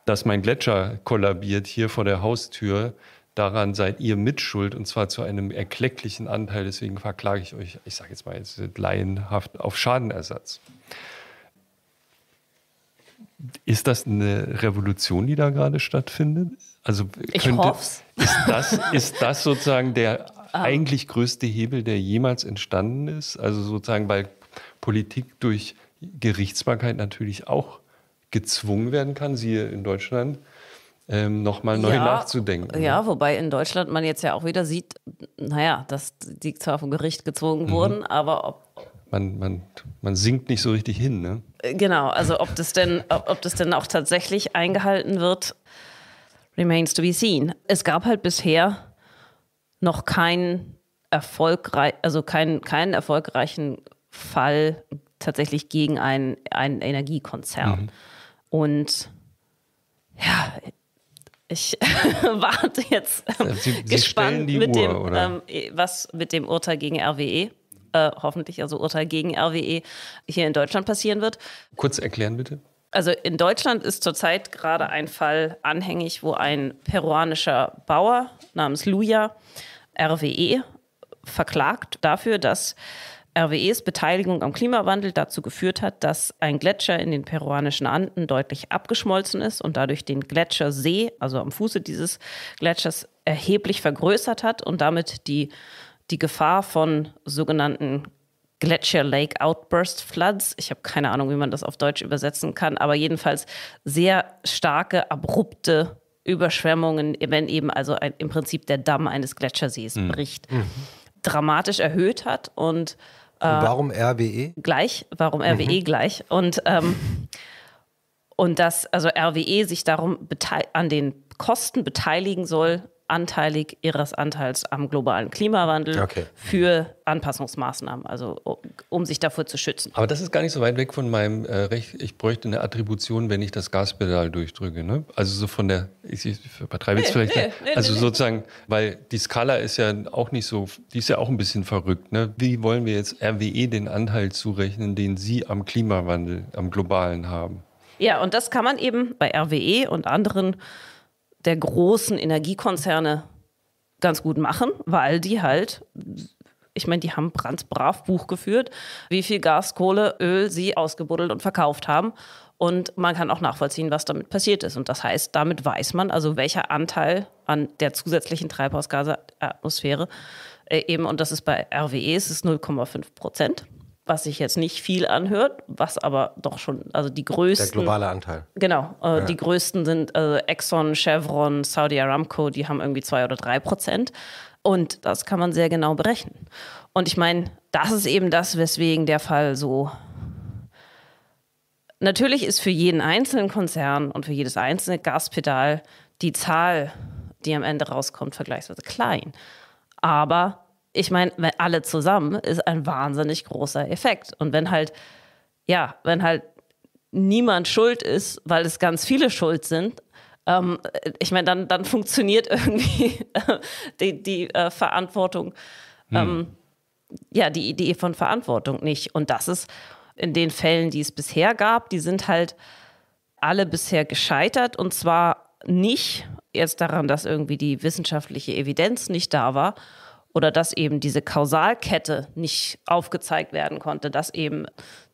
dass mein Gletscher kollabiert hier vor der Haustür daran seid ihr mitschuld und zwar zu einem erklecklichen Anteil. Deswegen verklage ich euch, ich sage jetzt mal jetzt laienhaft, auf Schadenersatz. Ist das eine Revolution, die da gerade stattfindet? Also könnte, Ist das, ist das sozusagen der ähm. eigentlich größte Hebel, der jemals entstanden ist? Also sozusagen, weil Politik durch Gerichtsbarkeit natürlich auch gezwungen werden kann. Siehe in Deutschland ähm, nochmal neu ja, nachzudenken. Ne? Ja, wobei in Deutschland man jetzt ja auch wieder sieht, naja, dass die zwar vom Gericht gezogen mhm. wurden, aber ob. Man, man, man sinkt nicht so richtig hin, ne? Äh, genau, also ob das denn, ob, ob das denn auch tatsächlich eingehalten wird, remains to be seen. Es gab halt bisher noch keinen erfolgreich, also keinen, keinen erfolgreichen Fall tatsächlich gegen einen, einen Energiekonzern. Mhm. Und ja, ich warte jetzt Sie, ähm, Sie gespannt mit Uhr, dem, ähm, was mit dem Urteil gegen RWE, äh, hoffentlich also Urteil gegen RWE, hier in Deutschland passieren wird. Kurz erklären bitte. Also in Deutschland ist zurzeit gerade ein Fall anhängig, wo ein peruanischer Bauer namens Luya RWE verklagt dafür, dass RWEs Beteiligung am Klimawandel dazu geführt hat, dass ein Gletscher in den peruanischen Anden deutlich abgeschmolzen ist und dadurch den Gletschersee, also am Fuße dieses Gletschers, erheblich vergrößert hat und damit die, die Gefahr von sogenannten Gletscher Lake Outburst Floods. Ich habe keine Ahnung, wie man das auf Deutsch übersetzen kann, aber jedenfalls sehr starke, abrupte Überschwemmungen, wenn eben also ein, im Prinzip der Damm eines Gletschersees mhm. bricht, mhm. dramatisch erhöht hat und äh, warum RWE? Gleich, warum RWE mhm. gleich. Und, ähm, und dass also RWE sich darum an den Kosten beteiligen soll, anteilig ihres Anteils am globalen Klimawandel okay. für Anpassungsmaßnahmen, also um sich davor zu schützen. Aber das ist gar nicht so weit weg von meinem äh, Recht. Ich bräuchte eine Attribution, wenn ich das Gaspedal durchdrücke. Ne? Also so von der, ich, ich übertreibe jetzt nee, vielleicht. Nee, ne? nee, also sozusagen, weil die Skala ist ja auch nicht so, die ist ja auch ein bisschen verrückt. Ne? Wie wollen wir jetzt RWE den Anteil zurechnen, den Sie am Klimawandel, am globalen haben? Ja, und das kann man eben bei RWE und anderen der großen Energiekonzerne ganz gut machen, weil die halt ich meine, die haben brandbrav Buch geführt, wie viel Gas, Kohle, Öl sie ausgebuddelt und verkauft haben. Und man kann auch nachvollziehen, was damit passiert ist. Und das heißt, damit weiß man also, welcher Anteil an der zusätzlichen Treibhausgase Atmosphäre äh, eben, und das ist bei RWE, es ist 0,5 Prozent was sich jetzt nicht viel anhört, was aber doch schon, also die größten. Der globale Anteil. Genau, äh, ja. die größten sind äh, Exxon, Chevron, Saudi Aramco, die haben irgendwie zwei oder drei Prozent. Und das kann man sehr genau berechnen. Und ich meine, das ist eben das, weswegen der Fall so. Natürlich ist für jeden einzelnen Konzern und für jedes einzelne Gaspedal die Zahl, die am Ende rauskommt, vergleichsweise klein. Aber ich meine, alle zusammen ist ein wahnsinnig großer Effekt. Und wenn halt, ja, wenn halt niemand schuld ist, weil es ganz viele schuld sind, ähm, ich meine, dann, dann funktioniert irgendwie äh, die, die äh, Verantwortung, hm. ähm, hm. ja, die Idee von Verantwortung nicht. Und das ist in den Fällen, die es bisher gab, die sind halt alle bisher gescheitert und zwar nicht jetzt daran, dass irgendwie die wissenschaftliche Evidenz nicht da war, oder dass eben diese Kausalkette nicht aufgezeigt werden konnte, dass eben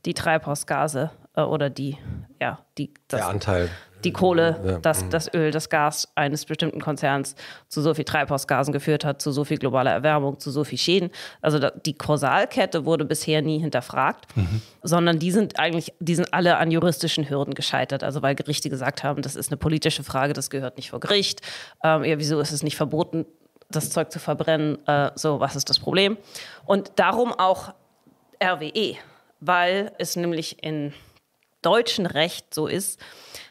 die Treibhausgase äh, oder die, ja, die, das, Der Anteil. die Kohle, ja. das, das mhm. Öl, das Gas eines bestimmten Konzerns zu so viel Treibhausgasen geführt hat, zu so viel globaler Erwärmung, zu so viel Schäden. Also da, die Kausalkette wurde bisher nie hinterfragt, mhm. sondern die sind eigentlich, die sind alle an juristischen Hürden gescheitert. Also weil Gerichte gesagt haben, das ist eine politische Frage, das gehört nicht vor Gericht. Ähm, ja, wieso ist es nicht verboten? das Zeug zu verbrennen, äh, so, was ist das Problem? Und darum auch RWE, weil es nämlich in deutschen Recht so ist,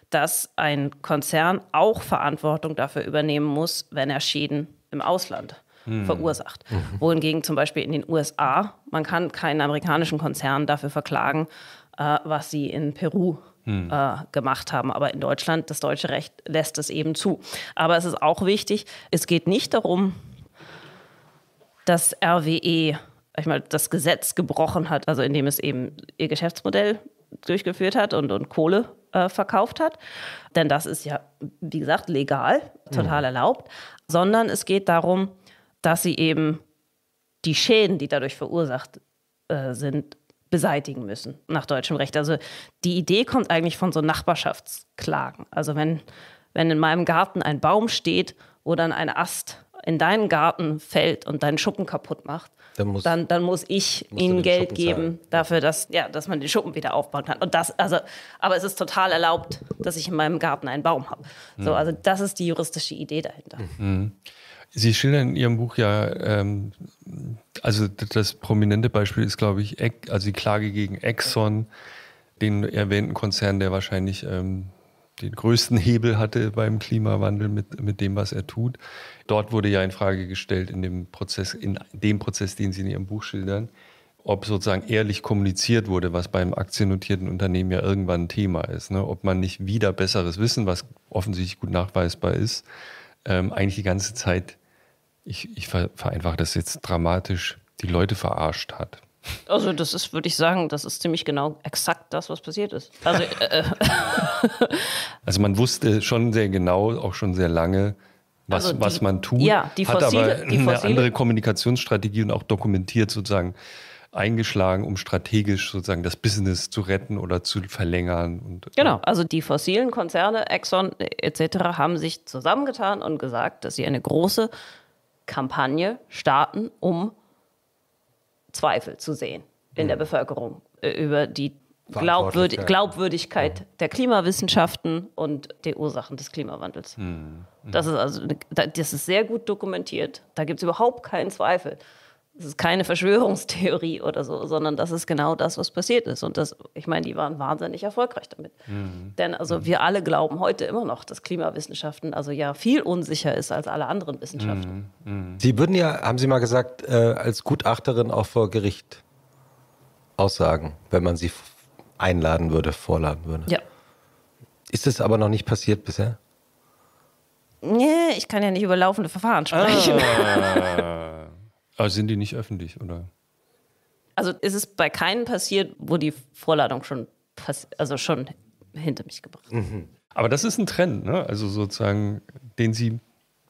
dass ein Konzern auch Verantwortung dafür übernehmen muss, wenn er Schäden im Ausland hm. verursacht. Mhm. Wohingegen zum Beispiel in den USA, man kann keinen amerikanischen Konzern dafür verklagen, äh, was sie in Peru hm. äh, gemacht haben. Aber in Deutschland, das deutsche Recht lässt es eben zu. Aber es ist auch wichtig, es geht nicht darum, dass RWE ich mal, das Gesetz gebrochen hat, also indem es eben ihr Geschäftsmodell durchgeführt hat und, und Kohle äh, verkauft hat. Denn das ist ja, wie gesagt, legal, total mhm. erlaubt. Sondern es geht darum, dass sie eben die Schäden, die dadurch verursacht äh, sind, beseitigen müssen nach deutschem Recht. Also die Idee kommt eigentlich von so Nachbarschaftsklagen. Also wenn, wenn in meinem Garten ein Baum steht, wo dann ein Ast in deinen Garten fällt und deinen Schuppen kaputt macht, dann muss, dann, dann muss ich ihnen Geld Schuppen geben zahlen. dafür, dass, ja, dass man den Schuppen wieder aufbauen kann. Und das, also, aber es ist total erlaubt, dass ich in meinem Garten einen Baum habe. Mhm. also das ist die juristische Idee dahinter. Mhm. Sie schildern in Ihrem Buch ja, ähm, also das prominente Beispiel ist, glaube ich, also die Klage gegen Exxon, den erwähnten Konzern, der wahrscheinlich ähm, den größten Hebel hatte beim Klimawandel mit, mit dem, was er tut. Dort wurde ja in Frage gestellt in dem Prozess, in dem Prozess, den Sie in Ihrem Buch schildern, ob sozusagen ehrlich kommuniziert wurde, was beim aktiennotierten Unternehmen ja irgendwann ein Thema ist. Ne? Ob man nicht wieder besseres Wissen, was offensichtlich gut nachweisbar ist, ähm, eigentlich die ganze Zeit ich, ich vereinfache das jetzt dramatisch, die Leute verarscht hat. Also das ist, würde ich sagen, das ist ziemlich genau exakt das, was passiert ist. Also, äh, äh. also man wusste schon sehr genau, auch schon sehr lange, was, also die, was man tut, ja, die fossile, hat aber eine andere Kommunikationsstrategie und auch dokumentiert sozusagen eingeschlagen, um strategisch sozusagen das Business zu retten oder zu verlängern. Und, genau, also die fossilen Konzerne, Exxon etc. haben sich zusammengetan und gesagt, dass sie eine große Kampagne starten, um Zweifel zu sehen in mhm. der Bevölkerung äh, über die Glaubwürdigkeit, Glaubwürdigkeit ja. der Klimawissenschaften und der Ursachen des Klimawandels. Mhm. Das mhm. ist also das ist sehr gut dokumentiert. Da gibt es überhaupt keinen Zweifel es ist keine Verschwörungstheorie oder so, sondern das ist genau das, was passiert ist. Und das, ich meine, die waren wahnsinnig erfolgreich damit. Mhm. Denn also mhm. wir alle glauben heute immer noch, dass Klimawissenschaften also ja viel unsicher ist als alle anderen Wissenschaften. Mhm. mhm. Sie würden ja, haben Sie mal gesagt, äh, als Gutachterin auch vor Gericht aussagen, wenn man Sie einladen würde, vorladen würde. Ja. Ist es aber noch nicht passiert bisher? Nee, ich kann ja nicht über laufende Verfahren ah. sprechen. Ah. Aber sind die nicht öffentlich, oder? Also ist es bei keinen passiert, wo die Vorladung schon, also schon hinter mich gebracht. Mhm. Aber das ist ein Trend, ne? Also sozusagen, den sie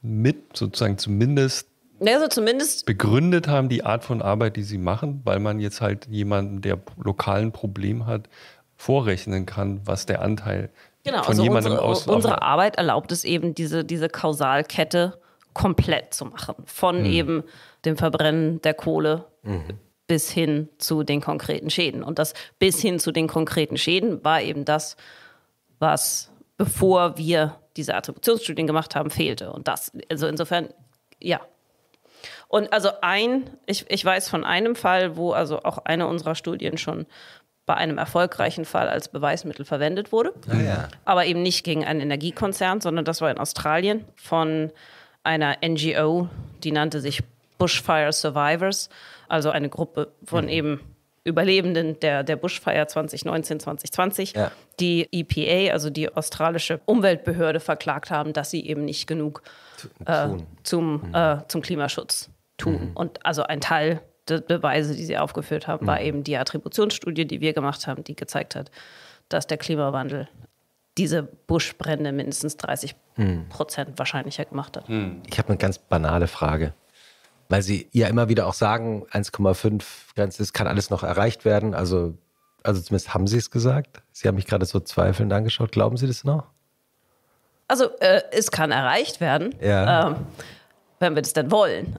mit sozusagen zumindest, also zumindest begründet haben, die Art von Arbeit, die sie machen, weil man jetzt halt jemanden, der lokalen Problem hat, vorrechnen kann, was der Anteil genau, von also jemandem unsere, aus. Unsere Arbeit erlaubt es eben, diese, diese Kausalkette komplett zu machen. Von mhm. eben dem Verbrennen der Kohle mhm. bis hin zu den konkreten Schäden. Und das bis hin zu den konkreten Schäden war eben das, was bevor wir diese Attributionsstudien gemacht haben, fehlte. Und das, also insofern, ja. Und also ein, ich, ich weiß von einem Fall, wo also auch eine unserer Studien schon bei einem erfolgreichen Fall als Beweismittel verwendet wurde. Ah, ja. Aber eben nicht gegen einen Energiekonzern, sondern das war in Australien von einer NGO, die nannte sich Bushfire Survivors, also eine Gruppe von mhm. eben Überlebenden der, der Bushfire 2019, 2020, ja. die EPA, also die australische Umweltbehörde, verklagt haben, dass sie eben nicht genug äh, zum, mhm. äh, zum Klimaschutz tun. Mhm. Und also ein Teil der Beweise, die sie aufgeführt haben, war mhm. eben die Attributionsstudie, die wir gemacht haben, die gezeigt hat, dass der Klimawandel diese Buschbrände mindestens 30 mhm. Prozent wahrscheinlicher gemacht hat. Mhm. Ich habe eine ganz banale Frage weil sie ja immer wieder auch sagen, 1,5 Grenze ist, kann alles noch erreicht werden. Also, also zumindest haben sie es gesagt. Sie haben mich gerade so zweifelnd angeschaut. Glauben Sie das noch? Also äh, es kann erreicht werden. Ja. Ähm, wenn wir das dann wollen.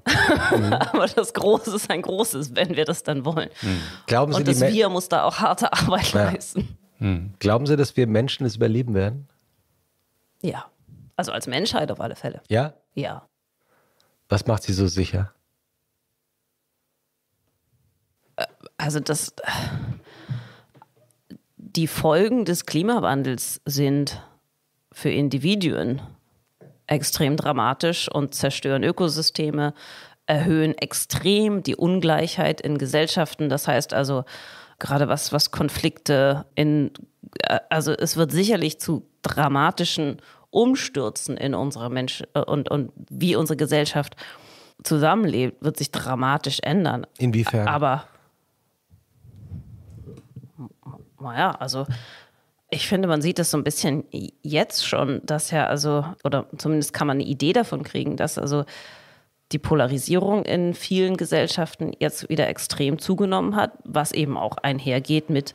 Mhm. Aber das Große ist ein großes, wenn wir das dann wollen. Mhm. Glauben Sie, Und das Wir muss da auch harte Arbeit ja. leisten. Mhm. Glauben Sie, dass wir Menschen es überleben werden? Ja. Also als Menschheit auf alle Fälle. Ja? Ja. Was macht Sie so sicher? also das, die Folgen des Klimawandels sind für Individuen extrem dramatisch und zerstören Ökosysteme, erhöhen extrem die Ungleichheit in Gesellschaften. Das heißt also, gerade was, was Konflikte in, also es wird sicherlich zu dramatischen Umstürzen in unserer Mensch und, und wie unsere Gesellschaft zusammenlebt, wird sich dramatisch ändern. Inwiefern? Aber naja, Also ich finde, man sieht das so ein bisschen jetzt schon, dass ja, also, oder zumindest kann man eine Idee davon kriegen, dass also die Polarisierung in vielen Gesellschaften jetzt wieder extrem zugenommen hat, was eben auch einhergeht mit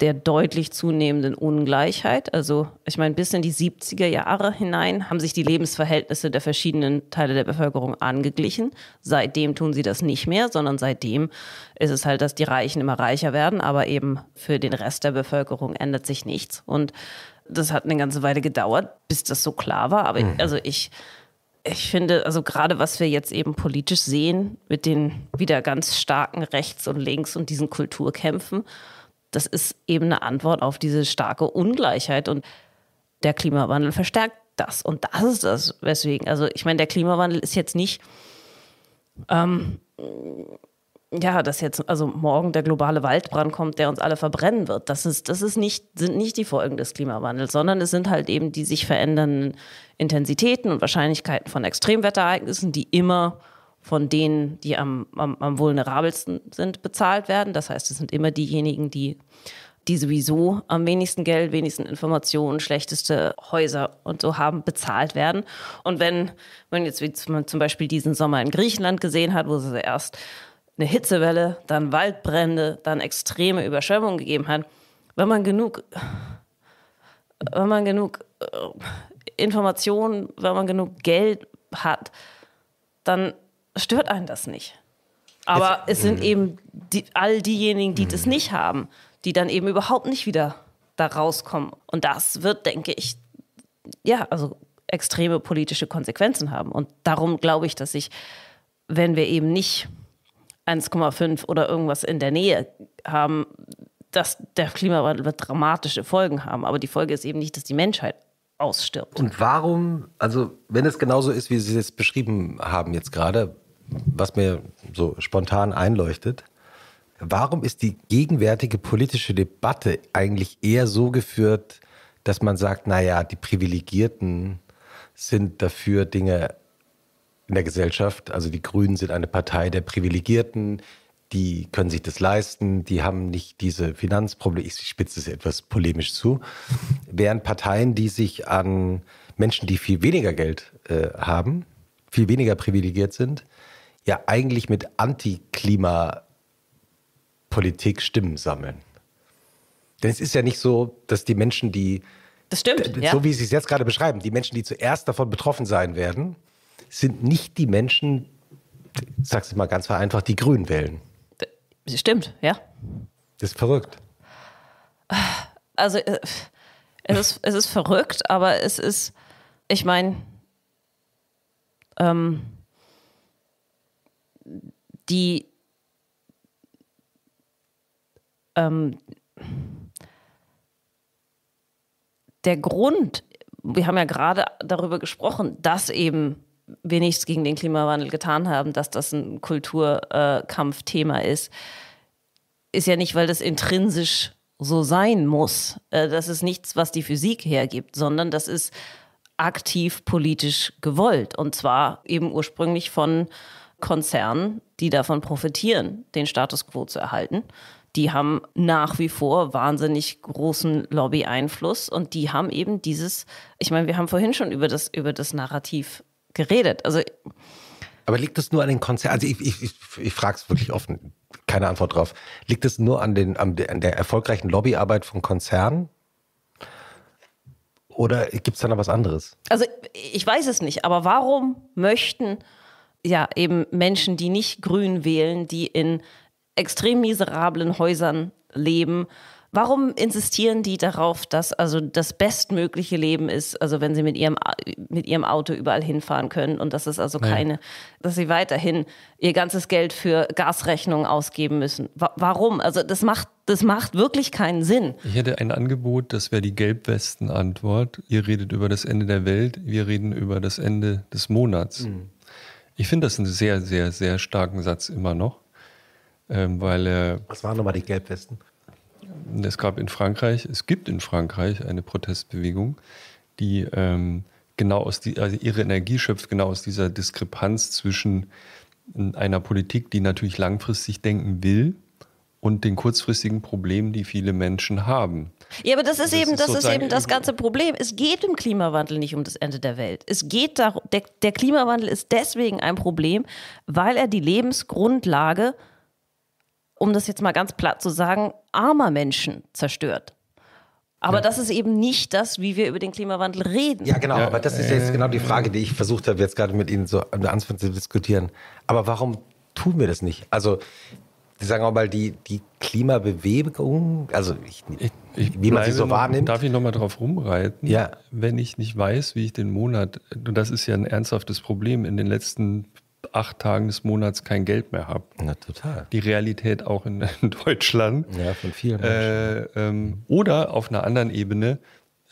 der deutlich zunehmenden Ungleichheit. Also ich meine, bis in die 70er Jahre hinein haben sich die Lebensverhältnisse der verschiedenen Teile der Bevölkerung angeglichen. Seitdem tun sie das nicht mehr, sondern seitdem ist es halt, dass die Reichen immer reicher werden, aber eben für den Rest der Bevölkerung ändert sich nichts. Und das hat eine ganze Weile gedauert, bis das so klar war. Aber ich, mhm. also ich ich finde, also gerade was wir jetzt eben politisch sehen, mit den wieder ganz starken Rechts und Links und diesen Kulturkämpfen, das ist eben eine Antwort auf diese starke Ungleichheit und der Klimawandel verstärkt das. Und das ist das, weswegen. Also ich meine, der Klimawandel ist jetzt nicht, ähm, ja, dass jetzt also morgen der globale Waldbrand kommt, der uns alle verbrennen wird. Das ist, das ist nicht, sind nicht die Folgen des Klimawandels, sondern es sind halt eben die sich verändernden Intensitäten und Wahrscheinlichkeiten von Extremwetterereignissen, die immer von denen, die am, am, am vulnerabelsten sind, bezahlt werden. Das heißt, es sind immer diejenigen, die die sowieso am wenigsten Geld, wenigsten Informationen, schlechteste Häuser und so haben, bezahlt werden. Und wenn man jetzt wie man zum Beispiel diesen Sommer in Griechenland gesehen hat, wo es erst eine Hitzewelle, dann Waldbrände, dann extreme Überschwemmungen gegeben hat, wenn man genug, wenn man genug äh, Informationen, wenn man genug Geld hat, dann stört einen das nicht. Aber Jetzt, es sind mhm. eben die, all diejenigen, die das mhm. nicht haben, die dann eben überhaupt nicht wieder da rauskommen. Und das wird, denke ich, ja, also extreme politische Konsequenzen haben. Und darum glaube ich, dass ich, wenn wir eben nicht 1,5 oder irgendwas in der Nähe haben, dass der Klimawandel wird dramatische Folgen haben. Aber die Folge ist eben nicht, dass die Menschheit ausstirbt. Und warum, also wenn es genauso ist, wie Sie es beschrieben haben jetzt gerade, was mir so spontan einleuchtet, warum ist die gegenwärtige politische Debatte eigentlich eher so geführt, dass man sagt, naja, die Privilegierten sind dafür Dinge in der Gesellschaft, also die Grünen sind eine Partei der Privilegierten, die können sich das leisten, die haben nicht diese Finanzprobleme. Ich spitze es etwas polemisch zu. Während Parteien, die sich an Menschen, die viel weniger Geld äh, haben, viel weniger privilegiert sind, ja eigentlich mit Antiklimapolitik Stimmen sammeln. Denn es ist ja nicht so, dass die Menschen, die. Das stimmt. So ja. wie Sie es jetzt gerade beschreiben, die Menschen, die zuerst davon betroffen sein werden, sind nicht die Menschen, ich sag's mal ganz vereinfacht, die Grünen wählen. Stimmt, ja. Das ist verrückt. Also, äh, es ist, es ist verrückt, aber es ist, ich meine, ähm, die, ähm, der Grund, wir haben ja gerade darüber gesprochen, dass eben wir nichts gegen den Klimawandel getan haben, dass das ein Kulturkampfthema äh, ist, ist ja nicht, weil das intrinsisch so sein muss. Äh, das ist nichts, was die Physik hergibt, sondern das ist aktiv politisch gewollt. Und zwar eben ursprünglich von Konzernen, die davon profitieren, den Status quo zu erhalten. Die haben nach wie vor wahnsinnig großen Lobby-Einfluss und die haben eben dieses, ich meine, wir haben vorhin schon über das, über das Narrativ geredet. Also aber liegt das nur an den Konzerten? Also ich, ich, ich, ich frage es wirklich offen, keine Antwort drauf. Liegt es nur an, den, an der erfolgreichen Lobbyarbeit von Konzernen? Oder gibt es da noch was anderes? Also ich weiß es nicht, aber warum möchten ja eben Menschen, die nicht grün wählen, die in extrem miserablen Häusern leben, Warum insistieren die darauf, dass also das bestmögliche Leben ist, also wenn sie mit ihrem, mit ihrem Auto überall hinfahren können und dass es also Nein. keine, dass sie weiterhin ihr ganzes Geld für Gasrechnungen ausgeben müssen? Wa warum? Also das macht, das macht wirklich keinen Sinn. Ich hätte ein Angebot, das wäre die Gelbwesten-Antwort. Ihr redet über das Ende der Welt, wir reden über das Ende des Monats. Mhm. Ich finde das einen sehr, sehr, sehr starken Satz immer noch. Ähm, weil, äh, Was waren nochmal die Gelbwesten? es gab in Frankreich, es gibt in Frankreich eine Protestbewegung, die ähm, genau aus die, also ihre Energie schöpft, genau aus dieser Diskrepanz zwischen einer Politik, die natürlich langfristig denken will, und den kurzfristigen Problemen, die viele Menschen haben. Ja, aber das ist das eben, ist das ist eben das ganze Problem. Es geht im Klimawandel nicht um das Ende der Welt. Es geht darum, der, der Klimawandel ist deswegen ein Problem, weil er die Lebensgrundlage äh, um das jetzt mal ganz platt zu sagen, armer Menschen zerstört. Aber ja. das ist eben nicht das, wie wir über den Klimawandel reden. Ja, genau. Ja, aber das ist äh, jetzt genau die Frage, die ich versucht habe, jetzt gerade mit Ihnen so anfangen zu diskutieren. Aber warum tun wir das nicht? Also, sagen wir mal, die, die Klimabewegung, also ich, ich, ich wie man sie so wahrnimmt. Darf ich nochmal drauf rumreiten? Ja. Wenn ich nicht weiß, wie ich den Monat, und das ist ja ein ernsthaftes Problem, in den letzten acht Tagen des Monats kein Geld mehr habe. Na total. Die Realität auch in, in Deutschland. Ja, von vielen äh, ähm, mhm. Oder auf einer anderen Ebene,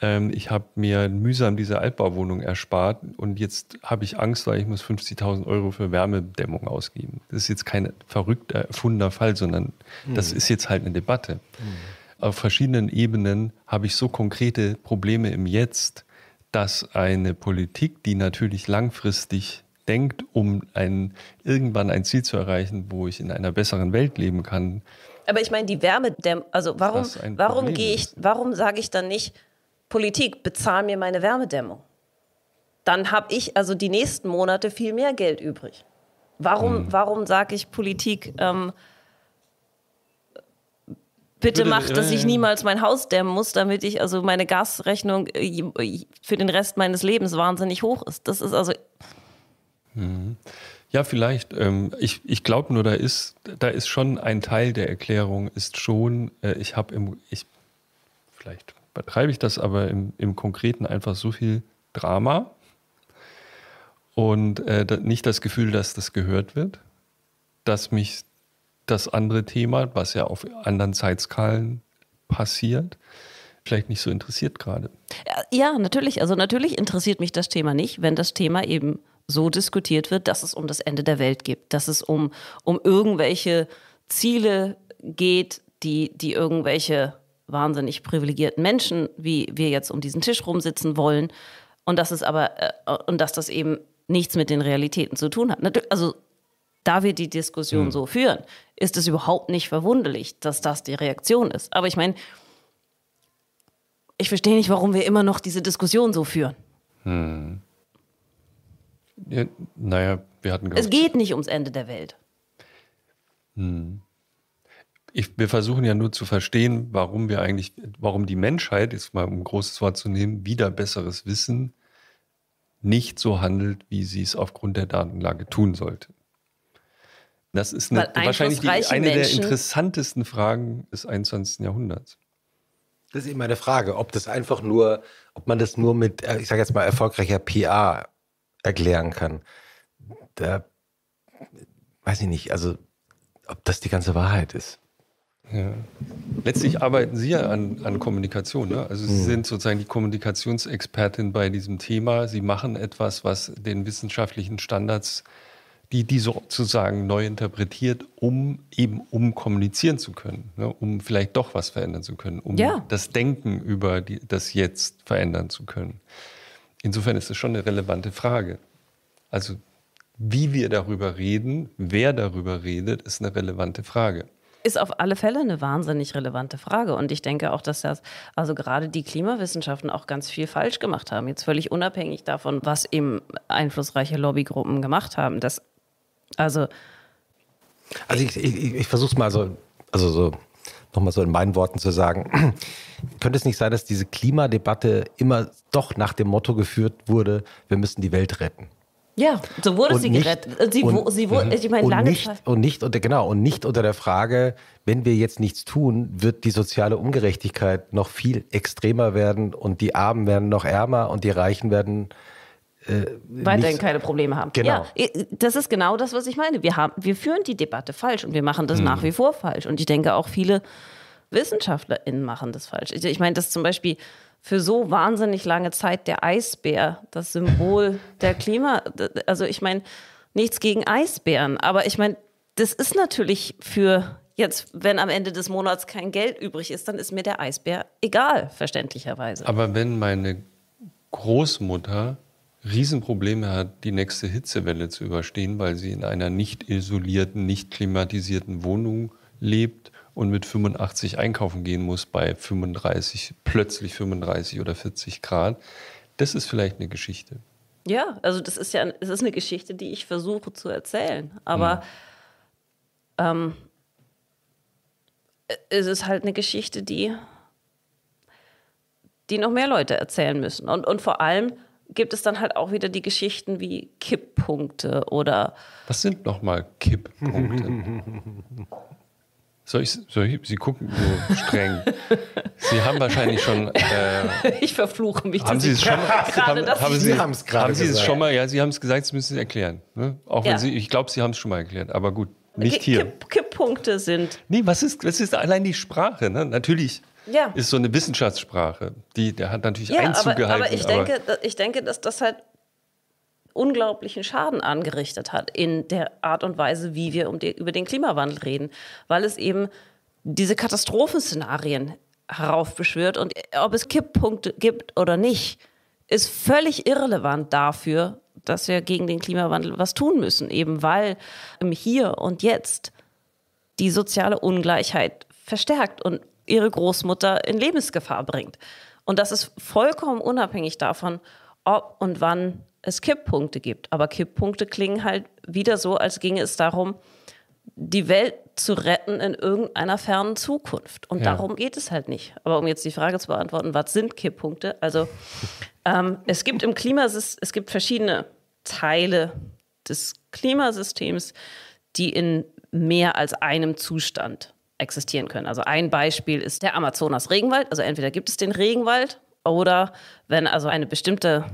ähm, ich habe mir mühsam diese Altbauwohnung erspart und jetzt habe ich Angst, weil ich muss 50.000 Euro für Wärmedämmung ausgeben. Das ist jetzt kein verrückt erfundener Fall, sondern mhm. das ist jetzt halt eine Debatte. Mhm. Auf verschiedenen Ebenen habe ich so konkrete Probleme im Jetzt, dass eine Politik, die natürlich langfristig denkt, um ein, irgendwann ein Ziel zu erreichen, wo ich in einer besseren Welt leben kann. Aber ich meine, die Wärmedämmung, also warum, warum gehe ich, warum sage ich dann nicht, Politik, bezahl mir meine Wärmedämmung? Dann habe ich also die nächsten Monate viel mehr Geld übrig. Warum, mhm. warum sage ich Politik, ähm, bitte mach, dass ich äh. niemals mein Haus dämmen muss, damit ich also meine Gasrechnung äh, für den Rest meines Lebens wahnsinnig hoch ist. Das ist also Mhm. Ja, vielleicht. Ähm, ich ich glaube nur, da ist, da ist schon ein Teil der Erklärung, ist schon, äh, ich habe im, ich, vielleicht betreibe ich das, aber im, im Konkreten einfach so viel Drama und äh, nicht das Gefühl, dass das gehört wird, dass mich das andere Thema, was ja auf anderen Zeitskalen passiert, vielleicht nicht so interessiert gerade. Ja, natürlich. Also natürlich interessiert mich das Thema nicht, wenn das Thema eben so diskutiert wird, dass es um das Ende der Welt geht, dass es um, um irgendwelche Ziele geht, die, die irgendwelche wahnsinnig privilegierten Menschen, wie wir jetzt um diesen Tisch rumsitzen wollen, und dass es aber äh, und dass das eben nichts mit den Realitäten zu tun hat. Natürlich, also da wir die Diskussion mhm. so führen, ist es überhaupt nicht verwunderlich, dass das die Reaktion ist. Aber ich meine, ich verstehe nicht, warum wir immer noch diese Diskussion so führen. Mhm. Ja, naja, wir hatten Es geht nicht ums Ende der Welt. Hm. Ich, wir versuchen ja nur zu verstehen, warum wir eigentlich, warum die Menschheit, jetzt mal um ein großes Wort zu nehmen, wieder besseres Wissen nicht so handelt, wie sie es aufgrund der Datenlage tun sollte. Das ist eine, wahrscheinlich die, eine Menschen der interessantesten Fragen des 21. Jahrhunderts. Das ist eben meine Frage, ob das einfach nur, ob man das nur mit, äh, ich sage jetzt mal, erfolgreicher PR erklären kann. Da weiß ich nicht, also ob das die ganze Wahrheit ist. Ja. Letztlich arbeiten Sie ja an, an Kommunikation. Ne? Also Sie mhm. sind sozusagen die Kommunikationsexpertin bei diesem Thema. Sie machen etwas, was den wissenschaftlichen Standards, die, die sozusagen neu interpretiert, um eben um kommunizieren zu können, ne? um vielleicht doch was verändern zu können, um ja. das Denken über die, das Jetzt verändern zu können. Insofern ist es schon eine relevante Frage. Also wie wir darüber reden, wer darüber redet, ist eine relevante Frage. Ist auf alle Fälle eine wahnsinnig relevante Frage. Und ich denke auch, dass das, also gerade die Klimawissenschaften auch ganz viel falsch gemacht haben. Jetzt völlig unabhängig davon, was eben einflussreiche Lobbygruppen gemacht haben. Das, also. Also ich, ich, ich versuche es mal so, also so nochmal so in meinen Worten zu sagen, könnte es nicht sein, dass diese Klimadebatte immer doch nach dem Motto geführt wurde, wir müssen die Welt retten? Ja, so wurde und sie nicht, gerettet. Also sie, und, sie wurde, mhm. ich meine, und lange nicht, Und nicht unter, genau, und nicht unter der Frage, wenn wir jetzt nichts tun, wird die soziale Ungerechtigkeit noch viel extremer werden und die Armen werden noch ärmer und die Reichen werden äh, weiterhin nicht, keine Probleme haben. Genau. Ja, äh, das ist genau das, was ich meine. Wir, haben, wir führen die Debatte falsch und wir machen das hm. nach wie vor falsch. Und ich denke auch viele WissenschaftlerInnen machen das falsch. Ich, also ich meine, dass zum Beispiel für so wahnsinnig lange Zeit der Eisbär das Symbol der Klima, also ich meine, nichts gegen Eisbären, aber ich meine, das ist natürlich für jetzt, wenn am Ende des Monats kein Geld übrig ist, dann ist mir der Eisbär egal, verständlicherweise. Aber wenn meine Großmutter Riesenprobleme hat, die nächste Hitzewelle zu überstehen, weil sie in einer nicht isolierten, nicht klimatisierten Wohnung lebt und mit 85 einkaufen gehen muss bei 35, plötzlich 35 oder 40 Grad. Das ist vielleicht eine Geschichte. Ja, also das ist ja es ist eine Geschichte, die ich versuche zu erzählen. Aber hm. ähm, es ist halt eine Geschichte, die, die noch mehr Leute erzählen müssen. Und, und vor allem gibt es dann halt auch wieder die Geschichten wie Kipppunkte oder. Was sind nochmal Kipppunkte? soll, ich, soll ich, Sie gucken so streng. Sie haben wahrscheinlich schon. Äh, ich verfluche mich. Haben Sie es schon mal? Haben, Sie, haben es gerade gesagt. Es schon mal? Ja, Sie haben es gesagt. Sie müssen es erklären. Ne? Auch wenn Sie, ich glaube, Sie haben es schon mal erklärt. Aber gut, nicht hier. Kipppunkte sind. Nee, was ist, was ist allein die Sprache? Ne? Natürlich ja. ist so eine Wissenschaftssprache. Die, der hat natürlich ja, Einzug aber, gehalten. Aber ich, aber denke, ich denke, dass das halt unglaublichen Schaden angerichtet hat in der Art und Weise, wie wir um die, über den Klimawandel reden, weil es eben diese Katastrophenszenarien heraufbeschwört und ob es Kipppunkte gibt oder nicht, ist völlig irrelevant dafür, dass wir gegen den Klimawandel was tun müssen, eben weil im Hier und Jetzt die soziale Ungleichheit verstärkt und ihre Großmutter in Lebensgefahr bringt. Und das ist vollkommen unabhängig davon, ob und wann es Kipppunkte gibt. Aber Kipppunkte klingen halt wieder so, als ginge es darum, die Welt zu retten in irgendeiner fernen Zukunft. Und ja. darum geht es halt nicht. Aber um jetzt die Frage zu beantworten, was sind Kipppunkte? Also ähm, es gibt im Klimasystem, es gibt verschiedene Teile des Klimasystems, die in mehr als einem Zustand existieren können. Also ein Beispiel ist der Amazonas Regenwald. Also entweder gibt es den Regenwald oder wenn also eine bestimmte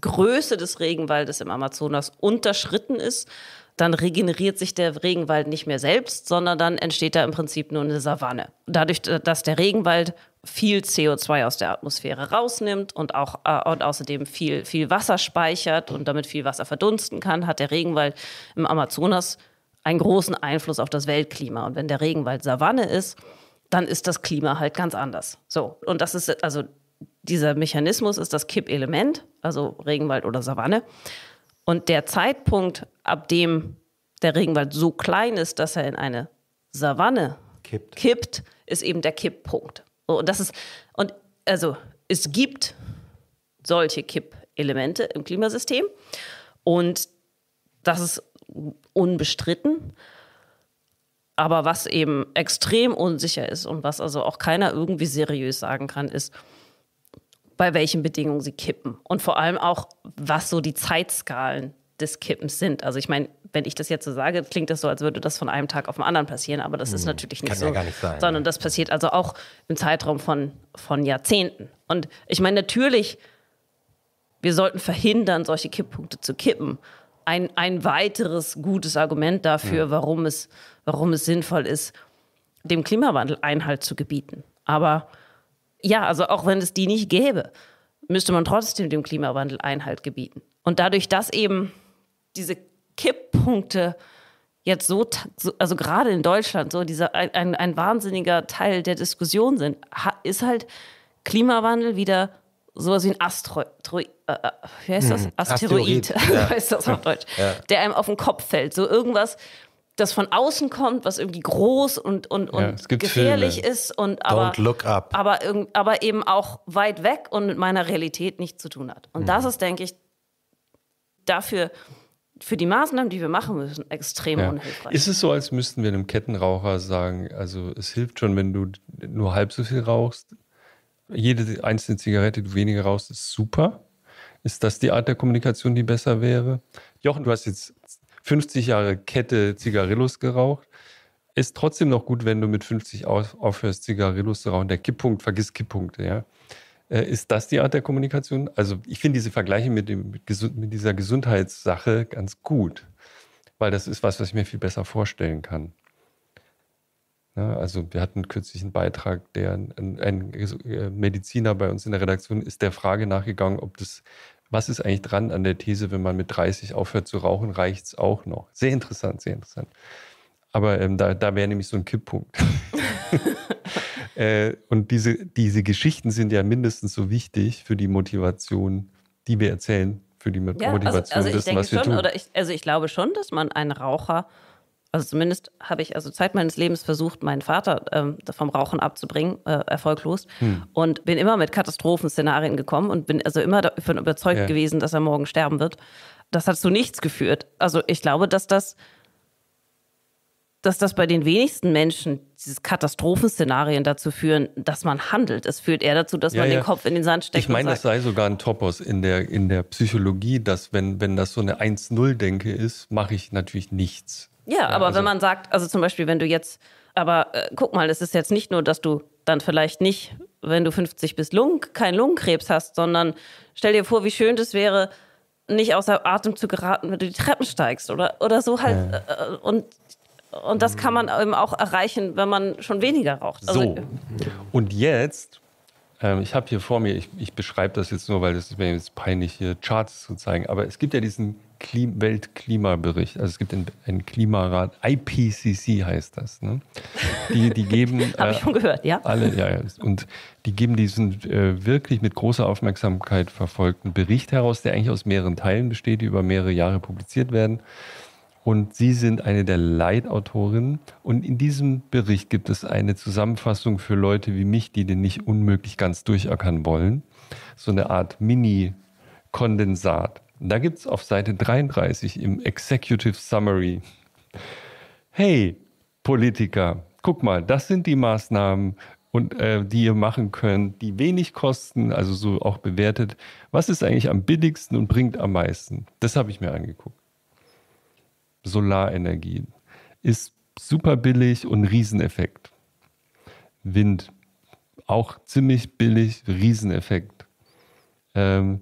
Größe des Regenwaldes im Amazonas unterschritten ist, dann regeneriert sich der Regenwald nicht mehr selbst, sondern dann entsteht da im Prinzip nur eine Savanne. Dadurch, äh, dass der Regenwald viel CO2 aus der Atmosphäre rausnimmt und auch äh, und außerdem viel viel Wasser speichert und damit viel Wasser verdunsten kann, hat der Regenwald im Amazonas einen großen Einfluss auf das Weltklima. Und wenn der Regenwald Savanne ist, dann ist das Klima halt ganz anders. So, und das ist also dieser Mechanismus ist das Kippelement, also Regenwald oder Savanne. Und der Zeitpunkt, ab dem der Regenwald so klein ist, dass er in eine Savanne kippt, kippt ist eben der Kipppunkt. So, und das ist, und also es gibt solche Kippelemente im Klimasystem. Und das ist unbestritten. Aber was eben extrem unsicher ist und was also auch keiner irgendwie seriös sagen kann, ist, bei welchen Bedingungen sie kippen. Und vor allem auch, was so die Zeitskalen des Kippens sind. Also ich meine, wenn ich das jetzt so sage, klingt das so, als würde das von einem Tag auf den anderen passieren, aber das hm, ist natürlich nicht so. Ja nicht sein, sondern das passiert also auch im Zeitraum von, von Jahrzehnten. Und ich meine, natürlich, wir sollten verhindern, solche Kipppunkte zu kippen ein, ein weiteres gutes Argument dafür, ja. warum, es, warum es sinnvoll ist, dem Klimawandel Einhalt zu gebieten. Aber ja, also auch wenn es die nicht gäbe, müsste man trotzdem dem Klimawandel Einhalt gebieten. Und dadurch, dass eben diese Kipppunkte jetzt so, also gerade in Deutschland, so dieser ein, ein, ein wahnsinniger Teil der Diskussion sind, ist halt Klimawandel wieder sowas wie ein Asteroid, äh, äh, wie heißt das? Hm, Asteroid, Asteroid. Ja. heißt das auf Deutsch, ja. der einem auf den Kopf fällt. So irgendwas, das von außen kommt, was irgendwie groß und, und, ja, gefährlich Filme. ist und aber, Don't look up. Aber, aber eben auch weit weg und mit meiner Realität nichts zu tun hat. Und mhm. das ist, denke ich, dafür für die Maßnahmen, die wir machen müssen, extrem ja. unhilfreich. Ist es so, als müssten wir einem Kettenraucher sagen, also es hilft schon, wenn du nur halb so viel rauchst? jede einzelne Zigarette, die du weniger rauchst, ist super. Ist das die Art der Kommunikation, die besser wäre? Jochen, du hast jetzt 50 Jahre Kette Zigarillos geraucht. Ist trotzdem noch gut, wenn du mit 50 aufhörst, Zigarillos zu rauchen. Der Kipppunkt, vergiss Kipppunkte, ja. Äh, ist das die Art der Kommunikation? Also ich finde diese Vergleiche mit, dem, mit dieser Gesundheitssache ganz gut, weil das ist was, was ich mir viel besser vorstellen kann. Ne? Also wir hatten kürzlich einen Beitrag, der ein, ein, äh, Mediziner bei uns in der Redaktion ist der Frage nachgegangen, ob das, was ist eigentlich dran an der These, wenn man mit 30 aufhört zu rauchen, reicht es auch noch. Sehr interessant, sehr interessant. Aber ähm, da, da wäre nämlich so ein Kipppunkt. äh, und diese, diese Geschichten sind ja mindestens so wichtig für die Motivation, die wir erzählen, für die Motivation ja, also, also dessen, was wir schon, tun. Oder ich, also ich glaube schon, dass man einen Raucher also zumindest habe ich also Zeit meines Lebens versucht, meinen Vater ähm, vom Rauchen abzubringen, äh, erfolglos. Hm. Und bin immer mit Katastrophenszenarien gekommen und bin also immer davon überzeugt ja. gewesen, dass er morgen sterben wird. Das hat zu nichts geführt. Also ich glaube, dass das, dass das bei den wenigsten Menschen, diese Katastrophenszenarien dazu führen, dass man handelt. Es führt eher dazu, dass ja, man ja. den Kopf in den Sand steckt. Ich meine, das sei sogar ein Topos in der, in der Psychologie, dass wenn, wenn das so eine 1-0-Denke ist, mache ich natürlich nichts. Ja, ja aber also wenn man sagt, also zum Beispiel, wenn du jetzt, aber äh, guck mal, es ist jetzt nicht nur, dass du dann vielleicht nicht, wenn du 50 bist, Lungen, keinen Lungenkrebs hast, sondern stell dir vor, wie schön das wäre, nicht außer Atem zu geraten, wenn du die Treppen steigst oder, oder so halt. Ja. Äh, und und das kann man eben auch erreichen, wenn man schon weniger raucht. Also so. Und jetzt ähm, ich habe hier vor mir, ich, ich beschreibe das jetzt nur, weil das ist mir jetzt peinlich, hier Charts zu zeigen, aber es gibt ja diesen Klim Weltklimabericht. Also es gibt einen, Klimarat, IPCC heißt das. Ne? Die, die geben. Äh, Habe ich schon gehört, ja. Alle, ja, ja. Und die geben diesen äh, wirklich mit großer Aufmerksamkeit verfolgten Bericht heraus, der eigentlich aus mehreren Teilen besteht, die über mehrere Jahre publiziert werden. Und Sie sind eine der Leitautorinnen. Und in diesem Bericht gibt es eine Zusammenfassung für Leute wie mich, die den nicht unmöglich ganz durchackern wollen. So eine Art Mini-Kondensat. Da gibt es auf Seite 33 im Executive Summary. Hey, Politiker, guck mal, das sind die Maßnahmen, und, äh, die ihr machen könnt, die wenig kosten, also so auch bewertet. Was ist eigentlich am billigsten und bringt am meisten? Das habe ich mir angeguckt. Solarenergie ist super billig und Rieseneffekt. Wind auch ziemlich billig, Rieseneffekt. Ähm,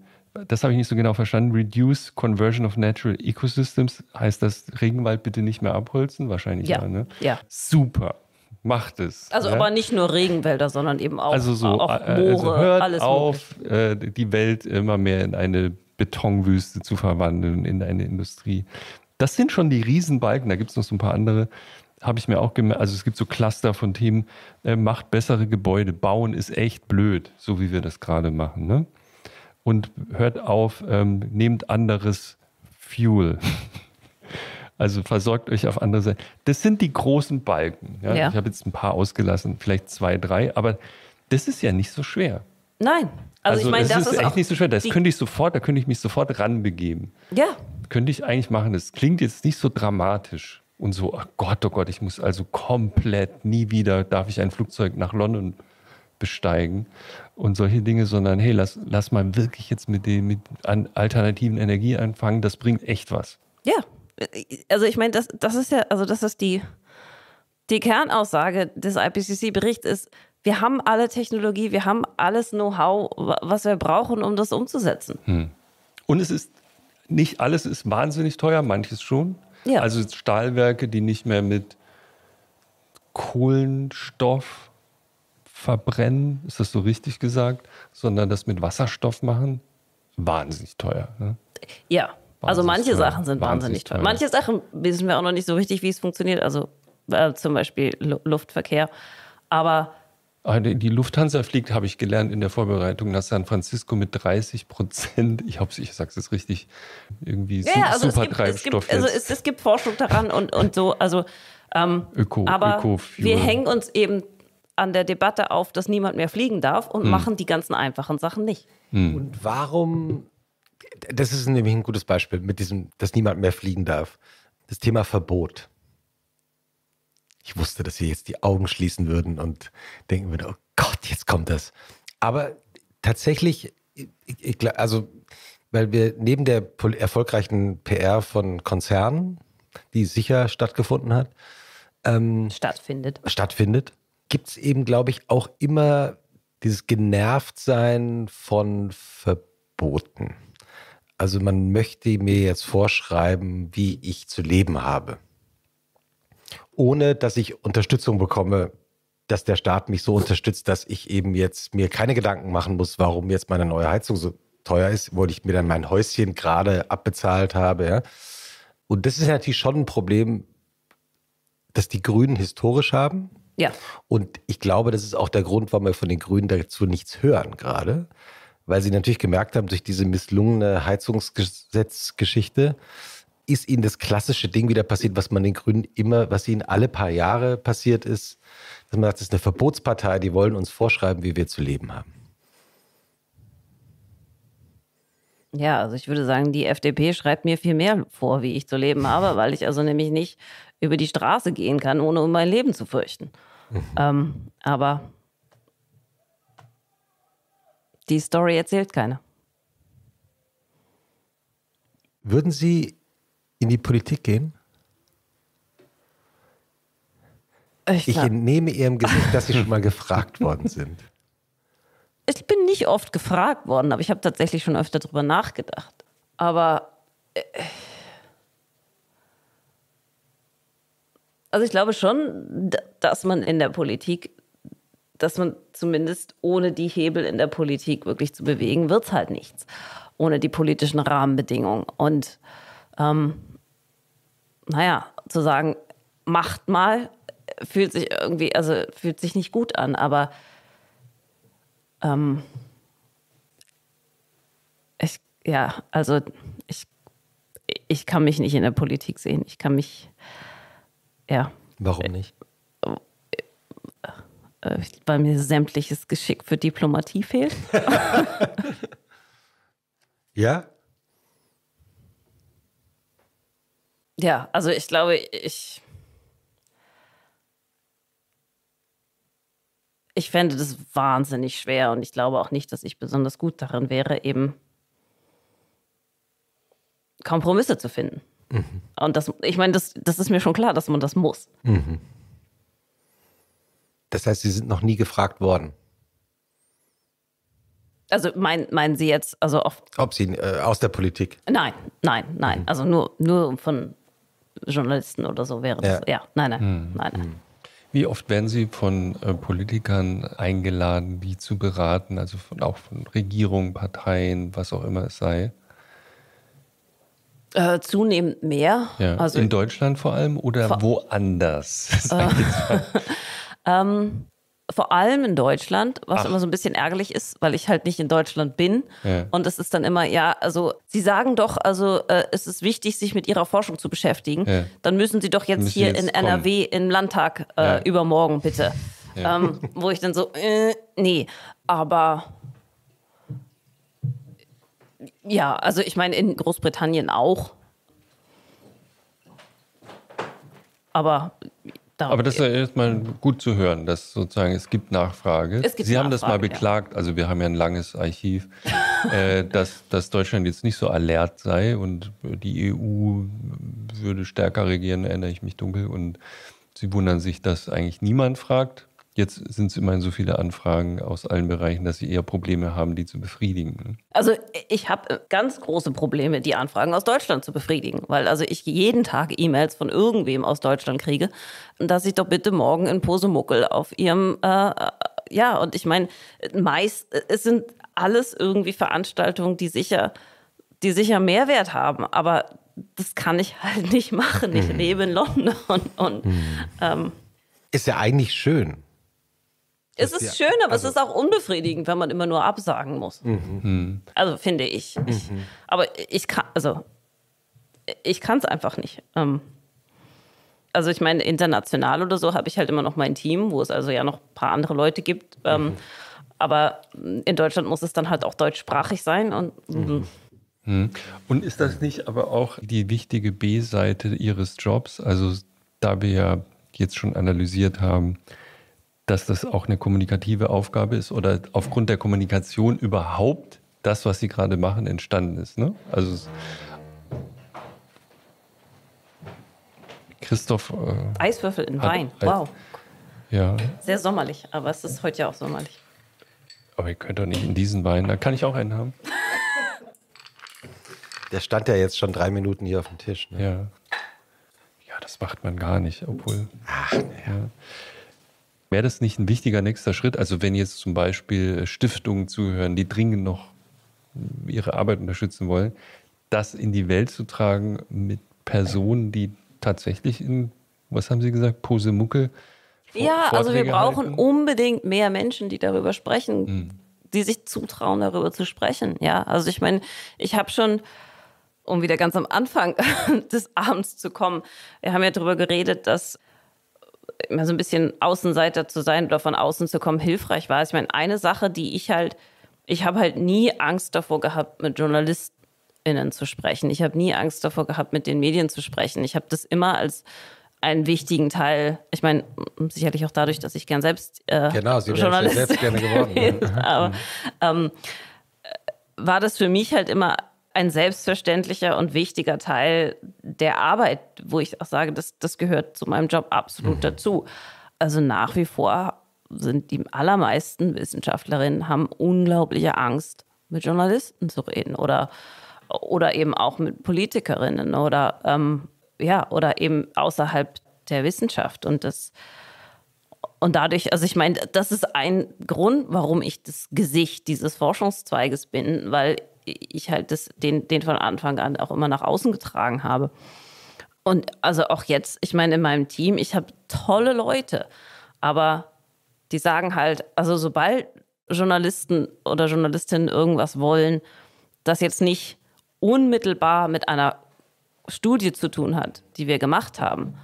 das habe ich nicht so genau verstanden. Reduce Conversion of Natural Ecosystems heißt das Regenwald bitte nicht mehr abholzen? Wahrscheinlich ja. ja, ne? ja. Super. Macht es. Also ja? aber nicht nur Regenwälder, sondern eben auch, also so, auch äh, Moore, also hört alles auf, möglich. Äh, die Welt immer mehr in eine Betonwüste zu verwandeln, in eine Industrie. Das sind schon die Riesenbalken, da gibt es noch so ein paar andere habe ich mir auch gemerkt, also es gibt so Cluster von Themen, äh, macht bessere Gebäude, bauen ist echt blöd, so wie wir das gerade machen. Ne? Und hört auf, ähm, nehmt anderes Fuel. also versorgt euch auf andere Seite. Das sind die großen Balken. Ja? Ja. Ich habe jetzt ein paar ausgelassen, vielleicht zwei, drei, aber das ist ja nicht so schwer. Nein. Also, also ich meine, das, das, ist, ist echt nicht so schwer. Das könnte ich sofort, da könnte ich mich sofort ranbegeben. Ja könnte ich eigentlich machen. Das klingt jetzt nicht so dramatisch und so, oh Gott, oh Gott, ich muss also komplett nie wieder, darf ich ein Flugzeug nach London besteigen und solche Dinge, sondern hey, lass, lass mal wirklich jetzt mit, den, mit an alternativen Energie anfangen, das bringt echt was. Ja, also ich meine, das, das ist ja, also das ist die, die Kernaussage des IPCC-Berichts ist, wir haben alle Technologie, wir haben alles Know-how, was wir brauchen, um das umzusetzen. Hm. Und es ist nicht alles ist wahnsinnig teuer, manches schon. Ja. Also Stahlwerke, die nicht mehr mit Kohlenstoff verbrennen, ist das so richtig gesagt, sondern das mit Wasserstoff machen, wahnsinnig teuer. Ne? Ja, also wahnsinnig also manche teuer. Sachen sind wahnsinnig, wahnsinnig teuer. teuer. Manche Sachen wissen wir auch noch nicht so richtig, wie es funktioniert. Also äh, zum Beispiel Lu Luftverkehr. Aber Ah, die Lufthansa fliegt, habe ich gelernt in der Vorbereitung nach San Francisco mit 30 Prozent. Ich hoffe, ich sage es richtig. Irgendwie ja, super also super es gibt, Treibstoff. Es gibt, also es, es, gibt Forschung daran und, und so. Also, ähm, Öko, aber Öko wir hängen uns eben an der Debatte auf, dass niemand mehr fliegen darf und hm. machen die ganzen einfachen Sachen nicht. Hm. Und warum? Das ist nämlich ein gutes Beispiel mit diesem, dass niemand mehr fliegen darf. Das Thema Verbot. Ich wusste, dass wir jetzt die Augen schließen würden und denken würden, oh Gott, jetzt kommt das. Aber tatsächlich, also, weil wir neben der erfolgreichen PR von Konzernen, die sicher stattgefunden hat, ähm, stattfindet, stattfindet gibt es eben, glaube ich, auch immer dieses Genervtsein von Verboten. Also man möchte mir jetzt vorschreiben, wie ich zu leben habe ohne dass ich Unterstützung bekomme, dass der Staat mich so unterstützt, dass ich eben jetzt mir keine Gedanken machen muss, warum jetzt meine neue Heizung so teuer ist, weil ich mir dann mein Häuschen gerade abbezahlt habe. Ja. Und das ist natürlich schon ein Problem, das die Grünen historisch haben. Ja. Und ich glaube, das ist auch der Grund, warum wir von den Grünen dazu nichts hören gerade, weil sie natürlich gemerkt haben, durch diese misslungene Heizungsgesetzgeschichte, ist ihnen das klassische Ding wieder passiert, was man den Grünen immer, was ihnen alle paar Jahre passiert ist, dass man sagt, das ist eine Verbotspartei, die wollen uns vorschreiben, wie wir zu leben haben. Ja, also ich würde sagen, die FDP schreibt mir viel mehr vor, wie ich zu leben habe, weil ich also nämlich nicht über die Straße gehen kann, ohne um mein Leben zu fürchten. Mhm. Ähm, aber die Story erzählt keiner. Würden Sie in die Politik gehen? Ich, ich entnehme Ihrem Gesicht, dass Sie schon mal gefragt worden sind. Ich bin nicht oft gefragt worden, aber ich habe tatsächlich schon öfter darüber nachgedacht. Aber. Äh, also ich glaube schon, dass man in der Politik, dass man zumindest ohne die Hebel in der Politik wirklich zu bewegen, wird es halt nichts. Ohne die politischen Rahmenbedingungen. Und ähm, naja, zu sagen, macht mal, fühlt sich irgendwie, also fühlt sich nicht gut an, aber ähm, ich, ja, also ich, ich kann mich nicht in der Politik sehen. Ich kann mich, ja. Warum nicht? Äh, weil mir sämtliches Geschick für Diplomatie fehlt. ja? Ja, also ich glaube, ich. Ich fände das wahnsinnig schwer und ich glaube auch nicht, dass ich besonders gut darin wäre, eben Kompromisse zu finden. Mhm. Und das, ich meine, das, das ist mir schon klar, dass man das muss. Mhm. Das heißt, Sie sind noch nie gefragt worden. Also mein, meinen Sie jetzt, also oft. Ob Sie äh, aus der Politik? Nein, nein, nein. Mhm. Also nur, nur von Journalisten oder so wäre das. Ja, ja. nein, nein, hm. nein, nein. Hm. Wie oft werden Sie von äh, Politikern eingeladen, die zu beraten, also von, auch von Regierungen, Parteien, was auch immer es sei? Äh, zunehmend mehr. Ja. Also, in Deutschland vor allem oder vor woanders? ähm, vor allem in Deutschland, was Ach. immer so ein bisschen ärgerlich ist, weil ich halt nicht in Deutschland bin. Ja. Und es ist dann immer, ja, also Sie sagen doch, also äh, es ist wichtig, sich mit Ihrer Forschung zu beschäftigen. Ja. Dann müssen Sie doch jetzt hier jetzt in kommen. NRW im Landtag äh, ja. übermorgen bitte. Ähm, wo ich dann so, äh, nee, aber ja, also ich meine, in Großbritannien auch. Aber Darum genau. Aber das ist ja erstmal gut zu hören, dass sozusagen es gibt Nachfrage. Es gibt Sie Nachfrage, haben das mal beklagt, ja. also wir haben ja ein langes Archiv, äh, dass, dass Deutschland jetzt nicht so alert sei und die EU würde stärker regieren, erinnere ich mich dunkel. Und Sie wundern sich, dass eigentlich niemand fragt. Jetzt sind es immerhin so viele Anfragen aus allen Bereichen, dass Sie eher Probleme haben, die zu befriedigen. Ne? Also ich habe äh, ganz große Probleme, die Anfragen aus Deutschland zu befriedigen, weil also ich jeden Tag E-Mails von irgendwem aus Deutschland kriege, dass ich doch bitte morgen in Posemuckel auf ihrem äh, äh ja und ich meine meist äh, es sind alles irgendwie Veranstaltungen, die sicher die sicher Mehrwert haben, aber das kann ich halt nicht machen. Ich hm. lebe in London und, und hm. ähm, ist ja eigentlich schön. Es ist schön, aber also es ist auch unbefriedigend, wenn man immer nur absagen muss. Mhm. mhm. Also finde ich. ich mhm. Aber ich kann, also ich kann es einfach nicht. Ähm. also ich meine, international oder so habe ich halt immer noch mein Team, wo es also ja noch ein paar andere Leute gibt. Ähm. Mhm. Aber in Deutschland muss es dann halt auch deutschsprachig sein und mhm. Mhm. und ist das nicht aber auch die wichtige B-Seite Ihres Jobs? Also da wir ja jetzt schon analysiert haben, dass das auch eine kommunikative Aufgabe ist oder aufgrund der Kommunikation überhaupt das, was Sie gerade machen, entstanden ist. Ne? Also Christoph. Äh, Eiswürfel in Wein. Hat, wow. Ja. Sehr sommerlich, aber es ist heute ja auch sommerlich. Aber ihr könnt doch nicht in diesen Wein. Da kann ich auch einen haben. Der stand ja jetzt schon drei Minuten hier auf dem Tisch. Ne? Ja. Ja, das macht man gar nicht, obwohl. Ach, ja. ja. Wäre das nicht ein wichtiger nächster Schritt? Also wenn jetzt zum Beispiel Stiftungen zuhören, die dringend noch ihre Arbeit unterstützen wollen, das in die Welt zu tragen mit Personen, die tatsächlich in, was haben Sie gesagt, Posemucke? Vor ja, Vorträge also wir brauchen halten? unbedingt mehr Menschen, die darüber sprechen, mhm. die sich zutrauen, darüber zu sprechen. Ja, also ich meine, ich habe schon um wieder ganz am Anfang des Abends zu kommen. Wir haben ja darüber geredet, dass immer so ein bisschen Außenseiter zu sein oder von außen zu kommen, hilfreich war. Ich meine, eine Sache, die ich halt, ich habe halt nie Angst davor gehabt, mit JournalistInnen zu sprechen. Ich habe nie Angst davor gehabt, mit den Medien zu sprechen. Ich habe das immer als einen wichtigen Teil, ich meine, sicherlich auch dadurch, dass ich gern selbst äh, genau, Sie Journalist selbst gerne geworden. aber ähm, äh, war das für mich halt immer ein selbstverständlicher und wichtiger Teil der Arbeit, wo ich auch sage, das, das gehört zu meinem Job absolut mhm. dazu. Also nach wie vor sind die allermeisten Wissenschaftlerinnen haben unglaubliche Angst, mit Journalisten zu reden oder, oder eben auch mit Politikerinnen oder, ähm, ja, oder eben außerhalb der Wissenschaft. Und das, und dadurch, also ich meine, das ist ein Grund, warum ich das Gesicht dieses Forschungszweiges bin, weil ich halt das, den, den von Anfang an auch immer nach außen getragen habe. Und also auch jetzt, ich meine, in meinem Team, ich habe tolle Leute, aber die sagen halt, also sobald Journalisten oder Journalistinnen irgendwas wollen, das jetzt nicht unmittelbar mit einer Studie zu tun hat, die wir gemacht haben,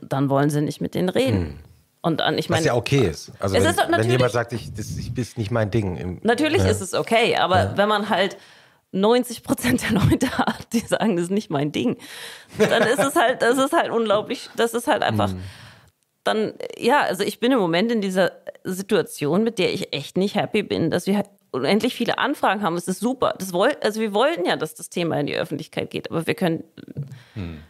dann wollen sie nicht mit denen reden. Hm. Und, und ich meine, Was ja okay ist. Also wenn, ist wenn, jemand sagt, ich, das ich, ist nicht mein Ding. Im, natürlich ja. ist es okay, aber ja. wenn man halt 90 Prozent der Leute hat, die sagen, das ist nicht mein Ding, dann ist es halt, das ist halt unglaublich, das ist halt einfach. Hm. Dann, ja, also ich bin im Moment in dieser Situation, mit der ich echt nicht happy bin, dass wir halt unendlich viele Anfragen haben. Es ist super. Das wollt, also wir wollten ja, dass das Thema in die Öffentlichkeit geht, aber wir können. Mhm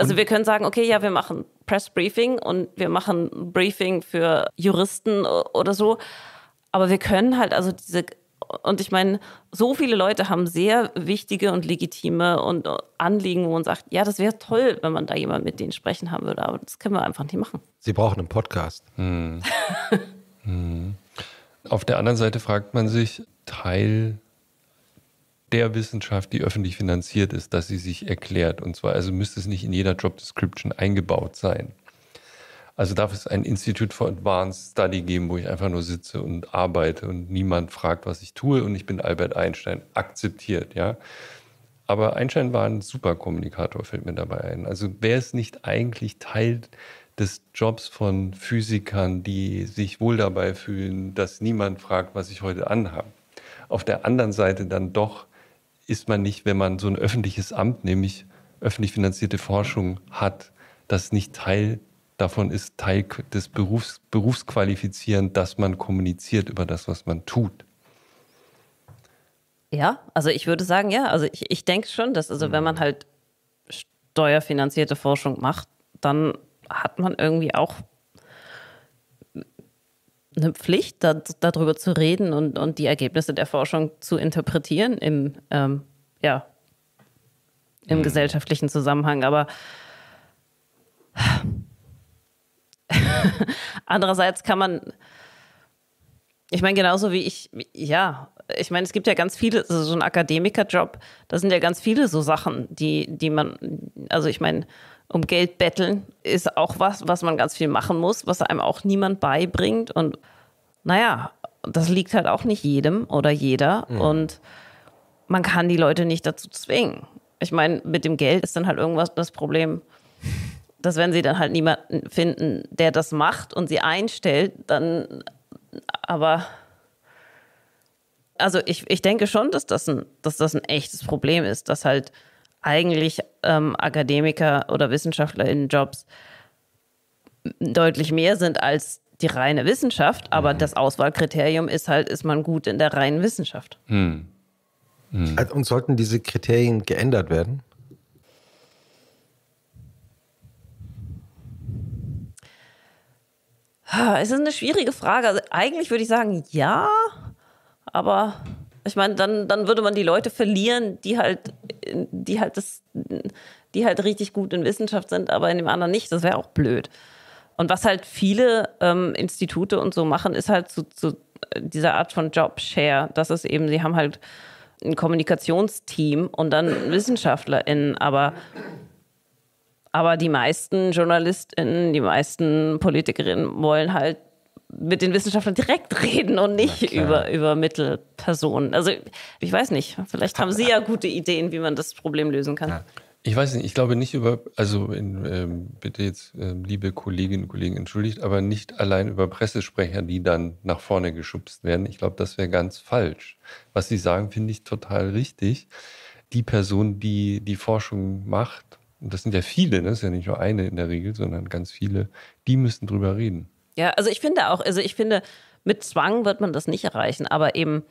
also wir können sagen, okay, ja, wir machen Press Briefing und wir machen Briefing für Juristen oder so. Aber wir können halt also diese und ich meine, so viele Leute haben sehr wichtige und legitime und Anliegen, wo man sagt, ja, das wäre toll, wenn man da jemand mit denen sprechen haben würde, aber das können wir einfach nicht machen. Sie brauchen einen Podcast. Hm. hm. Auf der anderen Seite fragt man sich, Teil der Wissenschaft, die öffentlich finanziert ist, dass sie sich erklärt. Und zwar, also müsste es nicht in jeder Job Description eingebaut sein. Also darf es ein Institute for Advanced Study geben, wo ich einfach nur sitze und arbeite und niemand fragt, was ich tue und ich bin Albert Einstein. Akzeptiert, ja. Aber Einstein war ein super Kommunikator, fällt mir dabei ein. Also wäre es nicht eigentlich Teil des Jobs von Physikern, die sich wohl dabei fühlen, dass niemand fragt, was ich heute anhabe? Auf der anderen Seite dann doch ist man nicht, wenn man so ein öffentliches Amt, nämlich öffentlich finanzierte Forschung hat, das nicht Teil davon ist, Teil des Berufs, Berufsqualifizierend, dass man kommuniziert über das, was man tut. Ja, also ich würde sagen, ja, also ich, ich denke schon, dass also mhm. wenn man mhm. halt steuerfinanzierte Forschung macht, dann hat man irgendwie auch eine Pflicht, da, darüber zu reden und, und die Ergebnisse der Forschung zu interpretieren im, ähm, ja, im mhm. gesellschaftlichen Zusammenhang. Aber andererseits kann man, ich meine, genauso wie ich, ja, ich meine, es gibt ja ganz viele, also so ein Akademikerjob, da sind ja ganz viele so Sachen, die, die man, also ich meine, um Geld betteln ist auch was, was man ganz viel machen muss, was einem auch niemand beibringt. Und naja, das liegt halt auch nicht jedem oder jeder. Mhm. Und man kann die Leute nicht dazu zwingen. Ich meine, mit dem Geld ist dann halt irgendwas das Problem, dass wenn sie dann halt niemanden finden, der das macht und sie einstellt, dann aber also ich, ich denke schon, dass das, ein, dass das ein echtes Problem ist, dass halt eigentlich ähm, Akademiker oder Wissenschaftler in Jobs deutlich mehr sind als die reine Wissenschaft, aber mhm. das Auswahlkriterium ist halt, ist man gut in der reinen Wissenschaft. Mhm. Mhm. Und sollten diese Kriterien geändert werden? Es ist eine schwierige Frage. Also eigentlich würde ich sagen, ja, aber ich meine, dann, dann würde man die Leute verlieren, die halt, die halt das, die halt richtig gut in Wissenschaft sind, aber in dem anderen nicht. Das wäre auch blöd. Und was halt viele ähm, Institute und so machen, ist halt zu, zu äh, dieser Art von Jobshare. Das ist eben, sie haben halt ein Kommunikationsteam und dann WissenschaftlerInnen, aber aber die meisten JournalistInnen, die meisten PolitikerInnen wollen halt mit den Wissenschaftlern direkt reden und nicht über, über Mittelpersonen. Also ich weiß nicht, vielleicht haben Sie ja gute Ideen, wie man das Problem lösen kann. Ja. Ich weiß nicht, ich glaube nicht über, also in, ähm, bitte jetzt, äh, liebe Kolleginnen und Kollegen, entschuldigt, aber nicht allein über Pressesprecher, die dann nach vorne geschubst werden. Ich glaube, das wäre ganz falsch. Was Sie sagen, finde ich total richtig. Die Person, die die Forschung macht, und das sind ja viele, ne, das ist ja nicht nur eine in der Regel, sondern ganz viele, die müssen drüber reden. Ja, also ich finde auch, also ich finde, mit Zwang wird man das nicht erreichen, aber eben,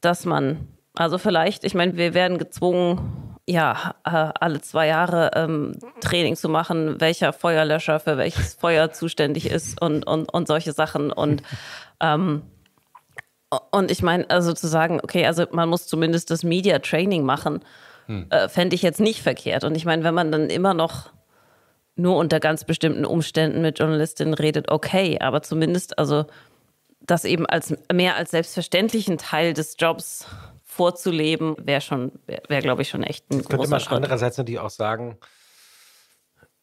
dass man, also vielleicht, ich meine, wir werden gezwungen, ja, äh, alle zwei Jahre ähm, Training zu machen, welcher Feuerlöscher für welches Feuer zuständig ist und, und, und solche Sachen. Und, ähm, und ich meine, also zu sagen, okay, also man muss zumindest das Media Training machen, hm. äh, fände ich jetzt nicht verkehrt. Und ich meine, wenn man dann immer noch nur unter ganz bestimmten Umständen mit Journalistinnen redet, okay, aber zumindest also das eben als mehr als selbstverständlichen Teil des Jobs vorzuleben, wäre schon, wäre, wär, glaube ich, schon echt ein das großer könnte man Schritt. Andererseits natürlich auch sagen,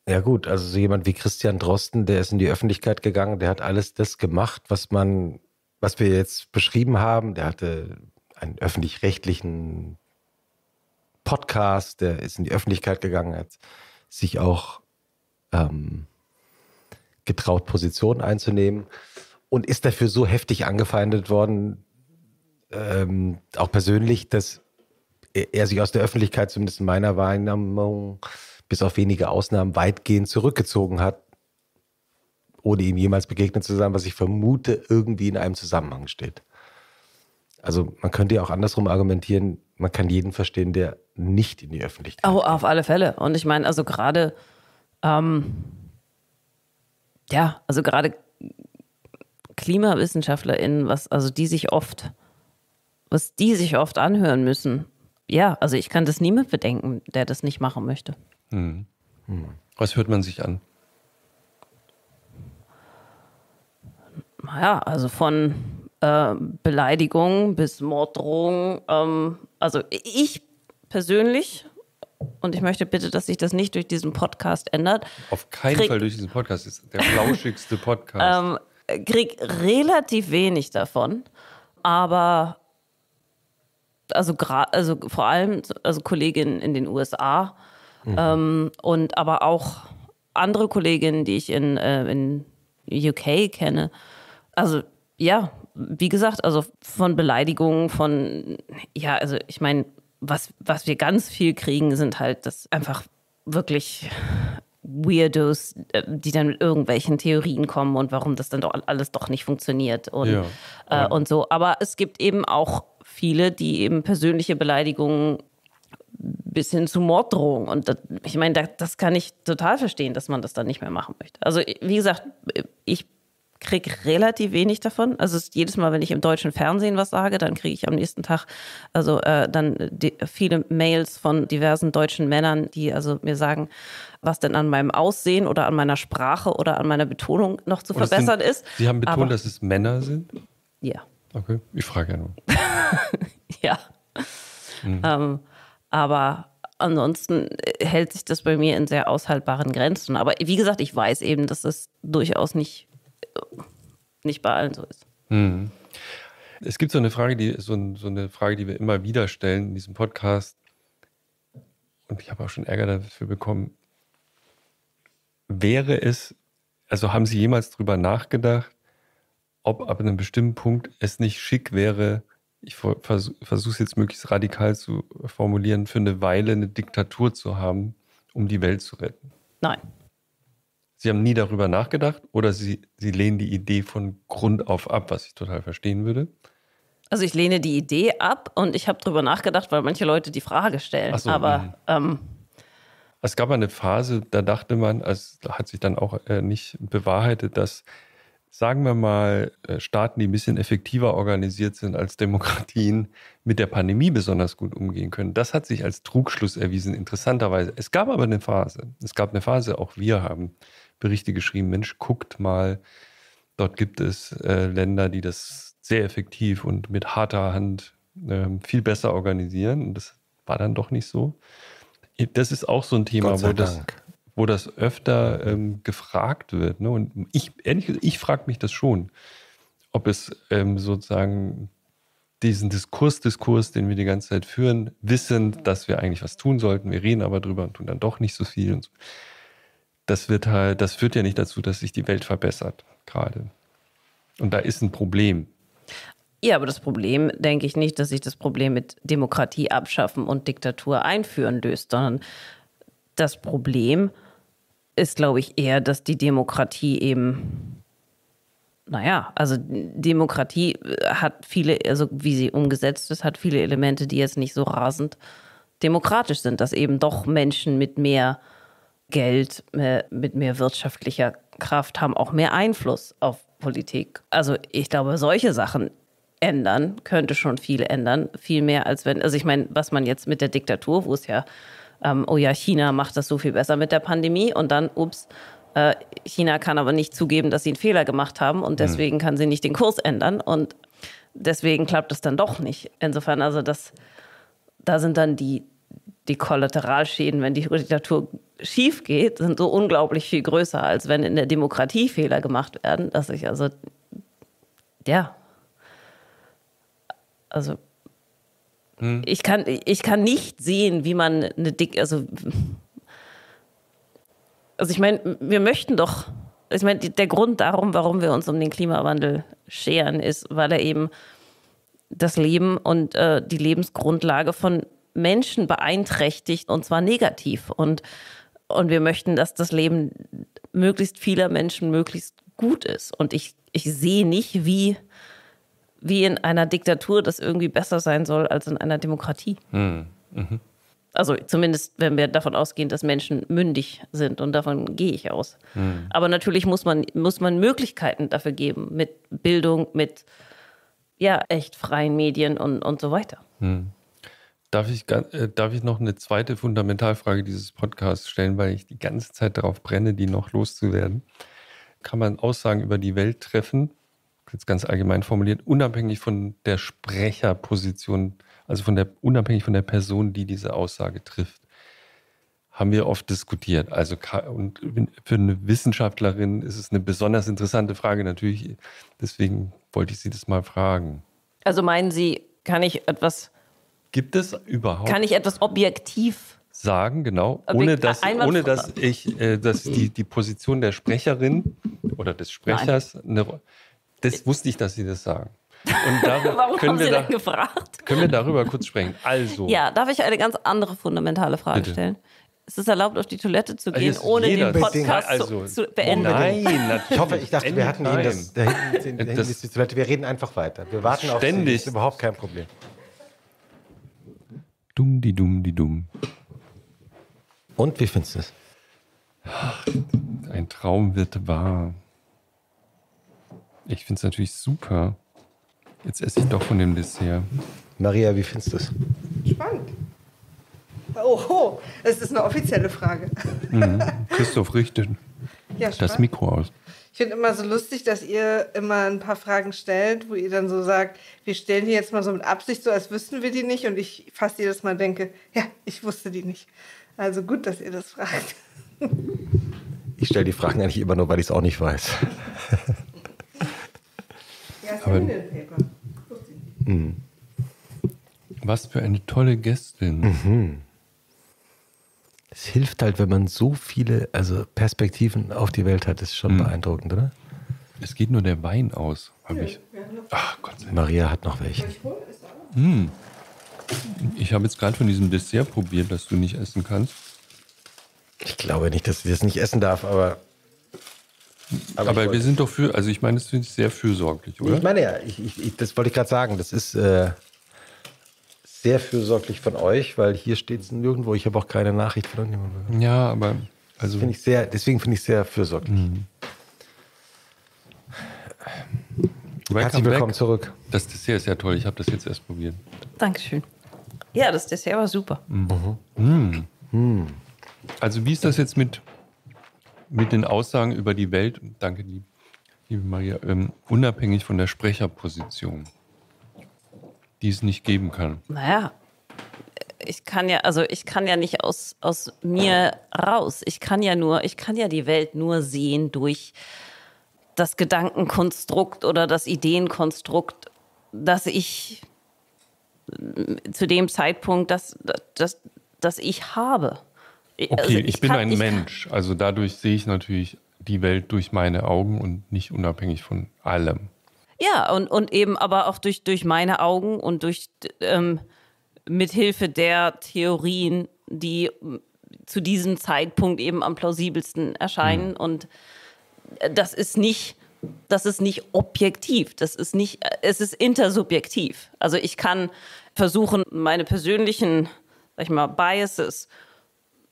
ja gut, also so jemand wie Christian Drosten, der ist in die Öffentlichkeit gegangen, der hat alles das gemacht, was man, was wir jetzt beschrieben haben. Der hatte einen öffentlich-rechtlichen Podcast, der ist in die Öffentlichkeit gegangen, hat sich auch ähm, getraut, Positionen einzunehmen und ist dafür so heftig angefeindet worden, ähm, auch persönlich, dass er sich aus der Öffentlichkeit, zumindest in meiner Wahrnehmung, bis auf wenige Ausnahmen weitgehend zurückgezogen hat, ohne ihm jemals begegnet zu sein, was ich vermute, irgendwie in einem Zusammenhang steht. Also man könnte ja auch andersrum argumentieren, man kann jeden verstehen, der nicht in die Öffentlichkeit. Oh, auf alle Fälle. Und ich meine, also gerade ähm, ja, also gerade KlimawissenschaftlerInnen, was, also die sich oft, was die sich oft anhören müssen. Ja, also ich kann das niemand bedenken, der das nicht machen möchte. Hm. Hm. Was hört man sich an? Naja, also von äh, Beleidigung bis Morddrohung. Ähm, also ich persönlich und ich möchte bitte, dass sich das nicht durch diesen Podcast ändert. Auf keinen krieg, Fall durch diesen Podcast. Das ist der flauschigste Podcast. ähm, krieg relativ wenig davon, aber also, also vor allem also Kolleginnen in den USA mhm. ähm, und aber auch andere Kolleginnen, die ich in, äh, in UK kenne. Also ja, wie gesagt, also von Beleidigungen, von ja, also ich meine, was, was wir ganz viel kriegen, sind halt das einfach wirklich Weirdos, äh, die dann mit irgendwelchen Theorien kommen und warum das dann doch alles doch nicht funktioniert und, ja, äh, ja. Äh, und so. Aber es gibt eben auch viele, die eben persönliche Beleidigungen bis hin zu Morddrohungen. Und das, ich meine, das, das kann ich total verstehen, dass man das dann nicht mehr machen möchte. Also, wie gesagt, ich kriege relativ wenig davon. Also jedes Mal, wenn ich im deutschen Fernsehen was sage, dann kriege ich am nächsten Tag also äh, dann die, viele Mails von diversen deutschen Männern, die also mir sagen, was denn an meinem Aussehen oder an meiner Sprache oder an meiner Betonung noch zu oder verbessern sind, ist. Sie haben betont, Aber, dass es Männer sind? Ja. Okay, ich frage ja nur. ja. Mhm. Ähm, aber ansonsten äh, hält sich das bei mir in sehr aushaltbaren Grenzen. Aber wie gesagt, ich weiß eben, dass es durchaus nicht nicht bei allen so ist. Hm. Es gibt so eine Frage, die so, so, eine Frage, die wir immer wieder stellen in diesem Podcast. Und ich habe auch schon Ärger dafür bekommen. Wäre es, also haben Sie jemals darüber nachgedacht, ob ab einem bestimmten Punkt es nicht schick wäre, ich versuche es jetzt möglichst radikal zu formulieren, für eine Weile eine Diktatur zu haben, um die Welt zu retten? Nein. Sie haben nie darüber nachgedacht oder Sie, Sie lehnen die Idee von Grund auf ab, was ich total verstehen würde. Also ich lehne die Idee ab und ich habe darüber nachgedacht, weil manche Leute die Frage stellen. So, Aber mhm. ähm, es gab eine Phase, da dachte man, es also hat sich dann auch äh, nicht bewahrheitet, dass sagen wir mal, äh, Staaten, die ein bisschen effektiver organisiert sind als Demokratien, mit der Pandemie besonders gut umgehen können. Das hat sich als Trugschluss erwiesen, interessanterweise. Es gab aber eine Phase, es gab eine Phase, auch wir haben Berichte geschrieben, Mensch, guckt mal, dort gibt es äh, Länder, die das sehr effektiv und mit harter Hand äh, viel besser organisieren. Und das war dann doch nicht so. Das ist auch so ein Thema, wo das, wo das öfter ähm, gefragt wird. Ne? Und ich, ehrlich gesagt, ich frage mich das schon, ob es ähm, sozusagen diesen Diskurs, Diskurs, den wir die ganze Zeit führen, wissend, dass wir eigentlich was tun sollten. Wir reden aber drüber und tun dann doch nicht so viel. Und so das wird halt, das führt ja nicht dazu, dass sich die Welt verbessert gerade. Und da ist ein Problem. Ja, aber das Problem, denke ich nicht, dass sich das Problem mit Demokratie abschaffen und Diktatur einführen löst, sondern das Problem ist, glaube ich, eher, dass die Demokratie eben, naja, also Demokratie äh, hat viele, also wie sie umgesetzt ist, hat viele Elemente, die jetzt nicht so rasend demokratisch sind, dass eben doch Menschen mit mehr äh, Geld, äh, mit mehr wirtschaftlicher Kraft haben auch mehr Einfluss auf Politik. Also ich glaube, solche Sachen ändern, könnte schon viel ändern, viel mehr als wenn, also ich meine, was man jetzt mit der Diktatur, wo es ja, ähm, oh ja, China macht das so viel besser mit der Pandemie und dann, ups, äh, China kann aber nicht zugeben, dass sie einen Fehler gemacht haben und mhm. deswegen mhm. kann sie nicht den Kurs ändern und deswegen klappt es dann doch nicht. Insofern, also das, da sind dann die, die Kollateralschäden, wenn die Diktatur schief geht, sind so unglaublich viel größer, als wenn in der Demokratie Fehler gemacht werden, dass ich also, ja, also hm. ich, kann, ich kann nicht sehen, wie man eine dick, also, also ich meine, wir möchten doch, ich meine, der Grund darum, warum wir uns um den Klimawandel scheren, ist, weil er eben das Leben und äh, die Lebensgrundlage von Menschen beeinträchtigt und zwar negativ. Und und wir möchten, dass das Leben möglichst vieler Menschen möglichst gut ist. Und ich, ich sehe nicht, wie, wie in einer Diktatur das irgendwie besser sein soll als in einer Demokratie. Hm, mhm. Also zumindest, wenn wir davon ausgehen, dass Menschen mündig sind und davon gehe ich aus. Mhm. Aber natürlich muss man, muss man Möglichkeiten dafür geben, mit Bildung, mit ja, echt freien Medien und, und so weiter. Hm. Darf ich, äh, darf ich noch eine zweite Fundamentalfrage dieses Podcasts stellen, weil ich die ganze Zeit darauf brenne, die noch loszuwerden? Kann man Aussagen über die Welt treffen, jetzt ganz allgemein formuliert, unabhängig von der Sprecherposition, also von der, unabhängig von der Person, die diese Aussage trifft? haben wir oft diskutiert. Also und für eine Wissenschaftlerin ist es eine besonders interessante Frage natürlich. Deswegen wollte ich Sie das mal fragen. Also meinen Sie, kann ich etwas Gibt es überhaupt. Kann ich etwas objektiv sagen, genau, ohne dass, ohne dass ich, äh, dass die, die Position der Sprecherin oder des Sprechers eine, Das wusste ich, dass Sie das sagen. Und Warum können haben wir Sie da, denn gefragt? Können wir darüber kurz sprechen? Also. Ja, darf ich eine ganz andere fundamentale Frage bitte. stellen? Es ist erlaubt, auf die Toilette zu also gehen, also ohne den Podcast also, zu, zu, beenden. Nein, Ich hoffe, ich dachte, wir hatten Ihnen das. Da hinten, das, ist die Toilette. Wir reden einfach weiter. Wir warten ständig. auf Sie. Das ist überhaupt kein Problem. Dumm, die dumm, die dumm. Und wie findest du es? Ein Traum wird wahr. Ich finde es natürlich super. Jetzt esse ich doch von dem Dessert. Maria, wie findest du es? Spannend. Oho, es ist eine offizielle Frage. Mhm. Christoph richtet ja, das Mikro aus. Ich finde immer so lustig, dass ihr immer ein paar Fragen stellt, wo ihr dann so sagt, wir stellen die jetzt mal so mit Absicht, so als wüssten wir die nicht. Und ich fast jedes Mal denke, ja, ich wusste die nicht. Also gut, dass ihr das fragt. Ich stelle die Fragen eigentlich immer nur, weil ich es auch nicht weiß. ja, Aber, mhm. Was für eine tolle Gästin. Mhm es hilft halt, wenn man so viele also Perspektiven auf die Welt hat, das ist schon mhm. beeindruckend, oder? Es geht nur der Wein aus, habe ich. Ach Gott sei Dank. Maria hat noch welche. Mhm. Ich hm. habe jetzt gerade von diesem Dessert probiert, das du nicht essen kannst. Ich glaube nicht, dass ich das nicht essen darf, aber. Aber, aber wir sind doch für, also ich meine, das finde ich sehr fürsorglich, oder? Ich meine ja, ich, ich, das wollte ich gerade sagen. Das ist, äh, sehr fürsorglich von euch, weil hier steht es nirgendwo. Ich habe auch keine Nachricht von irgendjemandem. Ja, aber also find ich sehr, deswegen finde ich sehr fürsorglich. Mhm. Herzlich willkommen back. zurück. Das Dessert ist ja toll. Ich habe das jetzt erst probiert. Dankeschön. Ja, das Dessert war super. Mhm. Mhm. mhm. Also wie ist das jetzt mit, mit den Aussagen über die Welt? Danke, liebe Maria. Ähm, unabhängig von der Sprecherposition die es nicht geben kann. Naja, ich kann ja, also ich kann ja nicht aus, aus mir raus. Ich kann ja nur, ich kann ja die Welt nur sehen durch das Gedankenkonstrukt oder das Ideenkonstrukt, das ich zu dem Zeitpunkt, das, das, das ich habe. Also okay, also ich, ich, bin kann, ein ich Mensch. Also dadurch sehe ich natürlich die Welt durch meine Augen und nicht unabhängig von allem. Ja, und, und eben aber auch durch, durch meine Augen und durch ähm, mithilfe der Theorien, die ähm, zu diesem Zeitpunkt eben am plausibelsten erscheinen. Mhm. Und äh, das ist nicht, das ist nicht objektiv, das ist nicht, äh, es ist intersubjektiv. Also ich kann versuchen, meine persönlichen, sag ich mal, Biases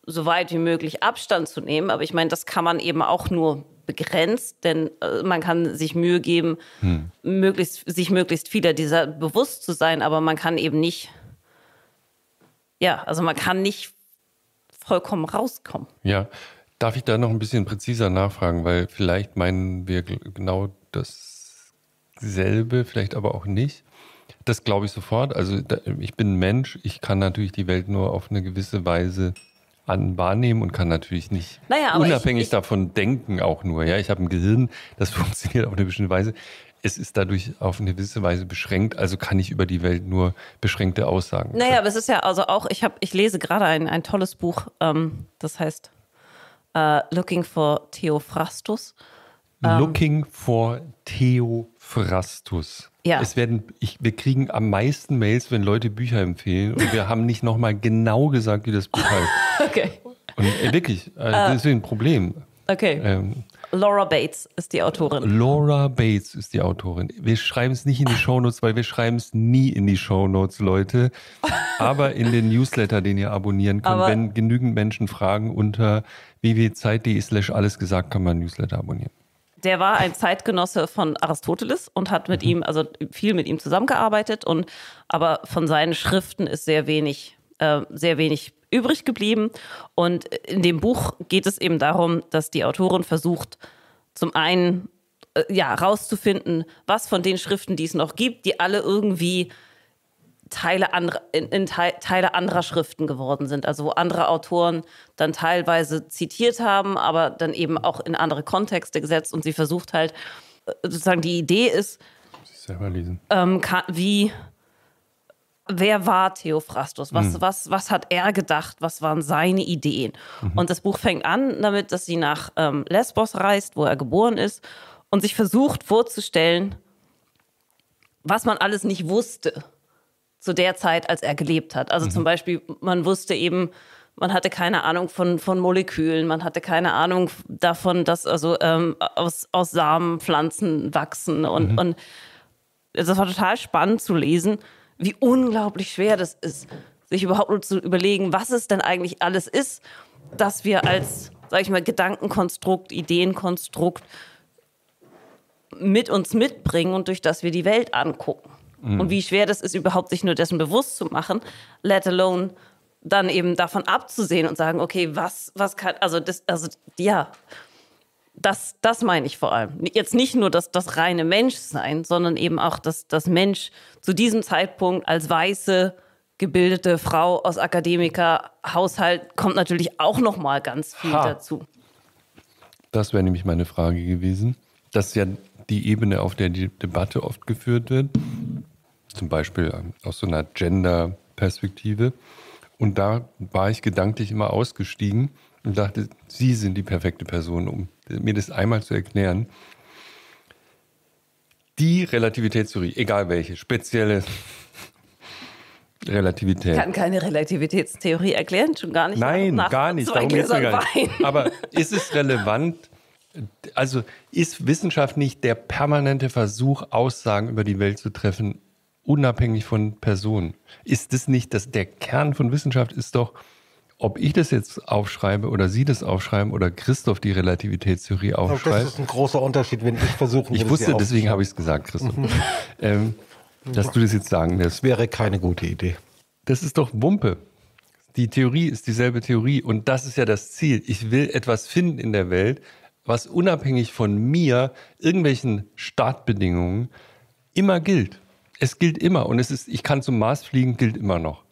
so weit wie möglich Abstand zu nehmen, aber ich meine, das kann man eben auch nur begrenzt, denn äh, man kann sich Mühe geben, hm. möglichst, sich möglichst vieler dieser bewusst zu sein, aber man kann eben nicht, ja, also man kann nicht vollkommen rauskommen. Ja, darf ich da noch ein bisschen präziser nachfragen, weil vielleicht meinen wir genau dasselbe, vielleicht aber auch nicht. Das glaube ich sofort. Also ich bin Mensch, ich kann natürlich die Welt nur auf eine gewisse Weise an wahrnehmen und kann natürlich nicht naja, unabhängig ich, ich, davon denken auch nur. Ja, ich habe ein Gehirn, das funktioniert auf eine bestimmte Weise. Es ist dadurch auf eine gewisse Weise beschränkt, also kann ich über die Welt nur beschränkte Aussagen. Naja, aber es ist ja also auch, ich habe, ich lese gerade ein, ein tolles Buch, ähm, das heißt uh, Looking for Theophrastus. Ähm, Looking for Theophrastus. Ja. Es werden, ich, wir kriegen am meisten Mails, wenn Leute Bücher empfehlen und wir haben nicht nochmal genau gesagt, wie das Buch heißt. okay. Und äh, wirklich, äh, das äh, ist ein Problem. Okay. Ähm, Laura Bates ist die Autorin. Laura Bates ist die Autorin. Wir schreiben es nicht in die Shownotes, weil wir schreiben es nie in die Shownotes, Leute. Aber in den Newsletter, den ihr abonnieren könnt. Aber wenn genügend Menschen fragen, unter www.zeit.de slash alles gesagt kann man Newsletter abonnieren der war ein Zeitgenosse von Aristoteles und hat mit mhm. ihm, also viel mit ihm zusammengearbeitet und aber von seinen Schriften ist sehr wenig, äh, sehr wenig übrig geblieben. Und in dem Buch geht es eben darum, dass die Autorin versucht, zum einen äh, ja rauszufinden, was von den Schriften, die es noch gibt, die alle irgendwie Teile andere, in, in Teil, Teile anderer Schriften geworden sind, also wo andere Autoren dann teilweise zitiert haben, aber dann eben auch in andere Kontexte gesetzt und sie versucht halt, äh, sozusagen die Idee ist, selber lesen. Ähm, kann, wie, wer war Theophrastus? Was, mhm. was, was hat er gedacht? Was waren seine Ideen? Mhm. Und das Buch fängt an damit, dass sie nach ähm, Lesbos reist, wo er geboren ist, und sich versucht vorzustellen, was man alles nicht wusste zu der Zeit, als er gelebt hat. Also mhm. zum Beispiel, man wusste eben, man hatte keine Ahnung von, von Molekülen, man hatte keine Ahnung davon, dass also ähm, aus, aus Samen Pflanzen wachsen. Und, mhm. und das war total spannend zu lesen, wie unglaublich schwer das ist, sich überhaupt nur zu überlegen, was es denn eigentlich alles ist, dass wir als, sag ich mal, Gedankenkonstrukt, Ideenkonstrukt mit uns mitbringen und durch das wir die Welt angucken. Mhm. Und wie schwer das ist, überhaupt sich nur dessen bewusst zu machen, let alone dann eben davon abzusehen und sagen, okay, was, was kann, also das, also ja, das, das meine ich vor allem. Jetzt nicht nur das, das reine Menschsein, sondern eben auch dass das Mensch zu diesem Zeitpunkt als weiße, gebildete Frau aus Akademikerhaushalt kommt natürlich auch nochmal ganz viel ha. dazu. Das wäre nämlich meine Frage gewesen. Das ist ja die Ebene, auf der die Debatte oft geführt wird zum Beispiel ähm, aus so einer Gender-Perspektive. Und da war ich gedanklich immer ausgestiegen und dachte, Sie sind die perfekte Person, um mir das einmal zu erklären. Die Relativitätstheorie, egal welche, spezielle Relativität. Ich kann keine Relativitätstheorie erklären, schon gar nicht. Nein, nach, gar nicht. Darum geht's gar nicht. Aber ist es relevant? Also ist Wissenschaft nicht der permanente Versuch, Aussagen über die Welt zu treffen, unabhängig von Personen. Ist das nicht, dass der Kern von Wissenschaft ist doch, ob ich das jetzt aufschreibe oder Sie das aufschreiben oder Christoph die Relativitätstheorie aufschreibt. Das ist ein großer Unterschied, wenn ich versuche. Ich wusste, deswegen habe ich es gesagt, Christoph. Mhm. Ähm, dass du das jetzt sagen lässt. Das wäre keine gute Idee. Das ist doch Wumpe. Die Theorie ist dieselbe Theorie und das ist ja das Ziel. Ich will etwas finden in der Welt, was unabhängig von mir, irgendwelchen Startbedingungen, immer gilt. Es gilt immer und es ist, ich kann zum Mars fliegen, gilt immer noch.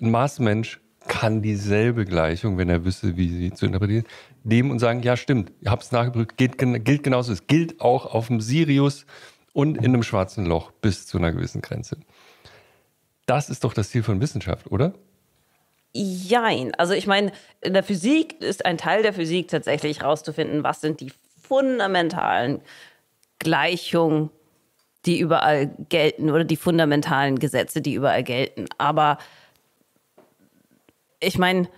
Ein Marsmensch kann dieselbe Gleichung, wenn er wüsste, wie sie zu interpretieren, nehmen und sagen, ja stimmt, ich habe es nachgeprüft, gilt, gilt genauso. Es gilt auch auf dem Sirius und in einem schwarzen Loch bis zu einer gewissen Grenze. Das ist doch das Ziel von Wissenschaft, oder? Jein. Also ich meine, in der Physik ist ein Teil der Physik tatsächlich herauszufinden, was sind die fundamentalen Gleichungen die überall gelten oder die fundamentalen Gesetze, die überall gelten. Aber ich meine,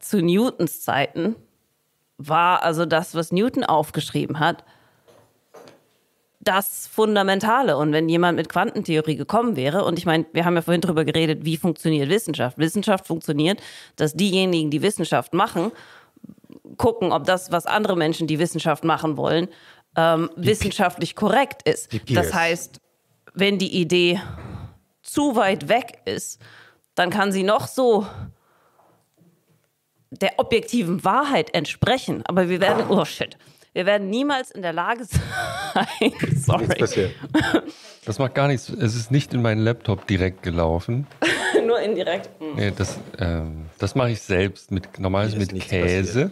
zu Newtons Zeiten war also das, was Newton aufgeschrieben hat, das Fundamentale. Und wenn jemand mit Quantentheorie gekommen wäre, und ich meine, wir haben ja vorhin darüber geredet, wie funktioniert Wissenschaft. Wissenschaft funktioniert, dass diejenigen, die Wissenschaft machen, gucken, ob das, was andere Menschen, die Wissenschaft machen wollen, ähm, wissenschaftlich korrekt ist. Das heißt, wenn die Idee zu weit weg ist, dann kann sie noch so der objektiven Wahrheit entsprechen. Aber wir werden, oh shit, wir werden niemals in der Lage sein. Sorry. Das macht gar nichts. Es ist nicht in meinen Laptop direkt gelaufen. Nur indirekt. Mhm. Nee, das, ähm, das mache ich selbst mit normales mit Käse. Passiert.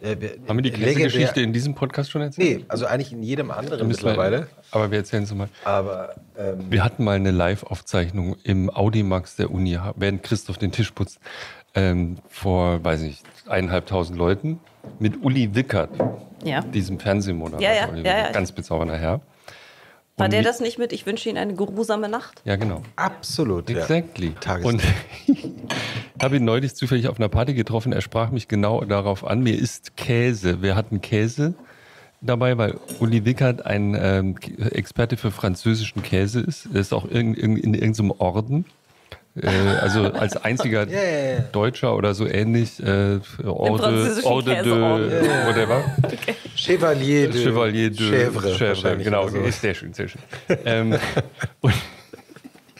Äh, Haben wir die äh, Käsegeschichte in diesem Podcast schon erzählt? Nee, also eigentlich in jedem anderen mittlerweile. Aber wir erzählen es mal. Aber, ähm, wir hatten mal eine Live-Aufzeichnung im Audimax der Uni, während Christoph den Tisch putzt, ähm, vor, weiß ich, eineinhalbtausend Leuten mit Uli Wickert, ja. diesem Fernsehmoderator. Ja, ja, ja, ja, Ganz bezaubernder Herr. War der das nicht mit, ich wünsche Ihnen eine geruhsame Nacht? Ja, genau. Absolut. Exactly. Ja. Und ich habe ihn neulich zufällig auf einer Party getroffen. Er sprach mich genau darauf an. Mir ist Käse. Wir hatten Käse dabei, weil Uli Wickert ein ähm, Experte für französischen Käse ist. Er ist auch in, in, in irgendeinem Orden. Äh, also als einziger yeah. Deutscher oder so ähnlich, äh, Orde, Orde de, yeah. whatever. Okay. Chevalier de, Chevalier de Chèvre. Chèvre genau, so. ist sehr schön, sehr schön. ähm, und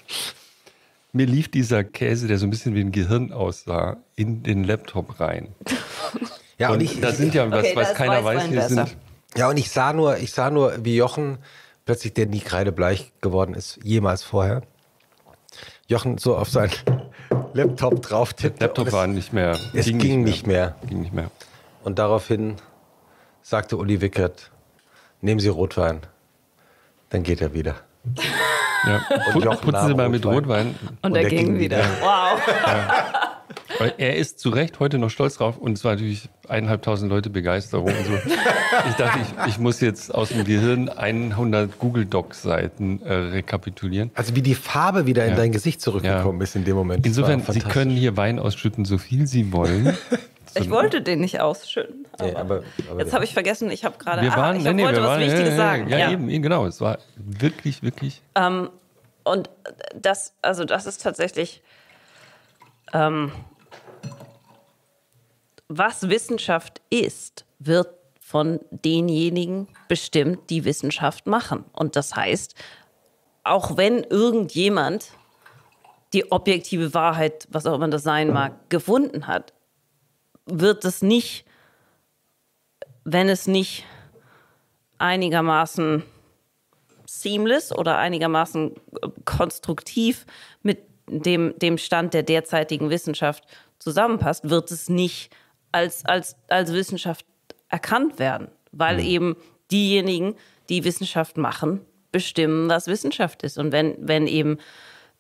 mir lief dieser Käse, der so ein bisschen wie ein Gehirn aussah, in den Laptop rein. Ja, und, und ich, da sind ja, was, okay, was keiner weiß, hier sind. Ja, und ich sah nur, ich sah nur, wie Jochen plötzlich, der nie kreidebleich geworden ist, jemals vorher Jochen so auf seinen Laptop drauf tippte. Laptop war nicht mehr. Es ging, ging nicht, mehr. mehr. Ging nicht mehr. Und daraufhin sagte Uli Wickert, nehmen Sie Rotwein, dann geht er wieder. Ja. Und Jochen putzen Sie mal Rotwein. mit Rotwein. Und, und er, ging, ging wieder. wieder. Wow. Ja. Weil er ist zu Recht heute noch stolz drauf und es war natürlich eineinhalbtausend Leute Begeisterung. Und so. Ich dachte, ich, ich, muss jetzt aus dem Gehirn 100 Google docs Seiten äh, rekapitulieren. Also wie die Farbe wieder in dein Gesicht zurückgekommen ja. ist in dem Moment. Insofern, Sie können hier Wein ausschütten, so viel Sie wollen. Ich wollte den nicht ausschütten. Aber, nee, aber, aber jetzt habe ich vergessen, ich habe gerade. Wir waren, ah, ich nee, nee, wollte was waren, Wichtiges sagen. Ja, ja, Eben, genau. Es war wirklich, wirklich. Um, ähm, und das, also das ist tatsächlich ähm, was Wissenschaft ist, wird von denjenigen bestimmt, die Wissenschaft machen. Und das heißt, auch wenn irgendjemand die objektive Wahrheit, was auch immer das sein mag, gefunden hat, wird es nicht, wenn es nicht einigermaßen seamless oder einigermaßen äh, konstruktiv mit dem, dem Stand der derzeitigen Wissenschaft zusammenpasst, wird es nicht als, als, als Wissenschaft erkannt werden, weil mhm. eben diejenigen, die Wissenschaft machen, bestimmen, was Wissenschaft ist. Und wenn, wenn eben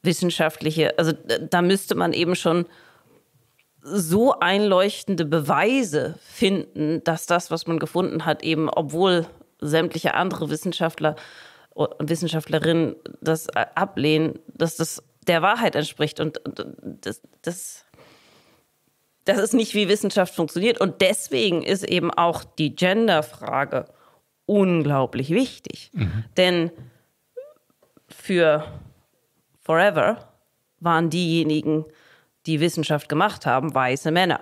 wissenschaftliche, also da müsste man eben schon so einleuchtende Beweise finden, dass das, was man gefunden hat, eben, obwohl sämtliche andere Wissenschaftler und Wissenschaftlerinnen das äh, ablehnen, dass das der Wahrheit entspricht. Und, und das, das, das ist nicht, wie Wissenschaft funktioniert. Und deswegen ist eben auch die Genderfrage unglaublich wichtig. Mhm. Denn für Forever waren diejenigen, die Wissenschaft gemacht haben, weiße Männer.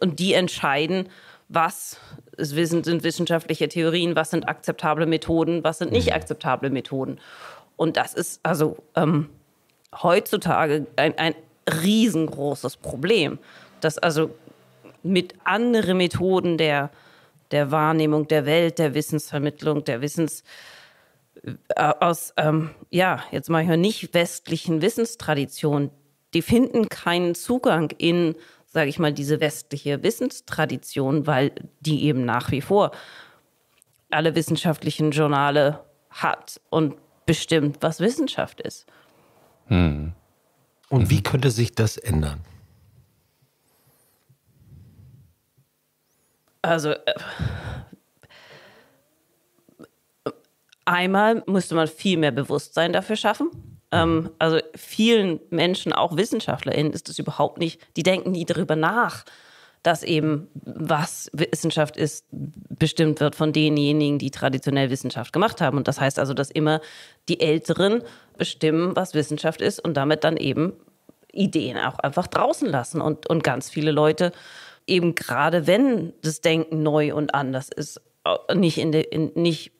Und die entscheiden, was sind wissenschaftliche Theorien, was sind akzeptable Methoden, was sind nicht mhm. akzeptable Methoden. Und das ist also ähm, heutzutage ein, ein riesengroßes Problem, dass also mit anderen Methoden der, der Wahrnehmung der Welt, der Wissensvermittlung, der Wissens äh, aus, ähm, ja, jetzt mal hier nicht westlichen Wissenstraditionen, die finden keinen Zugang in, sage ich mal, diese westliche Wissenstradition, weil die eben nach wie vor alle wissenschaftlichen Journale hat und bestimmt, was Wissenschaft ist. Mhm. Und wie könnte sich das ändern? Also äh, einmal müsste man viel mehr Bewusstsein dafür schaffen. Ähm, also vielen Menschen, auch WissenschaftlerInnen, ist es überhaupt nicht, die denken nie darüber nach, dass eben, was Wissenschaft ist, bestimmt wird von denjenigen, die traditionell Wissenschaft gemacht haben. Und das heißt also, dass immer die Älteren bestimmen, was Wissenschaft ist und damit dann eben Ideen auch einfach draußen lassen. Und, und ganz viele Leute, eben gerade wenn das Denken neu und anders ist, äh, nicht, in de, in, nicht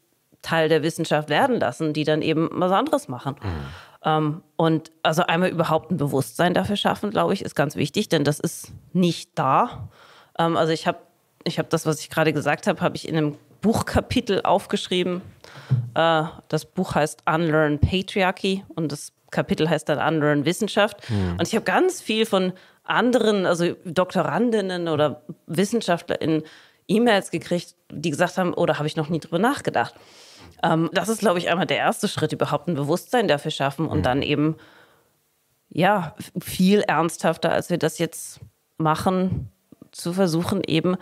Teil der Wissenschaft werden lassen, die dann eben was anderes machen. Mhm. Ähm, und also einmal überhaupt ein Bewusstsein dafür schaffen, glaube ich, ist ganz wichtig, denn das ist nicht da. Ähm, also ich habe ich hab das, was ich gerade gesagt habe, habe ich in einem Buchkapitel aufgeschrieben. Äh, das Buch heißt Unlearn Patriarchy und das Kapitel heißt dann Unlearn Wissenschaft. Mhm. Und ich habe ganz viel von anderen, also Doktorandinnen oder WissenschaftlerInnen, E-Mails gekriegt, die gesagt haben, oder oh, habe ich noch nie drüber nachgedacht. Ähm, das ist, glaube ich, einmal der erste Schritt, überhaupt ein Bewusstsein dafür schaffen und mhm. dann eben, ja, viel ernsthafter, als wir das jetzt machen, zu versuchen, eben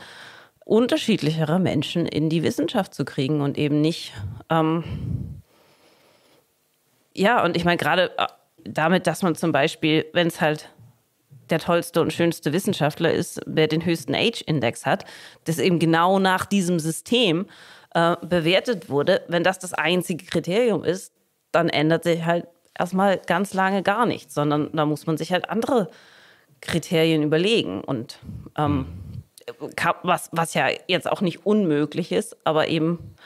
unterschiedlichere Menschen in die Wissenschaft zu kriegen und eben nicht, ähm, ja, und ich meine, gerade äh, damit, dass man zum Beispiel, wenn es halt der tollste und schönste Wissenschaftler ist, wer den höchsten Age-Index hat, das eben genau nach diesem System äh, bewertet wurde, wenn das das einzige Kriterium ist, dann ändert sich halt erstmal ganz lange gar nichts, sondern da muss man sich halt andere Kriterien überlegen und ähm, was, was ja jetzt auch nicht unmöglich ist, aber eben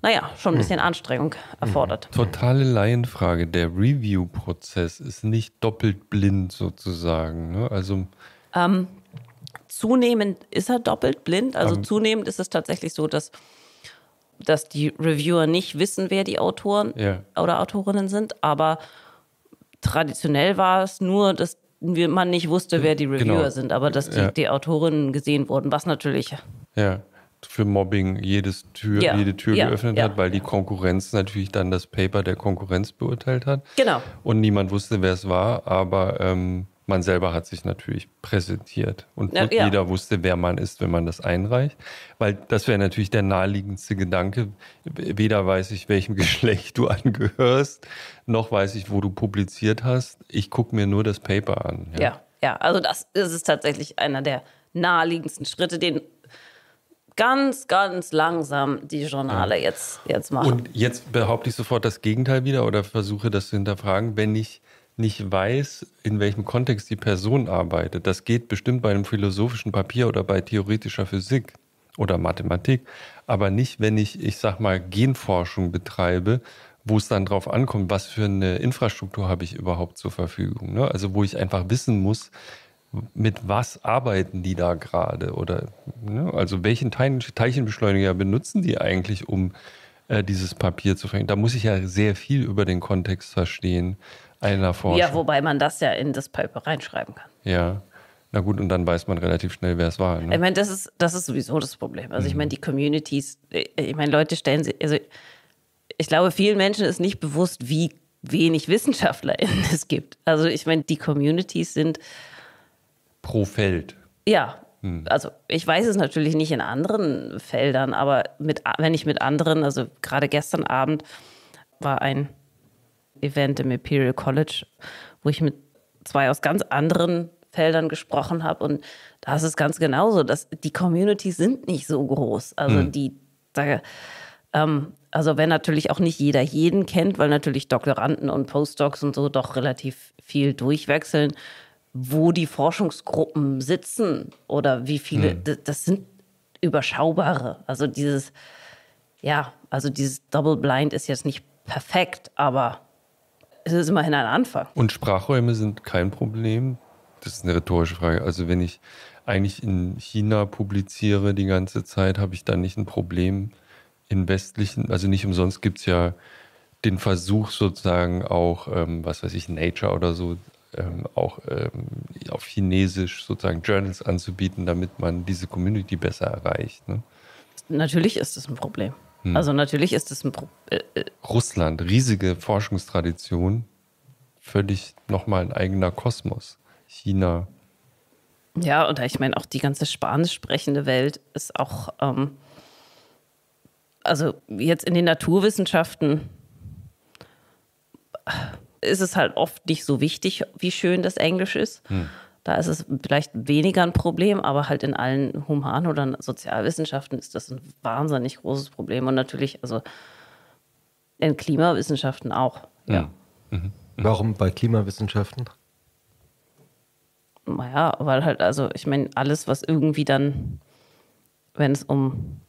naja, schon ein hm. bisschen Anstrengung erfordert. Mhm. Totale Laienfrage. Der Review-Prozess ist nicht doppelt blind sozusagen. Ne? Also. Ähm, Zunehmend ist er doppelt blind. Also um. zunehmend ist es tatsächlich so, dass, dass die Reviewer nicht wissen, wer die Autoren yeah. oder Autorinnen sind. Aber traditionell war es nur, dass man nicht wusste, wer die Reviewer genau. sind, aber dass die, ja. die, Autorinnen gesehen wurden, was natürlich. Ja für Mobbing jedes Tür, ja, jede Tür ja, geöffnet ja, hat, weil die Konkurrenz natürlich dann das Paper der Konkurrenz beurteilt hat. Genau. Und niemand wusste, wer es war, aber ähm, man selber hat sich natürlich präsentiert und ja, ja. jeder wusste, wer man ist, wenn man das einreicht. Weil das wäre natürlich der naheliegendste Gedanke. Weder weiß ich, welchem Geschlecht du angehörst, noch weiß ich, wo du publiziert hast. Ich gucke mir nur das Paper an. Ja. ja, ja, also das ist es tatsächlich einer der naheliegendsten Schritte, den ganz, ganz langsam die Journale jetzt, jetzt machen. Und jetzt behaupte ich sofort das Gegenteil wieder oder versuche das zu hinterfragen, wenn ich nicht weiß, in welchem Kontext die Person arbeitet. Das geht bestimmt bei einem philosophischen Papier oder bei theoretischer Physik oder Mathematik, aber nicht, wenn ich, ich sag mal, Genforschung betreibe, wo es dann drauf ankommt, was für eine Infrastruktur habe ich überhaupt zur Verfügung. Ne? Also wo ich einfach wissen muss, mit was arbeiten die da gerade oder ne? also welchen Teilchenbeschleuniger benutzen die eigentlich, um äh, dieses Papier zu verwenden. Da muss ich ja sehr viel über den Kontext verstehen. Einer Forscher. Ja, wobei man das ja in das Paper reinschreiben kann. Ja. Na gut, und dann weiß man relativ schnell, wer es war. Ne? Ich meine, das ist, das ist sowieso das Problem. Also, mhm. ich meine, die Communities, äh, ich meine, Leute stellen sich, also ich glaube, vielen Menschen ist nicht bewusst, wie wenig WissenschaftlerInnen es gibt. Also, ich meine, die Communities sind. Pro Feld. Ja. Hm. Also, ich weiß es natürlich nicht in anderen Feldern, aber mit, wenn ich mit anderen, also gerade gestern Abend war ein Event im Imperial College, wo ich mit zwei aus ganz anderen Feldern gesprochen habe. Und da ist es ganz genauso, dass die Communities sind nicht so groß. Also mhm. die, da, ähm, also wenn natürlich auch nicht jeder jeden kennt, weil natürlich Doktoranden und Postdocs und so doch relativ viel durchwechseln, wo die Forschungsgruppen sitzen oder wie viele, mhm. das, das sind überschaubare. Also dieses, ja, also dieses Double Blind ist jetzt nicht perfekt, aber es ist immerhin ein Anfang. Und Sprachräume sind kein Problem. Das ist eine rhetorische Frage. Also wenn ich eigentlich in China publiziere die ganze Zeit, habe ich da nicht ein Problem in westlichen, also nicht umsonst gibt es ja den Versuch sozusagen auch, ähm, was weiß ich, Nature oder so, ähm, auch ähm, auf Chinesisch sozusagen Journals anzubieten, damit man diese Community besser erreicht. Ne? Natürlich ist das ein Problem. Hm. Also natürlich ist es ein Pro äh, äh Russland, riesige Forschungstradition, völlig nochmal ein eigener Kosmos. China. Ja, oder ich meine auch die ganze spanisch sprechende Welt ist auch, ähm, also jetzt in den Naturwissenschaften äh, ist es halt oft nicht so wichtig, wie schön das Englisch ist. Hm. Da ist es vielleicht weniger ein Problem, aber halt in allen Human- oder Sozialwissenschaften ist das ein wahnsinnig großes Problem. Und natürlich, also in Klimawissenschaften auch. Ja. Mhm. mhm. Warum bei Klimawissenschaften? Naja, weil halt, also ich meine, alles, was irgendwie dann, wenn es um,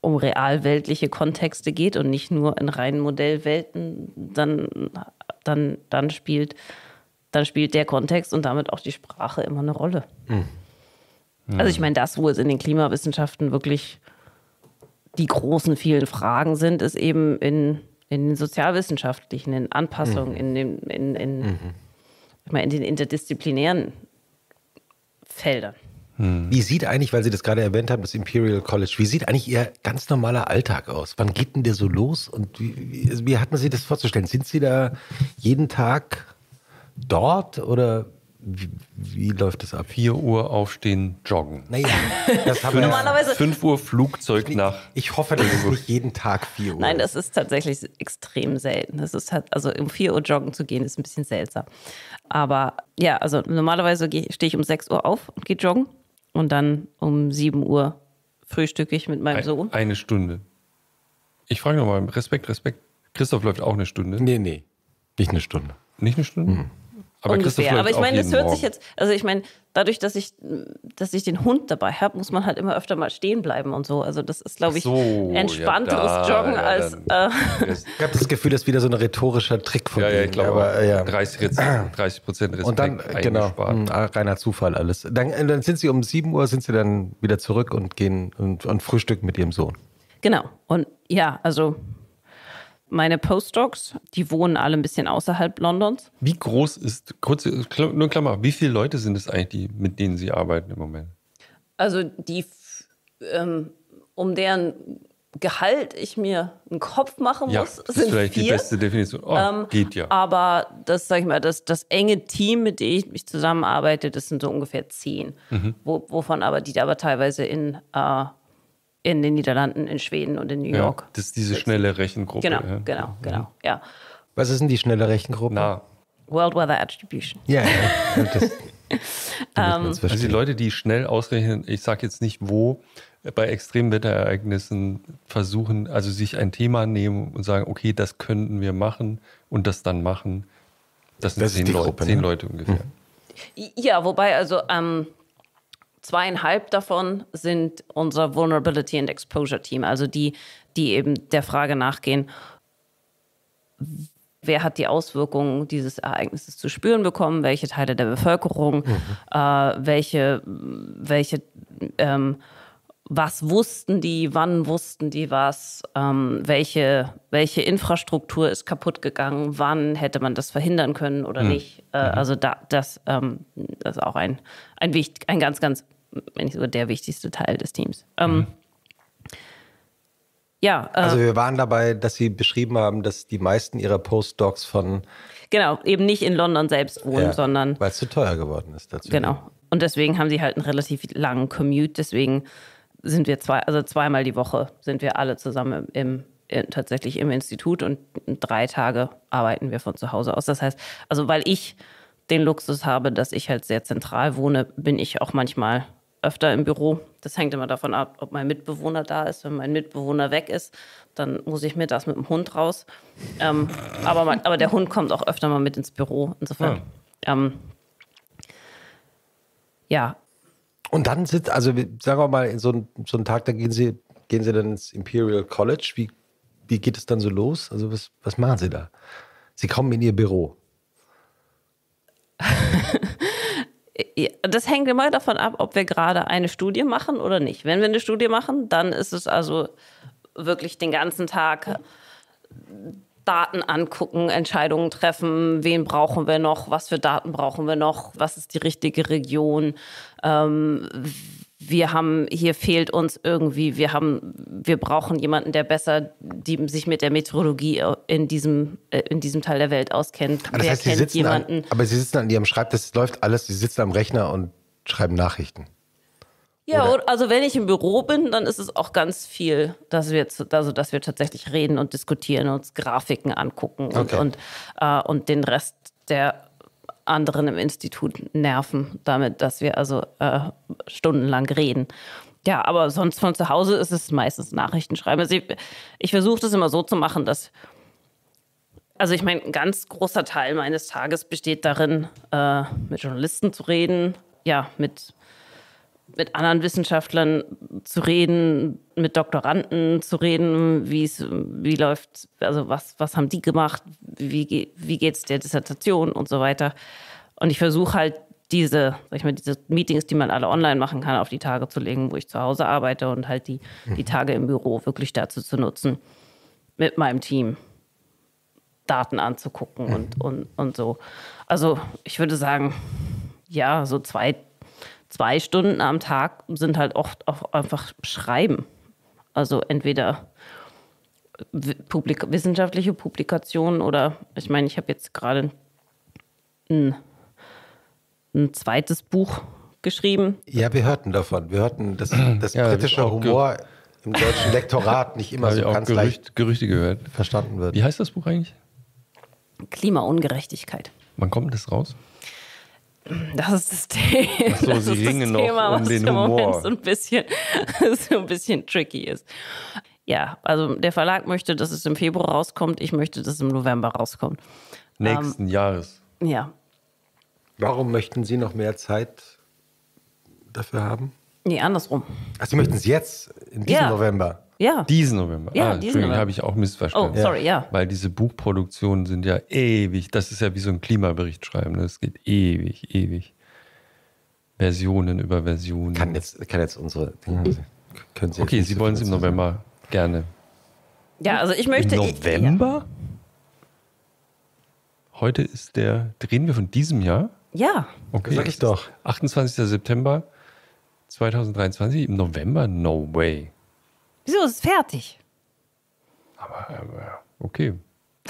um realweltliche Kontexte geht und nicht nur in reinen Modellwelten, dann, dann, dann spielt, dann spielt der Kontext und damit auch die Sprache immer eine Rolle. Mhm. Also ich meine, das, wo es in den Klimawissenschaften wirklich die großen vielen Fragen sind, ist eben in, in den sozialwissenschaftlichen, in Anpassungen, mhm. in, den, in, in, mhm. ich meine, in den interdisziplinären Feldern. Hm. Wie sieht eigentlich, weil Sie das gerade erwähnt haben, das Imperial College, wie sieht eigentlich Ihr ganz normaler Alltag aus? Wann geht denn der so los und wie, wie, also wie hatten Sie das vorzustellen? Sind Sie da jeden Tag dort oder wie, wie, läuft das ab? 4 Uhr aufstehen, joggen. Naja, das haben wir normalerweise. 5 Uhr Flugzeug ich, nach. Ich hoffe, das ist nicht jeden Tag 4 Uhr. Nein, das ist tatsächlich extrem selten. Das ist halt, also um 4 Uhr joggen zu gehen, ist ein bisschen seltsam. Aber ja, also normalerweise stehe ich um 6 Uhr auf und gehe joggen. Und dann um 7 Uhr frühstücke ich mit meinem ein, Sohn. Eine Stunde. Ich frage nochmal, Respekt, Respekt. Christoph läuft auch eine Stunde. Nee, nee. Nicht eine Stunde. Nicht eine Stunde? Mhm. Aber ungefähr. Aber ich meine, das hört Morgen. sich jetzt, also ich meine, dadurch, dass ich, dass ich den Hund dabei habe, muss man halt immer öfter mal stehen bleiben und so. Also das ist, glaube ich, so, entspannteres ja, da, Joggen ja, als. Äh ich habe das Gefühl, das ist wieder so ein rhetorischer Trick von ja, ja, ich glaube, aber, ja. 30 Prozent Respekt. Und dann, äh, genau, hm, ah, reiner Zufall alles. Dann, äh, dann, sind sie um 7 Uhr, sind sie dann wieder zurück und gehen und, und frühstücken mit ihrem Sohn. Genau. Und ja, also meine Postdocs, die wohnen alle ein bisschen außerhalb Londons. Wie groß ist, kurz, nur Klammer, wie viele Leute sind es eigentlich, die, mit denen Sie arbeiten im Moment? Also die, ähm, um deren Gehalt ich mir einen Kopf machen muss, das sind ist vielleicht vier. die beste Definition. Oh, ähm, geht ja. Aber das, sag ich mal, das, das enge Team, mit dem ich mich zusammenarbeite, das sind so ungefähr zehn. Mhm. Wo, wovon aber die aber teilweise in äh, in den Niederlanden, in Schweden und in New York. Ja, das ist diese schnelle Rechengruppe. Genau, ja. genau, mhm. genau, ja. Was ist denn die schnelle Rechengruppe? Na. World Weather Attribution. Ja, ja. um, ähm, also die Leute, die schnell ausrechnen, ich sage jetzt nicht wo, bei Extremwetterereignissen versuchen, also sich ein Thema nehmen und sagen, okay, das könnten wir machen und das dann machen. Das sind das zehn, Leute, Gruppe, zehn ne? Leute ungefähr. Ja, wobei also ähm, zweieinhalb davon sind unser Vulnerability and Exposure Team, also die, die eben der Frage nachgehen, wer hat die Auswirkungen dieses Ereignisses zu spüren bekommen, welche Teile der Bevölkerung, mhm. äh, welche, welche ähm, was wussten die, wann wussten die was, ähm, welche, welche Infrastruktur ist kaputt gegangen, wann hätte man das verhindern können oder ja. Hm. nicht. Äh, mhm. also da, das, ähm, das ist auch ein, ein, wichtig, ein ganz, ganz, wenn nicht sogar der wichtigste Teil des Teams. Ähm, mhm. Ja. Äh, also wir waren dabei, dass Sie beschrieben haben, dass die meisten Ihrer Postdocs von... Genau, eben nicht in London selbst wohnen, ja, sondern... Weil es zu teuer geworden ist dazu. Genau. Und deswegen haben sie halt einen relativ langen Commute. Deswegen sind wir zwei, also zweimal die Woche sind wir alle zusammen im, im, tatsächlich im Institut und drei Tage arbeiten wir von zu Hause aus. Das heißt, also weil ich den Luxus habe, dass ich halt sehr zentral wohne, bin ich auch manchmal öfter im Büro. Das hängt immer davon ab, ob mein Mitbewohner da ist. Wenn mein Mitbewohner weg ist, dann muss ich mir das mit dem Hund raus. Ähm, aber, man, aber der Hund kommt auch öfter mal mit ins Büro. Insofern. Ja. Ah. Ähm, ja, und dann sitzt, also sagen wir mal, so, so einen Tag, da gehen Sie, gehen Sie dann ins Imperial College. Wie, wie geht es dann so los? Also was, was machen Sie da? Sie kommen in Ihr Büro. das hängt immer davon ab, ob wir gerade eine Studie machen oder nicht. Wenn wir eine Studie machen, dann ist es also wirklich den ganzen Tag Daten angucken, Entscheidungen treffen, wen brauchen wir noch, was für Daten brauchen wir noch, was ist die richtige Region. Ähm, wir haben, hier fehlt uns irgendwie, wir haben, wir brauchen jemanden, der besser die, sich mit der Meteorologie äh, in diesem, äh, in diesem Teil der Welt auskennt. Aber das heißt, sie sitzen jemanden? An, aber sie sitzen an ihrem Schreibtisch, das läuft alles, sie sitzen am Rechner und schreiben Nachrichten. Ja, oder? also wenn ich im Büro bin, dann ist es auch ganz viel, dass wir, also dass wir tatsächlich reden und diskutieren, uns Grafiken angucken und, okay. und, äh, und den Rest der anderen im Institut nerven damit, dass wir also äh, stundenlang reden. Ja, aber sonst von zu Hause ist es meistens Nachrichten schreiben. Also ich, ich versuche das immer so zu machen, dass, also ich meine, ein ganz großer Teil meines Tages besteht darin, äh, mit Journalisten zu reden, ja, mit mit anderen Wissenschaftlern zu reden, mit Doktoranden zu reden, wie es, wie läuft, also was, was haben die gemacht, wie, wie es der Dissertation und so weiter. Und ich versuche halt diese, sag ich mal, diese Meetings, die man alle online machen kann, auf die Tage zu legen, wo ich zu Hause arbeite und halt die, hm. die Tage im Büro wirklich dazu zu nutzen, mit meinem Team Daten anzugucken hm. und, und, und so. Also ich würde sagen, ja, so zwei, zwei Stunden am Tag sind halt oft auch einfach Schreiben. Also entweder Publik wissenschaftliche Publikationen oder ich meine, ich habe jetzt gerade ein, ein, zweites Buch geschrieben. Ja, wir hörten davon. Wir hörten, dass, dass ja, britischer Humor im deutschen Lektorat nicht immer so ganz leicht Gerüchte gehört. verstanden wird. Wie heißt das Buch eigentlich? Klimaungerechtigkeit. Wann kommt das raus? Das ist das, The so, das, ist das Thema, um was im Humor. Moment so ein bisschen, so ein bisschen tricky ist. Ja, also der Verlag möchte, dass es im Februar rauskommt. Ich möchte, dass es im November rauskommt. Nächsten ähm, Jahres. Ja. Warum möchten Sie noch mehr Zeit dafür haben? Nee, andersrum. Also Sie möchten es jetzt, in diesem ja. November? Ja. Diesen November. Ja, ah, diesen Entschuldigung, habe ich auch missverstanden. Oh, sorry, ja. Weil diese Buchproduktionen sind ja ewig. Das ist ja wie so ein Klimabericht schreiben. Das ne? geht ewig, ewig. Versionen über Versionen. Kann jetzt, kann jetzt unsere. Hm. Können Sie okay, Sie wollen es im November. Sagen. Gerne. Ja, also ich möchte. Im November? Heute ist der. Drehen wir von diesem Jahr? Ja. Okay. Sag ich doch. 28. September 2023 im November? No way. Wieso ist es fertig? Aber, aber okay.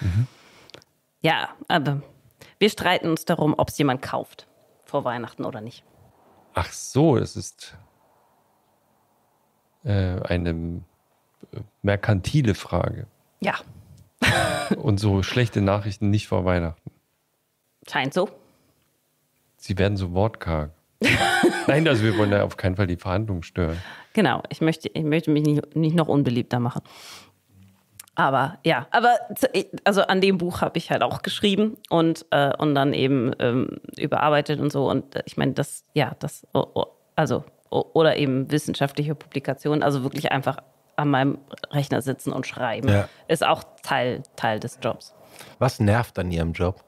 mhm. Ja, aber wir streiten uns darum, ob es jemand kauft vor Weihnachten oder nicht. Ach so, es ist äh, eine äh, merkantile Frage. Ja. Und so schlechte Nachrichten nicht vor Weihnachten. Scheint so. Sie werden so wortkarg. Nein, also wir wollen da auf keinen Fall die Verhandlungen stören. Genau, ich möchte, ich möchte mich nicht, nicht noch unbeliebter machen. Aber ja, aber also an dem Buch habe ich halt auch geschrieben und, äh, und dann eben ähm, überarbeitet und so. Und äh, ich meine, das, ja, das, oh, oh, also, oh, oder eben wissenschaftliche Publikationen, also wirklich einfach an meinem Rechner sitzen und schreiben, ja. ist auch Teil, Teil des Jobs. Was nervt an Ihrem Job?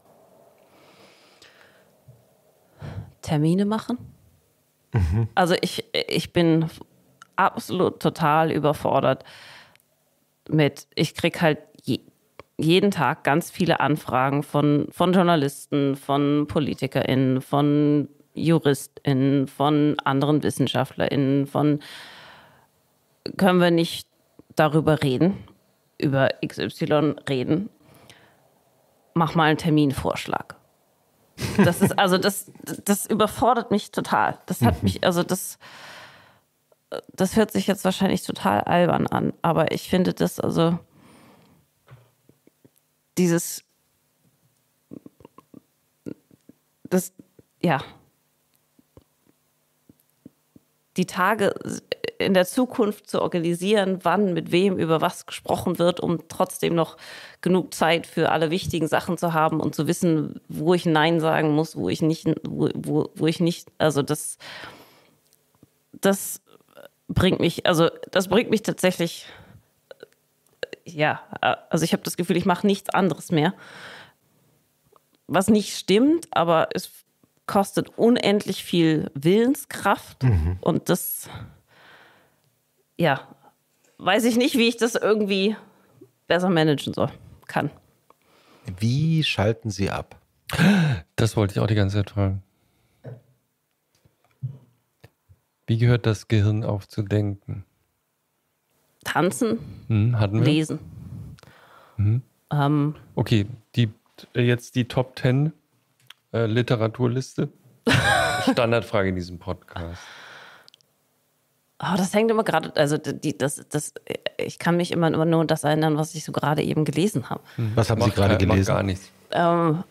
Termine machen. Mhm. Also ich, ich bin absolut total überfordert mit, ich kriege halt je, jeden Tag ganz viele Anfragen von, von Journalisten, von PolitikerInnen, von JuristInnen, von anderen WissenschaftlerInnen, von können wir nicht darüber reden, über XY reden. Mach mal einen Terminvorschlag. Das ist, also das, das überfordert mich total. Das hat mhm. mich, also das, das hört sich jetzt wahrscheinlich total albern an, aber ich finde das also dieses das ja die Tage in der Zukunft zu organisieren, wann, mit wem, über was gesprochen wird, um trotzdem noch genug Zeit für alle wichtigen Sachen zu haben und zu wissen, wo ich Nein sagen muss, wo ich nicht, wo, wo, wo ich nicht, also das, das bringt mich, also das bringt mich tatsächlich, ja, also ich habe das Gefühl, ich mache nichts anderes mehr. Was nicht stimmt, aber es kostet unendlich viel Willenskraft mhm. und das ja, weiß ich nicht, wie ich das irgendwie besser managen soll, kann. Wie schalten Sie ab? Das wollte ich auch die ganze Zeit fragen. Wie gehört das Gehirn auf zu denken? Tanzen, hm, lesen. Mhm. Ähm, okay, die, äh, jetzt die Top 10 äh, Literaturliste. Standardfrage in diesem Podcast. Oh, das hängt immer gerade, also die, das, das, ich kann mich immer nur das erinnern, was ich so gerade eben gelesen habe. Mhm. Was haben Sie gerade halt, gelesen? Gar nichts. Ähm,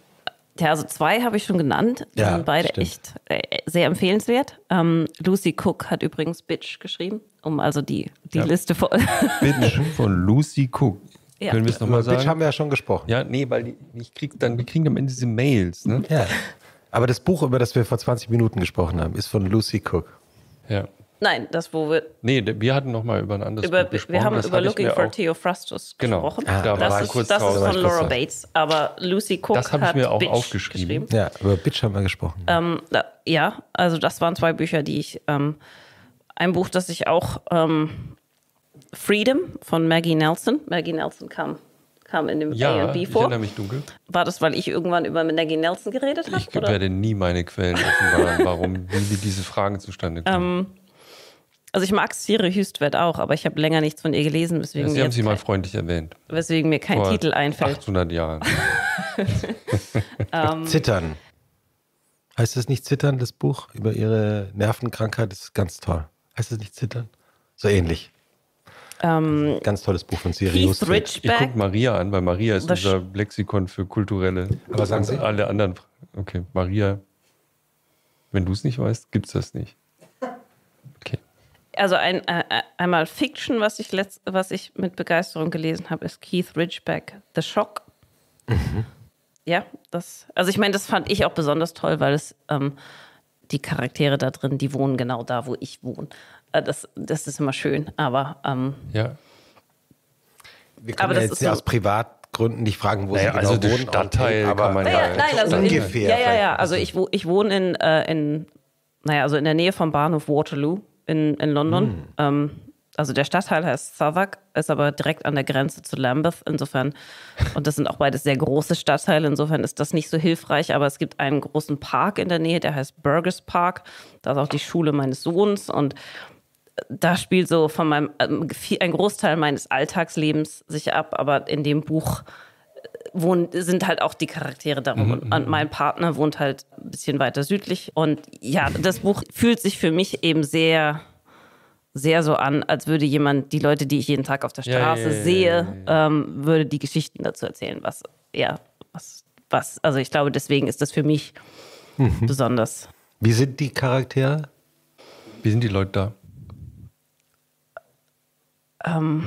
ja, also zwei habe ich schon genannt. Die ja, sind beide stimmt. echt äh, sehr empfehlenswert. Ähm, Lucy Cook hat übrigens Bitch geschrieben, um also die, die ja. Liste von. Bitch von Lucy Cook. Ja. Können wir es nochmal sagen? Bitch haben wir ja schon gesprochen. Ja, nee, weil ich krieg dann, wir kriegen am Ende diese Mails. Ne? Ja. Aber das Buch, über das wir vor 20 Minuten gesprochen haben, ist von Lucy Cook. Ja. Nein, das, wo wir. Nee, wir hatten nochmal über ein anderes über, Buch gesprochen. Wir haben das über Looking for Theophrastus genau. gesprochen. Ah, da das war ist, kurz das ist von Laura Bates, aber Lucy Cook das hat mir auch Bitch aufgeschrieben. Geschrieben. Ja, über Bitch haben wir gesprochen. Ähm, da, ja, also das waren zwei Bücher, die ich. Ähm, ein Buch, das ich auch. Ähm, Freedom von Maggie Nelson. Maggie Nelson kam kam in dem ja, A&B vor. ich erinnere mich dunkel. War das, weil ich irgendwann über Maggie Nelson geredet habe? Ich werde nie meine Quellen offenbaren, warum wie diese Fragen zustande kommen. Ähm, also ich mag Siri Hüstwert auch, aber ich habe länger nichts von ihr gelesen. Deswegen ja, Sie haben sie mal freundlich erwähnt. Weswegen mir kein Vor Titel einfällt. 800 Jahren. um, ähm, Zittern. Heißt das nicht Zittern, das Buch über ihre Nervenkrankheit? Das ist ganz toll. Heißt das nicht Zittern? So ähnlich. Um, ähm, ganz tolles Buch von Siri Hüstwert. Ich gucke Maria an, weil Maria ist unser Lexikon für kulturelle. Aber sagen Sie? Alle anderen. Okay, Maria. Wenn du es nicht weißt, gibt es das nicht also ein, äh, äh, einmal Fiction, was ich, letzt, was ich mit Begeisterung gelesen habe, ist Keith Ridgeback, The Shock. Mhm. Ja, das, also ich meine, das fand ich auch besonders toll, weil es ähm, die Charaktere da drin, die wohnen genau da, wo ich wohne. Äh, das, das ist immer schön, aber. Ähm, ja. Wir können ja jetzt ja so aus Privatgründen nicht fragen, wo naja, sie genau also wohnen. Stadtteil, aber kann man ja, ja, nein, also ungefähr. In, ja, ja, ja. Also ich, ich wohne in, äh, in, naja, also in der Nähe vom Bahnhof Waterloo in, in London. Mm. Ähm, also der Stadtteil heißt Southwark, ist aber direkt an der Grenze zu Lambeth. Insofern, und das sind auch beide sehr große Stadtteile, insofern ist das nicht so hilfreich, aber es gibt einen großen Park in der Nähe, der heißt Burgess Park. Da ist auch die Schule meines Sohns und da spielt so von meinem ähm, ein Großteil meines Alltagslebens sich ab, aber in dem Buch wohnen, sind halt auch die Charaktere darum. Mhm, und mhm, mein mhm. Partner wohnt halt ein bisschen weiter südlich. Und ja, das Buch fühlt sich für mich eben sehr, sehr so an, als würde jemand, die Leute, die ich jeden Tag auf der Straße ja, ja, ja, sehe, ähm, würde die Geschichten dazu erzählen, was, ja, was, was. Also ich glaube, deswegen ist das für mich mhm. besonders. Wie sind die Charaktere? Wie sind die Leute da? Ähm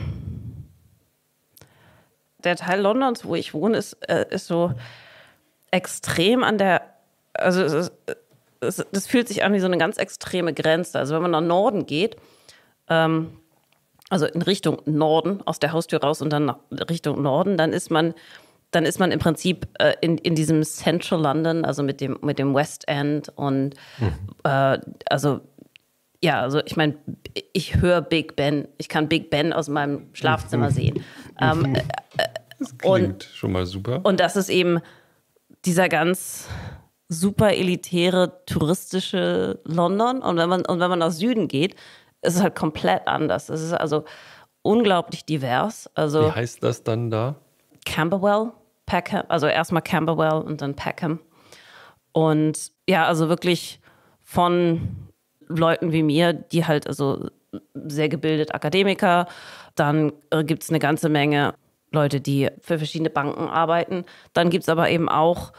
der Teil Londons, wo ich wohne, ist, äh, ist so extrem an der, also es ist, es, das fühlt sich an wie so eine ganz extreme Grenze. Also wenn man nach Norden geht, ähm, also in Richtung Norden, aus der Haustür raus und dann Richtung Norden, dann ist man, dann ist man im Prinzip äh, in, in diesem Central London, also mit dem, mit dem West End und mhm. äh, also ja, also ich meine, ich höre Big Ben, ich kann Big Ben aus meinem Schlafzimmer sehen. Ähm, äh, das klingt und, schon mal super. Und das ist eben dieser ganz super elitäre touristische London. Und wenn man, und wenn man nach Süden geht, ist es halt komplett anders. Es ist also unglaublich divers. Also, Wie heißt das dann da? Camberwell, Peckham, also erstmal Camberwell und dann Peckham. Und ja, also wirklich von Leuten wie mir, die halt also sehr gebildet Akademiker, dann gibt es eine ganze Menge Leute, die für verschiedene Banken arbeiten. Dann gibt es aber eben auch,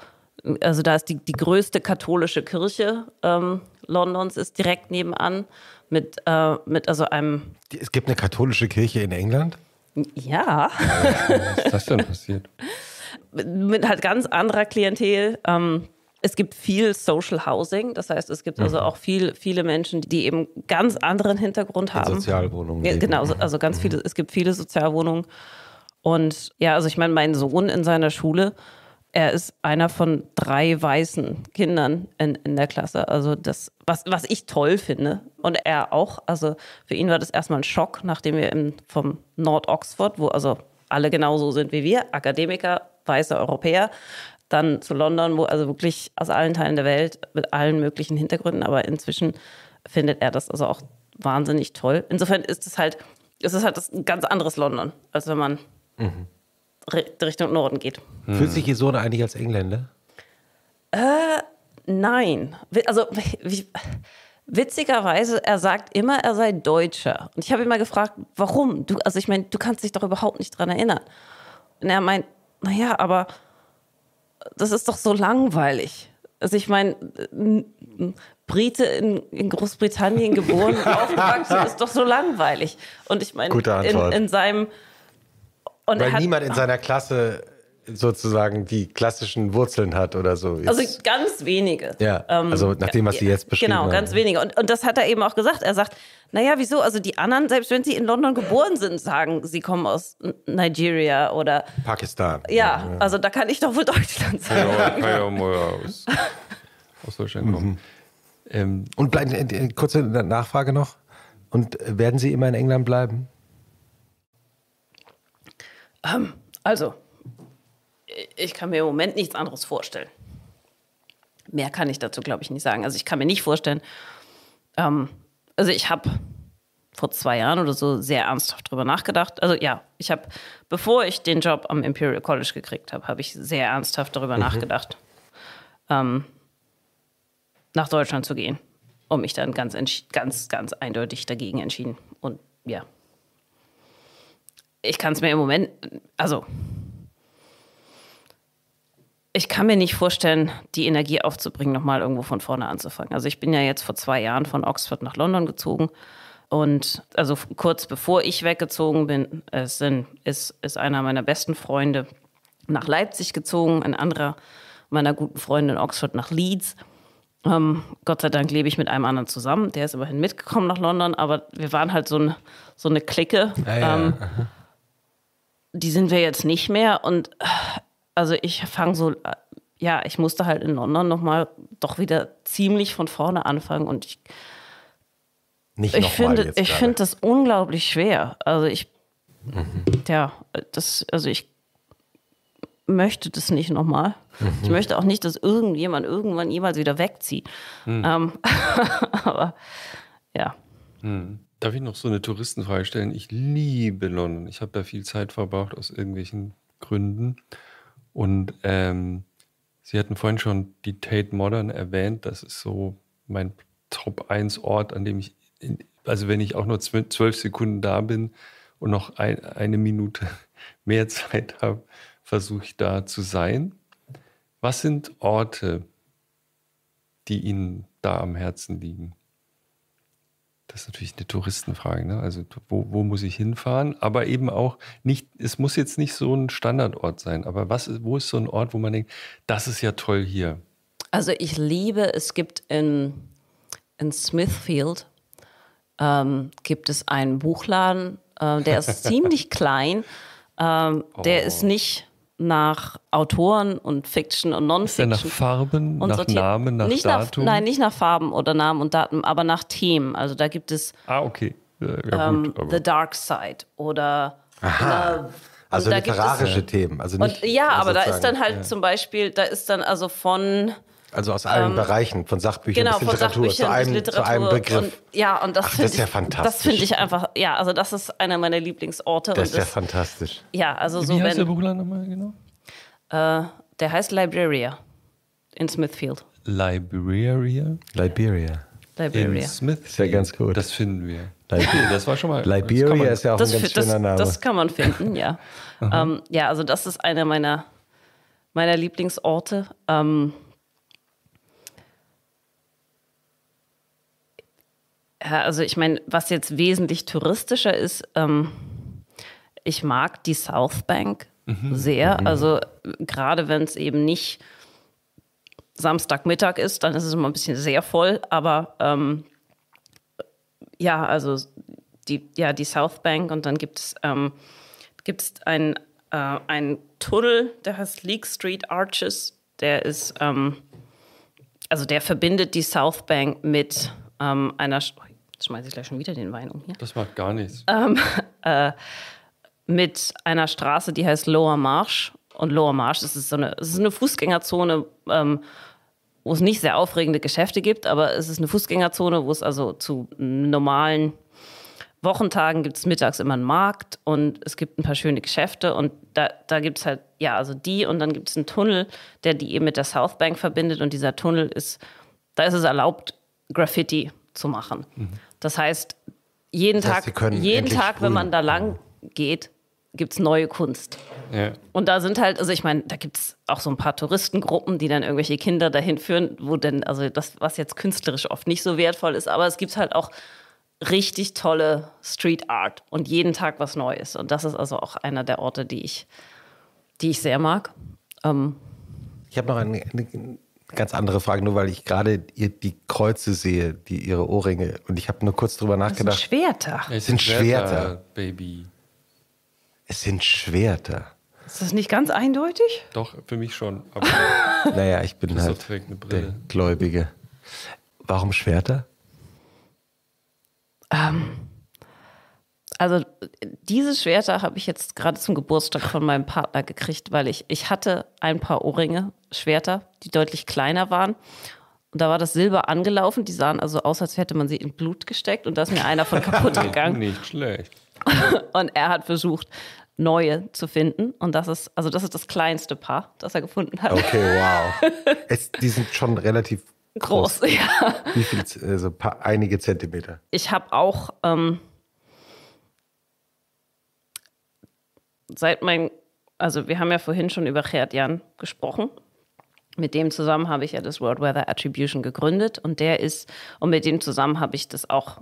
also da ist die, die größte katholische Kirche ähm, Londons, ist direkt nebenan mit, äh, mit also einem. Es gibt eine katholische Kirche in England? Ja. Was ist das denn passiert? mit halt ganz anderer Klientel. Ähm, es gibt viel Social Housing, das heißt, es gibt also mhm. auch viel, viele Menschen, die eben ganz anderen Hintergrund haben. In Sozialwohnungen. Ja, genau, mhm. also ganz mhm. viele, mhm. es gibt viele Sozialwohnungen und ja, also ich meine, mein Sohn in seiner Schule, er ist einer von drei weißen Kindern in, in der Klasse. Also das, was, was ich toll finde. Und er auch. Also für ihn war das erstmal ein Schock, nachdem wir im, vom Nord-Oxford, wo also alle genauso sind wie wir, Akademiker, weiße Europäer, dann zu London, wo also wirklich aus allen Teilen der Welt, mit allen möglichen Hintergründen, aber inzwischen findet er das also auch wahnsinnig toll. Insofern ist es halt, ist es halt ein ganz anderes London, als wenn man mhm. Richtung Norden geht. Mhm. Fühlt sich Ihr Sohn eigentlich als Engländer? Äh, nein. Also, witzigerweise, er sagt immer, er sei Deutscher. Und ich habe ihn mal gefragt, warum? Du, also ich meine, du kannst dich doch überhaupt nicht dran erinnern. Und er meint, naja, aber das ist doch so langweilig. Also ich meine, Brite in, in Großbritannien geboren, aufgewachsen, ist doch so langweilig. Und ich meine, in, in seinem und Weil hat, niemand in seiner Klasse sozusagen die klassischen Wurzeln hat oder so. Jetzt. Also ganz wenige. Ja, ähm, also nach dem, was Sie jetzt beschrieben Genau, ganz wenige. Und, und das hat er eben auch gesagt. Er sagt, naja, wieso? Also die anderen, selbst wenn sie in London geboren sind, sagen, sie kommen aus Nigeria oder... Pakistan. Ja, ja. also da kann ich doch wohl Deutschland sagen. Ja, ja, ja ja, aus, aus Deutschland kommen. Mhm. Ähm, und bleib, äh, äh, kurze Nachfrage noch. Und werden Sie immer in England bleiben? Ähm, also, ich kann mir im Moment nichts anderes vorstellen. Mehr kann ich dazu, glaube ich, nicht sagen. Also ich kann mir nicht vorstellen, ähm, also ich habe vor zwei Jahren oder so sehr ernsthaft darüber nachgedacht. Also ja, ich habe, bevor ich den Job am Imperial College gekriegt habe, habe ich sehr ernsthaft darüber mhm. nachgedacht, ähm, nach Deutschland zu gehen. Und mich dann ganz, ganz, ganz eindeutig dagegen entschieden. Und ja, ich kann es mir im Moment, also ich kann mir nicht vorstellen, die Energie aufzubringen, nochmal irgendwo von vorne anzufangen. Also ich bin ja jetzt vor zwei Jahren von Oxford nach London gezogen. Und also kurz bevor ich weggezogen bin, es sind, ist, ist einer meiner besten Freunde nach Leipzig gezogen, ein anderer meiner guten Freunde in Oxford nach Leeds. Ähm, Gott sei Dank lebe ich mit einem anderen zusammen, der ist immerhin mitgekommen nach London, aber wir waren halt so, ein, so eine Clique. Ah, ja, ja. Ähm, die sind wir jetzt nicht mehr. Und also ich fange so, ja, ich musste halt in London nochmal doch wieder ziemlich von vorne anfangen und ich. Nicht ich finde, ich finde das unglaublich schwer. Also ich, mhm. ja, das, also ich möchte das nicht nochmal. Mhm. Ich möchte auch nicht, dass irgendjemand irgendwann jemals wieder wegzieht. Mhm. Ähm, aber ja. Mhm. Darf ich noch so eine Touristenfrage stellen? Ich liebe London. Ich habe da viel Zeit verbracht aus irgendwelchen Gründen. Und ähm, Sie hatten vorhin schon die Tate Modern erwähnt. Das ist so mein Top 1 Ort, an dem ich, in, also wenn ich auch nur zwölf Sekunden da bin und noch ein, eine Minute mehr Zeit habe, versuche ich da zu sein. Was sind Orte, die Ihnen da am Herzen liegen? Das ist natürlich eine Touristenfrage, ne? Also wo, wo, muss ich hinfahren? Aber eben auch nicht, es muss jetzt nicht so ein Standardort sein. Aber was ist, wo ist so ein Ort, wo man denkt, das ist ja toll hier? Also ich liebe, es gibt in, in Smithfield ähm, gibt es einen Buchladen, äh, der ist ziemlich klein. Ähm, oh. Der ist oh. nicht nach Autoren und Fiction und Non-Fiction. ja nach Farben, und nach Namen, nach nicht Datum? Nach, nein, nicht nach Farben oder Namen und Daten, aber nach Themen. Also da gibt es ah, okay. Ja, gut, um, ähm, The Dark Side oder Aha. Love. Also literarische es, Themen. Also nicht, und, ja, also aber da ist dann halt ja. zum Beispiel, da ist dann also von also aus allen ähm, Bereichen, von Sachbüchern genau, bis Literatur, Sachbüchern zu, einem, Literatur zu einem Begriff. Und, ja, und das finde ich, ja fantastisch. Das finde ich einfach, ja, also das ist einer meiner Lieblingsorte. Das ist ja fantastisch. Ja, also Wie so heißt wenn, der Buchladen nochmal genau? Äh, der heißt Liberia in Smithfield. Liberia? Liberia. Liberia. In Smithfield. Ist ja ganz gut. Das finden wir. Liberia, das war schon mal. Liberia man, ist ja auch ein ganz das, schöner Name. Das kann man finden, ja. ähm, ja, also das ist einer meiner, meiner Lieblingsorte. Ähm, Ja, also ich meine, was jetzt wesentlich touristischer ist, ähm, ich mag die South Bank mhm. sehr. Mhm. Also äh, gerade wenn es eben nicht Samstagmittag ist, dann ist es immer ein bisschen sehr voll. Aber ähm, ja, also die, ja, die South Bank und dann gibt es ähm, gibt's ein, äh, einen Tunnel, der heißt Leak Street Arches. Der ist, ähm, also der verbindet die South Bank mit ähm, einer, Jetzt schmeiße ich gleich schon wieder den Wein um hier. Das macht gar nichts. Ähm, äh, mit einer Straße, die heißt Lower Marsh. Und Lower Marsh ist so eine, es ist eine Fußgängerzone, ähm, wo es nicht sehr aufregende Geschäfte gibt, aber es ist eine Fußgängerzone, wo es also zu normalen Wochentagen gibt es mittags immer einen Markt und es gibt ein paar schöne Geschäfte und da, da gibt es halt, ja, also die und dann gibt es einen Tunnel, der die eben mit der South Bank verbindet und dieser Tunnel ist, da ist es erlaubt, Graffiti zu machen. Mhm. Das heißt, jeden das heißt, Tag, jeden Tag, sprühen. wenn man da lang geht, gibt es neue Kunst. Ja. Und da sind halt, also ich meine, da gibt es auch so ein paar Touristengruppen, die dann irgendwelche Kinder dahin führen, wo denn, also das, was jetzt künstlerisch oft nicht so wertvoll ist, aber es gibt halt auch richtig tolle Street Art und jeden Tag was Neues. Und das ist also auch einer der Orte, die ich, die ich sehr mag. Ähm, ich habe noch eine, eine ganz andere Frage, nur weil ich gerade die Kreuze sehe, die ihre Ohrringe. Und ich habe nur kurz drüber nachgedacht. Es sind Schwerter. Es sind Schwerter, Baby. Es sind Schwerter. Ist das nicht ganz eindeutig? Doch, für mich schon. naja, ich bin halt der Gläubige. Warum Schwerter? Ähm, also diese Schwerter habe ich jetzt gerade zum Geburtstag von meinem Partner gekriegt, weil ich, ich hatte ein paar Ohrringe, Schwerter, die deutlich kleiner waren. Und da war das Silber angelaufen, die sahen also aus, als hätte man sie in Blut gesteckt und da ist mir einer von kaputt gegangen. Nicht schlecht. und er hat versucht, neue zu finden. Und das ist, also das ist das kleinste Paar, das er gefunden hat. Okay, wow. Es, die sind schon relativ groß. groß. Ja. Wie viel, also einige Zentimeter. Ich habe auch ähm, seit mein, also wir haben ja vorhin schon über Gerd Jan gesprochen. Mit dem zusammen habe ich ja das World Weather Attribution gegründet und der ist, und mit dem zusammen habe ich das auch,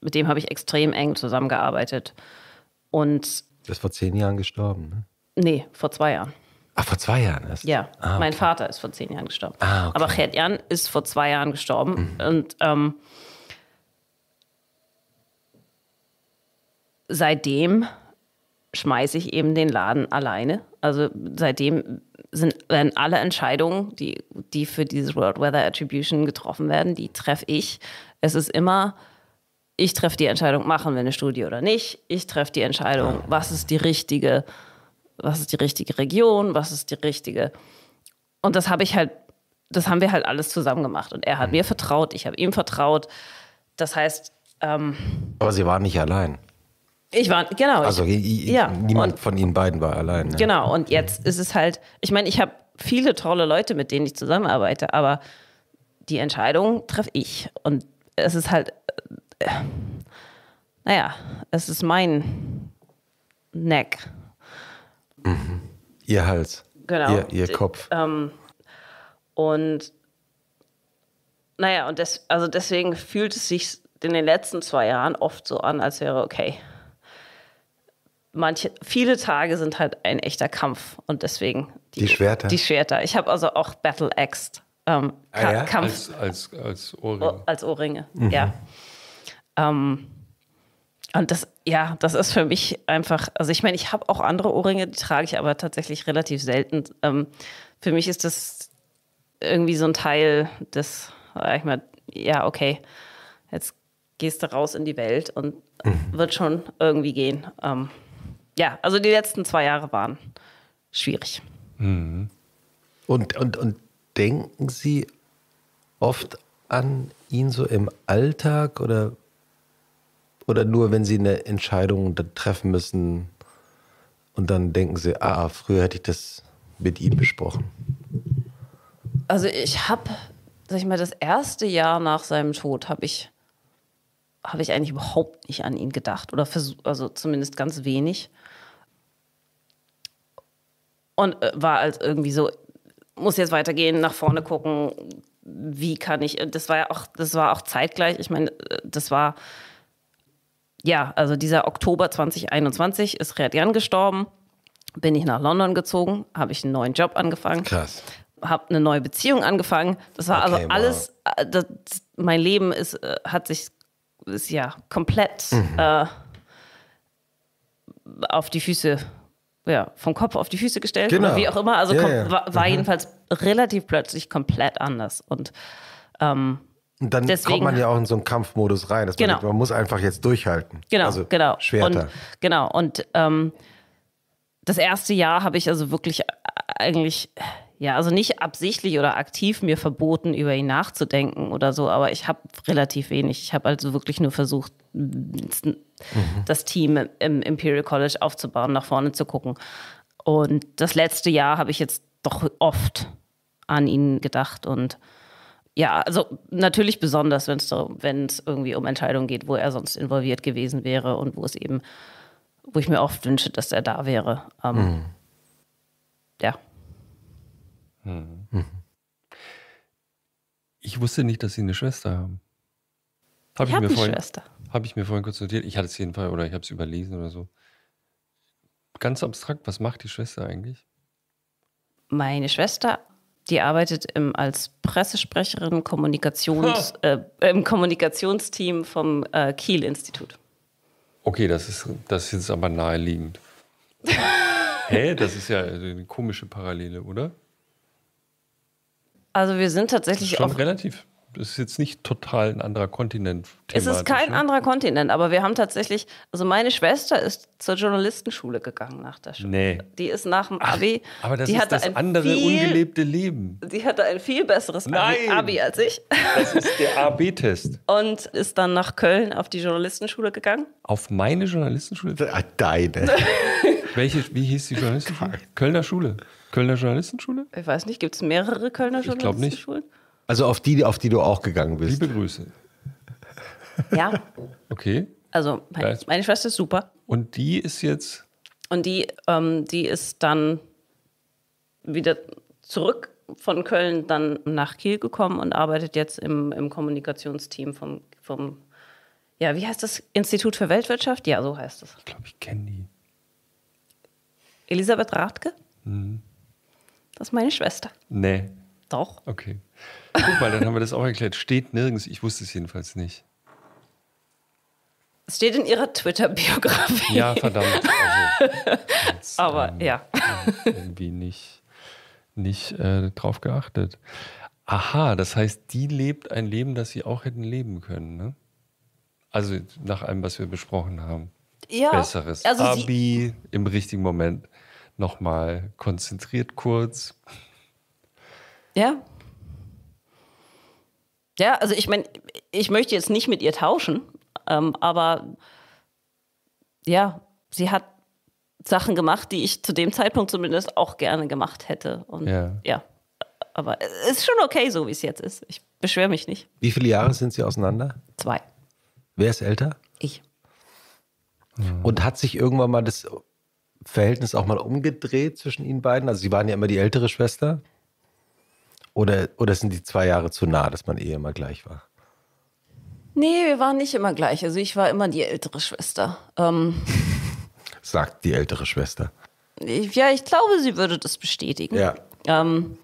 mit dem habe ich extrem eng zusammengearbeitet. Und. Das vor zehn Jahren gestorben, ne? Nee, vor zwei Jahren. Ach, vor zwei Jahren ist. Ja, ah, okay. mein Vater ist vor zehn Jahren gestorben. Ah, okay. Aber Gerd Jan ist vor zwei Jahren gestorben. Mhm. Und ähm, seitdem schmeiße ich eben den Laden alleine. Also seitdem sind, werden alle Entscheidungen, die, die für dieses World Weather Attribution getroffen werden, die treffe ich. Es ist immer, ich treffe die Entscheidung, machen wir eine Studie oder nicht. Ich treffe die Entscheidung, was ist die richtige, was ist die richtige Region, was ist die richtige. Und das habe ich halt, das haben wir halt alles zusammen gemacht. Und er hat mhm. mir vertraut, ich habe ihm vertraut. Das heißt. Ähm, Aber sie waren nicht allein. Ich war, genau. Also ich, ja. niemand und, von ihnen beiden war allein. Ne? Genau, und jetzt ist es halt, ich meine, ich habe viele tolle Leute, mit denen ich zusammenarbeite, aber die Entscheidung treffe ich. Und es ist halt, äh, naja, es ist mein Neck. Mhm. Ihr Hals. Genau. Ihr, ihr Kopf. Ähm, und naja, und des, also deswegen fühlt es sich in den letzten zwei Jahren oft so an, als wäre, okay, manche, viele Tage sind halt ein echter Kampf und deswegen die, die Schwerter. Die Schwerter. Ich habe also auch Battle Axed. Ähm, ah, ja? Kampf. Als, als, als Ohrringe. als Ohrringe, mhm. ja. Ähm, und das, ja, das ist für mich einfach, also ich meine, ich habe auch andere Ohrringe, die trage ich aber tatsächlich relativ selten. Ähm, für mich ist das irgendwie so ein Teil des, ich mal, ja, okay, jetzt gehst du raus in die Welt und mhm. wird schon irgendwie gehen. Ähm, ja, also die letzten zwei Jahre waren schwierig. Mhm. Und, und, und denken Sie oft an ihn so im Alltag oder, oder nur, wenn Sie eine Entscheidung treffen müssen und dann denken Sie, ah, früher hätte ich das mit ihm besprochen? Also ich habe, sag ich mal, das erste Jahr nach seinem Tod habe ich, hab ich eigentlich überhaupt nicht an ihn gedacht oder versuch, also zumindest ganz wenig. Und äh, war halt irgendwie so, muss jetzt weitergehen, nach vorne gucken, wie kann ich. Das war ja auch, das war auch zeitgleich. Ich meine, äh, das war ja, also dieser Oktober 2021 ist Jan gestorben, bin ich nach London gezogen, habe ich einen neuen Job angefangen. Krass. Habe eine neue Beziehung angefangen. Das war also okay, also alles, wow. Äh, das, mein Leben ist, äh, hat sich, ist ja komplett mhm. äh, auf die Füße ja, vom Kopf auf die Füße gestellt genau. oder wie auch immer. Also ja, ja. War, war mhm. jedenfalls relativ plötzlich komplett anders. Und ähm, und dann Deswegen, kommt man ja auch in so einen Kampfmodus rein. Das Genau. Man, man, muss einfach jetzt durchhalten. Genau, also genau. Schwerter. Und, genau. Und ähm, das erste Jahr habe ich also wirklich eigentlich, ja, also nicht absichtlich oder aktiv mir verboten, über ihn nachzudenken oder so, aber ich habe relativ wenig. Ich habe also wirklich nur versucht, Mhm. das Team im Imperial College aufzubauen, nach vorne zu gucken. Und das letzte Jahr habe ich jetzt doch oft an ihn gedacht und ja, also natürlich besonders, wenn es so, irgendwie um Entscheidungen geht, wo er sonst involviert gewesen wäre und wo es eben, wo ich mir oft wünsche, dass er da wäre. Ähm, mhm. Ja. Mhm. Ich wusste nicht, dass Sie eine Schwester haben. Hab ich, ich habe eine Schwester. Habe ich mir vorhin kurz notiert. Ich hatte es jedenfalls, oder ich habe es überlesen oder so. Ganz abstrakt, was macht die Schwester eigentlich? Meine Schwester, die arbeitet im, als Pressesprecherin Kommunikations, äh, im Kommunikationsteam vom äh, Kiel-Institut. Okay, das ist, das ist jetzt aber naheliegend. Hä? Das ist ja äh, eine komische Parallele, oder? Also wir sind tatsächlich Schon auch relativ es ist jetzt nicht total ein anderer Kontinent. Es ist kein ne? anderer Kontinent, aber wir haben tatsächlich, also meine Schwester ist zur Journalistenschule gegangen nach der Schule. Nee. Die ist nach dem Abi. Ach, aber das die ist hatte das ein andere viel, ungelebte Leben. Sie hatte ein viel besseres Abi, Abi als ich. Das ist der AB-Test. Und ist dann nach Köln auf die Journalistenschule gegangen. Auf meine Journalistenschule? Äh, deine. Welche, wie hieß die Journalistenschule? Kölner Schule. Kölner Journalistenschule? Ich weiß nicht, gibt es mehrere Kölner Journalistenschulen? Ich glaube nicht. Also auf die, auf die du auch gegangen bist. Liebe Grüße. Ja. Okay. Also mein, meine Schwester ist super. Und die ist jetzt. Und die, ähm, die ist dann wieder zurück von Köln dann nach Kiel gekommen und arbeitet jetzt im, im Kommunikationsteam vom, vom, ja, wie heißt das? Institut für Weltwirtschaft? Ja, so heißt es. Ich glaube, ich kenne die. Elisabeth Rathke? Mhm. Das ist meine Schwester. Nee. Doch. Okay. Guck mal, dann haben wir das auch erklärt. Steht nirgends. Ich wusste es jedenfalls nicht. Es steht in ihrer Twitter-Biografie. Ja, verdammt. Also, jetzt, Aber ähm, ja. Irgendwie nicht, nicht äh, drauf geachtet. Aha, das heißt, die lebt ein Leben, das sie auch hätten leben können, ne? Also nach allem, was wir besprochen haben. Ja. Besseres also Abi im richtigen Moment. Nochmal konzentriert kurz. Ja, ja, also ich meine, ich möchte jetzt nicht mit ihr tauschen, ähm, aber ja, sie hat Sachen gemacht, die ich zu dem Zeitpunkt zumindest auch gerne gemacht hätte. Und ja. ja. Aber es ist schon okay, so wie es jetzt ist. Ich beschwere mich nicht. Wie viele Jahre sind sie auseinander? Zwei. Wer ist älter? Ich. Hm. Und hat sich irgendwann mal das Verhältnis auch mal umgedreht zwischen ihnen beiden? Also sie waren ja immer die ältere Schwester. Oder, oder sind die zwei Jahre zu nah, dass man eh immer gleich war? Nee, wir waren nicht immer gleich. Also ich war immer die ältere Schwester. Ähm, Sagt die ältere Schwester. Ich, ja, ich glaube, sie würde das bestätigen. Ja. Ähm,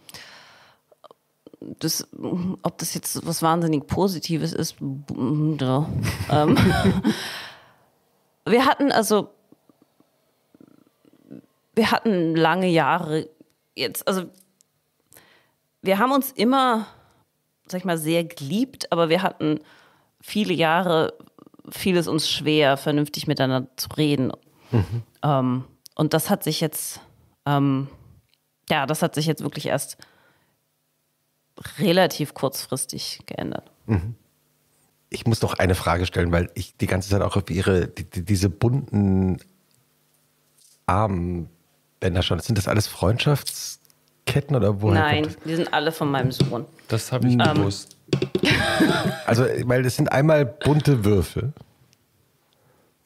das, ob das jetzt was wahnsinnig Positives ist, ähm, wir hatten also, wir hatten lange Jahre jetzt, also wir haben uns immer, sag ich mal, sehr geliebt, aber wir hatten viele Jahre, fiel es uns schwer, vernünftig miteinander zu reden. Mhm. Ähm, und das hat sich jetzt, ähm, ja, das hat sich jetzt wirklich erst relativ kurzfristig geändert. Mhm. Ich muss noch eine Frage stellen, weil ich die ganze Zeit auch auf ihre, die, die, diese bunten Armbänder schon, sind das alles Freundschafts- Ketten oder woher? Nein, die sind alle von meinem Sohn. Das habe ich ähm. gewusst. also, weil das sind einmal bunte Würfel.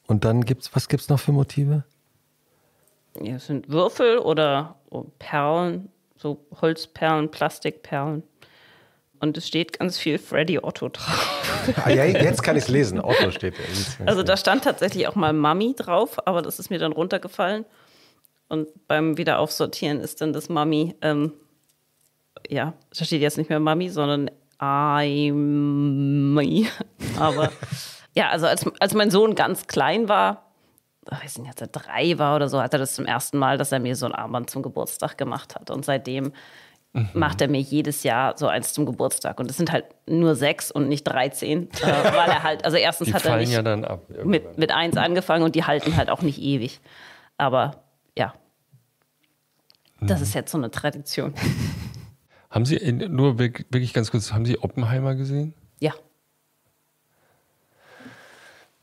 Und dann gibt's, was gibt es noch für Motive? Ja, es sind Würfel oder Perlen, so Holzperlen, Plastikperlen. Und es steht ganz viel Freddy Otto drauf. ah, ja, jetzt kann ich es lesen. Otto steht da. Also da stand tatsächlich auch mal Mami drauf, aber das ist mir dann runtergefallen. Und beim Wiederaufsortieren ist dann das Mami, ähm, ja, da steht jetzt nicht mehr Mami, sondern I'm Aber ja, also als, als mein Sohn ganz klein war, ich weiß nicht, als er drei war oder so, hat er das zum ersten Mal, dass er mir so ein Armband zum Geburtstag gemacht hat. Und seitdem mhm. macht er mir jedes Jahr so eins zum Geburtstag. Und es sind halt nur sechs und nicht 13, äh, weil er halt, also erstens die hat er nicht ja mit, mit eins angefangen und die halten halt auch nicht ewig. Aber ja, das mhm. ist jetzt so eine Tradition. Haben Sie, nur wirklich ganz kurz, haben Sie Oppenheimer gesehen? Ja.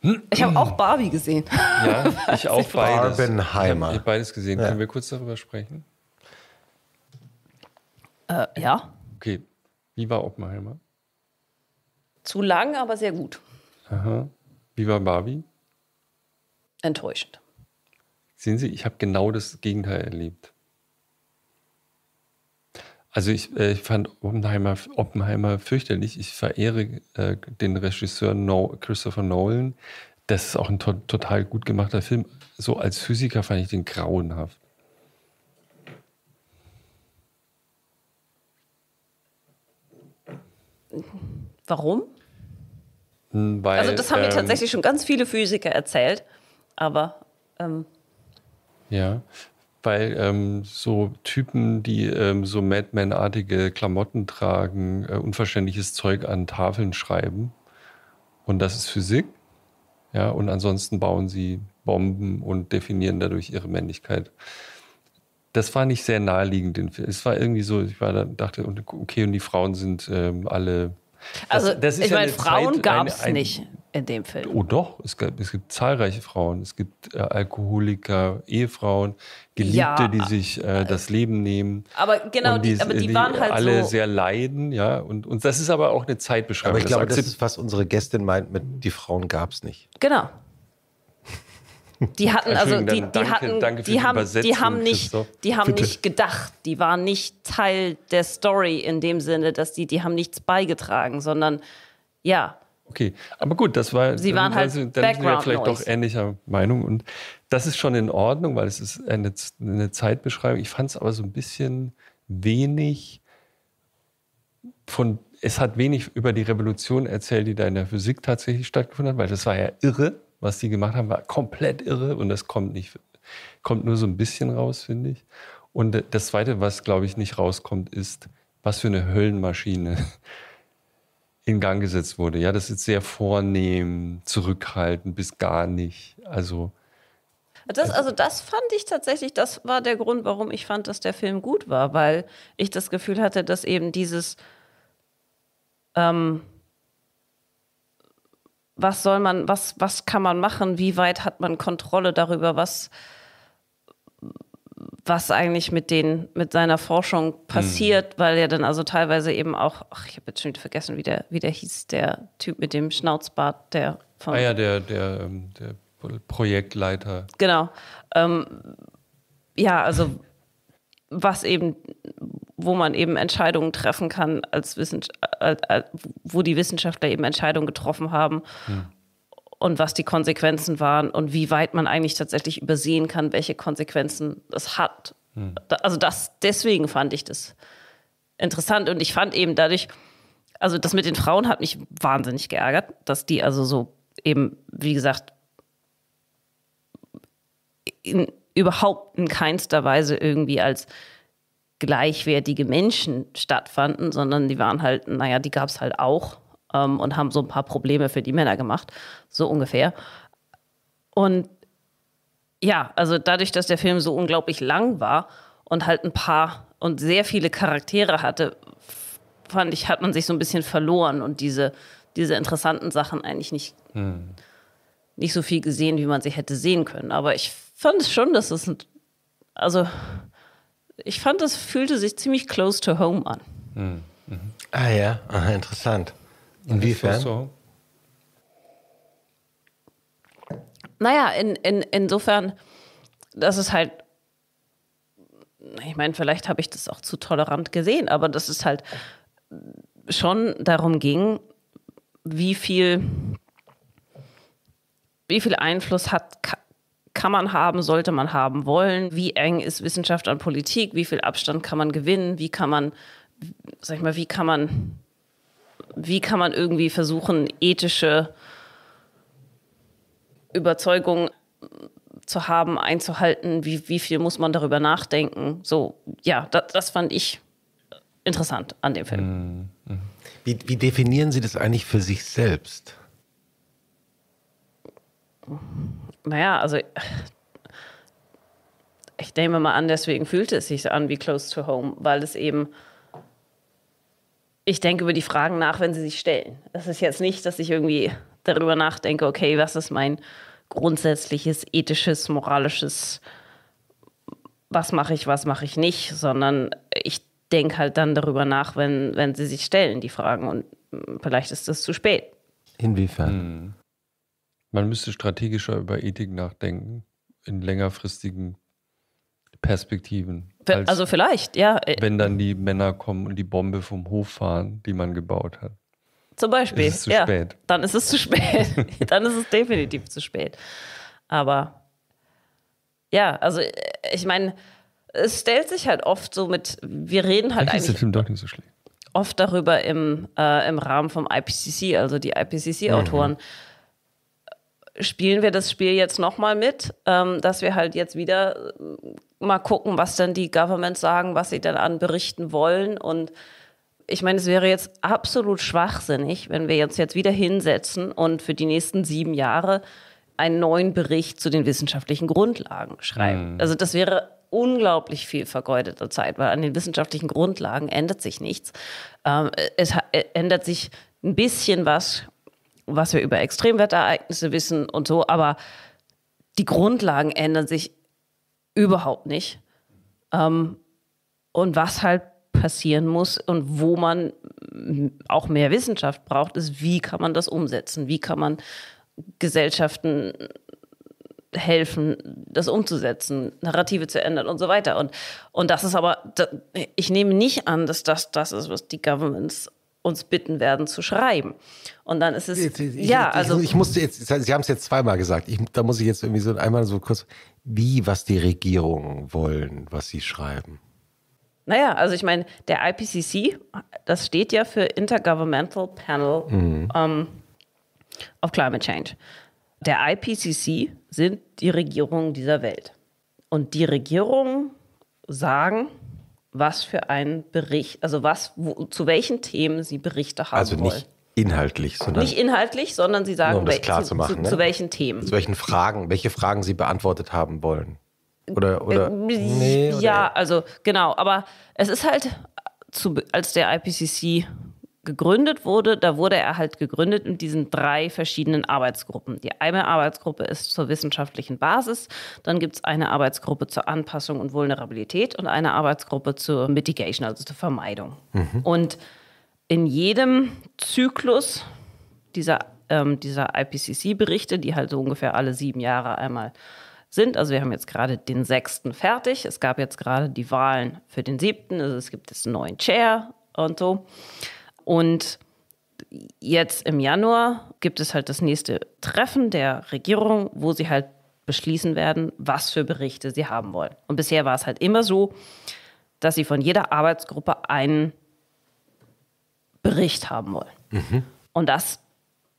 Hm. Ich habe auch Barbie gesehen. Ja, ich auch beides. Barbenheimer. Ich habe beides gesehen. Ja. Können wir kurz darüber sprechen? Äh, ja. Okay. Wie war Oppenheimer? Zu lang, aber sehr gut. Aha. Wie war Barbie? Enttäuschend. Sehen Sie, ich habe genau das Gegenteil erlebt. Also ich, äh, ich fand Oppenheimer, Oppenheimer, fürchterlich. Ich verehre äh, den Regisseur no Christopher Nolan. Das ist auch ein to total gut gemachter Film. So als Physiker fand ich den grauenhaft. Warum? Hm, weil, also das haben ähm, mir tatsächlich schon ganz viele Physiker erzählt, aber ähm, ja, weil ähm, so Typen, die ähm, so Madman-artige Klamotten tragen, äh, unverständliches Zeug an Tafeln schreiben. Und das ist Physik. Ja, und ansonsten bauen sie Bomben und definieren dadurch ihre Männlichkeit. Das war nicht sehr naheliegend. Es war irgendwie so, ich war, dachte, okay, und die Frauen sind ähm, alle. Das, also, das ich ja meine, Frauen gab es nicht in dem Film. Oh doch, es, gab, es gibt zahlreiche Frauen. Es gibt äh, Alkoholiker, Ehefrauen, Geliebte, ja, die sich äh, das Leben nehmen. Aber genau, die, die, aber die, die waren halt alle so sehr leiden, ja. Und, und das ist aber auch eine Zeitbeschreibung. Aber ich glaube, das ist, was unsere Gästin meint mit die Frauen gab es nicht. Genau. Die hatten also die, die danke, hatten danke die, haben, die haben nicht die haben Bitte. nicht gedacht, die waren nicht Teil der Story in dem Sinne, dass die die haben nichts beigetragen, sondern ja, Okay, aber gut, das war. Sie waren halt dann Background sind wir vielleicht Noise. doch ähnlicher Meinung und das ist schon in Ordnung, weil es ist eine, eine Zeitbeschreibung. Ich fand es aber so ein bisschen wenig von. Es hat wenig über die Revolution erzählt, die da in der Physik tatsächlich stattgefunden hat, weil das war ja irre, was die gemacht haben, war komplett irre und das kommt nicht, kommt nur so ein bisschen raus, finde ich. Und das Zweite, was glaube ich nicht rauskommt, ist, was für eine Höllenmaschine in Gang gesetzt wurde. Ja, das ist sehr vornehm, zurückhaltend bis gar nicht. Also das, also, also das fand ich tatsächlich, das war der Grund, warum ich fand, dass der Film gut war, weil ich das Gefühl hatte, dass eben dieses, ähm, was soll man, was, was kann man machen, wie weit hat man Kontrolle darüber, was, was eigentlich mit den, mit seiner Forschung passiert, mhm. weil er dann also teilweise eben auch, ach, ich habe jetzt schon wieder vergessen, wie der, wie der hieß, der Typ mit dem Schnauzbart, der von. Ah ja, der, der, ähm, der Projektleiter. Genau. Ähm, ja, also was eben, wo man eben Entscheidungen treffen kann, als Wissenschaft, äh, äh wo die Wissenschaftler eben Entscheidungen getroffen haben. Mhm und was die Konsequenzen waren und wie weit man eigentlich tatsächlich übersehen kann, welche Konsequenzen das hat. Hm. Also das, deswegen fand ich das interessant und ich fand eben dadurch, also das mit den Frauen hat mich wahnsinnig geärgert, dass die also so eben, wie gesagt, in, überhaupt in keinster Weise irgendwie als gleichwertige Menschen stattfanden, sondern die waren halt, naja, die gab es halt auch ähm, und haben so ein paar Probleme für die Männer gemacht, so ungefähr. Und ja, also dadurch, dass der Film so unglaublich lang war und halt ein paar und sehr viele Charaktere hatte, fand ich, hat man sich so ein bisschen verloren und diese, diese interessanten Sachen eigentlich nicht, hm. nicht so viel gesehen, wie man sie hätte sehen können. Aber ich fand es schon, dass es ein, also ich fand, es fühlte sich ziemlich close to home an. Hm. Mhm. Ah ja, Aha, interessant. Inwiefern? So. Naja, in, in, insofern, das ist halt, ich meine, vielleicht habe ich das auch zu tolerant gesehen, aber das ist halt schon darum ging, wie viel, wie viel Einfluss hat, kann man haben, sollte man haben wollen, wie eng ist Wissenschaft an Politik, wie viel Abstand kann man gewinnen, wie kann man, sag ich mal, wie kann man wie kann man irgendwie versuchen, ethische Überzeugungen zu haben, einzuhalten, wie, wie viel muss man darüber nachdenken. So, ja, das, das fand ich interessant an dem Film. Mhm. Wie, wie definieren Sie das eigentlich für sich selbst? Naja, also ich nehme mal an, deswegen fühlte es sich an wie Close to Home, weil es eben ich denke über die Fragen nach, wenn sie sich stellen. Das ist jetzt nicht, dass ich irgendwie darüber nachdenke, okay, was ist mein grundsätzliches ethisches, moralisches, was mache ich, was mache ich nicht, sondern ich denke halt dann darüber nach, wenn, wenn sie sich stellen, die Fragen. Und vielleicht ist das zu spät. Inwiefern? Hm. Man müsste strategischer über Ethik nachdenken, in längerfristigen Perspektiven. Als, also vielleicht, ja. Wenn dann die Männer kommen und die Bombe vom Hof fahren, die man gebaut hat. Zum Beispiel. Ist es zu ja, spät. Dann ist es zu spät. dann ist es definitiv zu spät. Aber ja, also ich meine, es stellt sich halt oft so mit, wir reden halt eigentlich. Ist der Film doch nicht so schlecht. Oft darüber im, äh, im Rahmen vom IPCC, also die IPCC-Autoren. Mhm spielen wir das Spiel jetzt nochmal mit, ähm, dass wir halt jetzt wieder äh, mal gucken, was dann die Governments sagen, was sie dann an Berichten wollen. Und ich meine, es wäre jetzt absolut schwachsinnig, wenn wir uns jetzt wieder hinsetzen und für die nächsten sieben Jahre einen neuen Bericht zu den wissenschaftlichen Grundlagen schreiben. Mhm. Also das wäre unglaublich viel vergeudete Zeit, weil an den wissenschaftlichen Grundlagen ändert sich nichts. Ähm, es äh, ändert sich ein bisschen was, was wir über Extremwetterereignisse wissen und so, aber die Grundlagen ändern sich überhaupt nicht. Ähm, und was halt passieren muss und wo man auch mehr Wissenschaft braucht, ist, wie kann man das umsetzen? Wie kann man Gesellschaften helfen, das umzusetzen, Narrative zu ändern und so weiter. Und, und das ist aber, ich nehme nicht an, dass das das ist, was die Governments uns bitten werden zu schreiben. Und dann ist es, ich, ja, ich, also. ich musste jetzt, Sie haben es jetzt zweimal gesagt, ich, da muss ich jetzt irgendwie so einmal so kurz, wie, was die Regierungen wollen, was sie schreiben? Naja, also ich meine, der IPCC, das steht ja für Intergovernmental Panel mhm. um, ähm, of Climate Change. Der IPCC sind die Regierungen dieser Welt. Und die Regierungen sagen, was für einen Bericht, also was, wo, zu welchen Themen sie Berichte haben also wollen. nicht inhaltlich, sondern nicht inhaltlich, sondern sie sagen, um klar zu, zu, machen, zu, ne? zu welchen Themen, zu welchen Fragen, welche Fragen sie beantwortet haben wollen. Oder, äh, oder, äh, nee, oder ja, also genau, aber es ist halt, zu, als der IPCC gegründet wurde, da wurde er halt gegründet in diesen drei verschiedenen Arbeitsgruppen. Die eine Arbeitsgruppe ist zur wissenschaftlichen Basis, dann gibt es eine Arbeitsgruppe zur Anpassung und Vulnerabilität und eine Arbeitsgruppe zur Mitigation, also zur Vermeidung. Mhm. Und in jedem Zyklus dieser, ähm, dieser IPCC-Berichte, die halt so ungefähr alle sieben Jahre einmal sind. Also wir haben jetzt gerade den sechsten fertig. Es gab jetzt gerade die Wahlen für den siebten. Also es gibt jetzt einen neuen Chair und so. Und jetzt im Januar gibt es halt das nächste Treffen der Regierung, wo sie halt beschließen werden, was für Berichte sie haben wollen. Und bisher war es halt immer so, dass sie von jeder Arbeitsgruppe einen Bericht haben wollen. Mhm. Und das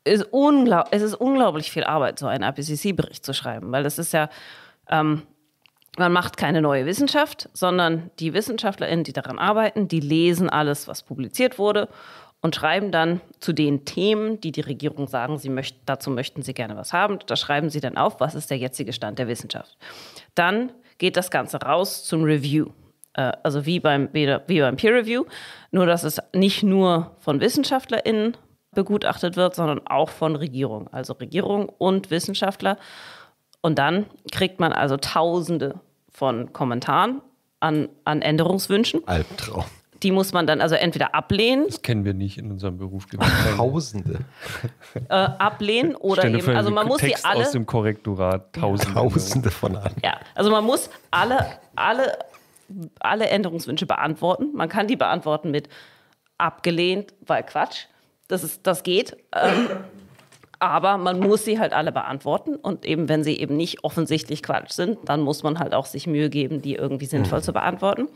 ist unglaublich, es ist unglaublich viel Arbeit, so einen IPCC-Bericht zu schreiben, weil das ist ja, ähm, man macht keine neue Wissenschaft, sondern die WissenschaftlerInnen, die daran arbeiten, die lesen alles, was publiziert wurde und schreiben dann zu den Themen, die die Regierung sagen, sie möcht, dazu möchten sie gerne was haben. Da schreiben sie dann auf, was ist der jetzige Stand der Wissenschaft. Dann geht das Ganze raus zum Review äh, also wie beim, wie, wie beim Peer Review, nur dass es nicht nur von WissenschaftlerInnen begutachtet wird, sondern auch von Regierung, also Regierung und Wissenschaftler. Und dann kriegt man also Tausende von Kommentaren an, an Änderungswünschen. Albtraum. Die muss man dann also entweder ablehnen. Das kennen wir nicht in unserem Beruf. Tausende. Äh, ablehnen oder Stelle eben, also man muss Text die alle. aus dem Korrektorat Tausende. Tausende von an. Ja, also man muss alle, alle alle Änderungswünsche beantworten. Man kann die beantworten mit abgelehnt, weil Quatsch. Das, ist, das geht. Ähm, aber man muss sie halt alle beantworten. Und eben, wenn sie eben nicht offensichtlich Quatsch sind, dann muss man halt auch sich Mühe geben, die irgendwie sinnvoll zu beantworten.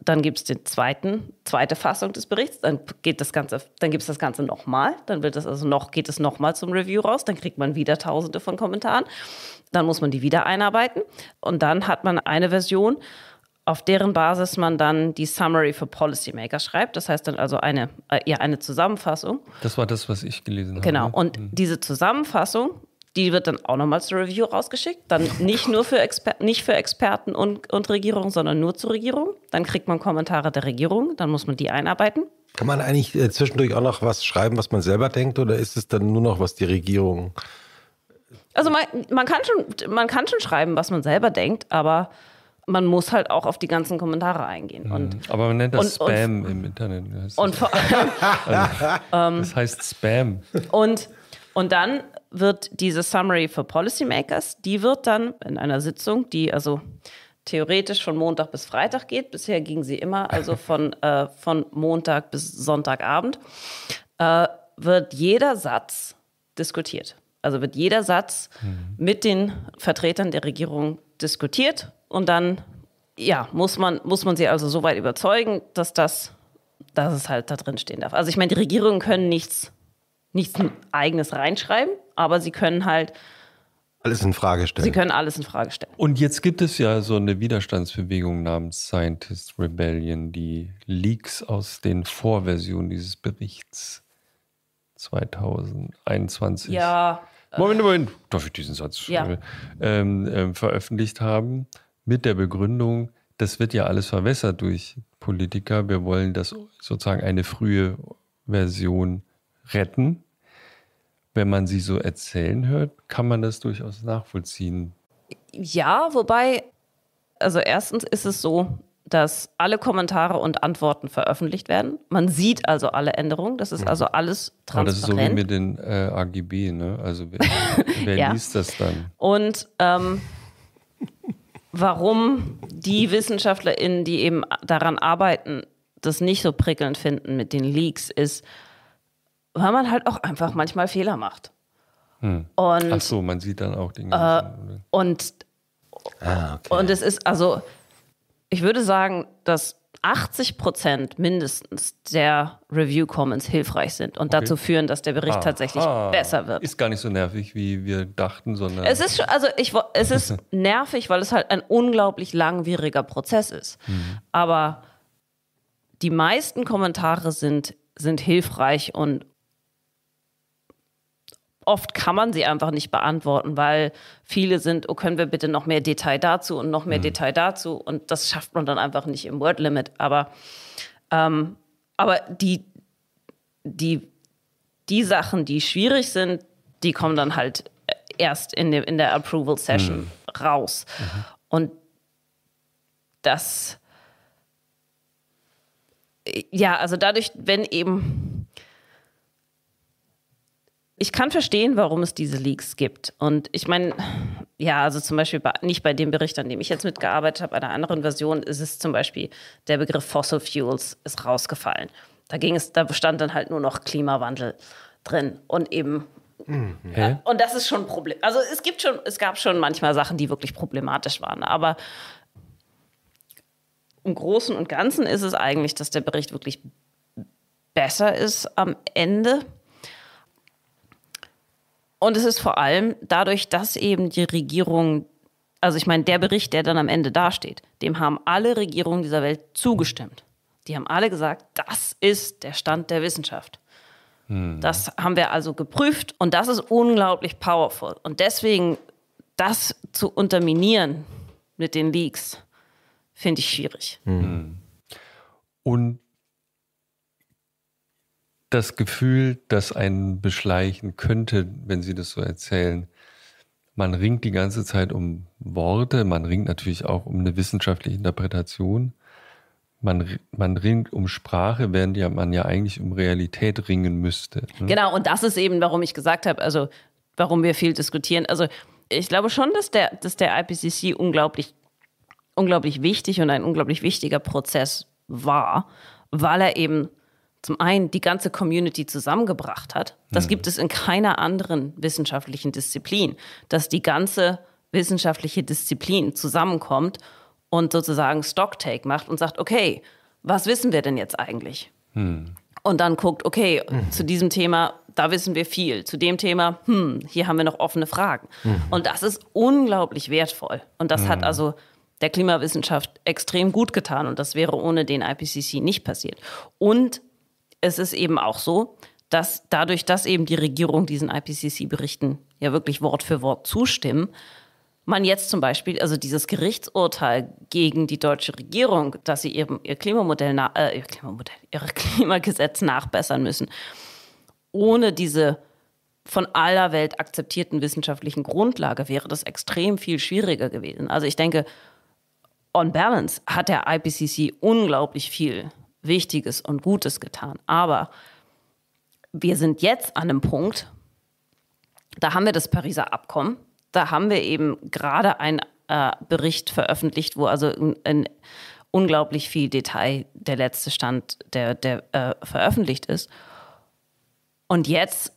Dann gibt es die zweiten, zweite Fassung des Berichts. Dann geht das Ganze, dann gibt es das Ganze nochmal. Dann wird das also noch, geht es nochmal zum Review raus. Dann kriegt man wieder tausende von Kommentaren. Dann muss man die wieder einarbeiten. Und dann hat man eine Version, auf deren Basis man dann die Summary für Policymaker schreibt. Das heißt dann also eine, äh, ja, eine Zusammenfassung. Das war das, was ich gelesen habe. Genau. Ne? Und mhm. diese Zusammenfassung, die wird dann auch nochmal zur Review rausgeschickt. Dann nicht nur für, Exper nicht für Experten und, und Regierung, sondern nur zur Regierung. Dann kriegt man Kommentare der Regierung, dann muss man die einarbeiten. Kann man eigentlich äh, zwischendurch auch noch was schreiben, was man selber denkt, oder ist es dann nur noch, was die Regierung. Also man, man, kann, schon, man kann schon schreiben, was man selber denkt, aber man muss halt auch auf die ganzen Kommentare eingehen. Und, mhm. Aber man nennt das und, Spam und, im Internet. Ne? Das und vor also, ähm, das heißt Spam. Und, und dann wird diese Summary für Policymakers, die wird dann in einer Sitzung, die also theoretisch von Montag bis Freitag geht, bisher ging sie immer, also von, äh, von Montag bis Sonntagabend, äh, wird jeder Satz diskutiert. Also wird jeder Satz mhm. mit den Vertretern der Regierung diskutiert und dann, ja, muss man, muss man sie also so weit überzeugen, dass das, dass es halt da drin stehen darf. Also ich meine, die Regierungen können nichts, nichts eigenes reinschreiben, aber sie können halt alles in Frage stellen. Sie können alles in Frage stellen. Und jetzt gibt es ja so eine Widerstandsbewegung namens Scientist Rebellion, die Leaks aus den Vorversionen dieses Berichts 2021. Ja. Moment, Moment, darf ich diesen Satz ja. ähm, äh, veröffentlicht haben? mit der Begründung, das wird ja alles verwässert durch Politiker. Wir wollen das sozusagen eine frühe Version retten. Wenn man sie so erzählen hört, kann man das durchaus nachvollziehen. Ja, wobei, also erstens ist es so, dass alle Kommentare und Antworten veröffentlicht werden. Man sieht also alle Änderungen. Das ist mhm. also alles transparent. Aber das ist so wie mit den äh, AGB, ne? Also wer, wer ja. liest das dann? Und ähm, warum die WissenschaftlerInnen, die eben daran arbeiten, das nicht so prickelnd finden mit den Leaks, ist, weil man halt auch einfach manchmal Fehler macht. Hm. Und, Ach so, man sieht dann auch Dinge. Äh, und, ah, okay. und es ist, also, ich würde sagen, dass 80 Prozent mindestens der Review-Comments hilfreich sind und okay. dazu führen, dass der Bericht Aha. tatsächlich besser wird. Ist gar nicht so nervig, wie wir dachten, sondern. Es ist, also ich, es ist nervig, weil es halt ein unglaublich langwieriger Prozess ist. Mhm. Aber die meisten Kommentare sind, sind hilfreich und, oft kann man sie einfach nicht beantworten, weil viele sind, oh, können wir bitte noch mehr Detail dazu und noch mehr mhm. Detail dazu. Und das schafft man dann einfach nicht im Word Limit. Aber, ähm, aber die, die, die Sachen, die schwierig sind, die kommen dann halt erst in, dem, in der Approval Session mhm. raus. Mhm. Und das, ja, also dadurch, wenn eben ich kann verstehen, warum es diese Leaks gibt. Und ich meine, ja, also zum Beispiel bei, nicht bei dem Bericht, an dem ich jetzt mitgearbeitet habe, einer anderen Version ist es zum Beispiel, der Begriff Fossil Fuels ist rausgefallen. Da ging es, da stand dann halt nur noch Klimawandel drin und eben. Mhm. Ja, und das ist schon ein Problem. Also es gibt schon, es gab schon manchmal Sachen, die wirklich problematisch waren, aber im Großen und Ganzen ist es eigentlich, dass der Bericht wirklich besser ist am Ende und es ist vor allem dadurch, dass eben die Regierung, also ich meine, der Bericht, der dann am Ende dasteht, dem haben alle Regierungen dieser Welt zugestimmt. Die haben alle gesagt, das ist der Stand der Wissenschaft. Hm. Das haben wir also geprüft und das ist unglaublich powerful. Und deswegen das zu unterminieren mit den Leaks, finde ich schwierig. Hm. Und das Gefühl, das einen beschleichen könnte, wenn Sie das so erzählen. Man ringt die ganze Zeit um Worte, man ringt natürlich auch um eine wissenschaftliche Interpretation. Man, man ringt um Sprache, während ja man ja eigentlich um Realität ringen müsste. Ne? Genau, und das ist eben, warum ich gesagt habe, also warum wir viel diskutieren. Also ich glaube schon, dass der, dass der IPCC unglaublich, unglaublich wichtig und ein unglaublich wichtiger Prozess war, weil er eben zum einen die ganze Community zusammengebracht hat. Das mhm. gibt es in keiner anderen wissenschaftlichen Disziplin, dass die ganze wissenschaftliche Disziplin zusammenkommt und sozusagen Stocktake macht und sagt, okay, was wissen wir denn jetzt eigentlich? Mhm. Und dann guckt, okay, mhm. zu diesem Thema, da wissen wir viel. Zu dem Thema, hm, hier haben wir noch offene Fragen. Mhm. Und das ist unglaublich wertvoll. Und das hat mhm. also der Klimawissenschaft extrem gut getan und das wäre ohne den IPCC nicht passiert. Und es ist eben auch so, dass dadurch, dass eben die Regierung diesen IPCC-Berichten ja wirklich Wort für Wort zustimmen, man jetzt zum Beispiel, also dieses Gerichtsurteil gegen die deutsche Regierung, dass sie eben ihr Klimamodell, äh, ihr Klimamodell, ihre Klimagesetz nachbessern müssen, ohne diese von aller Welt akzeptierten wissenschaftlichen Grundlage wäre das extrem viel schwieriger gewesen. Also ich denke, on balance hat der IPCC unglaublich viel Wichtiges und Gutes getan. Aber wir sind jetzt an einem Punkt, da haben wir das Pariser Abkommen, da haben wir eben gerade einen äh, Bericht veröffentlicht, wo also in, in, unglaublich viel Detail der letzte Stand, der, der äh, veröffentlicht ist. Und jetzt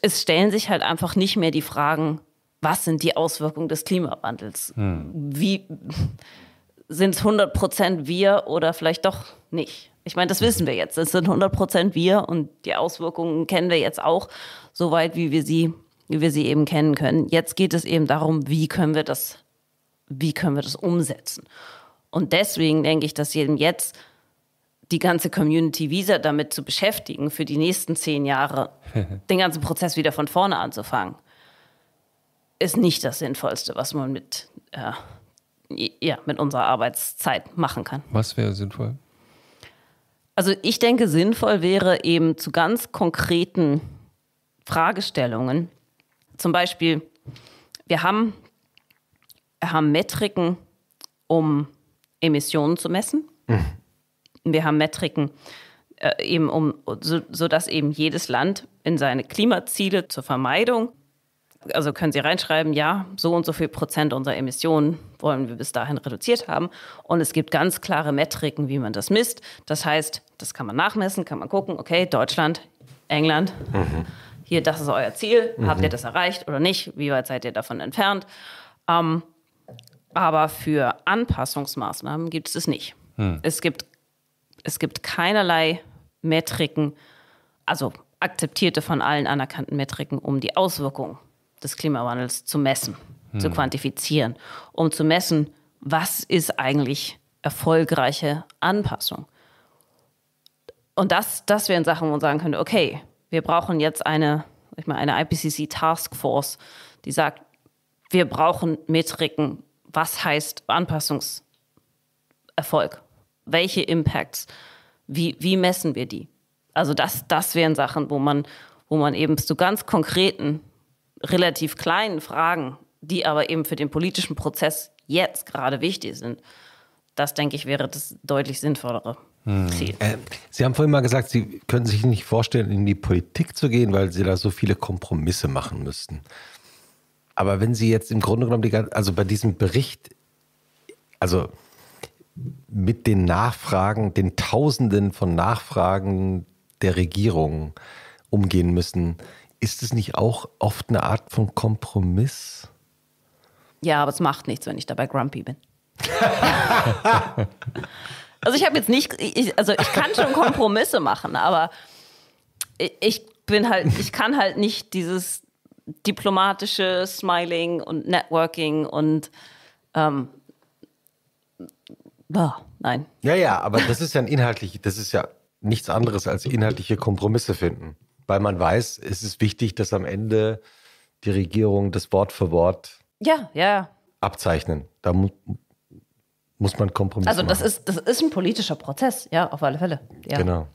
es stellen sich halt einfach nicht mehr die Fragen, was sind die Auswirkungen des Klimawandels? Hm. Wie, sind es 100 wir oder vielleicht doch nicht. Ich meine, das wissen wir jetzt. Es sind 100 wir und die Auswirkungen kennen wir jetzt auch, soweit wie wir sie, wie wir sie eben kennen können. Jetzt geht es eben darum, wie können wir das, wie können wir das umsetzen? Und deswegen denke ich, dass jedem jetzt die ganze Community Visa damit zu beschäftigen, für die nächsten zehn Jahre den ganzen Prozess wieder von vorne anzufangen, ist nicht das Sinnvollste, was man mit äh, ja, mit unserer Arbeitszeit machen kann. Was wäre sinnvoll? Also ich denke, sinnvoll wäre eben zu ganz konkreten Fragestellungen, zum Beispiel, wir haben, haben Metriken, um Emissionen zu messen. Mhm. Wir haben Metriken, äh, eben um, so, sodass eben jedes Land in seine Klimaziele zur Vermeidung also können Sie reinschreiben, ja, so und so viel Prozent unserer Emissionen wollen wir bis dahin reduziert haben. Und es gibt ganz klare Metriken, wie man das misst. Das heißt, das kann man nachmessen, kann man gucken, okay, Deutschland, England, mhm. hier, das ist euer Ziel. Mhm. Habt ihr das erreicht oder nicht? Wie weit seid ihr davon entfernt? Ähm, aber für Anpassungsmaßnahmen gibt es es nicht. Mhm. Es, gibt, es gibt keinerlei Metriken, also akzeptierte von allen anerkannten Metriken, um die Auswirkungen des Klimawandels zu messen, hm. zu quantifizieren, um zu messen, was ist eigentlich erfolgreiche Anpassung. Und das, das wären Sachen, wo man sagen könnte, okay, wir brauchen jetzt eine, ich meine, eine IPCC Task Force, die sagt, wir brauchen Metriken, was heißt Anpassungserfolg? Welche Impacts? Wie, wie messen wir die? Also das, das wären Sachen, wo man, wo man eben zu ganz konkreten relativ kleinen Fragen, die aber eben für den politischen Prozess jetzt gerade wichtig sind. Das, denke ich, wäre das deutlich sinnvollere. Hm. Ziel. Äh, Sie haben vorhin mal gesagt, Sie können sich nicht vorstellen, in die Politik zu gehen, weil Sie da so viele Kompromisse machen müssten. Aber wenn Sie jetzt im Grunde genommen, die ganze, also bei diesem Bericht, also mit den Nachfragen, den Tausenden von Nachfragen der Regierung umgehen müssen, ist es nicht auch oft eine Art von Kompromiss? Ja, aber es macht nichts, wenn ich dabei grumpy bin. also ich habe jetzt nicht, ich, also ich kann schon Kompromisse machen, aber ich bin halt, ich kann halt nicht dieses diplomatische Smiling und Networking und ähm, boah, nein. Ja, ja, aber das ist ja ein inhaltlich, das ist ja nichts anderes als inhaltliche Kompromisse finden weil man weiß, es ist wichtig, dass am Ende die Regierung das Wort für Wort ja, ja. abzeichnen. Da mu muss man Kompromisse Also das machen. ist, das ist ein politischer Prozess, ja, auf alle Fälle. Ja. Genau.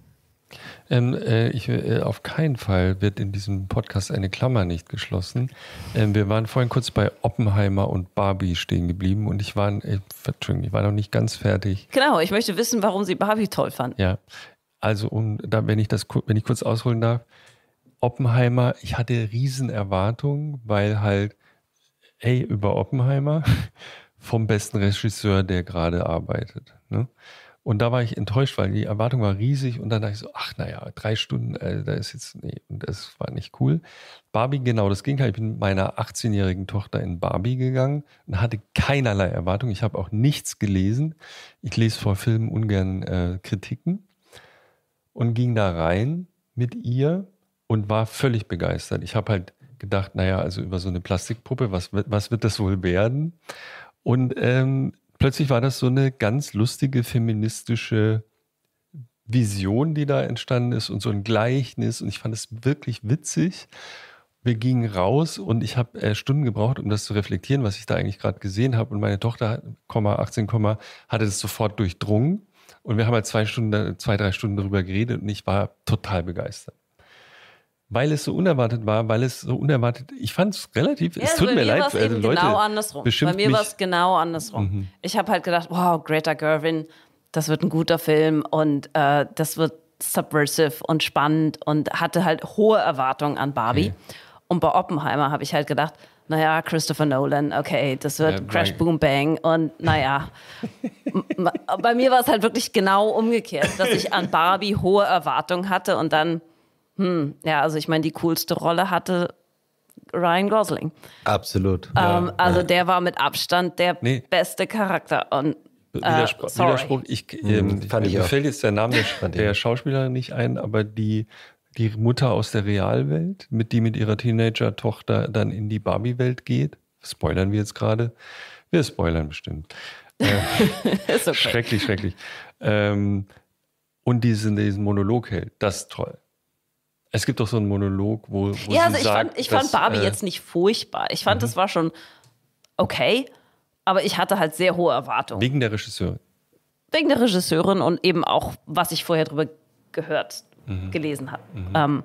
Ähm, äh, ich, äh, auf keinen Fall wird in diesem Podcast eine Klammer nicht geschlossen. Ähm, wir waren vorhin kurz bei Oppenheimer und Barbie stehen geblieben und ich war, äh, ich war noch nicht ganz fertig. Genau, ich möchte wissen, warum Sie Barbie toll fanden. Ja, also um, da, wenn ich das, wenn ich kurz ausholen darf, Oppenheimer, ich hatte riesen Erwartungen, weil halt, hey, über Oppenheimer vom besten Regisseur, der gerade arbeitet. Ne? Und da war ich enttäuscht, weil die Erwartung war riesig und dann dachte ich so, ach naja, drei Stunden, äh, da ist jetzt, nee, und das war nicht cool. Barbie, genau das Gegenteil. Halt. Ich bin mit meiner 18-jährigen Tochter in Barbie gegangen und hatte keinerlei Erwartung. Ich habe auch nichts gelesen. Ich lese vor Filmen ungern äh, Kritiken und ging da rein mit ihr und war völlig begeistert. Ich habe halt gedacht, naja, also über so eine Plastikpuppe, was, was wird das wohl werden? Und ähm, plötzlich war das so eine ganz lustige feministische Vision, die da entstanden ist und so ein Gleichnis. Und ich fand es wirklich witzig. Wir gingen raus und ich habe äh, Stunden gebraucht, um das zu reflektieren, was ich da eigentlich gerade gesehen habe. Und meine Tochter, 18, hatte das sofort durchdrungen und wir haben halt zwei Stunden, zwei, drei Stunden darüber geredet und ich war total begeistert. Weil es so unerwartet war, weil es so unerwartet, ich fand es relativ, ja, es tut also mir leid, äh, Leute. Genau andersrum. Bei mir war es genau andersrum. Mhm. Ich habe halt gedacht, wow, Greta Gerwin, das wird ein guter Film und äh, das wird subversive und spannend und hatte halt hohe Erwartungen an Barbie. Okay. Und bei Oppenheimer habe ich halt gedacht, naja, Christopher Nolan, okay, das wird ja, Crash, Boom, Bang und naja. Bei mir war es halt wirklich genau umgekehrt, dass ich an Barbie hohe Erwartungen hatte und dann, hm, ja, also ich meine, die coolste Rolle hatte Ryan Gosling. Absolut. Ähm, ja, also ja. der war mit Abstand der nee. beste Charakter und äh, Widerspr uh, Widerspruch. Ich, ähm, fand ich mir fällt jetzt der Name der, der Schauspielerin nicht ein, aber die die Mutter aus der Realwelt, mit die mit ihrer Teenager-Tochter dann in die Barbie-Welt geht. Spoilern wir jetzt gerade? Wir spoilern bestimmt. Äh, okay. Schrecklich, schrecklich. Ähm, und diesen, diesen Monolog hält, das ist toll. Es gibt doch so einen Monolog, wo, wo ja, also ich sagt, fand, ich dass, fand Barbie äh, jetzt nicht furchtbar. Ich fand, mhm. das war schon okay, aber ich hatte halt sehr hohe Erwartungen. Wegen der Regisseurin. Wegen der Regisseurin und eben auch, was ich vorher darüber gehört mhm. gelesen habe. Mhm. Ähm,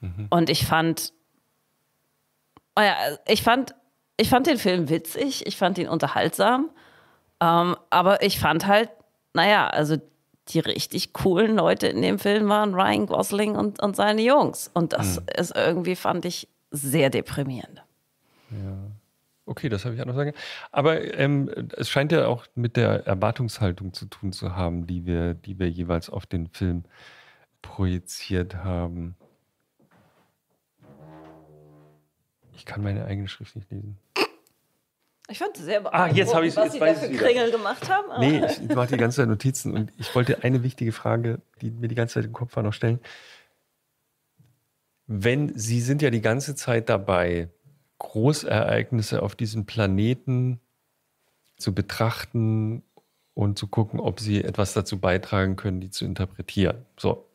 mhm. Und ich fand, oh ja, ich fand, ich fand den Film witzig, ich fand ihn unterhaltsam, ähm, aber ich fand halt, naja, also die richtig coolen Leute in dem Film waren Ryan Gosling und, und seine Jungs. Und das mhm. ist irgendwie, fand ich, sehr deprimierend. Ja. Okay, das habe ich auch noch sagen. Aber ähm, es scheint ja auch mit der Erwartungshaltung zu tun zu haben, die wir, die wir jeweils auf den Film äh, projiziert haben. Ich kann meine eigene Schrift nicht lesen. Ich fand es sehr beeindruckend, ah, jetzt ich, was jetzt Sie da für Kringel gemacht haben. Aber. Nee, ich mache die ganze Zeit Notizen und ich wollte eine wichtige Frage, die mir die ganze Zeit im Kopf war, noch stellen. Wenn Sie sind ja die ganze Zeit dabei, Großereignisse auf diesem Planeten zu betrachten und zu gucken, ob sie etwas dazu beitragen können, die zu interpretieren. So,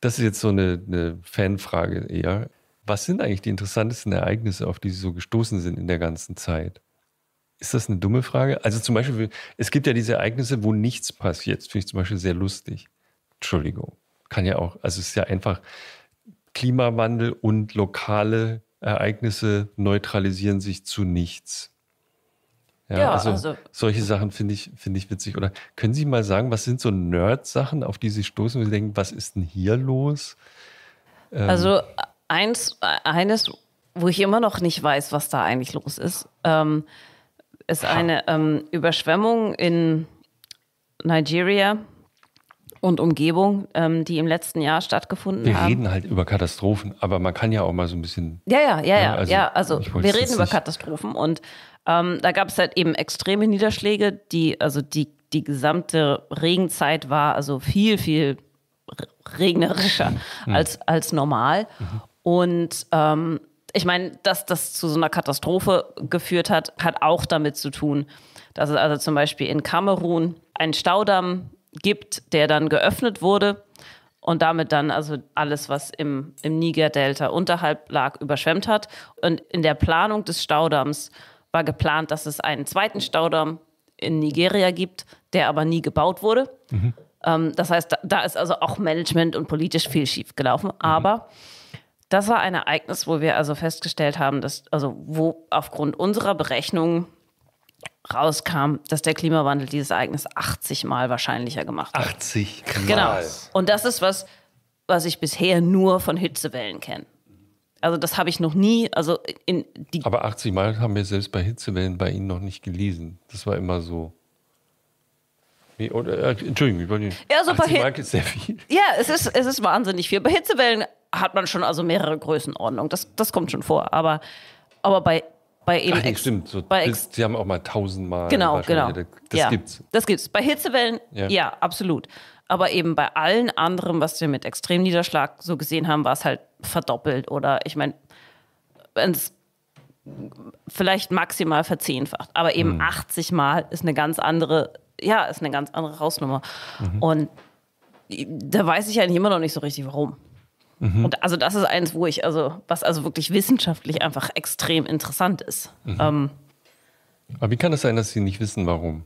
das ist jetzt so eine, eine Fanfrage eher. Was sind eigentlich die interessantesten Ereignisse, auf die Sie so gestoßen sind in der ganzen Zeit? Ist das eine dumme Frage? Also zum Beispiel, es gibt ja diese Ereignisse, wo nichts passiert. finde ich zum Beispiel sehr lustig. Entschuldigung. Kann ja auch, also es ist ja einfach Klimawandel und lokale Ereignisse neutralisieren sich zu nichts. Ja, ja also, also, solche Sachen finde ich, finde ich witzig. Oder können Sie mal sagen, was sind so Nerd-Sachen, auf die Sie stoßen wo Sie denken, was ist denn hier los? Ähm, also eins, eines, wo ich immer noch nicht weiß, was da eigentlich los ist, ähm, ist eine ähm, Überschwemmung in Nigeria und Umgebung, ähm, die im letzten Jahr stattgefunden wir haben. Wir reden halt über Katastrophen, aber man kann ja auch mal so ein bisschen. Ja, ja, ja, ne, ja. Also, ja, also wir reden über Katastrophen und ähm, da gab es halt eben extreme Niederschläge, die, also die, die gesamte Regenzeit war also viel, viel regnerischer mhm. als, als normal. Mhm. Und ähm, ich meine, dass das zu so einer Katastrophe geführt hat, hat auch damit zu tun, dass es also zum Beispiel in Kamerun einen Staudamm gibt, der dann geöffnet wurde und damit dann also alles, was im, im Niger-Delta unterhalb lag, überschwemmt hat. Und in der Planung des Staudamms war geplant, dass es einen zweiten Staudamm in Nigeria gibt, der aber nie gebaut wurde. Mhm. Ähm, das heißt, da, da, ist also auch Management und politisch viel schief gelaufen. Mhm. Aber das war ein Ereignis, wo wir also festgestellt haben, dass, also wo aufgrund unserer Berechnungen rauskam, dass der Klimawandel dieses Ereignis 80 Mal wahrscheinlicher gemacht hat. 80 Mal. Genau. Und das ist was, was ich bisher nur von Hitzewellen kenne. Also das habe ich noch nie. Also in die Aber 80 Mal haben wir selbst bei Hitzewellen bei Ihnen noch nicht gelesen. Das war immer so. Nee, oder, äh, Entschuldigung, ich wollte nicht. Ja, so 80 Mal ist sehr viel. Ja, es ist, es ist wahnsinnig viel. Bei Hitzewellen hat man schon also mehrere Größenordnungen. Das, das kommt schon vor. Aber, aber bei, bei eben. Ach, nee, stimmt. So, bei Sie haben auch mal tausendmal. Genau, genau. Das ja, gibt's. Das gibt's. Bei Hitzewellen, ja, ja absolut. Aber eben bei allen anderen, was wir mit Extremniederschlag so gesehen haben, war es halt verdoppelt oder ich meine, vielleicht maximal verzehnfacht, aber eben mhm. 80 Mal ist eine ganz andere, ja, ist eine ganz andere Hausnummer. Mhm. Und da weiß ich eigentlich immer noch nicht so richtig, warum. Mhm. Und also das ist eins, wo ich, also, was also wirklich wissenschaftlich einfach extrem interessant ist. Mhm. Ähm, aber wie kann es sein, dass Sie nicht wissen, warum?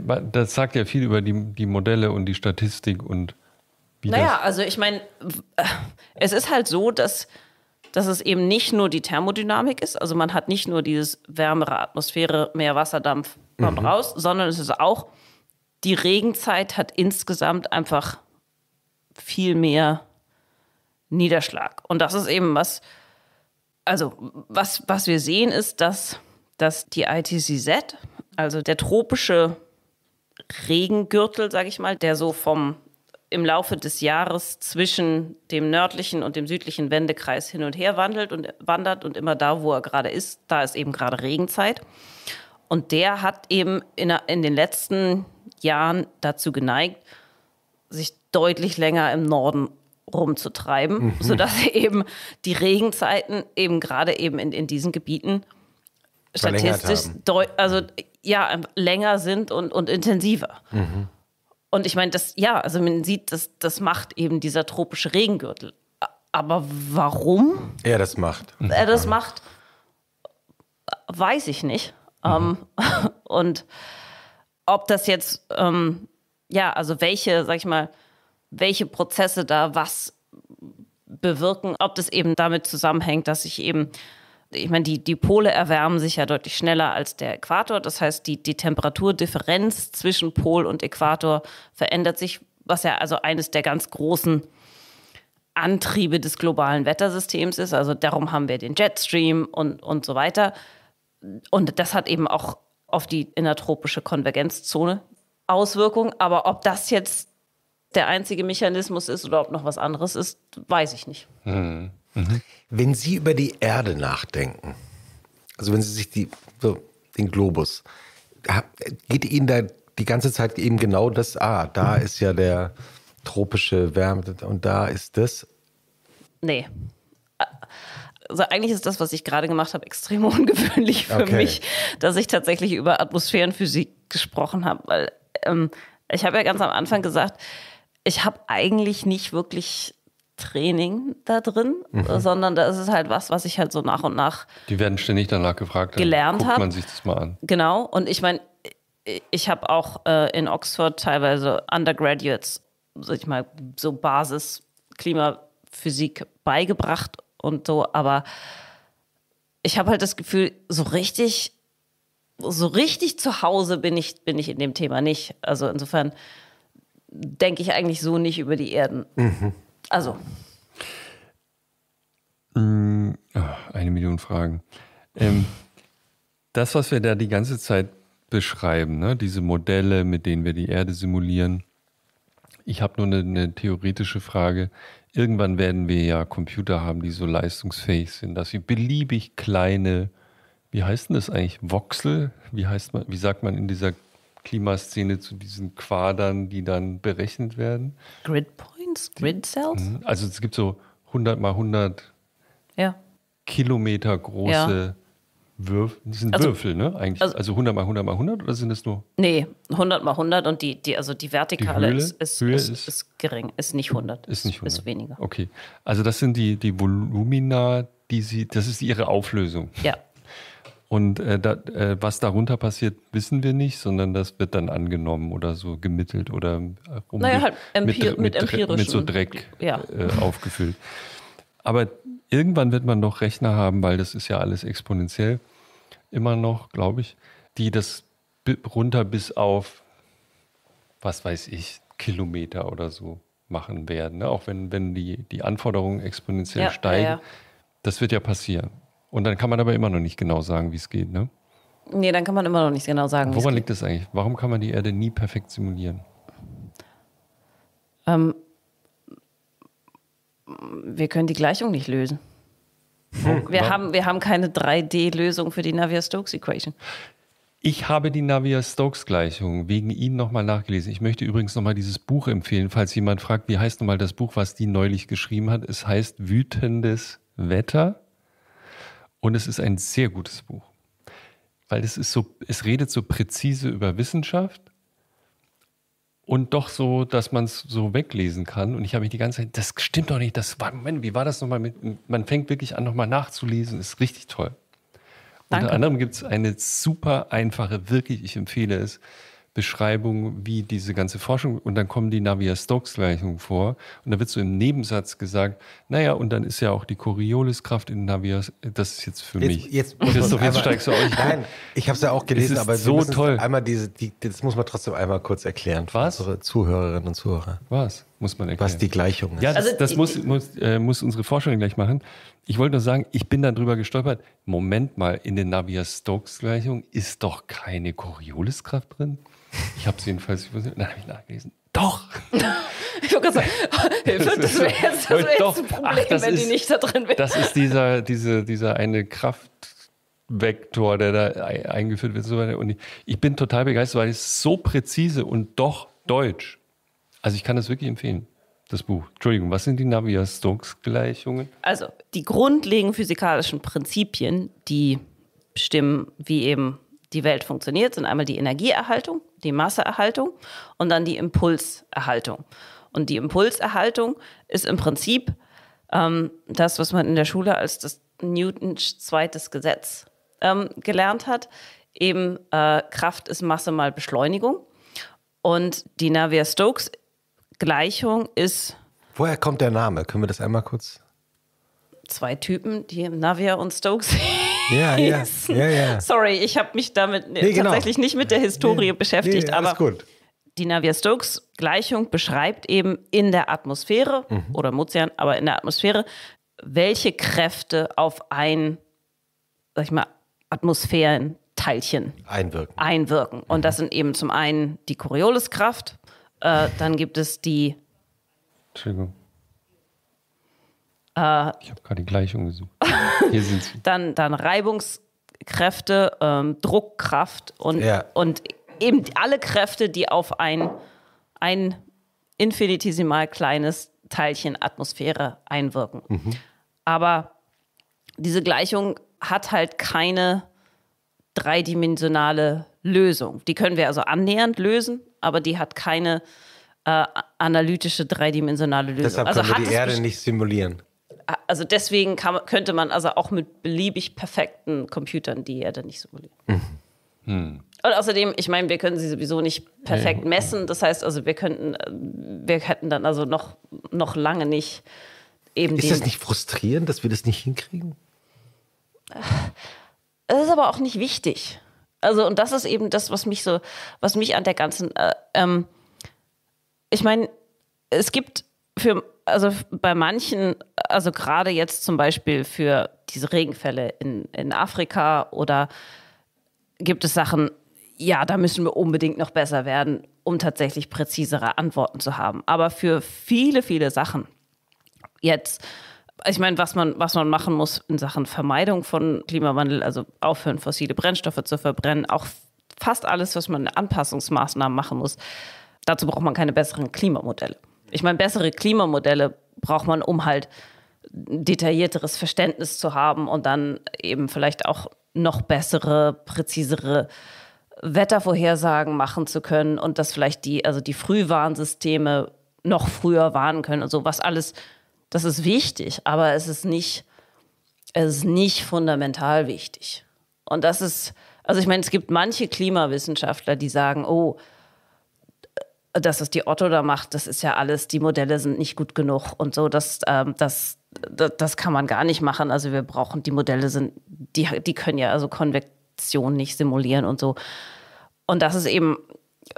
Das sagt ja viel über die, die Modelle und die Statistik und wie Naja, also ich meine, äh, es ist halt so, dass, dass es eben nicht nur die Thermodynamik ist. Also man hat nicht nur dieses wärmere Atmosphäre, mehr Wasserdampf kommt mhm. raus, sondern es ist auch, die Regenzeit hat insgesamt einfach viel mehr Niederschlag. Und das ist eben was, also was, was wir sehen, ist, dass, dass die ITCZ, also der tropische Regengürtel, sage ich mal, der so vom im Laufe des Jahres zwischen dem nördlichen und dem südlichen Wendekreis hin und her wandelt und wandert und immer da, wo er gerade ist, da ist eben gerade Regenzeit. Und der hat eben in, in den letzten Jahren dazu geneigt, sich deutlich länger im Norden rumzutreiben, mhm. sodass eben die Regenzeiten eben gerade eben in, in diesen Gebieten statistisch also ja, länger sind und, und intensiver. Mhm. Und ich meine, das, ja, also man sieht, das, das macht eben dieser tropische Regengürtel. Aber warum? Er das macht. Er das macht, weiß ich nicht. Mhm. Ähm, und ob das jetzt, ähm, ja, also welche, sag ich mal, welche Prozesse da was bewirken, ob das eben damit zusammenhängt, dass ich eben ich meine, die, die Pole erwärmen sich ja deutlich schneller als der Äquator. Das heißt, die, die Temperaturdifferenz zwischen Pol und Äquator verändert sich, was ja also eines der ganz großen Antriebe des globalen Wettersystems ist. Also darum haben wir den Jetstream und, und so weiter. Und das hat eben auch auf die innertropische Konvergenzzone Auswirkungen. Aber ob das jetzt der einzige Mechanismus ist oder ob noch was anderes ist, weiß ich nicht. Mhm. Mhm. Wenn Sie über die Erde nachdenken, also wenn Sie sich die, so, den Globus, geht Ihnen da die ganze Zeit eben genau das, ah, da mhm. ist ja der tropische Wärme und da ist das? Nee. Also eigentlich ist das, was ich gerade gemacht habe, extrem ungewöhnlich für okay. mich, dass ich tatsächlich über Atmosphärenphysik gesprochen habe, weil ähm, ich habe ja ganz am Anfang gesagt, ich habe eigentlich nicht wirklich Training da drin, mhm. sondern das ist halt was, was ich halt so nach und nach. Die werden ständig danach gefragt. Gelernt habe. Guckt hab. man sich das mal an. Genau. Und ich meine, ich habe auch äh, in Oxford teilweise Undergraduates, sag ich mal, so Basis Klimaphysik beigebracht und so, aber ich habe halt das Gefühl, so richtig, so richtig zu Hause bin ich, bin ich in dem Thema nicht. Also insofern denke ich eigentlich so nicht über die Erden. Mhm. Also. Mm, ah, eine Million Fragen. Ähm, das, was wir da die ganze Zeit beschreiben, ne? diese Modelle, mit denen wir die Erde simulieren. Ich habe nur eine, eine theoretische Frage. Irgendwann werden wir ja Computer haben, die so leistungsfähig sind, dass sie beliebig kleine, wie heißt denn das eigentlich, Voxel? Wie heißt man, wie sagt man in dieser Klimaszene zu diesen Quadern, die dann berechnet werden? Gridpoints? Brains? Brain Cells? Mhm. Also es gibt so 100 mal 100 ja. Kilometer große ja. Würfel. das sind also, Würfel, ne? Eigentlich. Also, also 100 mal 100 mal 100 oder sind das nur? Nee, 100 mal 100 und die, die, also die Vertikale die Höhle, ist, ist, Höhle ist, ist, ist, gering, ist nicht 100. Ist nicht 100. Ist weniger. Okay. Also das sind die, die Volumina, die sie, das ist ihre Auflösung. Ja. Und äh, da, äh, was darunter passiert, wissen wir nicht, sondern das wird dann angenommen oder so gemittelt oder äh, um naja, halt mit, mit, mit, mit, so Dreck ja. äh, aufgefüllt. Aber irgendwann wird man noch Rechner haben, weil das ist ja alles exponentiell immer noch, glaube ich, die das runter bis auf, was weiß ich, Kilometer oder so machen werden. Ne? Auch wenn, wenn die, die Anforderungen exponentiell ja, steigen. Ja, das wird ja passieren. Und dann kann man aber immer noch nicht genau sagen, wie es geht, ne? Nee, dann kann man immer noch nicht genau sagen. Woran liegt das eigentlich? Warum kann man die Erde nie perfekt simulieren? Ähm, wir können die Gleichung nicht lösen. Hm, wir, haben, wir haben keine 3D-Lösung für die Navier-Stokes-Equation. Ich habe die Navier-Stokes-Gleichung wegen Ihnen nochmal nachgelesen. Ich möchte übrigens nochmal dieses Buch empfehlen, falls jemand fragt, wie heißt nochmal das Buch, was die neulich geschrieben hat. Es heißt Wütendes Wetter und es ist ein sehr gutes Buch, weil es ist so, es redet so präzise über Wissenschaft und doch so, dass man es so weglesen kann. Und ich habe mich die ganze Zeit, das stimmt doch nicht, das war, Moment, wie war das nochmal mit, man fängt wirklich an, nochmal nachzulesen, ist richtig toll. Danke. Unter anderem gibt es eine super einfache, wirklich, ich empfehle es, Beschreibung, wie diese ganze Forschung, und dann kommen die Navier-Stokes-Gleichungen vor. Und da wird so im Nebensatz gesagt, naja, und dann ist ja auch die Corioliskraft in Navier, das ist jetzt für jetzt, mich. Jetzt, jetzt einmal, steigst du euch. nicht Nein, ich habe es ja auch gelesen, aber so toll. Einmal diese, die, das muss man trotzdem einmal kurz erklären. Was? Unsere Zuhörerinnen und Zuhörer. Was? muss man erklären. Was die Gleichung ist. Ja, das, also, das muss, muss, äh, muss unsere Forscherin gleich machen. Ich wollte nur sagen, ich bin dann drüber gestolpert. Moment mal, in der Navier-Stokes-Gleichung ist doch keine Corioliskraft drin. Ich habe es jedenfalls übersehen. Dann habe ich nachgelesen. Doch! ich wollte gerade sagen, das wäre jetzt, das wär jetzt doch. ein Problem, Ach, wenn ist, die nicht da drin wäre. Das ist dieser, diese, dieser eine Kraftvektor, der da eingeführt wird und ich, ich bin total begeistert, weil es so präzise und doch deutsch also ich kann das wirklich empfehlen, das Buch. Entschuldigung, was sind die Navier-Stokes-Gleichungen? Also die grundlegenden physikalischen Prinzipien, die bestimmen, wie eben die Welt funktioniert, sind einmal die Energieerhaltung, die Masseerhaltung und dann die Impulserhaltung. Und die Impulserhaltung ist im Prinzip ähm, das, was man in der Schule als das Newtons zweites Gesetz ähm, gelernt hat. Eben äh, Kraft ist Masse mal Beschleunigung. Und die Navier-Stokes Gleichung ist. Woher kommt der Name? Können wir das einmal kurz? Zwei Typen, die Navier und Stokes. Ja, ja, ja, ja. Sorry, ich habe mich damit nee, genau. tatsächlich genau. nicht mit der Historie nee, beschäftigt, nee, aber gut. die Navier-Stokes-Gleichung beschreibt eben in der Atmosphäre mhm. oder im aber in der Atmosphäre, welche Kräfte auf ein, sag ich mal, Atmosphärenteilchen einwirken. einwirken. Und mhm. das sind eben zum einen die Corioliskraft, äh, dann gibt es die. Entschuldigung. Äh, ich habe gerade die Gleichung gesucht. Hier sind sie. dann, dann Reibungskräfte, ähm, Druckkraft und, ja. und eben alle Kräfte, die auf ein, ein infinitesimal kleines Teilchen Atmosphäre einwirken. Mhm. Aber diese Gleichung hat halt keine dreidimensionale Lösung. Die können wir also annähernd lösen, aber die hat keine äh, analytische dreidimensionale Lösung. Deshalb also können wir die Erde nicht simulieren. Ah, also deswegen kann, könnte man also auch mit beliebig perfekten Computern die Erde nicht simulieren. Mhm. Hm. Und außerdem, ich meine, wir können sie sowieso nicht perfekt messen. Das heißt also, wir könnten, äh, wir hätten dann also noch, noch lange nicht eben. Ist das nicht frustrierend, dass wir das nicht hinkriegen? Das ist aber auch nicht wichtig. Also, und das ist eben das, was mich so, was mich an der ganzen, äh, ähm, ich meine, es gibt für, also bei manchen, also gerade jetzt zum Beispiel für diese Regenfälle in, in Afrika oder gibt es Sachen, ja, da müssen wir unbedingt noch besser werden, um tatsächlich präzisere Antworten zu haben. Aber für viele, viele Sachen jetzt ich meine, was man, was man machen muss in Sachen Vermeidung von Klimawandel, also aufhören, fossile Brennstoffe zu verbrennen, auch fast alles, was man in Anpassungsmaßnahmen machen muss, dazu braucht man keine besseren Klimamodelle. Ich meine, bessere Klimamodelle braucht man, um halt detaillierteres Verständnis zu haben und dann eben vielleicht auch noch bessere, präzisere Wettervorhersagen machen zu können und dass vielleicht die, also die Frühwarnsysteme noch früher warnen können und so, was alles das ist wichtig, aber es ist nicht, es ist nicht fundamental wichtig. Und das ist, also ich meine, es gibt manche Klimawissenschaftler, die sagen, oh, das, was die Otto da macht, das ist ja alles, die Modelle sind nicht gut genug und so, das, ähm, das, das, das kann man gar nicht machen. Also wir brauchen, die Modelle sind, die, die können ja also Konvektion nicht simulieren und so. Und das ist eben,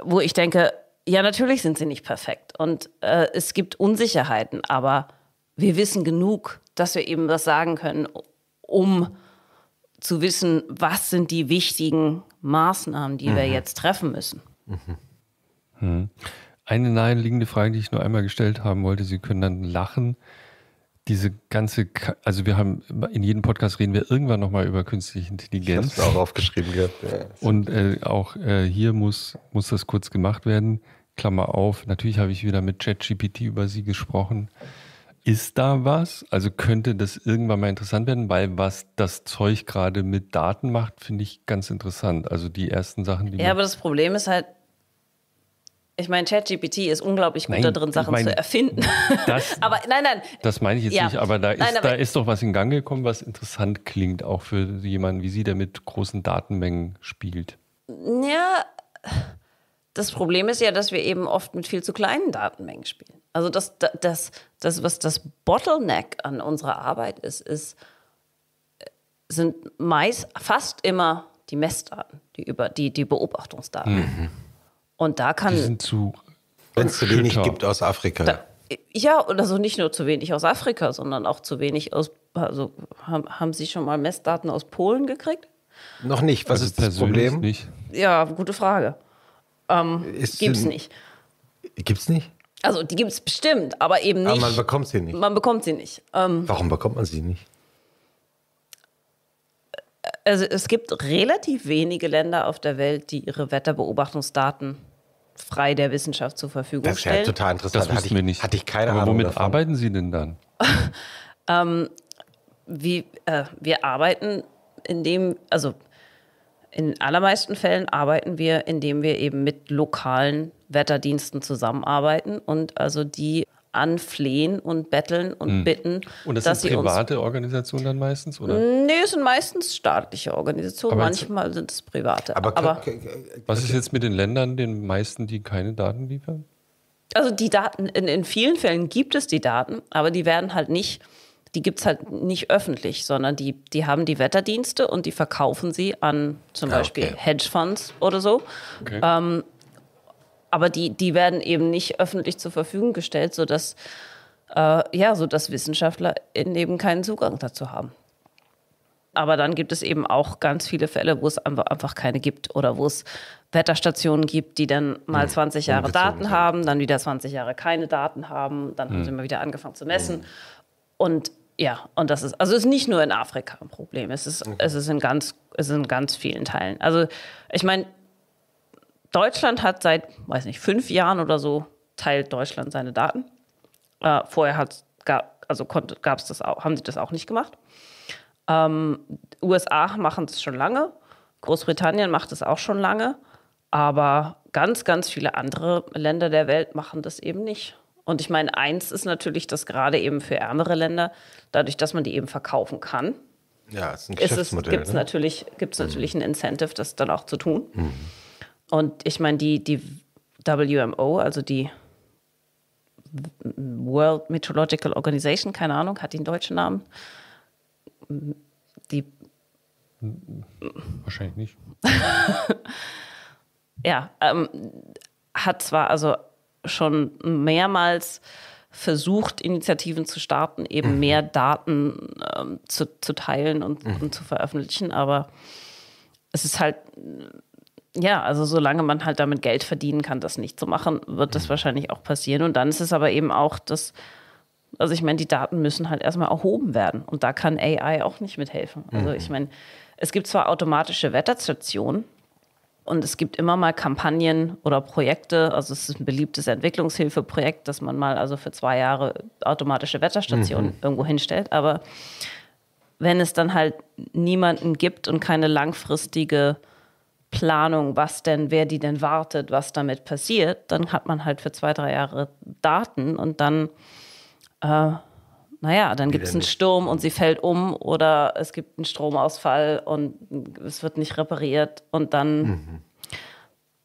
wo ich denke, ja, natürlich sind sie nicht perfekt und äh, es gibt Unsicherheiten, aber wir wissen genug, dass wir eben was sagen können, um zu wissen, was sind die wichtigen Maßnahmen, die mhm. wir jetzt treffen müssen. Mhm. Mhm. Eine naheliegende Frage, die ich nur einmal gestellt haben wollte, Sie können dann lachen. Diese ganze, also wir haben in jedem Podcast reden wir irgendwann nochmal über künstliche Intelligenz. Ich auch aufgeschrieben gehabt. Ja. Und äh, auch äh, hier muss, muss das kurz gemacht werden. Klammer auf, natürlich habe ich wieder mit ChatGPT über Sie gesprochen. Ist da was? Also könnte das irgendwann mal interessant werden, weil was das Zeug gerade mit Daten macht, finde ich ganz interessant. Also die ersten Sachen, die. Ja, aber das Problem ist halt, ich meine, ChatGPT ist unglaublich gut nein, da drin, Sachen mein, zu erfinden. Das, aber nein, nein. Das meine ich jetzt ja. nicht, aber, da ist, aber da ist doch was in Gang gekommen, was interessant klingt, auch für jemanden wie Sie, der mit großen Datenmengen spielt. Ja, das Problem ist ja, dass wir eben oft mit viel zu kleinen Datenmengen spielen. Also das, das, das, was das Bottleneck an unserer Arbeit ist, ist äh, sind meist fast immer die Messdaten, die, über, die, die Beobachtungsdaten. Mhm. Und da kann. Die sind zu. Wenn es zu wenig gibt aus Afrika. Da, ja, oder so also nicht nur zu wenig aus Afrika, sondern auch zu wenig aus. Also haben, haben Sie schon mal Messdaten aus Polen gekriegt? Noch nicht. Was das also ist das Problem? Nicht. Ja, gute Frage. Ähm, ist, gibt's nicht. es nicht? Also die gibt es bestimmt, aber eben nicht. Aber man bekommt sie nicht. Man bekommt sie nicht. Ähm, Warum bekommt man sie nicht? Also es gibt relativ wenige Länder auf der Welt, die ihre Wetterbeobachtungsdaten frei der Wissenschaft zur Verfügung stellen. Das ist ja total interessant. Das wussten hatte wir nicht. Hatte ich keine aber Ahnung. Womit davon. arbeiten Sie denn dann? ähm, wie, äh, wir arbeiten, indem, also in allermeisten Fällen arbeiten wir, indem wir eben mit lokalen Wetterdiensten zusammenarbeiten und also die anflehen und betteln und hm. bitten. Und das dass sind private Organisationen dann meistens, oder? Nee, es sind meistens staatliche Organisationen, aber manchmal sind es private. Aber, aber, was ist jetzt mit den Ländern, den meisten, die keine Daten liefern? Also die Daten, in, in vielen Fällen gibt es die Daten, aber die werden halt nicht die gibt es halt nicht öffentlich, sondern die, die haben die Wetterdienste und die verkaufen sie an zum ah, Beispiel okay. Hedgefonds oder so. Okay. Ähm, aber die, die werden eben nicht öffentlich zur Verfügung gestellt, sodass, äh, ja, sodass Wissenschaftler eben keinen Zugang dazu haben. Aber dann gibt es eben auch ganz viele Fälle, wo es einfach keine gibt oder wo es Wetterstationen gibt, die dann mal 20 hm, Jahre Daten haben, dann wieder 20 Jahre keine Daten haben, dann mhm. haben hm. sie immer wieder angefangen zu messen. Mhm. Und ja, und das ist, also es ist nicht nur in Afrika ein Problem, es ist, okay. Mhm. es ist, in, ganz, es ist in ganz vielen Teilen. Also ich meine, Deutschland hat seit, weiß nicht, fünf Jahren oder so, teilt Deutschland seine Daten. Äh, vorher hat, gab, also konnte, gab's das auch, haben sie das auch nicht gemacht. Ähm, USA machen es schon lange, Großbritannien macht es auch schon lange, aber ganz, ganz viele andere Länder der Welt machen das eben nicht. Und ich meine, eins ist natürlich, dass gerade eben für ärmere Länder, dadurch, dass man die eben verkaufen kann, ja, Gibt es ne? natürlich, gibt's mhm. ein Incentive, das dann auch zu tun. Mhm. Und ich meine, die, die WMO, also die World Meteorological Organization, keine Ahnung, hat den deutschen Namen. Die. Wahrscheinlich nicht. ja, ähm, hat zwar, also schon mehrmals versucht, Initiativen zu starten, eben mhm. mehr Daten ähm, zu, zu, teilen und, mhm. und, zu veröffentlichen. Aber es ist halt, ja, also solange man halt damit Geld verdienen kann, das nicht zu machen, wird mhm. das wahrscheinlich auch passieren. Und dann ist es aber eben auch das, also ich meine, die Daten müssen halt erstmal erhoben werden. Und da kann AI auch nicht mithelfen. Also mhm. ich meine, es gibt zwar automatische Wetterstationen, und es gibt immer mal Kampagnen oder Projekte. Also es ist ein beliebtes Entwicklungshilfeprojekt, dass man mal also für zwei Jahre automatische Wetterstationen mhm. irgendwo hinstellt. Aber wenn es dann halt niemanden gibt und keine langfristige Planung, was denn, wer die denn wartet, was damit passiert, dann hat man halt für zwei, drei Jahre Daten und dann äh, naja, dann gibt es einen Sturm und sie fällt um oder es gibt einen Stromausfall und es wird nicht repariert und dann, mhm.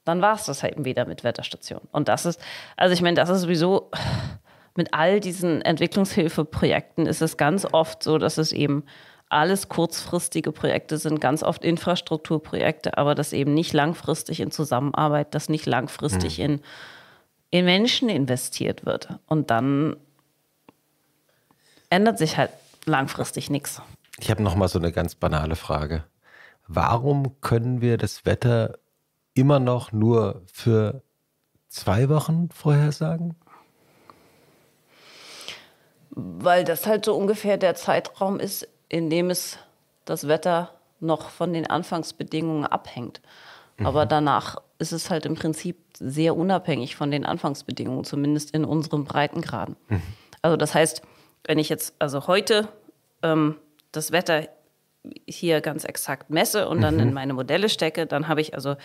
dann war es das halt eben wieder mit Wetterstation. Und das ist, also ich meine, das ist sowieso mit all diesen Entwicklungshilfeprojekten ist es ganz oft so, dass es eben alles kurzfristige Projekte sind, ganz oft Infrastrukturprojekte, aber das eben nicht langfristig in Zusammenarbeit, das nicht langfristig mhm. in, in Menschen investiert wird. Und dann ändert sich halt langfristig nichts. Ich habe nochmal so eine ganz banale Frage. Warum können wir das Wetter immer noch nur für zwei Wochen vorhersagen? Weil das halt so ungefähr der Zeitraum ist, in dem es das Wetter noch von den Anfangsbedingungen abhängt. Mhm. Aber danach ist es halt im Prinzip sehr unabhängig von den Anfangsbedingungen, zumindest in unseren Breitengraden. Mhm. Also das heißt, wenn ich jetzt also heute ähm, das Wetter hier ganz exakt messe und dann in mhm. meine Modelle stecke, dann habe ich also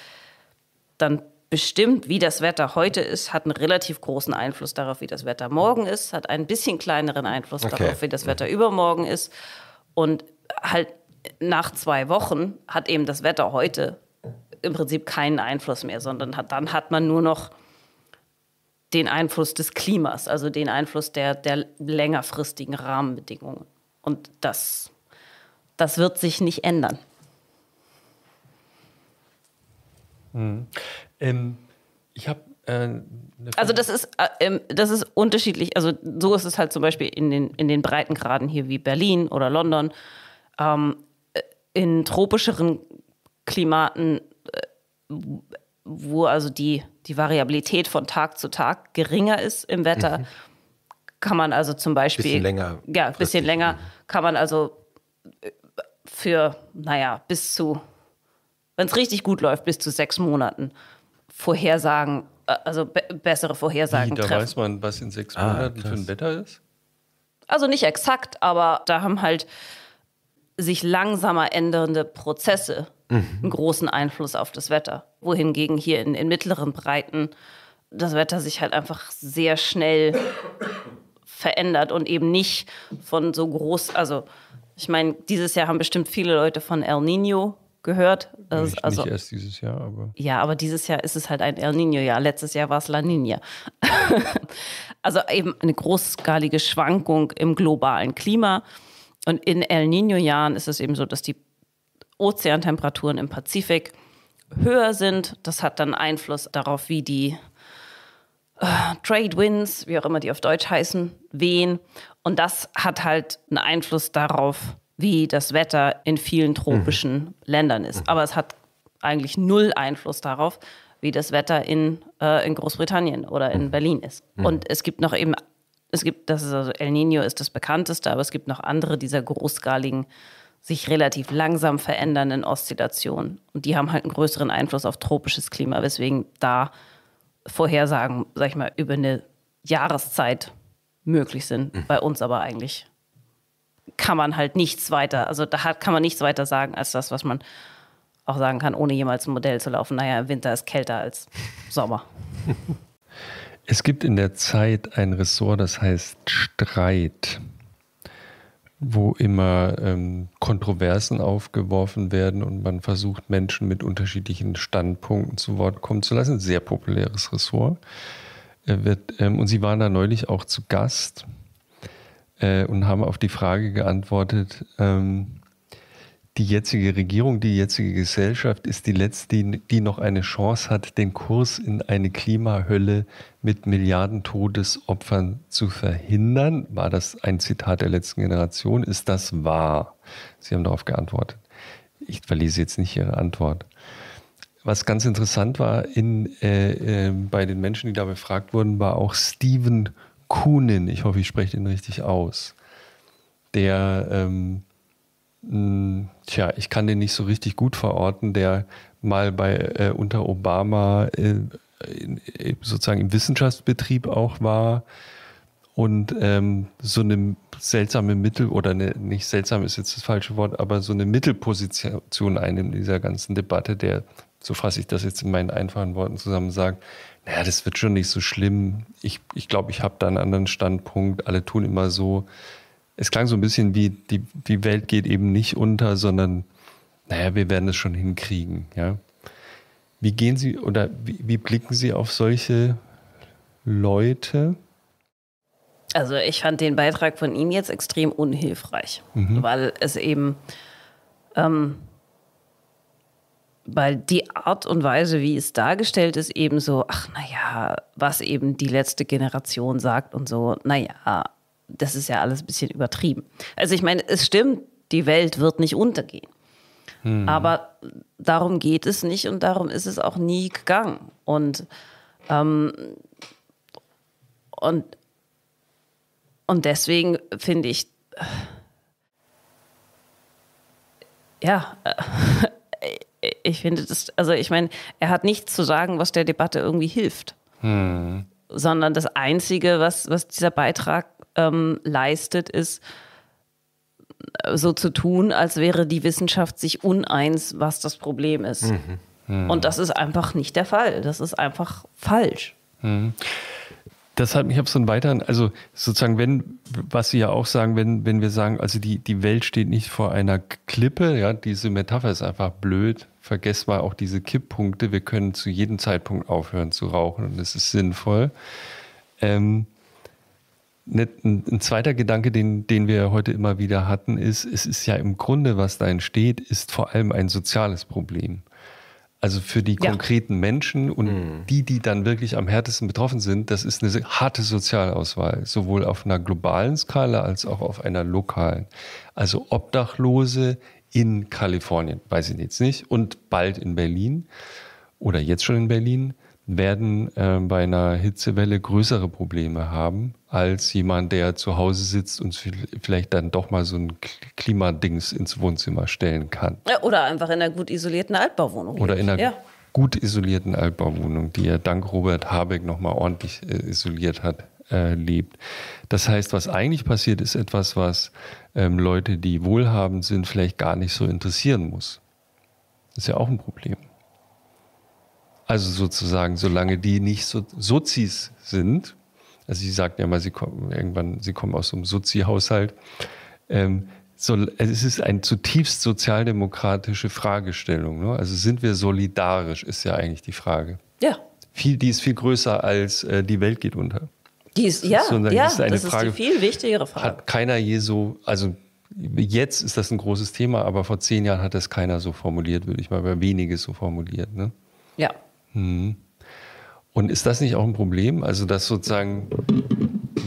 dann bestimmt, wie das Wetter heute ist, hat einen relativ großen Einfluss darauf, wie das Wetter morgen ist, hat einen bisschen kleineren Einfluss okay. darauf, wie das Wetter übermorgen ist. Und halt nach zwei Wochen hat eben das Wetter heute im Prinzip keinen Einfluss mehr, sondern hat, dann hat man nur noch den Einfluss des Klimas, also den Einfluss der, der längerfristigen Rahmenbedingungen. Und das, das wird sich nicht ändern. Hm. Ähm, ich habe äh, also das ist, äh, ähm, das ist unterschiedlich. Also so ist es halt zum Beispiel in den, in den Breitengraden hier wie Berlin oder London. Ähm, äh, in tropischeren Klimaten, äh, wo also die die Variabilität von Tag zu Tag geringer ist im Wetter, mhm. kann man also zum Beispiel. Bisschen länger. Ja, ein bisschen länger. Mhm. Kann man also äh, für, naja, bis zu, wenn es richtig gut läuft, bis zu sechs Monaten Vorhersagen, äh, also be bessere Vorhersagen Wie, da treffen. Da weiß man, was in sechs ah, Monaten ah, für ein Wetter ist? Also nicht exakt, aber da haben halt sich langsamer ändernde Prozesse mhm. einen großen Einfluss auf das Wetter. Wohingegen hier in, in mittleren Breiten das Wetter sich halt einfach sehr schnell verändert und eben nicht von so groß, also ich meine, dieses Jahr haben bestimmt viele Leute von El Nino gehört. Also, also, nicht erst dieses Jahr, aber. Ja, aber dieses Jahr ist es halt ein El Nino-Jahr. Letztes Jahr war es La Nina. also eben eine großskalige Schwankung im globalen Klima. Und in El Nino-Jahren ist es eben so, dass die Ozeantemperaturen im Pazifik höher sind. Das hat dann Einfluss darauf, wie die äh, Trade Winds, wie auch immer die auf Deutsch heißen, wehen. Und das hat halt einen Einfluss darauf, wie das Wetter in vielen tropischen mhm. Ländern ist. Mhm. Aber es hat eigentlich null Einfluss darauf, wie das Wetter in, äh, in Großbritannien oder in mhm. Berlin ist. Mhm. Und es gibt noch eben, es gibt, das ist also El Nino ist das bekannteste, aber es gibt noch andere dieser großskaligen sich relativ langsam verändernden Oszillationen. Und die haben halt einen größeren Einfluss auf tropisches Klima, weswegen da Vorhersagen, sag ich mal, über eine Jahreszeit möglich sind. Mhm. Bei uns aber eigentlich kann man halt nichts weiter, also da kann man nichts weiter sagen als das, was man auch sagen kann, ohne jemals ein Modell zu laufen. Naja, im Winter ist kälter als Sommer. Es gibt in der Zeit ein Ressort, das heißt Streit wo immer ähm, Kontroversen aufgeworfen werden und man versucht, Menschen mit unterschiedlichen Standpunkten zu Wort kommen zu lassen. Sehr populäres Ressort. Äh, wird, ähm, und Sie waren da neulich auch zu Gast äh, und haben auf die Frage geantwortet, ähm, die jetzige Regierung, die jetzige Gesellschaft ist die letzte, die, die noch eine Chance hat, den Kurs in eine Klimahölle mit Milliarden Todesopfern zu verhindern. War das ein Zitat der letzten Generation? Ist das wahr? Sie haben darauf geantwortet. Ich verlese jetzt nicht Ihre Antwort. Was ganz interessant war in, äh, äh, bei den Menschen, die da befragt wurden, war auch Stephen Kunin. Ich hoffe, ich spreche den richtig aus. Der ähm, hm, tja, ich kann den nicht so richtig gut verorten, der mal bei äh, unter Obama äh, in, sozusagen im Wissenschaftsbetrieb auch war und ähm, so eine seltsame Mittel oder eine, nicht seltsam ist jetzt das falsche Wort, aber so eine Mittelposition einnimmt in dieser ganzen Debatte, der, so fasse ich das jetzt in meinen einfachen Worten zusammen, sagt, naja, das wird schon nicht so schlimm. Ich glaube, ich, glaub, ich habe da einen anderen Standpunkt. Alle tun immer so, es klang so ein bisschen wie, die, die Welt geht eben nicht unter, sondern, naja, wir werden es schon hinkriegen, ja. Wie gehen Sie oder wie, wie blicken Sie auf solche Leute? Also ich fand den Beitrag von ihm jetzt extrem unhilfreich, mhm. weil es eben, ähm, weil die Art und Weise, wie es dargestellt ist, eben so, ach naja, was eben die letzte Generation sagt und so, naja, das ist ja alles ein bisschen übertrieben. Also ich meine, es stimmt, die Welt wird nicht untergehen. Hm. Aber darum geht es nicht und darum ist es auch nie gegangen. Und, ähm, und, und deswegen finde ich, ja, ich finde das, also ich meine, er hat nichts zu sagen, was der Debatte irgendwie hilft. Hm. Sondern das Einzige, was, was dieser Beitrag ähm, leistet, ist äh, so zu tun, als wäre die Wissenschaft sich uneins, was das Problem ist. Mhm. Mhm. Und das ist einfach nicht der Fall. Das ist einfach falsch. Mhm. Deshalb, ich habe so einen weiteren, also sozusagen, wenn, was Sie ja auch sagen, wenn, wenn wir sagen, also die, die Welt steht nicht vor einer Klippe, ja, diese Metapher ist einfach blöd. Vergesst mal auch diese Kipppunkte. Wir können zu jedem Zeitpunkt aufhören zu rauchen und es ist sinnvoll. Ähm, ein zweiter Gedanke, den, den wir heute immer wieder hatten, ist, es ist ja im Grunde, was da entsteht, ist vor allem ein soziales Problem. Also für die ja. konkreten Menschen und mhm. die, die dann wirklich am härtesten betroffen sind, das ist eine harte Sozialauswahl, sowohl auf einer globalen Skala als auch auf einer lokalen. Also Obdachlose in Kalifornien, weiß ich jetzt nicht, und bald in Berlin oder jetzt schon in Berlin werden äh, bei einer Hitzewelle größere Probleme haben als jemand, der zu Hause sitzt und vielleicht dann doch mal so ein Klimadings ins Wohnzimmer stellen kann. Ja, oder einfach in einer gut isolierten Altbauwohnung. Oder in einer ja. gut isolierten Altbauwohnung, die er dank Robert Habeck nochmal ordentlich äh, isoliert hat, äh, lebt. Das heißt, was eigentlich passiert, ist etwas, was ähm, Leute, die wohlhabend sind, vielleicht gar nicht so interessieren muss. Das ist ja auch ein Problem. Also sozusagen, solange die nicht so Sozis sind, also sie sagten ja mal, sie kommen irgendwann, sie kommen aus so einem Sozi-Haushalt. Ähm, so, also es ist eine zutiefst sozialdemokratische Fragestellung. Ne? Also sind wir solidarisch, ist ja eigentlich die Frage. Ja. Viel, die ist viel größer als äh, die Welt geht unter. Die ist, ja, Sondern ja, das ist eine das Frage, ist die viel wichtigere Frage. Hat keiner je so, also jetzt ist das ein großes Thema, aber vor zehn Jahren hat das keiner so formuliert, würde ich mal, bei weniges so formuliert. Ne? Ja. Hm. Und ist das nicht auch ein Problem? Also, dass sozusagen,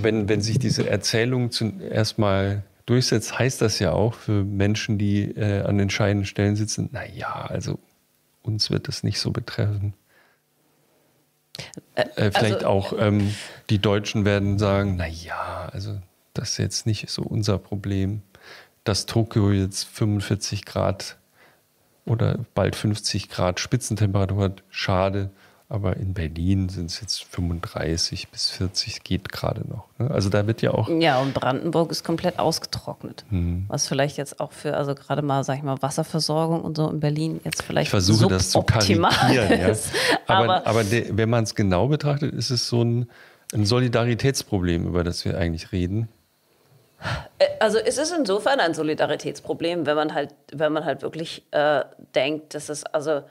wenn, wenn sich diese Erzählung erstmal durchsetzt, heißt das ja auch für Menschen, die äh, an entscheidenden Stellen sitzen, naja, also uns wird das nicht so betreffen. Äh, äh, vielleicht also, auch ähm, die Deutschen werden sagen, naja, also das ist jetzt nicht so unser Problem, dass Tokio jetzt 45 Grad oder bald 50 Grad Spitzentemperatur hat. Schade, aber in Berlin sind es jetzt 35 bis 40, geht gerade noch. Ne? Also da wird ja auch. Ja, und Brandenburg ist komplett ausgetrocknet. Mhm. Was vielleicht jetzt auch für, also gerade mal, sag ich mal, Wasserversorgung und so in Berlin jetzt vielleicht. Ich versuche das zu karikieren. Ja. Aber, aber, aber wenn man es genau betrachtet, ist es so ein, ein Solidaritätsproblem, über das wir eigentlich reden. Äh, also es ist insofern ein Solidaritätsproblem, wenn man halt, wenn man halt wirklich äh, denkt, dass es also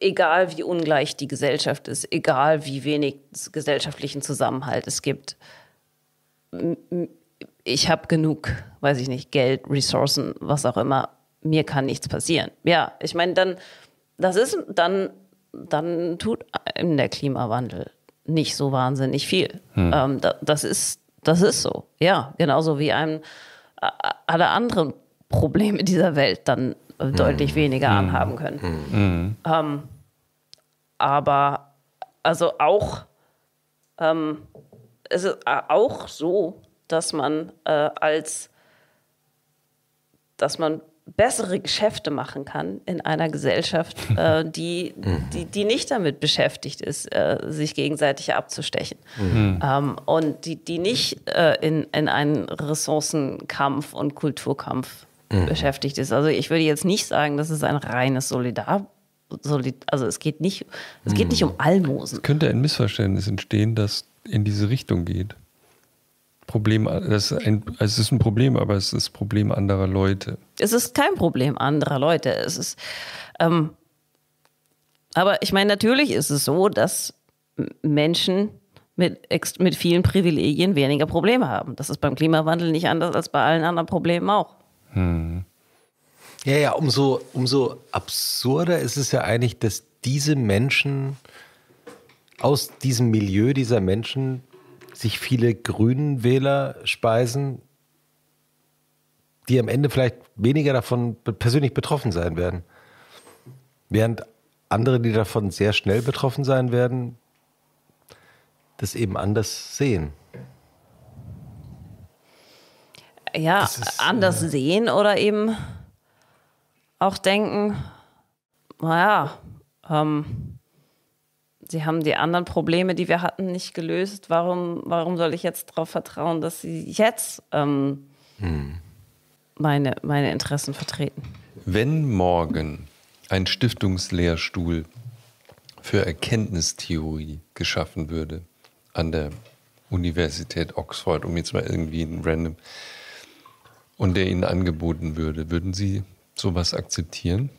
egal wie ungleich die Gesellschaft ist, egal wie wenig gesellschaftlichen Zusammenhalt es gibt, ich habe genug, weiß ich nicht, Geld, Ressourcen, was auch immer, mir kann nichts passieren. Ja, ich meine, dann, das ist, dann, dann tut der Klimawandel nicht so wahnsinnig viel. Hm. Ähm, da, das ist das ist so, ja. Genauso wie einem äh, alle anderen Probleme dieser Welt dann hm. deutlich mhm. weniger hm. anhaben können. Hm. Ähm, aber also auch, ähm, es ist äh, auch so, dass man äh, als dass man bessere Geschäfte machen kann in einer Gesellschaft, äh, die, die, mhm. die nicht damit beschäftigt ist, äh, sich gegenseitig abzustechen. Mhm. Ähm, und die, die nicht äh, in, in einen Ressourcenkampf und Kulturkampf mhm. beschäftigt ist. Also ich würde jetzt nicht sagen, das ist ein reines Solidar. Solid, also es geht nicht, es geht mhm. nicht um Almosen. Es könnte ein Missverständnis entstehen, das in diese Richtung geht. Problem, das ist ein, es ist ein Problem, aber es ist ein Problem anderer Leute. Es ist kein Problem anderer Leute. Es ist, ähm, aber ich meine, natürlich ist es so, dass Menschen mit, mit vielen Privilegien weniger Probleme haben. Das ist beim Klimawandel nicht anders als bei allen anderen Problemen auch. Hm. Ja, ja, umso, umso absurder ist es ja eigentlich, dass diese Menschen aus diesem Milieu dieser Menschen sich viele Grünenwähler speisen, die am Ende vielleicht weniger davon persönlich betroffen sein werden. Während andere, die davon sehr schnell betroffen sein werden, das eben anders sehen. Ja, ist, anders äh, sehen oder eben auch denken, naja, ähm, sie haben die anderen Probleme, die wir hatten, nicht gelöst. Warum, warum soll ich jetzt darauf vertrauen, dass sie jetzt ähm, hm. meine, meine Interessen vertreten? Wenn morgen ein Stiftungslehrstuhl für Erkenntnistheorie geschaffen würde an der Universität Oxford, um jetzt mal irgendwie ein random, und der Ihnen angeboten würde, würden Sie sowas akzeptieren?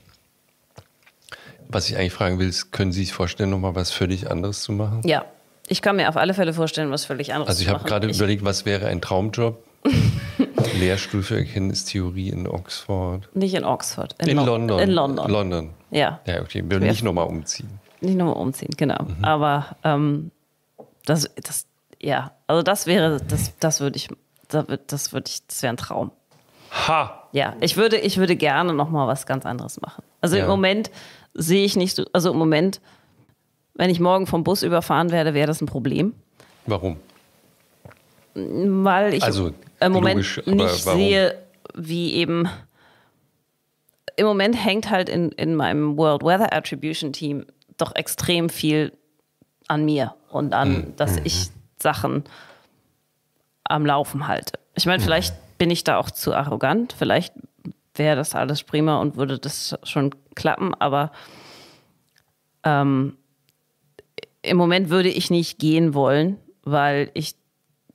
Was ich eigentlich fragen will, ist, können Sie sich vorstellen, nochmal was völlig anderes zu machen? Ja, ich kann mir auf alle Fälle vorstellen, was völlig anderes also zu machen. Also ich habe gerade überlegt, was wäre ein Traumjob? Lehrstuhl für Erkenntnistheorie in Oxford. Nicht in Oxford, in, in London. In London. London. Ja. Ja, okay. Wir nicht nochmal umziehen. Nicht nochmal umziehen, genau. Mhm. Aber ähm, das, das, ja, also das wäre, das, das würde ich, das würde ich, das wäre ein Traum. Ha! Ja, ich würde, ich würde gerne nochmal was ganz anderes machen. Also ja. im Moment sehe ich nicht so. Also im Moment, wenn ich morgen vom Bus überfahren werde, wäre das ein Problem. Warum? Weil ich also, im Moment logisch, nicht warum? sehe, wie eben. Im Moment hängt halt in, in meinem World Weather Attribution Team doch extrem viel an mir und an, mhm. dass hm, ich hm. Sachen am Laufen halte. Ich meine, mhm. vielleicht bin ich da auch zu arrogant, vielleicht wäre das alles prima und würde das schon klappen. Aber ähm, im Moment würde ich nicht gehen wollen, weil ich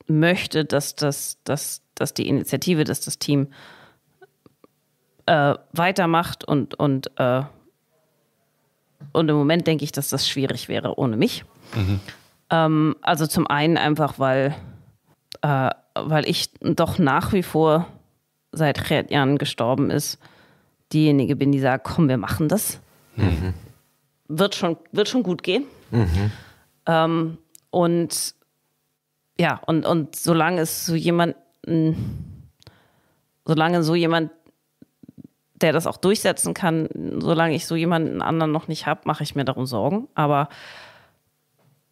möchte, dass, das, dass, dass die Initiative, dass das Team äh, weitermacht und, und, äh, und im Moment denke ich, dass das schwierig wäre ohne mich. Mhm. Ähm, also zum einen einfach, weil, äh, weil ich doch nach wie vor seit drei Jahren gestorben ist, diejenige bin, die sagt, komm, wir machen das. Mhm. Wird, schon, wird schon gut gehen. Mhm. Ähm, und ja, und, und solange es so jemanden, solange so jemand, der das auch durchsetzen kann, solange ich so jemanden anderen noch nicht habe, mache ich mir darum Sorgen. Aber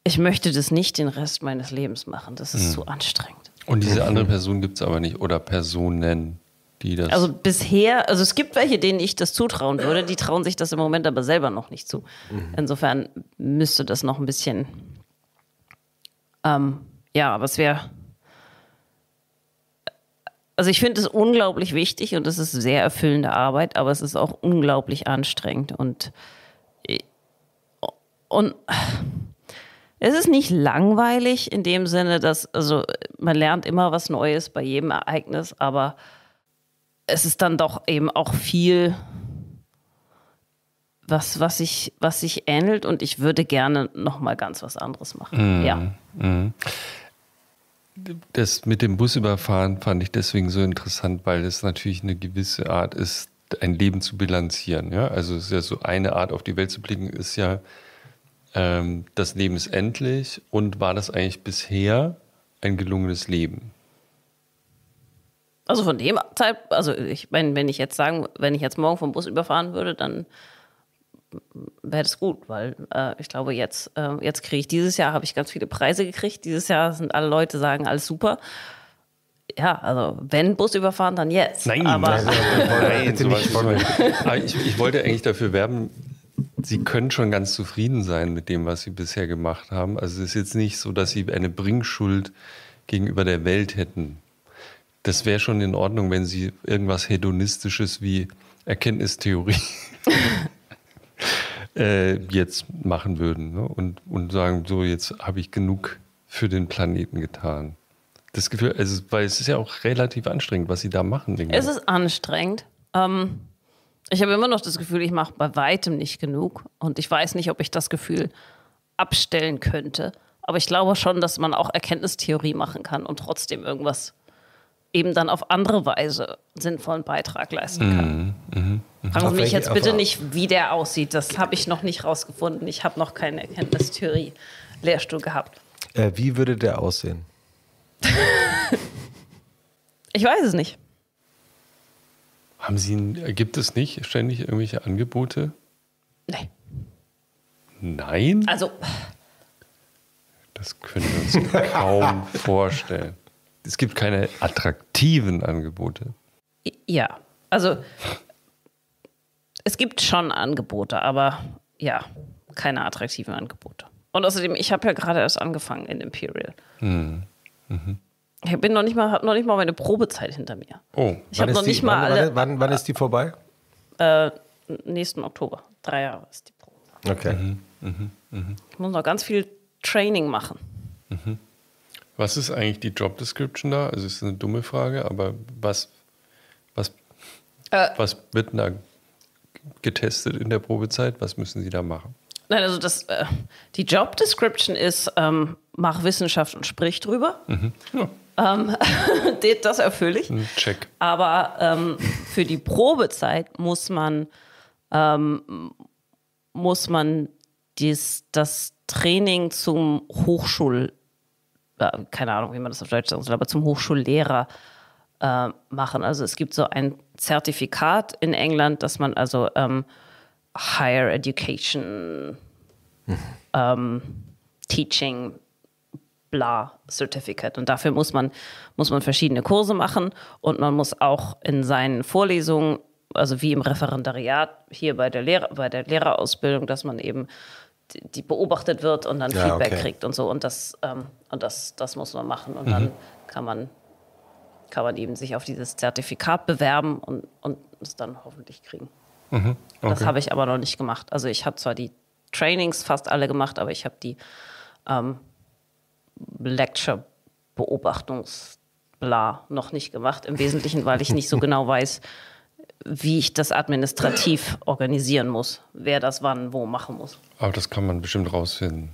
ich möchte das nicht den Rest meines Lebens machen. Das ist mhm. zu anstrengend. Und diese andere Person gibt es aber nicht oder Personen die das. Also bisher, also es gibt welche, denen ich das zutrauen würde, die trauen sich das im Moment aber selber noch nicht zu. Mhm. Insofern müsste das noch ein bisschen. Ähm, ja, aber es wäre. Also ich finde es unglaublich wichtig und es ist sehr erfüllende Arbeit, aber es ist auch unglaublich anstrengend und äh, und es ist nicht langweilig in dem Sinne, dass also man lernt immer was Neues bei jedem Ereignis, aber es ist dann doch eben auch viel, was, was, sich, was sich ähnelt und ich würde gerne nochmal ganz was anderes machen. Mm, ja. Mm. Das mit dem Busüberfahren fand ich deswegen so interessant, weil es natürlich eine gewisse Art ist, ein Leben zu bilanzieren. Ja? Also es ist ja so eine Art, auf die Welt zu blicken, ist ja, ähm, das Leben ist endlich und war das eigentlich bisher ein gelungenes Leben? Also von dem Zeit, also ich meine, wenn ich jetzt sagen, wenn ich jetzt morgen vom Bus überfahren würde, dann wäre das gut, weil äh, ich glaube, jetzt, äh, jetzt kriege ich dieses Jahr habe ich ganz viele Preise gekriegt. Dieses Jahr sind alle Leute sagen, alles super. Ja, also wenn Bus überfahren, dann jetzt. Nein, aber nicht. ich wollte eigentlich dafür werben, Sie können schon ganz zufrieden sein mit dem, was Sie bisher gemacht haben. Also es ist jetzt nicht so, dass Sie eine Bringschuld gegenüber der Welt hätten. Das wäre schon in Ordnung, wenn sie irgendwas Hedonistisches wie Erkenntnistheorie äh, jetzt machen würden ne? und, und sagen, so jetzt habe ich genug für den Planeten getan. Das Gefühl, also, weil es ist ja auch relativ anstrengend, was sie da machen. Irgendwie. Es ist anstrengend. Ähm, ich habe immer noch das Gefühl, ich mache bei weitem nicht genug und ich weiß nicht, ob ich das Gefühl abstellen könnte. Aber ich glaube schon, dass man auch Erkenntnistheorie machen kann und trotzdem irgendwas eben dann auf andere Weise sinnvollen Beitrag leisten mhm, kann. Mhm. Mhm. Fragen Sie mich jetzt bitte nicht, wie der aussieht. Das habe ich noch nicht rausgefunden. Ich habe noch keine Erkenntnistheorie-Lehrstuhl gehabt. Äh, wie würde der aussehen? ich weiß es nicht. Haben Sie, gibt es nicht ständig irgendwelche Angebote? Nein. Nein? Also. Das können wir uns kaum vorstellen es gibt keine attraktiven Angebote. Ja, also es gibt schon Angebote, aber ja, keine attraktiven Angebote. Und außerdem, ich habe ja gerade erst angefangen in Imperial. Mhm. Mhm. Ich bin noch nicht mal, habe noch nicht mal meine Probezeit hinter mir. Oh, ich habe noch die, nicht mal wann, alle. Wann, wann, ist die vorbei? Äh, nächsten Oktober. Drei Jahre ist die Probezeit. Okay. Mhm, mhm, mhm. Ich muss noch ganz viel Training machen. Mhm. Was ist eigentlich die Job Description da? Also es ist eine dumme Frage, aber was, was, äh, was wird da getestet in der Probezeit? Was müssen Sie da machen? Nein, also das, äh, die Job Description ist, ähm, mach Wissenschaft und sprich drüber. Mhm. Ja. Ähm, das erfülle ich. Check. Aber ähm, für die Probezeit muss man, ähm, muss man dies, das Training zum Hochschul äh, keine Ahnung, wie man das auf Deutsch sagen soll, aber zum Hochschullehrer äh, machen. Also es gibt so ein Zertifikat in England, dass man also ähm, Higher Education hm. ähm, Teaching Bla Certificate. Und dafür muss man, muss man verschiedene Kurse machen und man muss auch in seinen Vorlesungen, also wie im Referendariat, hier bei der, Lehrer, bei der Lehrerausbildung, dass man eben die beobachtet wird und dann ja, Feedback okay. kriegt und so. Und das, ähm, und das, das muss man machen. Und mhm. dann kann man, kann man eben sich auf dieses Zertifikat bewerben und, und es dann hoffentlich kriegen. Mhm. Okay. Das habe ich aber noch nicht gemacht. Also ich habe zwar die Trainings fast alle gemacht, aber ich habe die ähm, Lecture-Beobachtungs- Bla noch nicht gemacht. Im Wesentlichen, weil ich nicht so genau weiß, wie ich das administrativ organisieren muss, wer das wann wo machen muss. Aber das kann man bestimmt rausfinden.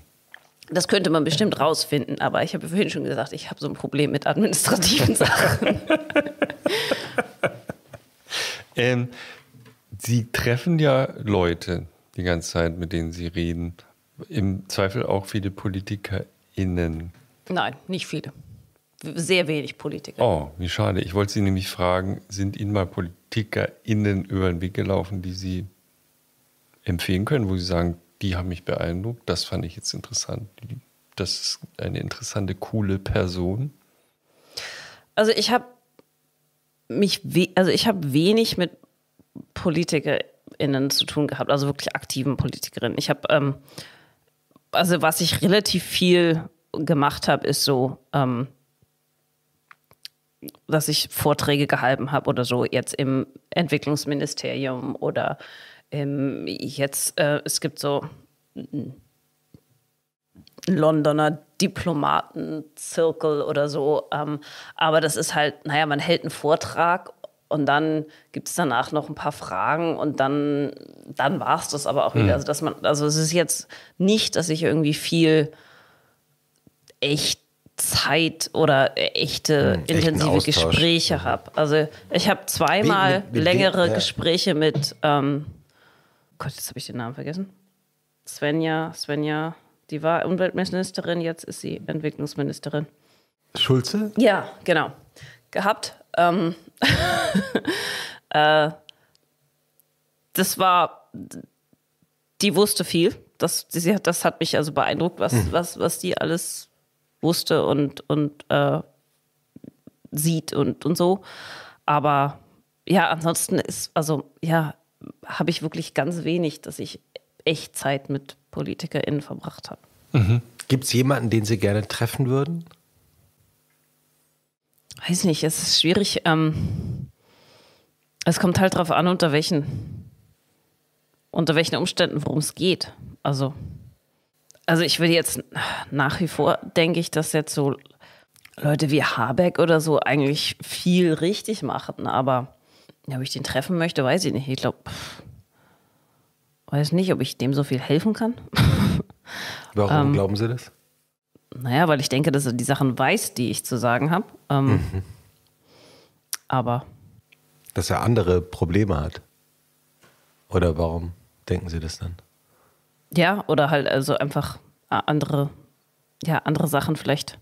Das könnte man bestimmt rausfinden, aber ich habe vorhin schon gesagt, ich habe so ein Problem mit administrativen Sachen. ähm, Sie treffen ja Leute die ganze Zeit, mit denen Sie reden. Im Zweifel auch viele PolitikerInnen. Nein, nicht viele sehr wenig Politiker. Oh, wie schade. Ich wollte Sie nämlich fragen, sind Ihnen mal PolitikerInnen über den Weg gelaufen, die Sie empfehlen können, wo Sie sagen, die haben mich beeindruckt, das fand ich jetzt interessant. Das ist eine interessante, coole Person. Also ich habe mich, also ich habe wenig mit PolitikerInnen zu tun gehabt, also wirklich aktiven Politikerinnen. Ich habe, ähm, also was ich relativ viel gemacht habe, ist so, ähm, dass ich Vorträge gehalten habe oder so, jetzt im Entwicklungsministerium oder im, ähm, jetzt, äh, es gibt so Londoner Diplomatenzirkel oder so. Ähm, aber das ist halt, naja, man hält einen Vortrag und dann gibt es danach noch ein paar Fragen und dann, dann war es das aber auch wieder. Hm. Also, dass man, also es ist jetzt nicht, dass ich irgendwie viel echt Zeit oder äh, echte hm, intensive Gespräche mhm. habe. Also ich habe zweimal mit, mit, mit längere ja. Gespräche mit, ähm, Gott, jetzt habe ich den Namen vergessen. Svenja, Svenja, die war Umweltministerin, jetzt ist sie Entwicklungsministerin. Schulze? Ja, genau. Gehabt. Ähm, äh, das war, die wusste viel. Das, das hat mich also beeindruckt, was, hm. was, was die alles wusste und, und äh, sieht und, und so. Aber ja, ansonsten ist, also ja, habe ich wirklich ganz wenig, dass ich echt Zeit mit PolitikerInnen verbracht habe. Mhm. Gibt es jemanden, den Sie gerne treffen würden? Weiß nicht, es ist schwierig. Ähm, es kommt halt darauf an, unter welchen, unter welchen Umständen, worum es geht. Also also ich würde jetzt nach wie vor, denke ich, dass jetzt so Leute wie Habeck oder so eigentlich viel richtig machen, aber ob ich den treffen möchte, weiß ich nicht. Ich glaube, weiß nicht, ob ich dem so viel helfen kann. Warum ähm, glauben Sie das? Naja, weil ich denke, dass er die Sachen weiß, die ich zu sagen habe. Ähm, mhm. Aber. Dass er andere Probleme hat. Oder warum denken Sie das dann? Ja, oder halt also einfach äh, andere, ja, andere Sachen vielleicht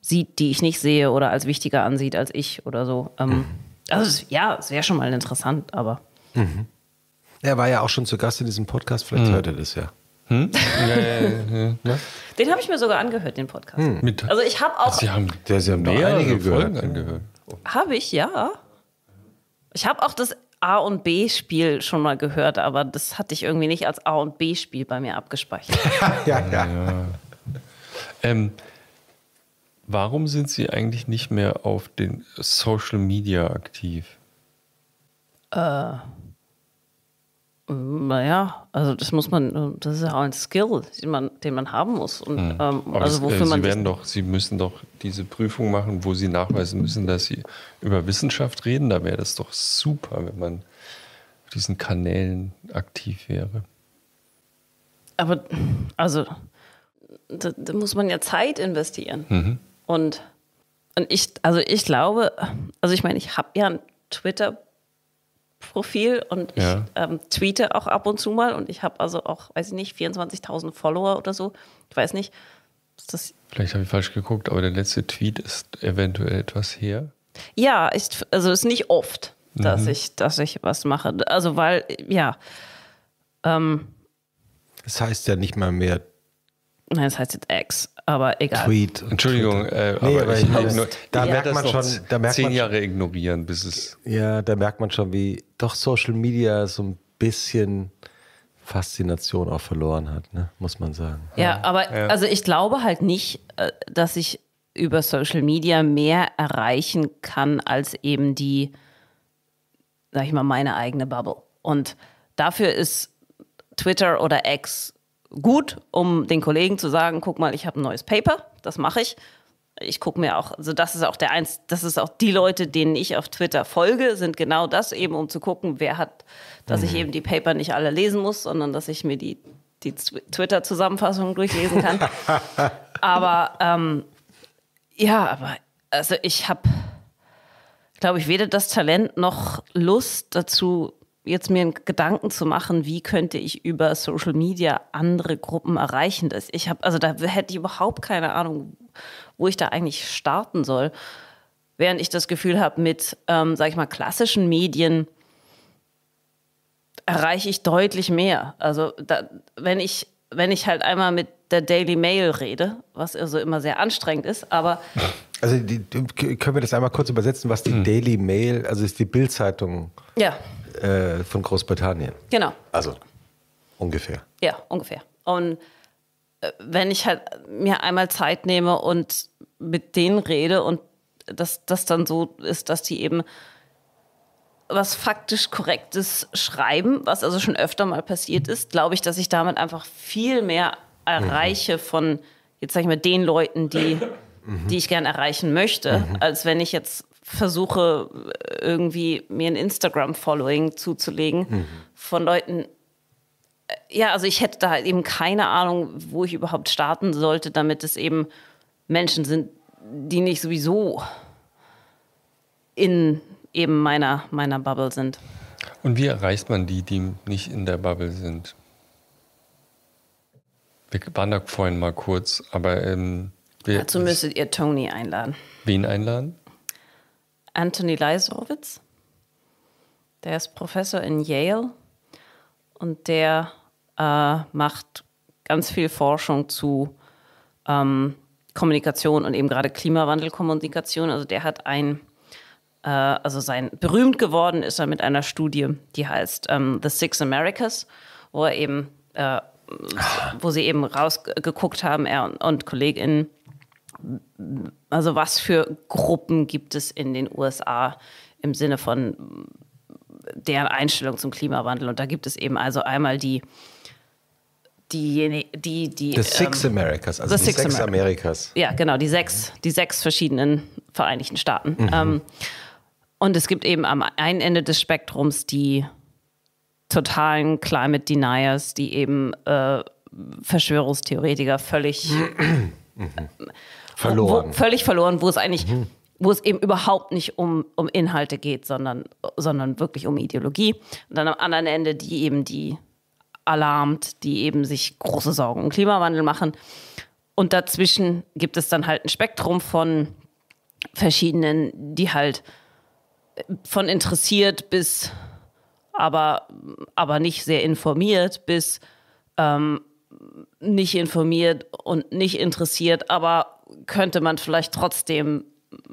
sieht, die ich nicht sehe oder als wichtiger ansieht als ich oder so. Ähm, mhm. also ja, es wäre schon mal interessant, aber. Mhm. Er war ja auch schon zu Gast in diesem Podcast, vielleicht mhm. hört er das ja. Hm? Ne? den habe ich mir sogar angehört, den Podcast. Hm. Also ich habe auch. Sie haben, ja, Sie haben mehrere einige gehört. Folgen angehört. Habe ich, ja. Ich habe auch das A- und B-Spiel schon mal gehört, aber das hatte ich irgendwie nicht als A- und B-Spiel bei mir abgespeichert. ja, ja. ja. Ähm, warum sind Sie eigentlich nicht mehr auf den Social Media aktiv? Äh. Naja, also das muss man, das ist ja auch ein Skill, den man, den man haben muss. Und, mhm. ähm, also wofür es, äh, man Sie werden doch, Sie müssen doch diese Prüfung machen, wo Sie nachweisen müssen, dass Sie über Wissenschaft reden. Da wäre das doch super, wenn man auf diesen Kanälen aktiv wäre. Aber also da, da muss man ja Zeit investieren. Mhm. Und, und ich, also ich glaube, also ich meine, ich habe ja ein Twitter Profil und ich ähm, tweete auch ab und zu mal und ich habe also auch, weiß ich nicht, 24.000 Follower oder so. Ich weiß nicht. Vielleicht habe ich falsch geguckt, aber der letzte Tweet ist eventuell etwas her. Ja, ich, also ist nicht oft, dass, mhm. ich, dass ich was mache. Also, weil, ja. Ähm, das heißt ja nicht mal mehr. Nein, das heißt jetzt X aber egal. Tweet. Entschuldigung, äh, nee, aber ich, ich meine, da ja, merkt man schon, da merkt zehn Jahre ignorieren, bis es. Ja, da merkt man schon, wie doch Social Media so ein bisschen Faszination auch verloren hat, ne? muss man sagen. Ja, ja. aber ja. also ich glaube halt nicht, äh, dass ich über Social Media mehr erreichen kann als eben die, sag ich mal, meine eigene Bubble. Und dafür ist Twitter oder X gut, um den Kollegen zu sagen, guck mal, ich habe ein neues Paper, das mache ich. Ich gucke mir auch, also das ist auch der eins, das ist auch die Leute, denen ich auf Twitter folge, sind genau das eben, um zu gucken, wer hat, dass mhm. ich eben die Paper nicht alle lesen muss, sondern dass ich mir die, die Twitter-Zusammenfassung durchlesen kann. aber ähm, ja, aber also ich habe, glaube ich, weder das Talent noch Lust dazu, jetzt mir Gedanken zu machen, wie könnte ich über Social Media andere Gruppen erreichen. Das ich habe, also da hätte ich überhaupt keine Ahnung, wo ich da eigentlich starten soll. Während ich das Gefühl habe, mit, ähm, sag ich mal, klassischen Medien erreiche ich deutlich mehr. Also da, wenn ich, wenn ich halt einmal mit der Daily Mail rede, was also immer sehr anstrengend ist, aber. Also die, können wir das einmal kurz übersetzen, was die hm. Daily Mail, also ist die Bildzeitung. Ja äh, von Großbritannien. Genau. Also ungefähr. Ja, ungefähr. Und äh, wenn ich halt mir einmal Zeit nehme und mit denen rede und dass das dann so ist, dass die eben was faktisch korrektes schreiben, was also schon öfter mal passiert ist, glaube ich, dass ich damit einfach viel mehr erreiche mhm. von, jetzt sag ich mal, den Leuten, die, mhm. die ich gern erreichen möchte, mhm. als wenn ich jetzt versuche, irgendwie mir ein Instagram-Following zuzulegen mhm. von Leuten. Äh, ja, also ich hätte da eben keine Ahnung, wo ich überhaupt starten sollte, damit es eben Menschen sind, die nicht sowieso in eben meiner, meiner Bubble sind. Und wie erreicht man die, die nicht in der Bubble sind? Wir waren da vorhin mal kurz, aber. Ähm, Dazu müsstet ihr Tony einladen. Wen einladen? Anthony Leisowitz. Der ist Professor in Yale und der äh, macht ganz viel Forschung zu ähm, Kommunikation und eben gerade Klimawandelkommunikation. Also der hat ein, äh, also sein berühmt geworden ist er mit einer Studie, die heißt ähm, The Six Americas, wo er eben, äh, wo sie eben rausgeguckt haben, er und, und KollegInnen, also was für Gruppen gibt es in den USA im Sinne von deren Einstellung zum Klimawandel? Und da gibt es eben also einmal die die, die, die The Six ähm, Americas, also die Six, Six Ameri Americas. Ja, genau, die sechs, die sechs verschiedenen Vereinigten Staaten. Mhm. Ähm, und es gibt eben am einen Ende des Spektrums die totalen Climate Deniers, die eben äh, Verschwörungstheoretiker völlig mhm verloren. Wo, völlig verloren, wo es eigentlich, mhm. wo es eben überhaupt nicht um, um Inhalte geht, sondern, sondern wirklich um Ideologie. Und dann am anderen Ende die eben, die alarmt, die eben sich große Sorgen um Klimawandel machen. Und dazwischen gibt es dann halt ein Spektrum von verschiedenen, die halt äh, von interessiert bis aber, aber nicht sehr informiert bis ähm, nicht informiert und nicht interessiert, aber könnte man vielleicht trotzdem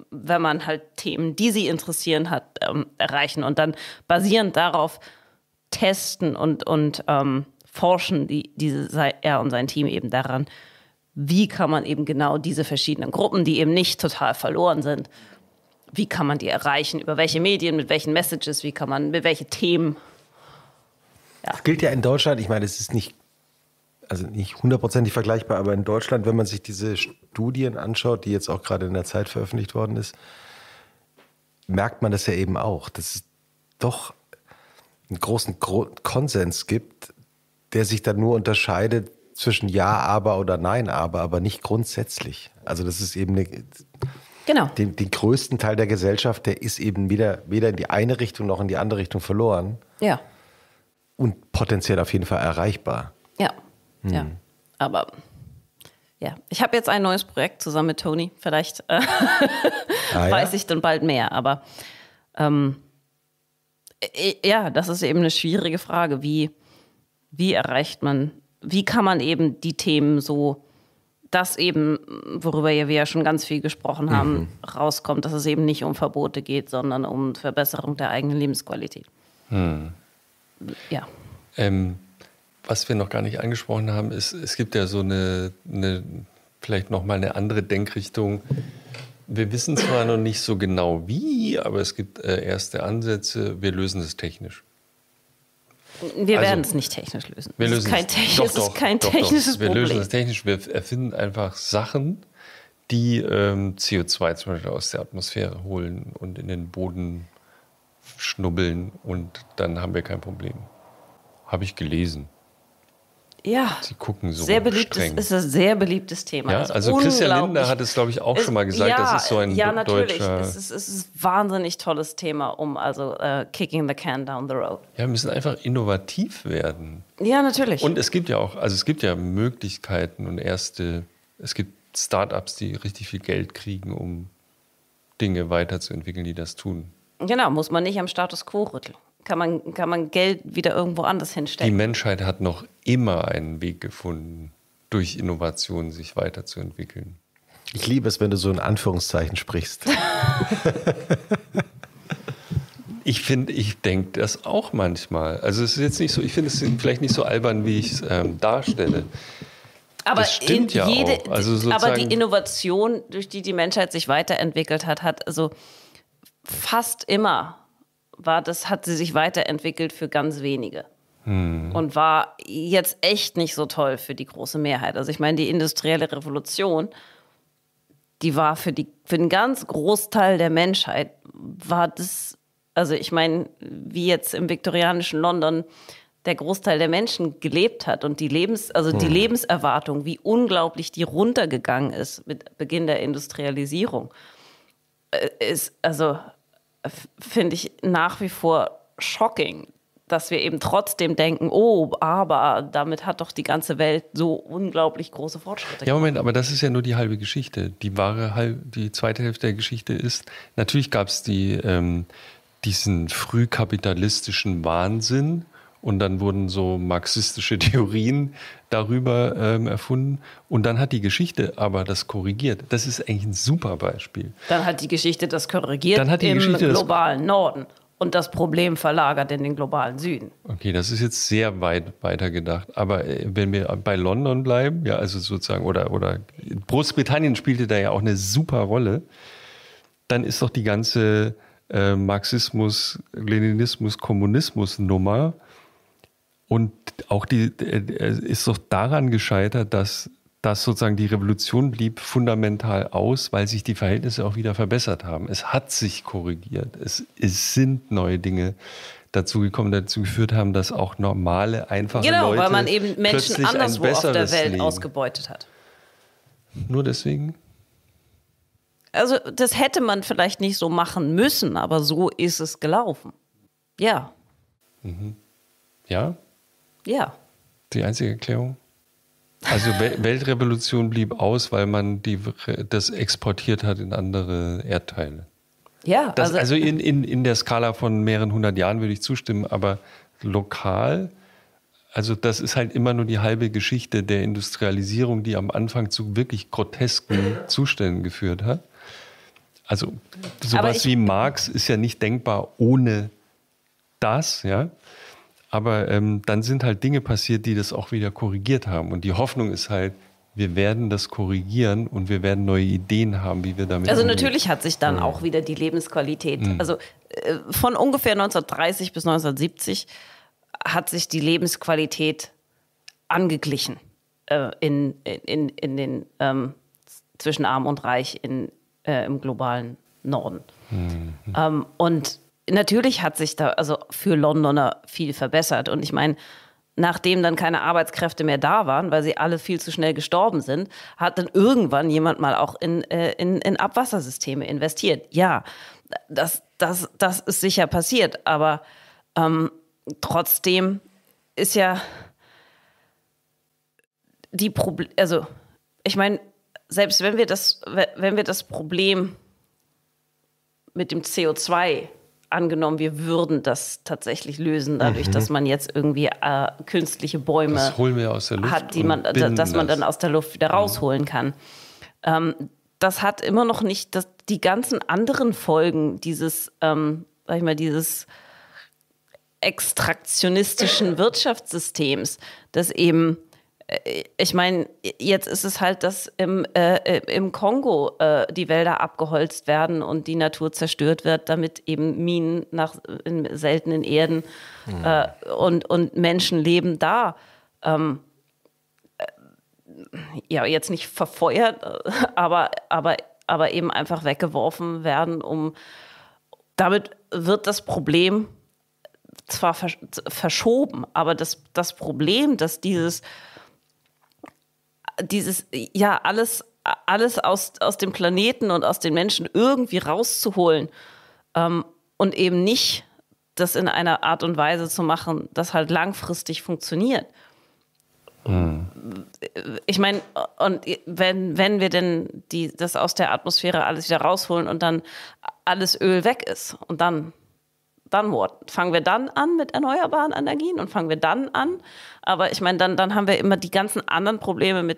wenn man halt Themen, die sie interessieren hat, ähm, erreichen und dann basierend darauf testen und, und ähm, forschen die, diese, er und sein Team eben daran, wie kann man eben genau diese verschiedenen Gruppen, die eben nicht total verloren sind, wie kann man die erreichen, über welche Medien, mit welchen Messages, wie kann man, mit welchen Themen. Ja. Das gilt ja in Deutschland, ich meine, es ist nicht also nicht hundertprozentig vergleichbar, aber in Deutschland, wenn man sich diese Studien anschaut, die jetzt auch gerade in der Zeit veröffentlicht worden ist, merkt man das ja eben auch, dass es doch einen großen Konsens gibt, der sich dann nur unterscheidet zwischen Ja, aber oder Nein, aber, aber nicht grundsätzlich. Also das ist eben eine, genau. den, den größten Teil der Gesellschaft, der ist eben weder, weder in die eine Richtung noch in die andere Richtung verloren. Ja. Und potenziell auf jeden Fall erreichbar. Ja. Hm. Aber ja, ich habe jetzt ein neues Projekt zusammen mit Toni. Vielleicht äh, ah, ja? weiß ich dann bald mehr. Aber ähm, äh, ja, das ist eben eine schwierige Frage. Wie, wie erreicht man, wie kann man eben die Themen so, dass eben, worüber wir ja schon ganz viel gesprochen haben, mhm. rauskommt, dass es eben nicht um Verbote geht, sondern um Verbesserung der eigenen Lebensqualität. Mhm. Ja. Ähm, was wir noch gar nicht angesprochen haben, ist, es gibt ja so eine, eine vielleicht nochmal eine andere Denkrichtung. Wir wissen zwar noch nicht so genau wie, aber es gibt äh, erste Ansätze, wir lösen es technisch. Wir also, werden es nicht technisch lösen. Wir lösen es, ist doch, doch, es ist kein doch, technisches doch, wir Problem. Wir lösen es technisch, wir erfinden einfach Sachen, die ähm, CO2 zum Beispiel aus der Atmosphäre holen und in den Boden schnubbeln und dann haben wir kein Problem. Habe ich gelesen. Ja. Sie gucken so sehr beliebtes, streng. Ist, ein sehr beliebtes Thema. Ja, also Christian Lindner hat es, glaube ich, auch es, schon mal gesagt. Ja, das ist so ein ja, natürlich. Es ist, es ist ein wahnsinnig tolles Thema, um also uh, kicking the can down the road. Ja, wir müssen einfach innovativ werden. Ja, natürlich. Und es gibt ja auch, also es gibt ja Möglichkeiten und erste, es gibt Startups, die richtig viel Geld kriegen, um Dinge weiterzuentwickeln, die das tun. Genau, muss man nicht am Status quo rütteln kann man, kann man Geld wieder irgendwo anders hinstellen. Die Menschheit hat noch immer einen Weg gefunden, durch Innovation sich weiterzuentwickeln. Ich liebe es, wenn du so in Anführungszeichen sprichst. ich finde, ich denke das auch manchmal. Also es ist jetzt nicht so, ich finde es vielleicht nicht so albern, wie ich es ähm, darstelle. Aber, in, ja jede, also aber die Innovation, durch die die Menschheit sich weiterentwickelt hat, hat also fast immer war das, hat sie sich weiterentwickelt für ganz wenige. Hm. Und war jetzt echt nicht so toll für die große Mehrheit. Also ich meine, die industrielle Revolution, die war für, die, für den ganz Großteil der Menschheit, war das, also ich meine, wie jetzt im viktorianischen London der Großteil der Menschen gelebt hat und die Lebens, also hm. die Lebenserwartung, wie unglaublich die runtergegangen ist mit Beginn der Industrialisierung, äh, ist also finde ich nach wie vor shocking, dass wir eben trotzdem denken, oh, aber damit hat doch die ganze Welt so unglaublich große Fortschritte. Ja, Moment, gemacht. aber das ist ja nur die halbe Geschichte. Die wahre halb, die zweite Hälfte der Geschichte ist, natürlich gab es die, ähm, diesen frühkapitalistischen Wahnsinn, und dann wurden so marxistische Theorien darüber ähm, erfunden. Und dann hat die Geschichte aber das korrigiert. Das ist eigentlich ein super Beispiel. Dann hat die Geschichte das korrigiert dann hat die im Geschichte globalen Norden und das Problem verlagert in den globalen Süden. Okay, das ist jetzt sehr weit weitergedacht. gedacht. Aber äh, wenn wir bei London bleiben, ja, also sozusagen, oder, oder Großbritannien spielte da ja auch eine super Rolle, dann ist doch die ganze äh, Marxismus, Leninismus, Kommunismus-Nummer und auch die äh, äh, ist doch daran gescheitert, dass dass sozusagen die Revolution blieb fundamental aus, weil sich die Verhältnisse auch wieder verbessert haben. Es hat sich korrigiert. Es, es sind neue Dinge dazu gekommen, dazu geführt haben, dass auch normale, einfache genau, Leute Genau, weil man eben Menschen anderswo auf der Welt Leben. ausgebeutet hat. Nur deswegen? Also das hätte man vielleicht nicht so machen müssen, aber so ist es gelaufen. Ja. Mhm. Ja, ja. Die einzige Erklärung? Also Weltrevolution blieb aus, weil man die, das exportiert hat in andere Erdteile. Ja, das, also, also in, in, in der Skala von mehreren hundert Jahren würde ich zustimmen, aber lokal, also das ist halt immer nur die halbe Geschichte der Industrialisierung, die am Anfang zu wirklich grotesken Zuständen geführt hat. Also sowas ich, wie Marx ist ja nicht denkbar ohne das, ja. Aber ähm, dann sind halt Dinge passiert, die das auch wieder korrigiert haben. Und die Hoffnung ist halt, wir werden das korrigieren und wir werden neue Ideen haben, wie wir damit. Also umgehen. natürlich hat sich dann ja. auch wieder die Lebensqualität, mhm. also äh, von ungefähr 1930 bis 1970 hat sich die Lebensqualität angeglichen äh, in, in, in den ähm, zwischen Arm und Reich in, äh, im globalen Norden. Mhm. Ähm, und natürlich hat sich da also für Londoner viel verbessert. Und ich meine, nachdem dann keine Arbeitskräfte mehr da waren, weil sie alle viel zu schnell gestorben sind, hat dann irgendwann jemand mal auch in, äh, in, in Abwassersysteme investiert. Ja, das, das, das ist sicher passiert, aber ähm, trotzdem ist ja die Problem, also ich meine, selbst wenn wir das, wenn wir das Problem mit dem CO2 angenommen, wir würden das tatsächlich lösen, dadurch, mhm. dass man jetzt irgendwie äh, künstliche Bäume hat, die man, dass man das. dann aus der Luft wieder mhm. rausholen kann. Ähm, das hat immer noch nicht das, die ganzen anderen Folgen dieses, ähm, sag ich mal, dieses extraktionistischen Wirtschaftssystems, das eben äh, ich meine, jetzt ist es halt, dass im, äh, äh, im Kongo äh, die Wälder abgeholzt werden und die Natur zerstört wird, damit eben Minen nach seltenen Erden mhm. äh, und, und Menschen leben da. Ähm, äh, ja, jetzt nicht verfeuert, aber, aber, aber eben einfach weggeworfen werden, um damit wird das Problem zwar versch verschoben, aber das, das Problem, dass dieses dieses, ja, alles, alles aus, aus dem Planeten und aus den Menschen irgendwie rauszuholen ähm, und eben nicht das in einer Art und Weise zu machen, das halt langfristig funktioniert. Hm. Ich meine, und wenn, wenn wir denn die, das aus der Atmosphäre alles wieder rausholen und dann alles Öl weg ist und dann, dann what? Fangen wir dann an mit erneuerbaren Energien und fangen wir dann an aber ich meine, dann, dann haben wir immer die ganzen anderen Probleme mit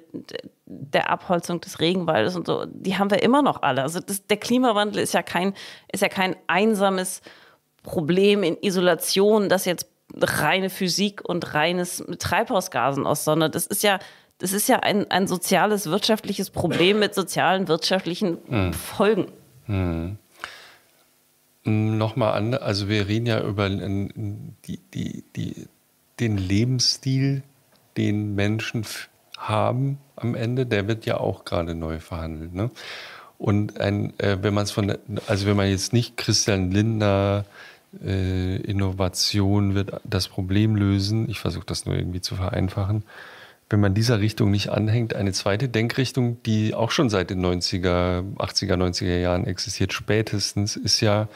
der Abholzung des Regenwaldes und so, die haben wir immer noch alle. Also das, der Klimawandel ist ja kein, ist ja kein einsames Problem in Isolation, das jetzt reine Physik und reines Treibhausgasen aus, sondern das ist ja, das ist ja ein, ein soziales, wirtschaftliches Problem mit sozialen, wirtschaftlichen hm. Folgen. Hm. Nochmal an, also wir reden ja über die, die, die den Lebensstil, den Menschen haben am Ende, der wird ja auch gerade neu verhandelt. Ne? Und ein, äh, wenn man es von, also wenn man jetzt nicht Christian Linder äh, Innovation wird das Problem lösen, ich versuche das nur irgendwie zu vereinfachen, wenn man dieser Richtung nicht anhängt, eine zweite Denkrichtung, die auch schon seit den 90er, 80er, 90er Jahren existiert, spätestens, ist ja,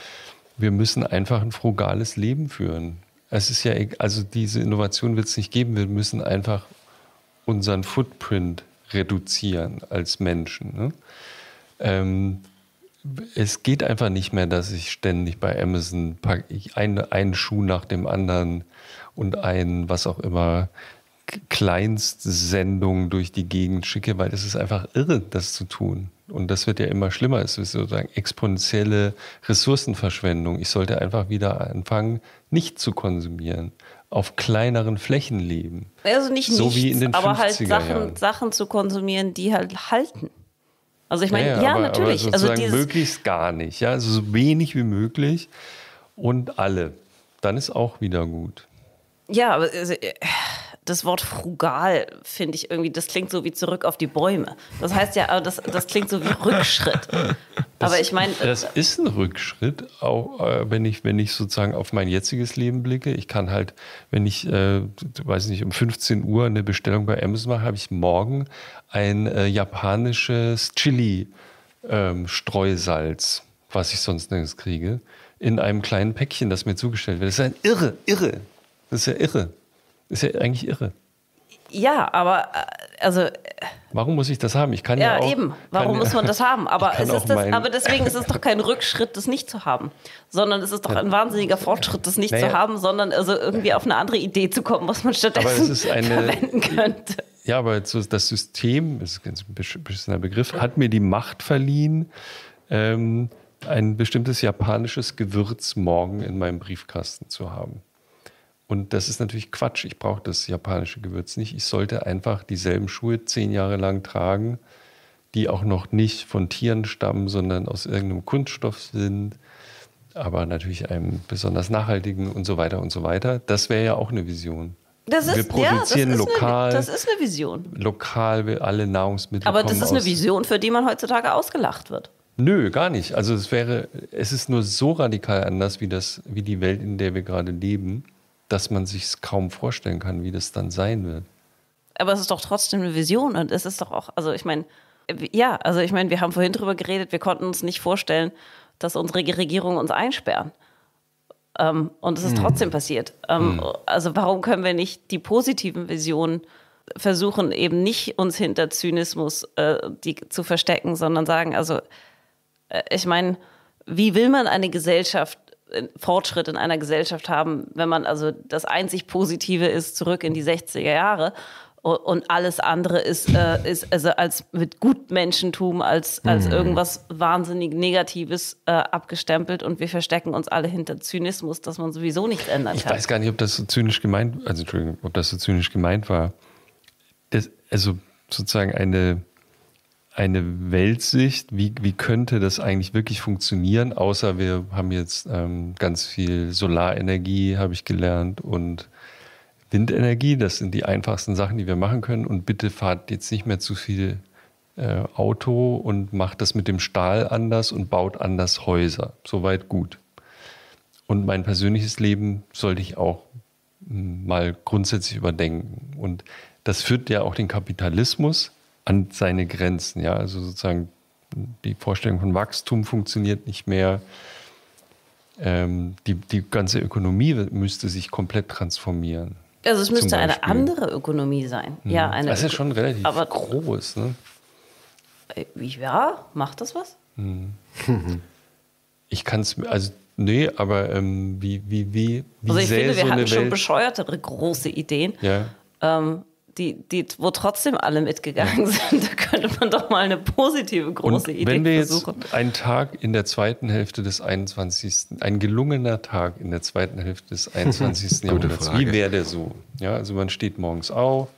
wir müssen einfach ein frugales Leben führen es ist ja, also diese Innovation wird es nicht geben. Wir müssen einfach unseren Footprint reduzieren als Menschen. Ne? Ähm, es geht einfach nicht mehr, dass ich ständig bei Amazon packe, ich ein, einen Schuh nach dem anderen und einen, was auch immer, Kleinstsendung durch die Gegend schicke, weil es ist einfach irre, das zu tun. Und das wird ja immer schlimmer. Es ist sozusagen exponentielle Ressourcenverschwendung. Ich sollte einfach wieder anfangen, nicht zu konsumieren, auf kleineren Flächen leben. Also nicht so nichts, wie in den aber halt Sachen, Sachen, zu konsumieren, die halt halten. Also ich meine, ja, ja, ja aber, natürlich. Aber also möglichst gar nicht, ja, also so wenig wie möglich und alle. Dann ist auch wieder gut. Ja, aber also, äh, das Wort frugal finde ich irgendwie, das klingt so wie zurück auf die Bäume. Das heißt ja, das, das klingt so wie Rückschritt. Das, aber ich meine. Das ist ein Rückschritt, auch äh, wenn ich, wenn ich sozusagen auf mein jetziges Leben blicke. Ich kann halt, wenn ich, äh, weiß nicht, um 15 Uhr eine Bestellung bei Amazon mache, habe ich morgen ein äh, japanisches Chili-Streusalz, ähm, was ich sonst nirgends kriege, in einem kleinen Päckchen, das mir zugestellt wird. Das ist ein irre, irre. Das ist ja irre. Ist ja eigentlich irre. Ja, aber äh, also. Äh, Warum muss ich das haben? Ich kann ja, ja auch. eben. Warum kann, muss man das haben? Aber, es ist das, aber deswegen ist es doch kein Rückschritt, das nicht zu haben, sondern es ist doch ein wahnsinniger Fortschritt, das nicht naja. zu haben, sondern also irgendwie auf eine andere Idee zu kommen, was man stattdessen eine, verwenden könnte. Ja, aber das System, das ist ein beschissener Begriff, hat mir die Macht verliehen, ähm, ein bestimmtes japanisches Gewürz morgen in meinem Briefkasten zu haben. Und das ist natürlich Quatsch. Ich brauche das japanische Gewürz nicht. Ich sollte einfach dieselben Schuhe zehn Jahre lang tragen, die auch noch nicht von Tieren stammen, sondern aus irgendeinem Kunststoff sind, aber natürlich einem besonders nachhaltigen und so weiter und so weiter. Das wäre ja auch eine Vision. Das ist, wir produzieren ja, das lokal. Eine, das ist eine Vision. Lokal will alle Nahrungsmittel. Aber das ist eine Vision, für die man heutzutage ausgelacht wird. Nö, gar nicht. Also es wäre, es ist nur so radikal anders wie das, wie die Welt, in der wir gerade leben dass man sich es kaum vorstellen kann, wie das dann sein wird. Aber es ist doch trotzdem eine Vision und es ist doch auch, also ich meine, ja, also ich meine, wir haben vorhin drüber geredet, wir konnten uns nicht vorstellen, dass unsere Regierung uns einsperren. Ähm, und es ist hm. trotzdem passiert. Ähm, hm. Also warum können wir nicht die positiven Visionen versuchen, eben nicht uns hinter Zynismus äh, die, zu verstecken, sondern sagen, also äh, ich meine, wie will man eine Gesellschaft Fortschritt in einer Gesellschaft haben, wenn man also das einzig Positive ist, zurück in die 60er Jahre und alles andere ist, äh, ist also als mit Gutmenschentum, als, als mhm. irgendwas wahnsinnig Negatives äh, abgestempelt und wir verstecken uns alle hinter Zynismus, dass man sowieso nichts ändern kann. Ich weiß gar nicht, ob das so zynisch gemeint, also Entschuldigung, ob das so zynisch gemeint war. Das, also sozusagen eine eine Weltsicht, wie, wie könnte das eigentlich wirklich funktionieren, außer wir haben jetzt ähm, ganz viel Solarenergie, habe ich gelernt, und Windenergie, das sind die einfachsten Sachen, die wir machen können. Und bitte fahrt jetzt nicht mehr zu viel äh, Auto und macht das mit dem Stahl anders und baut anders Häuser. Soweit gut. Und mein persönliches Leben sollte ich auch hm, mal grundsätzlich überdenken. Und das führt ja auch den Kapitalismus an seine Grenzen. Ja, also sozusagen die Vorstellung von Wachstum funktioniert nicht mehr. Ähm, die, die ganze Ökonomie müsste sich komplett transformieren. Also es müsste eine andere Ökonomie sein. Mhm. Ja, eine das ist schon relativ aber, groß. Ne? Äh, ja, macht das was? Mhm. Ich kann es, also nee, aber ähm, wie, wie, wie, wie Also ich finde, wir so hatten Welt? schon bescheuertere große Ideen. Ja. Ähm, die, die, wo trotzdem alle mitgegangen sind. Da könnte man doch mal eine positive große Und Idee wenn wir jetzt versuchen. Einen Tag in der zweiten Hälfte des 21. ein gelungener Tag in der zweiten Hälfte des 21. Jahrhunderts. Wie wäre der so? Ja, also man steht morgens auf.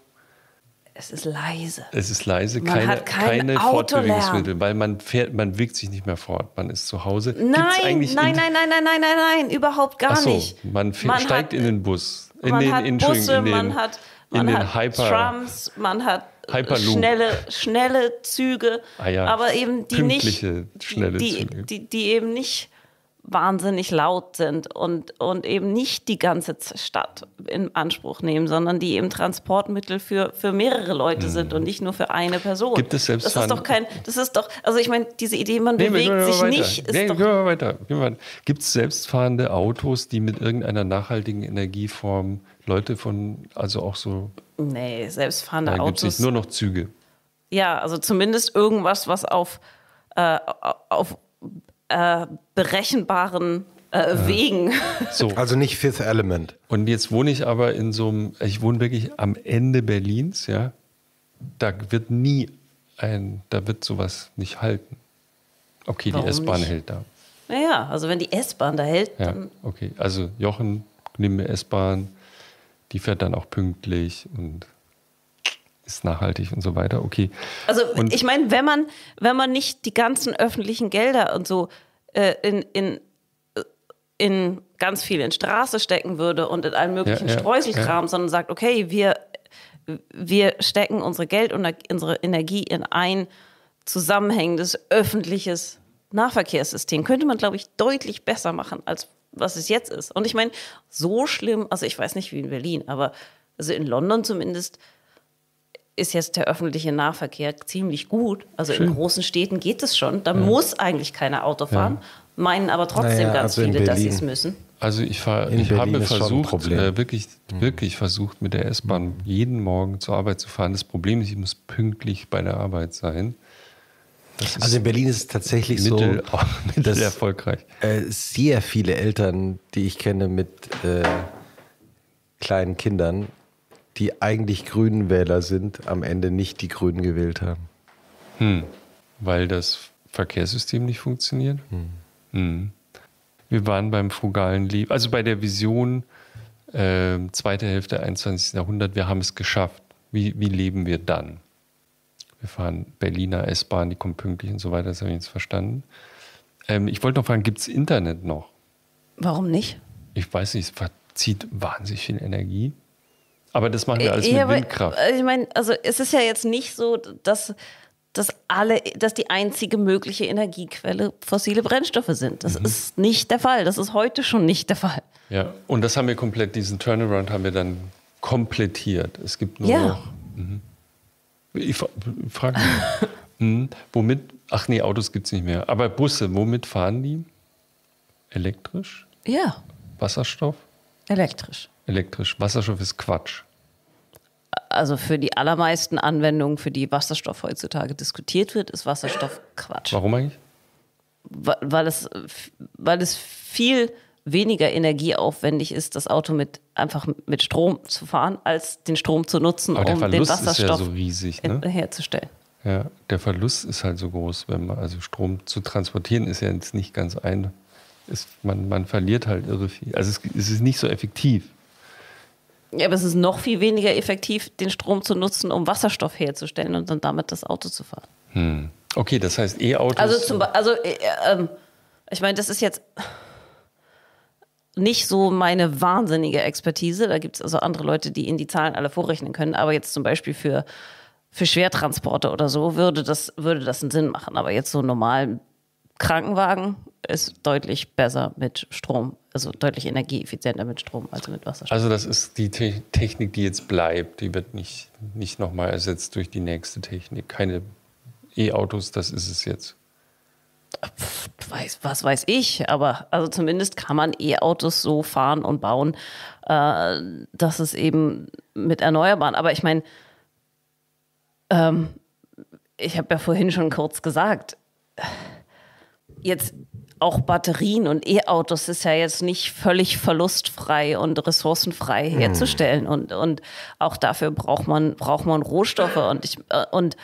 Es ist leise. Es ist leise, man keine, hat kein keine Fortbewegungsmittel, weil man fährt, man wirkt sich nicht mehr fort, man ist zu Hause. Nein, nein, nein, nein, nein, nein, nein, nein, überhaupt gar so, nicht. Man, man steigt hat, in den Bus. In man den, hat Busse, in den, man hat man in hat Hyper Trumps, man hat schnelle, schnelle Züge, ah ja, aber eben die nicht, schnelle die, Die, die eben nicht wahnsinnig laut sind und, und eben nicht die ganze Stadt in Anspruch nehmen, sondern die eben Transportmittel für, für mehrere Leute sind und mhm. nicht nur für eine Person. Gibt es selbst Das ist doch kein, das ist doch, also ich meine, diese Idee, man nee, bewegt sich weiter. nicht. Ist nee, doch gehen weiter. Gibt es selbstfahrende Autos, die mit irgendeiner nachhaltigen Energieform Leute von, also auch so. Nee, selbstfahrende Autos. Gibt nur noch Züge. Ja, also zumindest irgendwas, was auf, äh, auf äh, berechenbaren äh, ja. Wegen. So. Also nicht Fifth Element. Und jetzt wohne ich aber in so einem, ich wohne wirklich am Ende Berlins, ja. Da wird nie ein, da wird sowas nicht halten. Okay, Warum die S-Bahn hält da. Naja, also wenn die S-Bahn da hält, ja, Okay, also Jochen, nimm mir S-Bahn die fährt dann auch pünktlich und ist nachhaltig und so weiter. Okay. Also und ich meine, wenn man, wenn man nicht die ganzen öffentlichen Gelder und so äh, in, in, äh, in ganz viel in Straße stecken würde und in allen möglichen ja, ja, Streuselkram, ja. sondern sagt, okay, wir, wir stecken unsere Geld und unsere Energie in ein zusammenhängendes öffentliches Nahverkehrssystem. Könnte man, glaube ich, deutlich besser machen, als was es jetzt ist. Und ich meine, so schlimm, also ich weiß nicht wie in Berlin, aber also in London zumindest ist jetzt der öffentliche Nahverkehr ziemlich gut. Also Schön. in großen Städten geht es schon. Da ja. muss eigentlich keiner Auto fahren, ja. meinen aber trotzdem naja, ganz also viele, dass sie es müssen. Also ich, fahr, ich habe versucht, äh, wirklich, mhm. wirklich versucht, mit der S-Bahn jeden Morgen zur Arbeit zu fahren. Das Problem ist, ich muss pünktlich bei der Arbeit sein also in Berlin ist es tatsächlich mittel, so, mittel dass, erfolgreich. Äh, sehr viele Eltern, die ich kenne mit äh, kleinen Kindern, die eigentlich Grünenwähler sind, am Ende nicht die Grünen gewählt haben. Hm. Weil das Verkehrssystem nicht funktioniert? Hm. Hm. Wir waren beim frugalen Leben, also bei der Vision äh, zweite Hälfte 21. Jahrhundert, wir haben es geschafft. Wie, wie leben wir dann? Wir fahren Berliner S-Bahn, die kommt pünktlich und so weiter, das habe ich jetzt verstanden. Ähm, ich wollte noch fragen, gibt es Internet noch? Warum nicht? Ich weiß nicht, es verzieht wahnsinnig viel Energie. Aber das machen wir äh, alles ja, eh, mit Windkraft. Äh, ich meine, also es ist ja jetzt nicht so, dass, dass alle, dass die einzige mögliche Energiequelle fossile Brennstoffe sind. Das mhm. ist nicht der Fall. Das ist heute schon nicht der Fall. Ja, und das haben wir komplett, diesen Turnaround haben wir dann komplettiert. Es gibt nur ja. noch. Mhm. Ich frage mich, hm, womit, ach nee, Autos gibt es nicht mehr, aber Busse, womit fahren die? Elektrisch? Ja. Wasserstoff? Elektrisch. Elektrisch. Wasserstoff ist Quatsch. Also für die allermeisten Anwendungen, für die Wasserstoff heutzutage diskutiert wird, ist Wasserstoff Quatsch. Warum eigentlich? Weil, weil es, weil es viel weniger energieaufwendig ist, das Auto mit einfach mit Strom zu fahren, als den Strom zu nutzen, um den Wasserstoff ja so riesig, äh, ne? herzustellen. Ja, der Verlust ist halt so groß, wenn man also Strom zu transportieren ist ja jetzt nicht ganz ein. Ist, man, man verliert halt irre viel. Also es, es ist nicht so effektiv. Ja, aber es ist noch viel weniger effektiv, den Strom zu nutzen, um Wasserstoff herzustellen und dann damit das Auto zu fahren. Hm. Okay, das heißt E-Autos. Also, zum, also äh, äh, ich meine, das ist jetzt nicht so meine wahnsinnige Expertise. Da gibt es also andere Leute, die Ihnen die Zahlen alle vorrechnen können. Aber jetzt zum Beispiel für, für Schwertransporte oder so würde das, würde das einen Sinn machen. Aber jetzt so normal Krankenwagen ist deutlich besser mit Strom, also deutlich energieeffizienter mit Strom als mit Wasserstoff. Also das ist die Te Technik, die jetzt bleibt. Die wird nicht, nicht nochmal ersetzt durch die nächste Technik. Keine E-Autos, das ist es jetzt weiß, was weiß ich, aber also zumindest kann man E-Autos so fahren und bauen, äh, dass es eben mit Erneuerbaren. Aber ich meine, ähm, ich habe ja vorhin schon kurz gesagt, jetzt auch Batterien und E-Autos ist ja jetzt nicht völlig verlustfrei und ressourcenfrei hm. herzustellen. Hm. Und, und auch dafür braucht man, braucht man Rohstoffe. Und ich, äh, und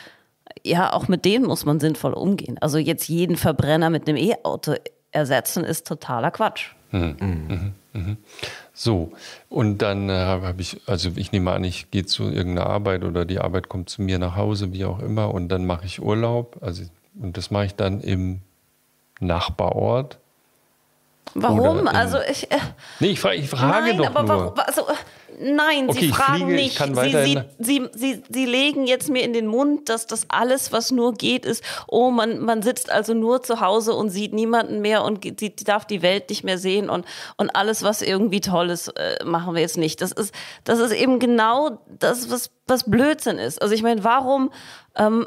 ja, auch mit denen muss man sinnvoll umgehen. Also jetzt jeden Verbrenner mit einem E-Auto ersetzen ist totaler Quatsch. Mhm. Mhm. Mhm. So, und dann äh, habe ich, also ich nehme an, ich gehe zu irgendeiner Arbeit oder die Arbeit kommt zu mir nach Hause, wie auch immer, und dann mache ich Urlaub. Also, und das mache ich dann im Nachbarort Warum? Oder, äh, also ich. Äh, nee, ich, frage, ich frage nein, doch aber nur. Warum, also, äh, nein, okay, Sie fragen fliege, nicht. Sie, Sie, Sie, Sie, legen jetzt mir in den Mund, dass das alles, was nur geht, ist, oh, man, man sitzt also nur zu Hause und sieht niemanden mehr und die, darf die Welt nicht mehr sehen und, und alles, was irgendwie toll ist, äh, machen wir jetzt nicht. Das ist, das ist eben genau das, was, was Blödsinn ist. Also ich meine, warum ähm,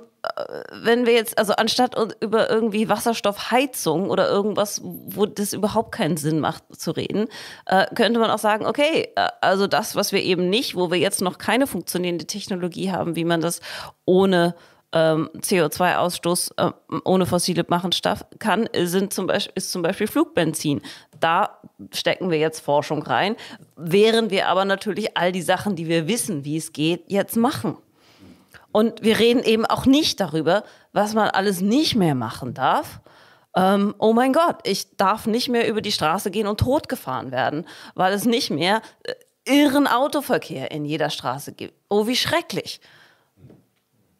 wenn wir jetzt, also anstatt über irgendwie Wasserstoffheizung oder irgendwas, wo das überhaupt keinen Sinn macht zu reden, äh, könnte man auch sagen, okay, äh, also das, was wir eben nicht, wo wir jetzt noch keine funktionierende Technologie haben, wie man das ohne ähm, CO2-Ausstoß, äh, ohne fossile machen kann, sind zum ist zum Beispiel Flugbenzin. Da stecken wir jetzt Forschung rein, während wir aber natürlich all die Sachen, die wir wissen, wie es geht, jetzt machen. Und wir reden eben auch nicht darüber, was man alles nicht mehr machen darf. Ähm, oh mein Gott, ich darf nicht mehr über die Straße gehen und totgefahren werden, weil es nicht mehr äh, irren Autoverkehr in jeder Straße gibt. Oh, wie schrecklich.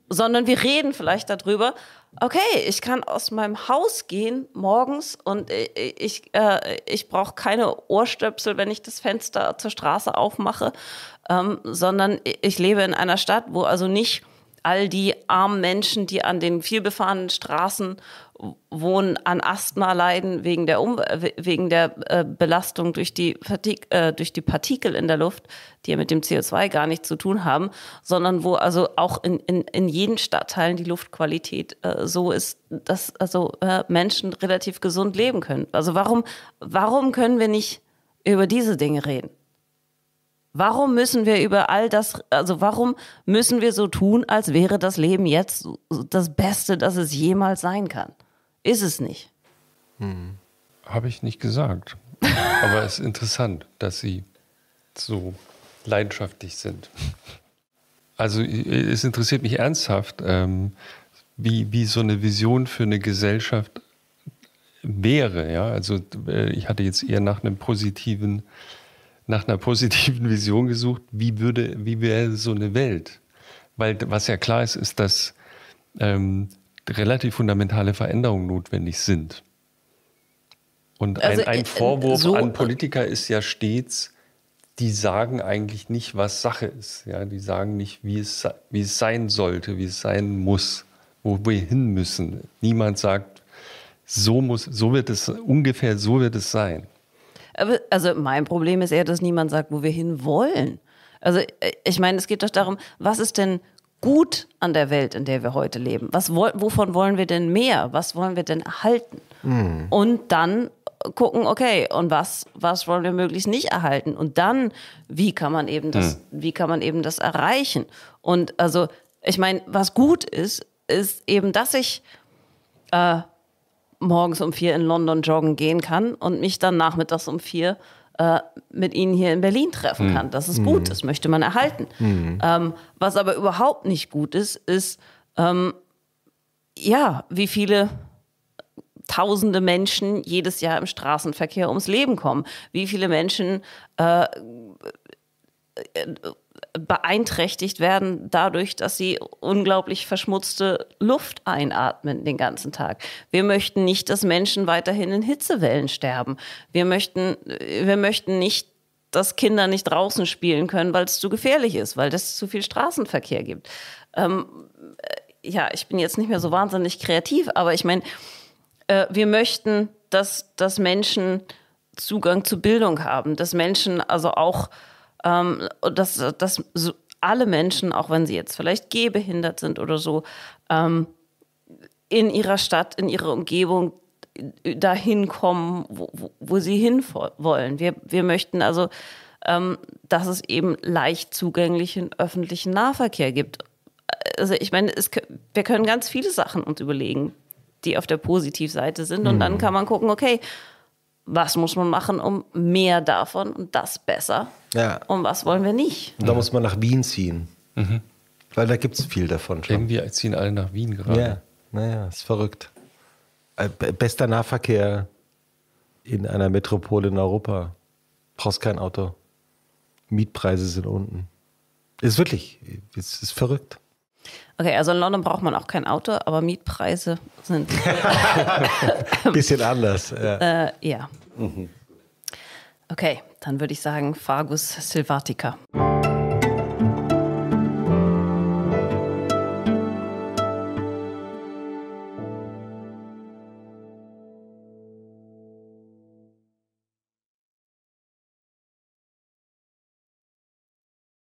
Sondern wir reden vielleicht darüber, okay, ich kann aus meinem Haus gehen morgens und ich, ich, äh, ich brauche keine Ohrstöpsel, wenn ich das Fenster zur Straße aufmache, ähm, sondern ich lebe in einer Stadt, wo also nicht all die armen Menschen, die an den vielbefahrenen Straßen wohnen, an Asthma leiden wegen der, um wegen der äh, Belastung durch die, äh, durch die Partikel in der Luft, die ja mit dem CO2 gar nichts zu tun haben, sondern wo also auch in, in, in jeden Stadtteilen die Luftqualität äh, so ist, dass also äh, Menschen relativ gesund leben können. Also warum, warum können wir nicht über diese Dinge reden? Warum müssen wir über all das, also warum müssen wir so tun, als wäre das Leben jetzt das Beste, das es jemals sein kann? Ist es nicht. Hm. Habe ich nicht gesagt. Aber es ist interessant, dass Sie so leidenschaftlich sind. Also es interessiert mich ernsthaft, ähm, wie, wie so eine Vision für eine Gesellschaft wäre. Ja? Also äh, ich hatte jetzt eher nach einem positiven nach einer positiven Vision gesucht, wie würde, wie wäre so eine Welt? Weil was ja klar ist, ist, dass ähm, relativ fundamentale Veränderungen notwendig sind. Und ein, also, äh, ein äh, Vorwurf so, an äh, Politiker ist ja stets, die sagen eigentlich nicht, was Sache ist. Ja, die sagen nicht, wie es, wie es sein sollte, wie es sein muss, wo wir hin müssen. Niemand sagt, so muss, so wird es ungefähr so wird es sein. Aber, also mein Problem ist eher, dass niemand sagt, wo wir hin wollen. Also äh, ich meine, es geht doch darum, was ist denn gut an der Welt, in der wir heute leben? Was, wo, wovon wollen wir denn mehr? Was wollen wir denn erhalten? Mhm. Und dann gucken, okay, und was, was wollen wir möglichst nicht erhalten? Und dann, wie kann man eben das, mhm. wie kann man eben das erreichen? Und also, ich meine, was gut ist, ist eben, dass ich äh, morgens um vier in London joggen gehen kann und mich dann nachmittags um vier äh, mit ihnen hier in Berlin treffen hm. kann. Das ist hm. gut, das möchte man erhalten. Mhm. Ähm, was aber überhaupt nicht gut ist, ist, ähm, ja, wie viele tausende Menschen jedes Jahr im Straßenverkehr ums Leben kommen, wie viele Menschen äh, äh beeinträchtigt werden dadurch, dass sie unglaublich verschmutzte Luft einatmen den ganzen Tag. Wir möchten nicht, dass Menschen weiterhin in Hitzewellen sterben. Wir möchten, wir möchten nicht, dass Kinder nicht draußen spielen können, weil es zu gefährlich ist, weil es zu viel Straßenverkehr gibt. Ähm, äh, ja, ich bin jetzt nicht mehr so wahnsinnig kreativ, aber ich meine, äh, wir möchten, dass, dass Menschen Zugang zu Bildung haben, dass Menschen also auch ähm, dass, dass so alle Menschen, auch wenn sie jetzt vielleicht gehbehindert sind oder so, ähm, in ihrer Stadt, in ihrer Umgebung dahin kommen, wo, wo, wo sie hin wollen. Wir, wir möchten also, ähm, dass es eben leicht zugänglichen öffentlichen Nahverkehr gibt. Also ich meine, es, wir können ganz viele Sachen uns überlegen, die auf der Positivseite sind. Und mhm. dann hm. kann man gucken, okay, was muss man machen, um mehr davon und das besser? Ja. Und was wollen wir nicht? Und da muss man nach Wien ziehen. Mhm. Weil da gibt es viel davon schon. Irgendwie ziehen alle nach Wien gerade. Ja, naja, ist verrückt. Äh, bester Nahverkehr in einer Metropole in Europa. Brauchst kein Auto. Mietpreise sind unten. Ist wirklich, es ist verrückt. Okay, also in London braucht man auch kein Auto, aber Mietpreise sind. Bisschen anders. Ja. Äh, ja. Mhm. Okay, dann würde ich sagen, Fagus Silvatica.